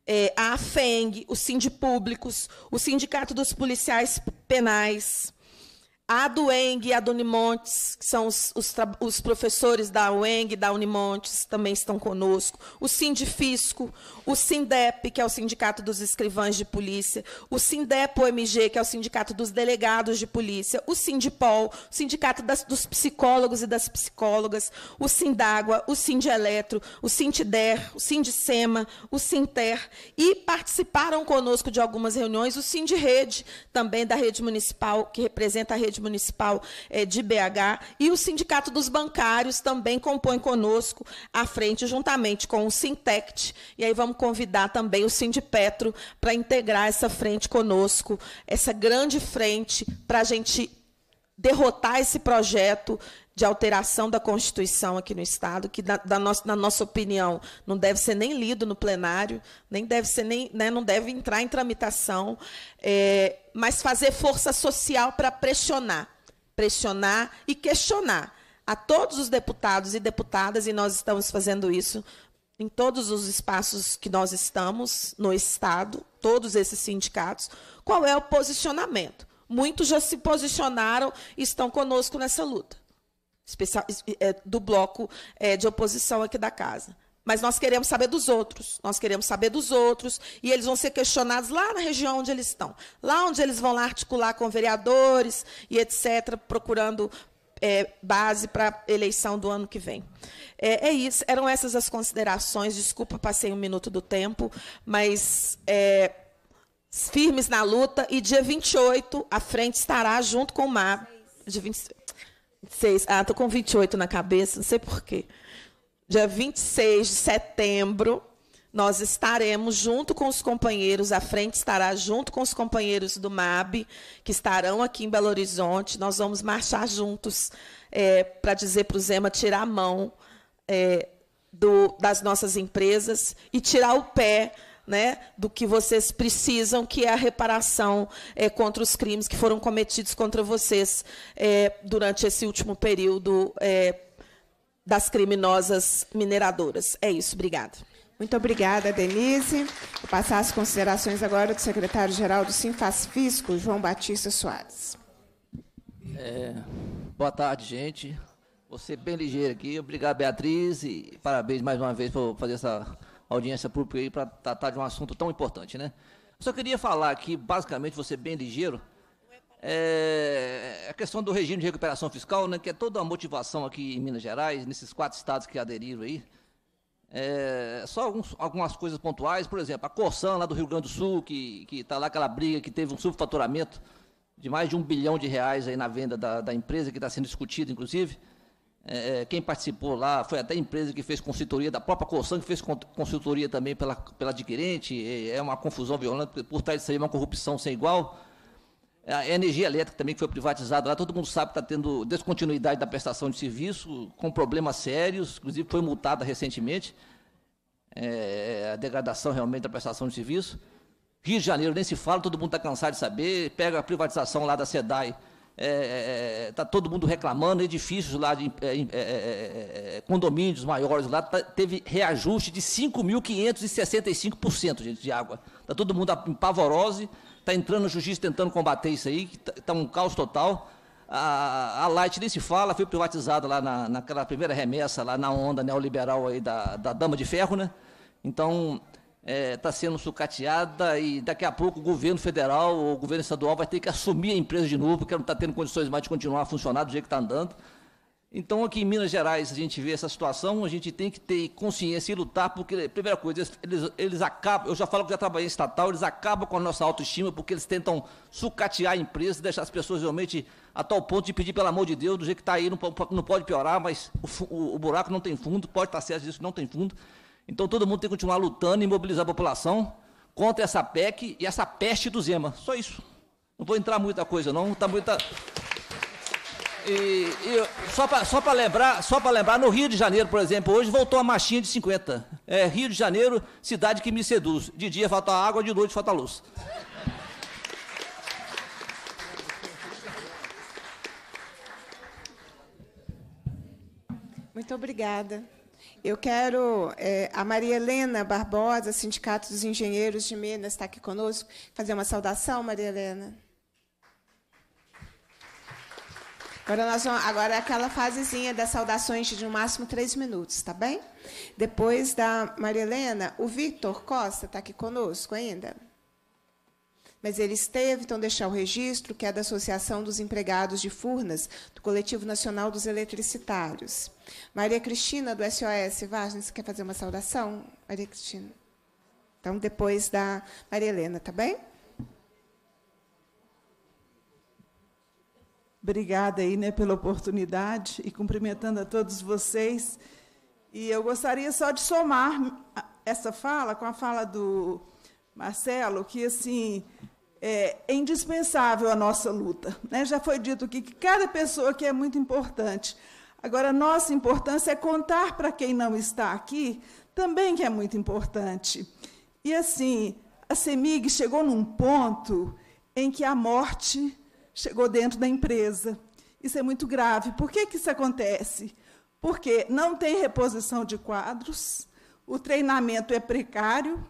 é, a AFENG, o Sindi Públicos, o Sindicato dos Policiais Penais, a do ENG e a do Unimontes, que são os, os, os professores da UENG e da Unimontes, também estão conosco. O Sindifisco, o Sindep, que é o Sindicato dos Escrivães de Polícia, o sindepo omg que é o Sindicato dos Delegados de Polícia, o Sindipol, o Sindicato das, dos Psicólogos e das Psicólogas, o Sindágua, o Sindeletro, o Sintider, o Sindicema, o Sinter, e participaram conosco de algumas reuniões o Sindrede, também da rede municipal, que representa a rede Presidente Municipal eh, de BH, e o Sindicato dos Bancários também compõe conosco a frente, juntamente com o Sintect. E aí vamos convidar também o Sindipetro para integrar essa frente conosco, essa grande frente, para a gente derrotar esse projeto de alteração da Constituição aqui no Estado, que, da, da nossa, na nossa opinião, não deve ser nem lido no plenário, nem deve ser nem, né, não deve entrar em tramitação, é, mas fazer força social para pressionar, pressionar e questionar a todos os deputados e deputadas, e nós estamos fazendo isso em todos os espaços que nós estamos no Estado, todos esses sindicatos, qual é o posicionamento. Muitos já se posicionaram e estão conosco nessa luta especial, é, do bloco é, de oposição aqui da casa. Mas nós queremos saber dos outros, nós queremos saber dos outros, e eles vão ser questionados lá na região onde eles estão, lá onde eles vão lá articular com vereadores e etc., procurando é, base para a eleição do ano que vem. É, é, isso, eram essas as considerações. Desculpa, passei um minuto do tempo, mas é, firmes na luta. E dia 28, a frente estará junto com o MAP. De 26. 26. Ah, tô com 28 na cabeça, não sei porquê. Dia 26 de setembro, nós estaremos junto com os companheiros, a frente estará junto com os companheiros do MAB, que estarão aqui em Belo Horizonte. Nós vamos marchar juntos é, para dizer para o Zema tirar a mão é, do, das nossas empresas e tirar o pé né, do que vocês precisam, que é a reparação é, contra os crimes que foram cometidos contra vocês é, durante esse último período é, das criminosas mineradoras. É isso, obrigada. Muito obrigada, Denise. Vou passar as considerações agora do secretário-geral do Sinfaz Fisco, João Batista Soares. É, boa tarde, gente. Você bem ligeiro aqui. Obrigado, Beatriz, e parabéns mais uma vez por fazer essa audiência pública aí para tratar de um assunto tão importante, né? Só queria falar aqui, basicamente, você bem ligeiro, é a questão do regime de recuperação fiscal, né, que é toda a motivação aqui em Minas Gerais, nesses quatro estados que aderiram aí. É, só alguns, algumas coisas pontuais, por exemplo, a Corsan lá do Rio Grande do Sul, que está lá aquela briga que teve um subfaturamento de mais de um bilhão de reais aí na venda da, da empresa, que está sendo discutida, inclusive. É, é, quem participou lá foi até a empresa que fez consultoria, da própria Corsan, que fez consultoria também pela, pela adquirente. É, é uma confusão violenta, por trás disso aí é uma corrupção sem igual. A energia elétrica também que foi privatizada lá, todo mundo sabe que está tendo descontinuidade da prestação de serviço, com problemas sérios, inclusive foi multada recentemente, é, a degradação realmente da prestação de serviço. Rio de Janeiro nem se fala, todo mundo está cansado de saber, pega a privatização lá da SEDAI, está é, é, é tá todo mundo reclamando, edifícios lá de é, é, é, condomínios maiores lá, tá, teve reajuste de 5.565% gente, de água. Está todo mundo em pavorose, está entrando no justiça tentando combater isso aí, está tá um caos total. A, a Light nem se fala, foi privatizada lá na, naquela primeira remessa, lá na onda neoliberal aí da, da Dama de Ferro, né? Então, está é, tá sendo sucateada e daqui a pouco o governo federal ou o governo estadual vai ter que assumir a empresa de novo, porque não está tendo condições mais de continuar a funcionar do jeito que está andando. Então, aqui em Minas Gerais, a gente vê essa situação, a gente tem que ter consciência e lutar, porque, primeira coisa, eles, eles acabam, eu já falo que já trabalhei em estatal, eles acabam com a nossa autoestima, porque eles tentam sucatear a empresa, deixar as pessoas realmente a tal ponto de pedir, pelo amor de Deus, do jeito que está aí, não, não pode piorar, mas o, o, o buraco não tem fundo, pode estar certo disso, não tem fundo. Então todo mundo tem que continuar lutando e mobilizar a população contra essa PEC e essa peste do Zema. Só isso. Não vou entrar muita coisa, não. Tá muita. E, e só para só lembrar, só para lembrar, no Rio de Janeiro, por exemplo, hoje voltou a marchinha de 50. É, Rio de Janeiro, cidade que me seduz. De dia falta água, de noite falta luz. Muito obrigada. Eu quero. É, a Maria Helena Barbosa, Sindicato dos Engenheiros de Minas, está aqui conosco. Fazer uma saudação, Maria Helena. Agora, nós vamos, agora é aquela fasezinha das saudações de no máximo três minutos, tá bem? Depois da Maria Helena, o Vitor Costa está aqui conosco ainda mas ele esteve, então deixar o registro, que é da Associação dos Empregados de Furnas, do Coletivo Nacional dos Eletricitários. Maria Cristina, do SOS Vargas, você quer fazer uma saudação? Maria Cristina. Então, depois da Maria Helena, tá bem? Obrigada aí, né, pela oportunidade e cumprimentando a todos vocês. E eu gostaria só de somar essa fala com a fala do Marcelo, que assim, é, é, indispensável a nossa luta. Né? Já foi dito aqui que cada pessoa aqui é muito importante. Agora, a nossa importância é contar para quem não está aqui também que é muito importante. E assim, a CEMIG chegou num ponto em que a morte chegou dentro da empresa. Isso é muito grave. Por que, que isso acontece? Porque não tem reposição de quadros, o treinamento é precário,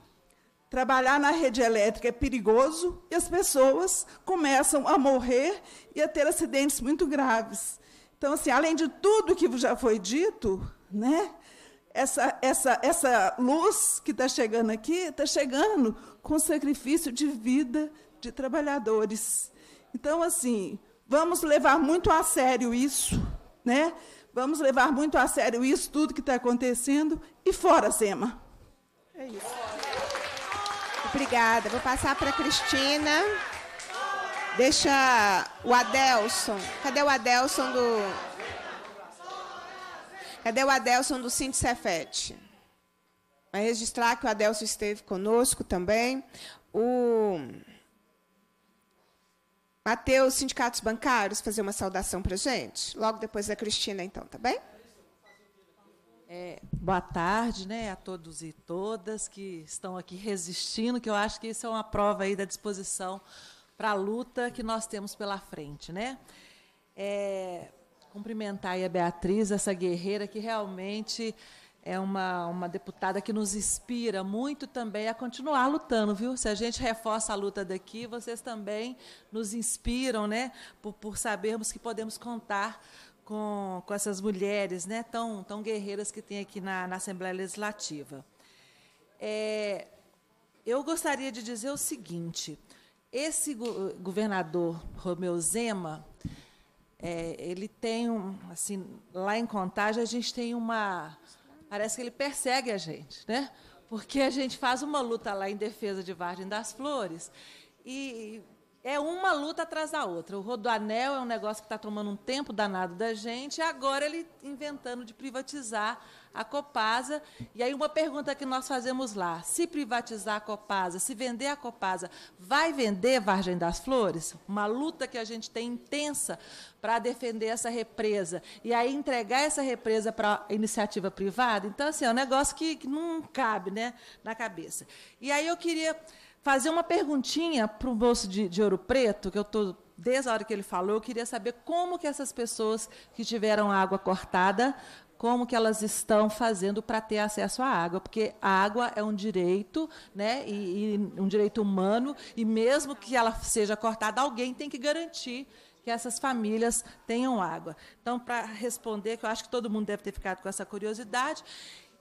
Trabalhar na rede elétrica é perigoso e as pessoas começam a morrer e a ter acidentes muito graves. Então, assim, além de tudo que já foi dito, né, essa, essa, essa luz que está chegando aqui está chegando com sacrifício de vida de trabalhadores. Então, assim, vamos levar muito a sério isso, né? Vamos levar muito a sério isso, tudo que está acontecendo, e fora, Zema. É isso. Obrigada. Vou passar para Cristina. Deixa o Adelson. Cadê o Adelson do. Cadê o Adelson do Cinti Cefete? Vai registrar que o Adelson esteve conosco também. O Matheus, sindicatos bancários, fazer uma saudação para gente. Logo depois da Cristina, então, tá bem? É, boa tarde né, a todos e todas que estão aqui resistindo, que eu acho que isso é uma prova aí da disposição para a luta que nós temos pela frente. Né? É, cumprimentar a Beatriz, essa guerreira que realmente é uma, uma deputada que nos inspira muito também a continuar lutando, viu? Se a gente reforça a luta daqui, vocês também nos inspiram, né? Por, por sabermos que podemos contar com, com essas mulheres né, tão, tão guerreiras que tem aqui na, na Assembleia Legislativa. É, eu gostaria de dizer o seguinte: esse go governador Romeu Zema, é, ele tem um, assim, lá em Contagem a gente tem uma, parece que ele persegue a gente, né? Porque a gente faz uma luta lá em defesa de Vargem das Flores e é uma luta atrás da outra. O Rodoanel é um negócio que está tomando um tempo danado da gente, agora ele inventando de privatizar a Copasa. E aí uma pergunta que nós fazemos lá: se privatizar a Copasa, se vender a Copasa, vai vender Vargem das Flores? Uma luta que a gente tem intensa para defender essa represa e aí entregar essa represa para iniciativa privada. Então assim, é um negócio que, que não cabe, né, na cabeça. E aí eu queria fazer uma perguntinha para o moço de, de Ouro Preto, que eu estou desde a hora que ele falou, eu queria saber como que essas pessoas que tiveram água cortada, como que elas estão fazendo para ter acesso à água, porque a água é um direito, né, e, e um direito humano, e mesmo que ela seja cortada, alguém tem que garantir que essas famílias tenham água. Então, para responder, que eu acho que todo mundo deve ter ficado com essa curiosidade,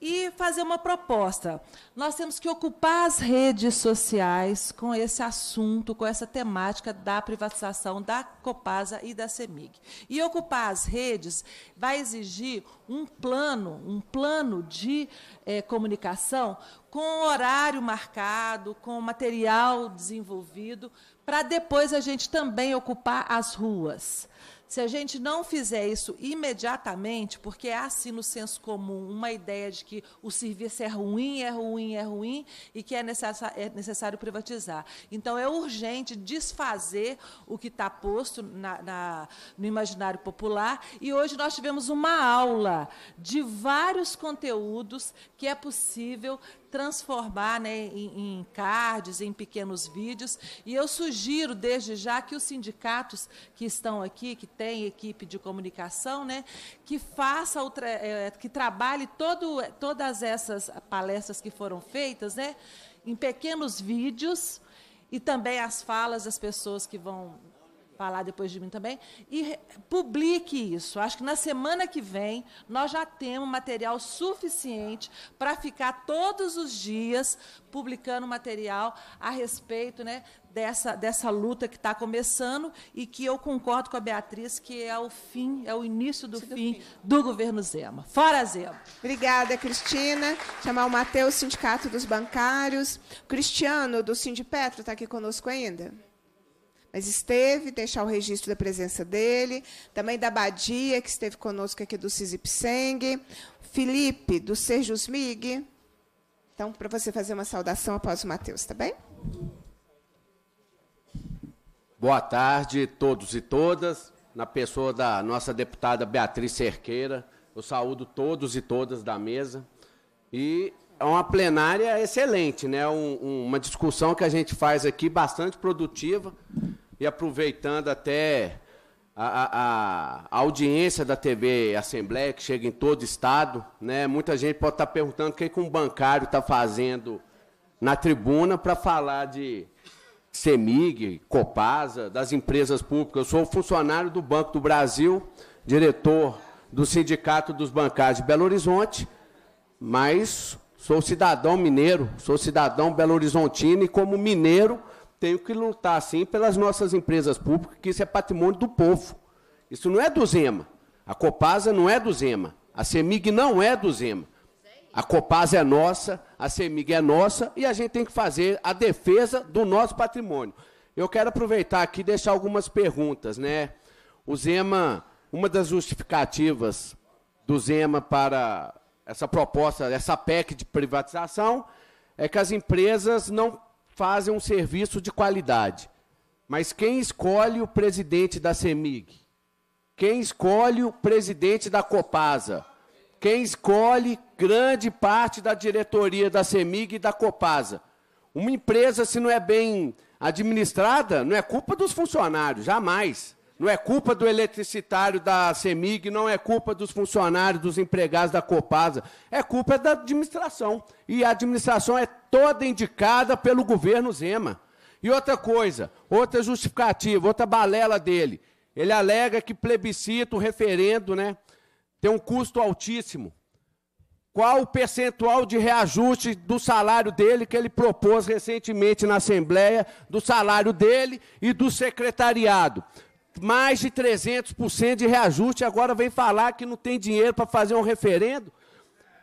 e fazer uma proposta. Nós temos que ocupar as redes sociais com esse assunto, com essa temática da privatização da Copasa e da CEMIG. E ocupar as redes vai exigir um plano, um plano de eh, comunicação com horário marcado, com material desenvolvido, para depois a gente também ocupar as ruas. Se a gente não fizer isso imediatamente, porque há é sim no senso comum uma ideia de que o serviço é ruim, é ruim, é ruim e que é, é necessário privatizar. Então é urgente desfazer o que está posto na, na, no imaginário popular e hoje nós tivemos uma aula de vários conteúdos que é possível transformar né, em, em cards, em pequenos vídeos. E eu sugiro desde já que os sindicatos que estão aqui, que têm equipe de comunicação, né, que faça o é, que trabalhe todo, todas essas palestras que foram feitas, né, em pequenos vídeos e também as falas das pessoas que vão falar depois de mim também, e publique isso. Acho que na semana que vem nós já temos material suficiente para ficar todos os dias publicando material a respeito né, dessa, dessa luta que está começando e que eu concordo com a Beatriz que é o fim, é o início do, fim, do fim do governo Zema. Fora Zema! Obrigada, Cristina. Chamar o Matheus, Sindicato dos Bancários. Cristiano, do Sindipetro, está aqui conosco ainda? mas esteve, deixar o registro da presença dele, também da Badia, que esteve conosco aqui do Sisipseng, Felipe, do Serjus Smig. Então, para você fazer uma saudação após o Matheus, tá bem? Boa tarde a todos e todas. Na pessoa da nossa deputada Beatriz Cerqueira, eu saúdo todos e todas da mesa. E é uma plenária excelente, né? Um, um, uma discussão que a gente faz aqui bastante produtiva e aproveitando até a, a, a, audiência da TV Assembleia, que chega em todo estado, né? Muita gente pode estar tá perguntando o que, que um bancário está fazendo na tribuna para falar de CEMIG, Copasa, das empresas públicas. Eu sou funcionário do Banco do Brasil, diretor do Sindicato dos Bancários de Belo Horizonte, mas sou cidadão mineiro, sou cidadão belo-horizontino e como mineiro tenho que lutar, sim, pelas nossas empresas públicas, que isso é patrimônio do povo. Isso não é do Zema. A Copasa não é do Zema. A CEMIG não é do Zema. A Copasa é nossa, a CEMIG é nossa e a gente tem que fazer a defesa do nosso patrimônio. Eu quero aproveitar aqui e deixar algumas perguntas, né? O Zema, uma das justificativas do Zema para essa proposta, essa PEC de privatização, é que as empresas não fazem um serviço de qualidade. Mas quem escolhe o presidente da CEMIG? Quem escolhe o presidente da Copasa? Quem escolhe grande parte da diretoria da CEMIG e da Copasa? Uma empresa, se não é bem administrada, não é culpa dos funcionários, jamais. Não é culpa do eletricitário da CEMIG, não é culpa dos funcionários, dos empregados da Copasa. É culpa da administração. E a administração é toda indicada pelo governo Zema. E outra coisa, outra justificativa, outra balela dele. Ele alega que plebiscito, referendo, né, tem um custo altíssimo. Qual o percentual de reajuste do salário dele que ele propôs recentemente na Assembleia, do salário dele e do secretariado? Mais de 300% de reajuste, agora vem falar que não tem dinheiro para fazer um referendo.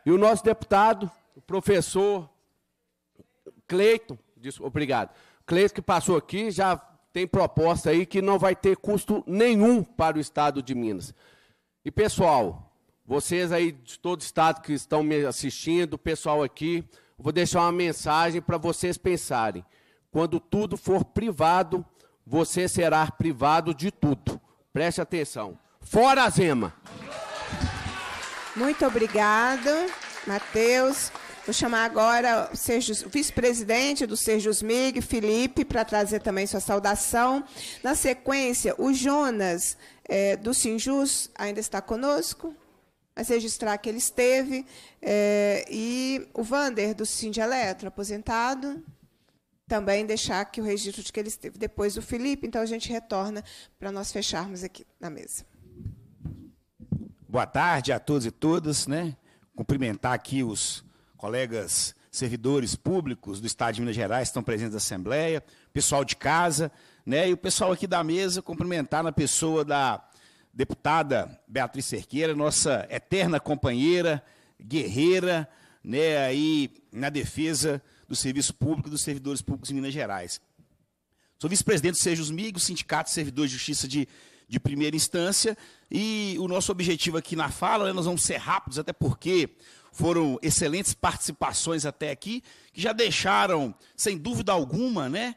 E o nosso deputado, o professor Cleiton, obrigado. Cleiton que passou aqui já tem proposta aí que não vai ter custo nenhum para o estado de Minas. E pessoal, vocês aí de todo o estado que estão me assistindo, pessoal aqui, vou deixar uma mensagem para vocês pensarem. Quando tudo for privado, você será privado de tudo. Preste atenção. Fora a Zema! Muito obrigada, Matheus. Vou chamar agora o vice-presidente do Sergius MIG, Felipe, para trazer também sua saudação. Na sequência, o Jonas, é, do Sinjus, ainda está conosco, mas registrar que ele esteve. É, e o Vander, do Singe Eletro, aposentado, também deixar aqui o registro de que ele esteve. Depois o Felipe, então a gente retorna para nós fecharmos aqui na mesa. Boa tarde a todos e todas, né? Cumprimentar aqui os colegas servidores públicos do Estado de Minas Gerais estão presentes na Assembleia, pessoal de casa, né? E o pessoal aqui da mesa cumprimentar na pessoa da deputada Beatriz Cerqueira, nossa eterna companheira, guerreira, né, aí na defesa do serviço público e dos servidores públicos em Minas Gerais. Sou vice-presidente do Sejus o Sindicato de Servidores de Justiça de, de primeira instância, e o nosso objetivo aqui na fala, né, nós vamos ser rápidos, até porque foram excelentes participações até aqui, que já deixaram, sem dúvida alguma, né,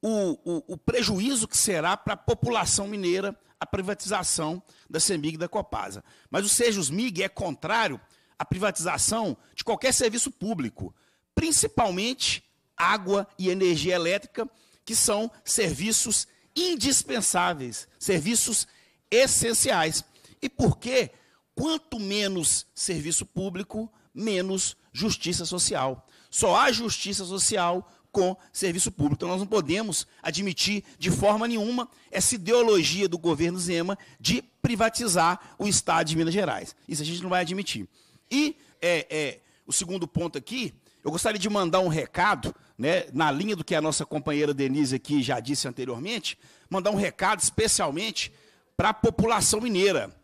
o, o, o prejuízo que será para a população mineira a privatização da CEMIG e da Copasa. Mas o Sejus MIG é contrário à privatização de qualquer serviço público, principalmente água e energia elétrica, que são serviços indispensáveis, serviços essenciais. E por que Quanto menos serviço público, menos justiça social. Só há justiça social com serviço público. Então, nós não podemos admitir de forma nenhuma essa ideologia do governo Zema de privatizar o Estado de Minas Gerais. Isso a gente não vai admitir. E é, é, o segundo ponto aqui, eu gostaria de mandar um recado, né, na linha do que a nossa companheira Denise aqui já disse anteriormente, mandar um recado especialmente para a população mineira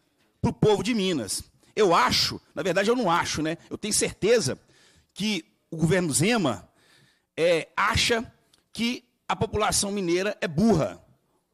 para o povo de Minas. Eu acho, na verdade eu não acho, né? Eu tenho certeza que o governo Zema é, acha que a população mineira é burra,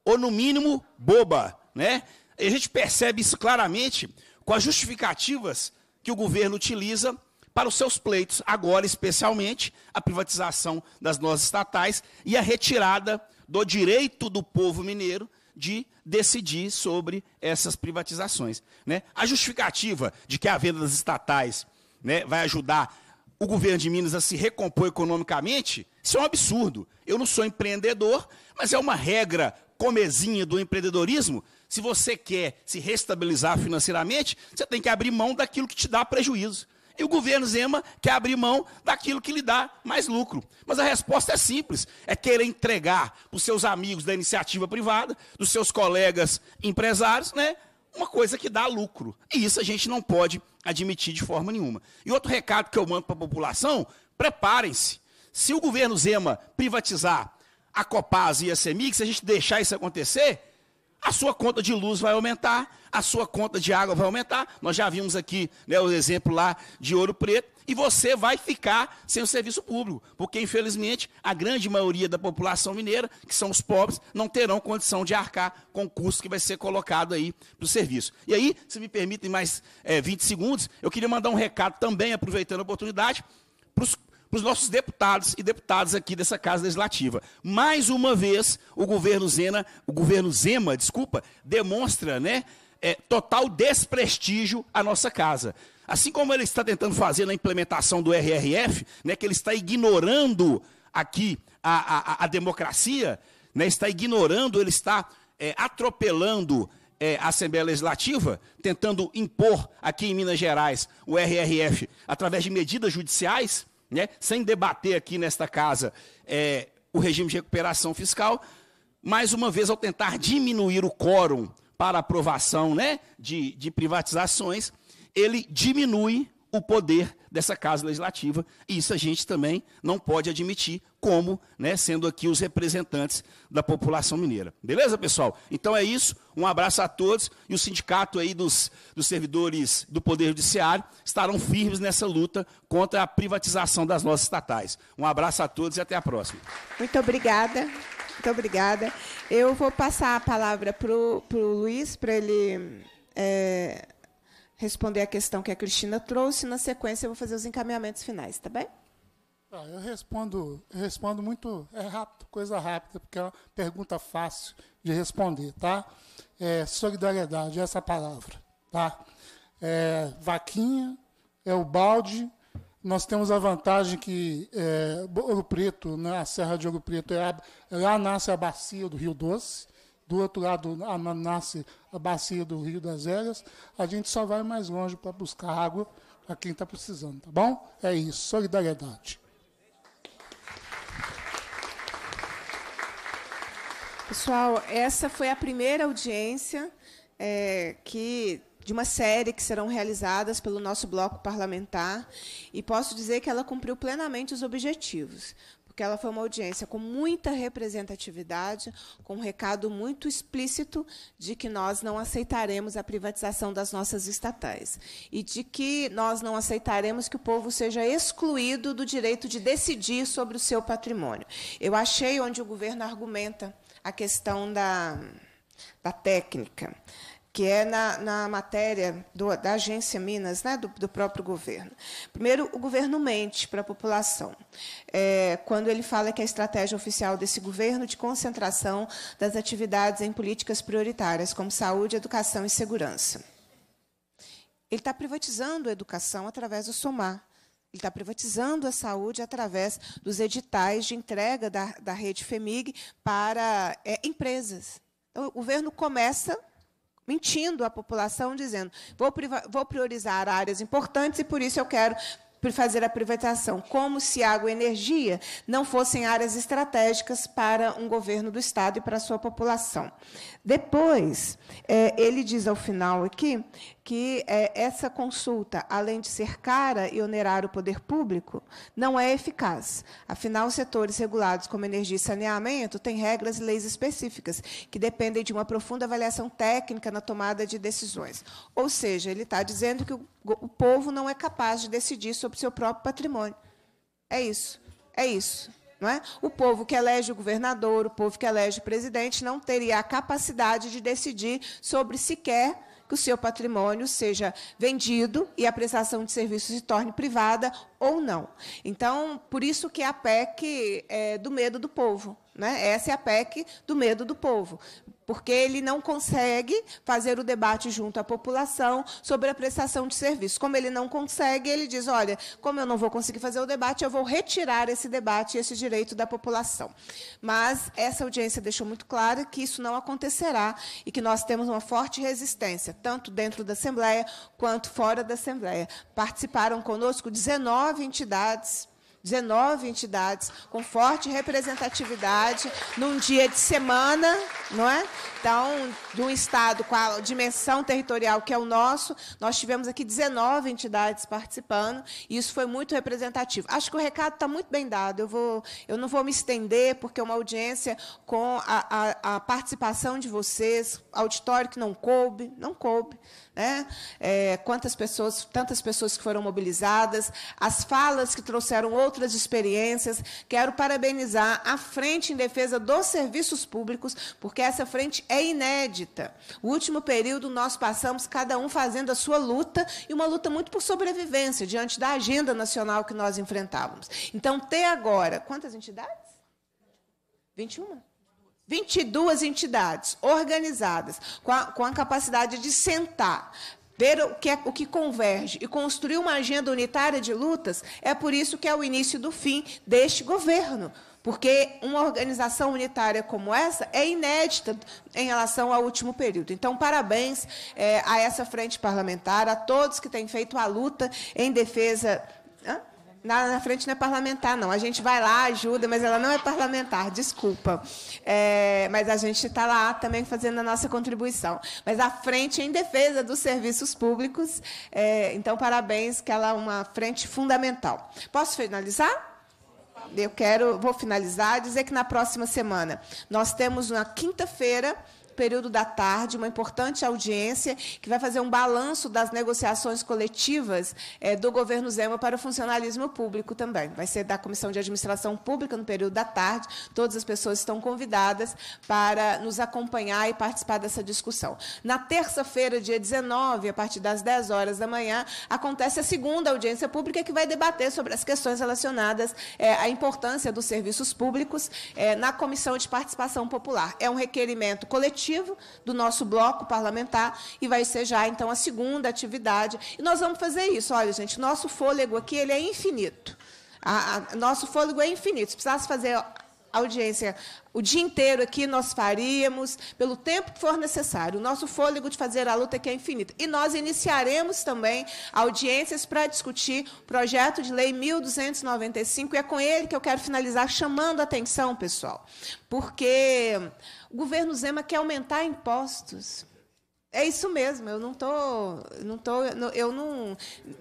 ou no mínimo boba, né? E a gente percebe isso claramente com as justificativas que o governo utiliza para os seus pleitos, agora especialmente a privatização das nossas estatais e a retirada do direito do povo mineiro de decidir sobre essas privatizações. Né? A justificativa de que a venda das estatais né, vai ajudar o governo de Minas a se recompor economicamente, isso é um absurdo. Eu não sou empreendedor, mas é uma regra comezinha do empreendedorismo. Se você quer se restabilizar financeiramente, você tem que abrir mão daquilo que te dá prejuízo. E o governo Zema quer abrir mão daquilo que lhe dá mais lucro. Mas a resposta é simples: é querer entregar para os seus amigos da iniciativa privada, dos seus colegas empresários, né? Uma coisa que dá lucro. E isso a gente não pode admitir de forma nenhuma. E outro recado que eu mando para a população: preparem-se. Se o governo Zema privatizar a Copasa e a Semix, se a gente deixar isso acontecer, a sua conta de luz vai aumentar, a sua conta de água vai aumentar. Nós já vimos aqui né, o exemplo lá de Ouro Preto. E você vai ficar sem o serviço público, porque infelizmente a grande maioria da população mineira, que são os pobres, não terão condição de arcar com o custo que vai ser colocado aí para o serviço. E aí, se me permitem mais é, eh, 20 segundos, eu queria mandar um recado também, aproveitando a oportunidade, para os para os nossos deputados e deputadas aqui dessa Casa Legislativa. Mais uma vez, o governo Zema, o governo Zema, desculpa, demonstra, né, é, total desprestígio à nossa casa. Assim como ele está tentando fazer na implementação do RRF, né, que ele está ignorando aqui a, a, a democracia, né, está ignorando, ele está é, atropelando é, a Assembleia Legislativa, tentando impor aqui em Minas Gerais o RRF através de medidas judiciais, né? sem debater aqui nesta casa é, o regime de recuperação fiscal, mais uma vez ao tentar diminuir o quórum para aprovação né, de, de privatizações, ele diminui o poder dessa casa legislativa. E isso a gente também não pode admitir como, né, sendo aqui os representantes da população mineira. Beleza, pessoal? Então é isso. Um abraço a todos e o sindicato aí dos, dos servidores do Poder Judiciário estarão firmes nessa luta contra a privatização das nossas estatais. Um abraço a todos e até a próxima. Muito obrigada. Muito obrigada. Eu vou passar a palavra para o Luiz para ele é, responder a questão que a Cristina trouxe. Na sequência, eu vou fazer os encaminhamentos finais, tá bem? Ah, eu respondo, respondo muito, é rápido, coisa rápida, porque é uma pergunta fácil de responder, tá? É, solidariedade, essa é palavra, tá? É, vaquinha, é o balde. Nós temos a vantagem que é, Ouro Preto, né, a Serra de Ouro Preto, é a, lá nasce a bacia do Rio Doce, do outro lado nasce a bacia do Rio das Velhas, a gente só vai mais longe para buscar água para quem está precisando, tá bom? É isso, solidariedade. Pessoal, essa foi a primeira audiência é, que de uma série que serão realizadas pelo nosso bloco parlamentar e posso dizer que ela cumpriu plenamente os objetivos porque ela foi uma audiência com muita representatividade, com um recado muito explícito de que nós não aceitaremos a privatização das nossas estatais e de que nós não aceitaremos que o povo seja excluído do direito de decidir sobre o seu patrimônio. Eu achei onde o governo argumenta a questão da, da técnica que é na, na matéria do, da agência Minas, né, do, do, próprio governo. Primeiro, o governo mente para a população, é, quando ele fala que a estratégia oficial desse governo de concentração das atividades em políticas prioritárias, como saúde, educação e segurança. Ele está privatizando a educação através do SOMAR, ele está privatizando a saúde através dos editais de entrega da, da rede FEMIG para é, empresas. Então, o governo começa mentindo à população, dizendo: vou, vou priorizar áreas importantes e por isso eu quero fazer a privatização, como se água e energia não fossem áreas estratégicas para um governo do Estado e para a sua população. Depois, eh, ele diz ao final aqui que é, essa consulta, além de ser cara e onerar o poder público, não é eficaz. Afinal, setores regulados como energia e saneamento têm regras e leis específicas que dependem de uma profunda avaliação técnica na tomada de decisões. Ou seja, ele está dizendo que o, o povo não é capaz de decidir sobre seu próprio patrimônio. É isso. É isso. É? O povo que elege o governador, o povo que elege o presidente, não teria a capacidade de decidir sobre sequer que o seu patrimônio seja vendido e a prestação de serviços se torne privada ou não. Então, por isso que é a PEC é, do medo do povo. Né? Essa é a PEC do medo do povo porque ele não consegue fazer o debate junto à população sobre a prestação de serviço. Como ele não consegue, ele diz: olha, como eu não vou conseguir fazer o debate, eu vou retirar esse debate, e esse direito da população. Mas essa audiência deixou muito claro que isso não acontecerá e que nós temos uma forte resistência, tanto dentro da Assembleia quanto fora da Assembleia. Participaram conosco 19 entidades 19 entidades com forte representatividade num dia de semana, não é? Então, de um estado com a dimensão territorial que é o nosso, nós tivemos aqui 19 entidades participando e isso foi muito representativo. Acho que o recado está muito bem dado. Eu vou, eu não vou me estender porque é uma audiência com a, a, a participação de vocês, auditório que não coube, não coube, né? É, quantas pessoas, tantas pessoas que foram mobilizadas, as falas que trouxeram outras experiências. Quero parabenizar a Frente em Defesa dos Serviços Públicos, porque essa frente é inédita. O último período nós passamos cada um fazendo a sua luta e uma luta muito por sobrevivência diante da agenda nacional que nós enfrentávamos. Então, ter agora quantas entidades? 21. 22 entidades organizadas, com a, com a capacidade de sentar, ver o que, é, o que converge e construir uma agenda unitária de lutas, é por isso que é o início do fim deste governo. Porque uma organização unitária como essa é inédita em relação ao último período. Então, parabéns é, a essa frente parlamentar, a todos que têm feito a luta em defesa na, na, frente não é parlamentar, não. A gente vai lá, ajuda, mas ela não é parlamentar, desculpa. É, mas a gente está lá também fazendo a nossa contribuição. Mas a frente é em defesa dos serviços públicos, é, então parabéns, que ela é uma frente fundamental. Posso finalizar? Eu quero, vou finalizar, dizer que na próxima semana nós temos uma quinta-feira período da tarde, uma importante audiência que vai fazer um balanço das negociações coletivas é, do governo Zema para o funcionalismo público também. Vai ser da Comissão de Administração Pública no período da tarde. Todas as pessoas estão convidadas para nos acompanhar e participar dessa discussão. Na terça-feira, dia 19, a partir das 10 horas da manhã, acontece a segunda audiência pública que vai debater sobre as questões relacionadas é, à importância dos serviços públicos é, na Comissão de Participação Popular. É um requerimento coletivo legislativo do nosso bloco parlamentar e vai ser já, então, a segunda atividade. E nós vamos fazer isso. Olha, gente, nosso fôlego aqui ele é infinito. A, a, nosso fôlego é infinito. Se precisasse fazer audiência o dia inteiro aqui, nós faríamos, pelo tempo que for necessário. O nosso fôlego de fazer a luta aqui é, é infinito. E nós iniciaremos também audiências para discutir o projeto de lei 1295, e é com ele que eu quero finalizar, chamando a atenção, pessoal, porque o governo Zema quer aumentar impostos. É isso mesmo, eu não tô, não tô, eu não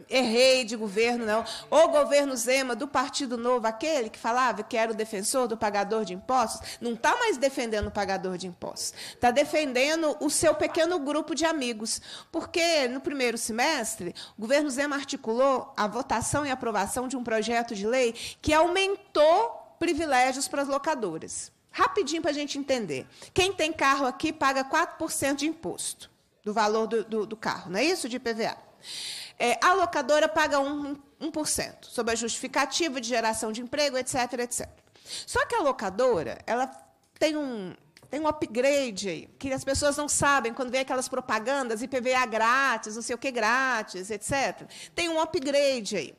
errei de governo não. O governo Zema do Partido Novo, aquele que falava que era o defensor do pagador de impostos, não está mais defendendo o pagador de impostos. Está defendendo o seu pequeno grupo de amigos, porque no primeiro semestre o governo Zema articulou a votação e aprovação de um projeto de lei que aumentou privilégios para as locadoras. Rapidinho para a gente entender. Quem tem carro aqui paga 4% de imposto do valor do, do, do carro, não é isso? De IPVA. É, a locadora paga 1%, 1%, sob a justificativa de geração de emprego, etc, etc. Só que a locadora, ela tem um, tem um upgrade aí, que as pessoas não sabem quando vem aquelas propagandas, IPVA grátis, não sei o que grátis, etc. Tem um upgrade aí.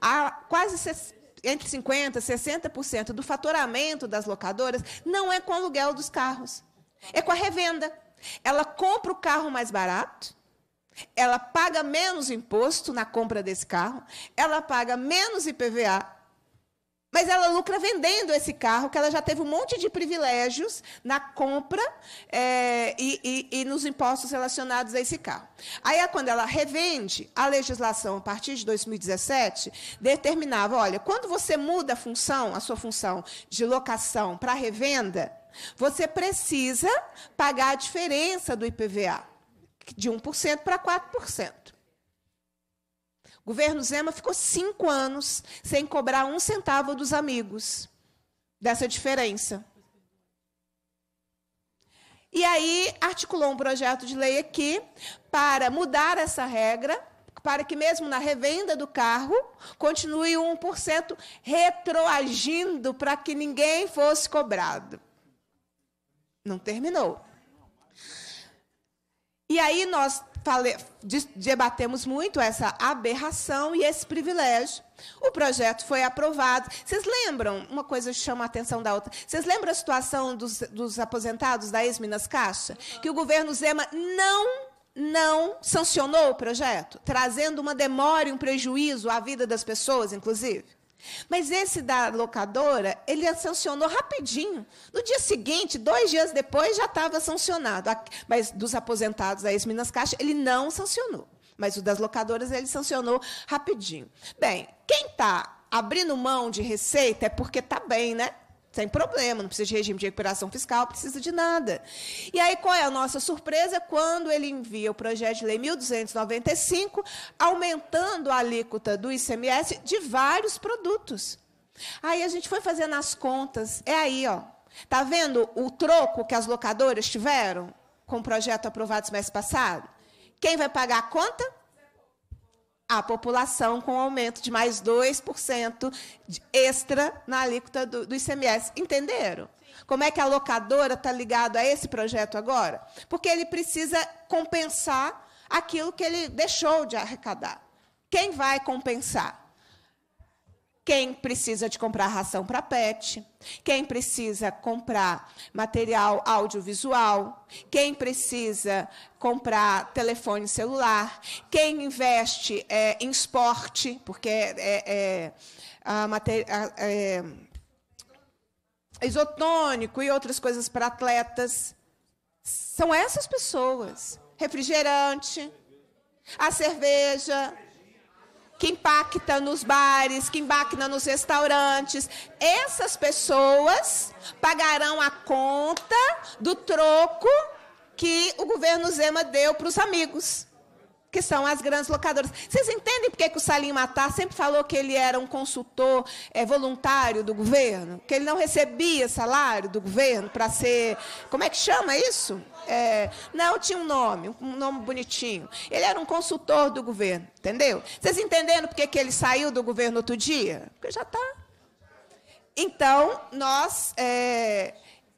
Há quase entre 50% e 60% do faturamento das locadoras não é com o aluguel dos carros, é com a revenda. Ela compra o carro mais barato, ela paga menos imposto na compra desse carro, ela paga menos IPVA, mas ela lucra vendendo esse carro, que ela já teve um monte de privilégios na compra é, e, e, e, nos impostos relacionados a esse carro. Aí, é quando ela revende, a legislação, a partir de 2017, determinava: olha, quando você muda a função, a sua função de locação para revenda, você precisa pagar a diferença do IPVA, de 1% para 4%. O governo Zema ficou cinco anos sem cobrar um centavo dos amigos dessa diferença. E aí articulou um projeto de lei aqui para mudar essa regra, para que mesmo na revenda do carro continue 1% retroagindo para que ninguém fosse cobrado. Não terminou. E aí nós fale, debatemos muito essa aberração e esse privilégio. O projeto foi aprovado. Vocês lembram? Uma coisa chama a atenção da outra. Vocês lembram a situação dos, dos aposentados da ex-Minas Caixa? Que o governo Zema não não sancionou o projeto, trazendo uma demora e um prejuízo à vida das pessoas, inclusive. Mas esse da locadora, ele sancionou rapidinho. No dia seguinte, dois dias depois, já estava sancionado. Mas dos aposentados da ex-Minas Caixa, ele não sancionou. Mas o das locadoras, ele sancionou rapidinho. Bem, quem está abrindo mão de receita é porque está bem, né? sem problema, não precisa de regime de recuperação fiscal, precisa de nada. E aí, qual é a nossa surpresa? Quando ele envia o projeto de lei 1295, aumentando a alíquota do ICMS de vários produtos. Aí a gente foi fazendo as contas. É aí, ó. Tá vendo o troco que as locadoras tiveram com o projeto aprovado no mês passado? Quem vai pagar a conta? a população com aumento de mais 2% extra na alíquota do, do ICMS. Entenderam? Como é que a locadora está ligada a esse projeto agora? Porque ele precisa compensar aquilo que ele deixou de arrecadar. Quem vai compensar? quem precisa de comprar ração para pet, quem precisa comprar material audiovisual, quem precisa comprar telefone celular, quem investe é, em esporte, porque é, é, é a matéria. É, isotônico e outras coisas para atletas. São essas pessoas. Refrigerante, a cerveja que impacta nos bares, que impacta nos restaurantes. Essas pessoas pagarão a conta do troco que o governo Zema deu para os amigos, que são as grandes locadoras. Vocês entendem por que, o Salim Matar sempre falou que ele era um consultor é, voluntário do governo? Que ele não recebia salário do governo para ser. Como é que chama isso? É, não, tinha um nome, um nome bonitinho. Ele era um consultor do governo, entendeu? Vocês entenderam por que ele saiu do governo outro dia? Porque já está. Então, nós é,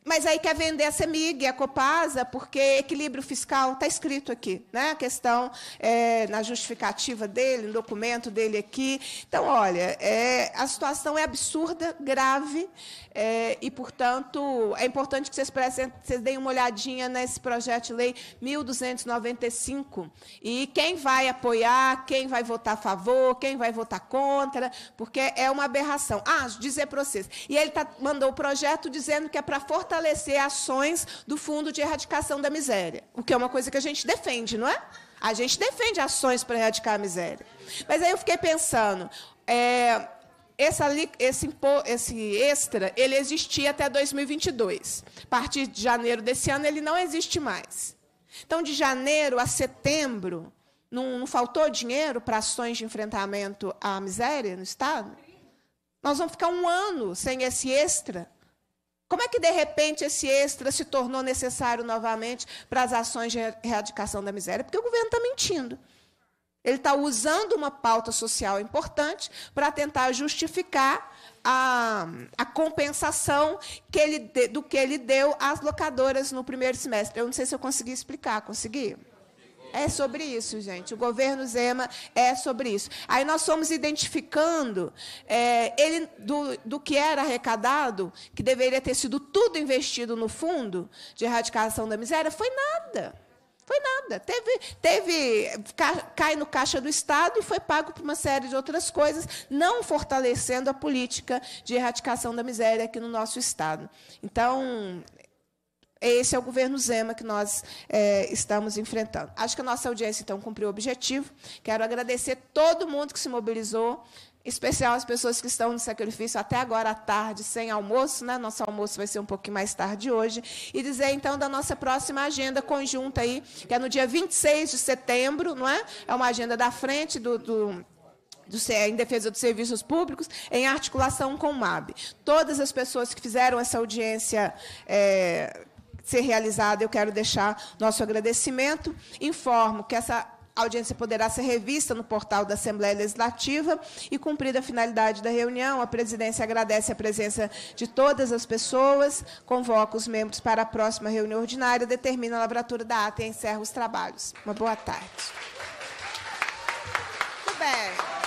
mas aí quer vender a Semig, a Copasa, porque equilíbrio fiscal está escrito aqui, né? A questão é, na justificativa dele, no documento dele aqui. Então, olha, é, a situação é absurda, grave, é, e, portanto, é importante que vocês, prestem, vocês deem uma olhadinha nesse projeto de lei 1295. E quem vai apoiar, quem vai votar a favor, quem vai votar contra, porque é uma aberração. Ah, dizer para vocês. E ele tá, mandou o projeto dizendo que é para fortalecer fortalecer ações do Fundo de Erradicação da Miséria, o que é uma coisa que a gente defende, não é? A gente defende ações para erradicar a miséria. Mas aí eu fiquei pensando, é, essa, esse, esse, extra ele existia até 2022. A partir de janeiro desse ano, ele não existe mais. Então, de janeiro a setembro, não, não faltou dinheiro para ações de enfrentamento à miséria no Estado? Nós vamos ficar um ano sem esse extra. Como é que, de repente, esse extra se tornou necessário novamente para as ações de erradicação da miséria? Porque o governo está mentindo. Ele está usando uma pauta social importante para tentar justificar a, a compensação que ele, do que ele deu às locadoras no primeiro semestre. Eu não sei se eu consegui explicar. Consegui? É sobre isso, gente. O governo Zema é sobre isso. Aí nós fomos identificando é, ele do, do que era arrecadado, que deveria ter sido tudo investido no fundo de erradicação da miséria, foi nada. Foi nada. Teve, teve cai no caixa do Estado e foi pago por uma série de outras coisas, não fortalecendo a política de erradicação da miséria aqui no nosso Estado. Então, esse é o governo Zema que nós é, estamos enfrentando. Acho que a nossa audiência, então, cumpriu o objetivo. Quero agradecer todo mundo que se mobilizou, em especial as pessoas que estão no sacrifício até agora à tarde, sem almoço. Né? Nosso almoço vai ser um pouquinho mais tarde hoje. E dizer, então, da nossa próxima agenda conjunta, aí, que é no dia 26 de setembro, não é? É uma agenda da frente do, do do, em defesa dos serviços públicos, em articulação com o MAB. Todas as pessoas que fizeram essa audiência. É, ser realizada, eu quero deixar nosso agradecimento. Informo que essa audiência poderá ser revista no portal da Assembleia Legislativa e, cumprida a finalidade da reunião, a presidência agradece a presença de todas as pessoas, convoca os membros para a próxima reunião ordinária, determina a lavratura da ata e encerra os trabalhos. Uma boa tarde. Muito bem.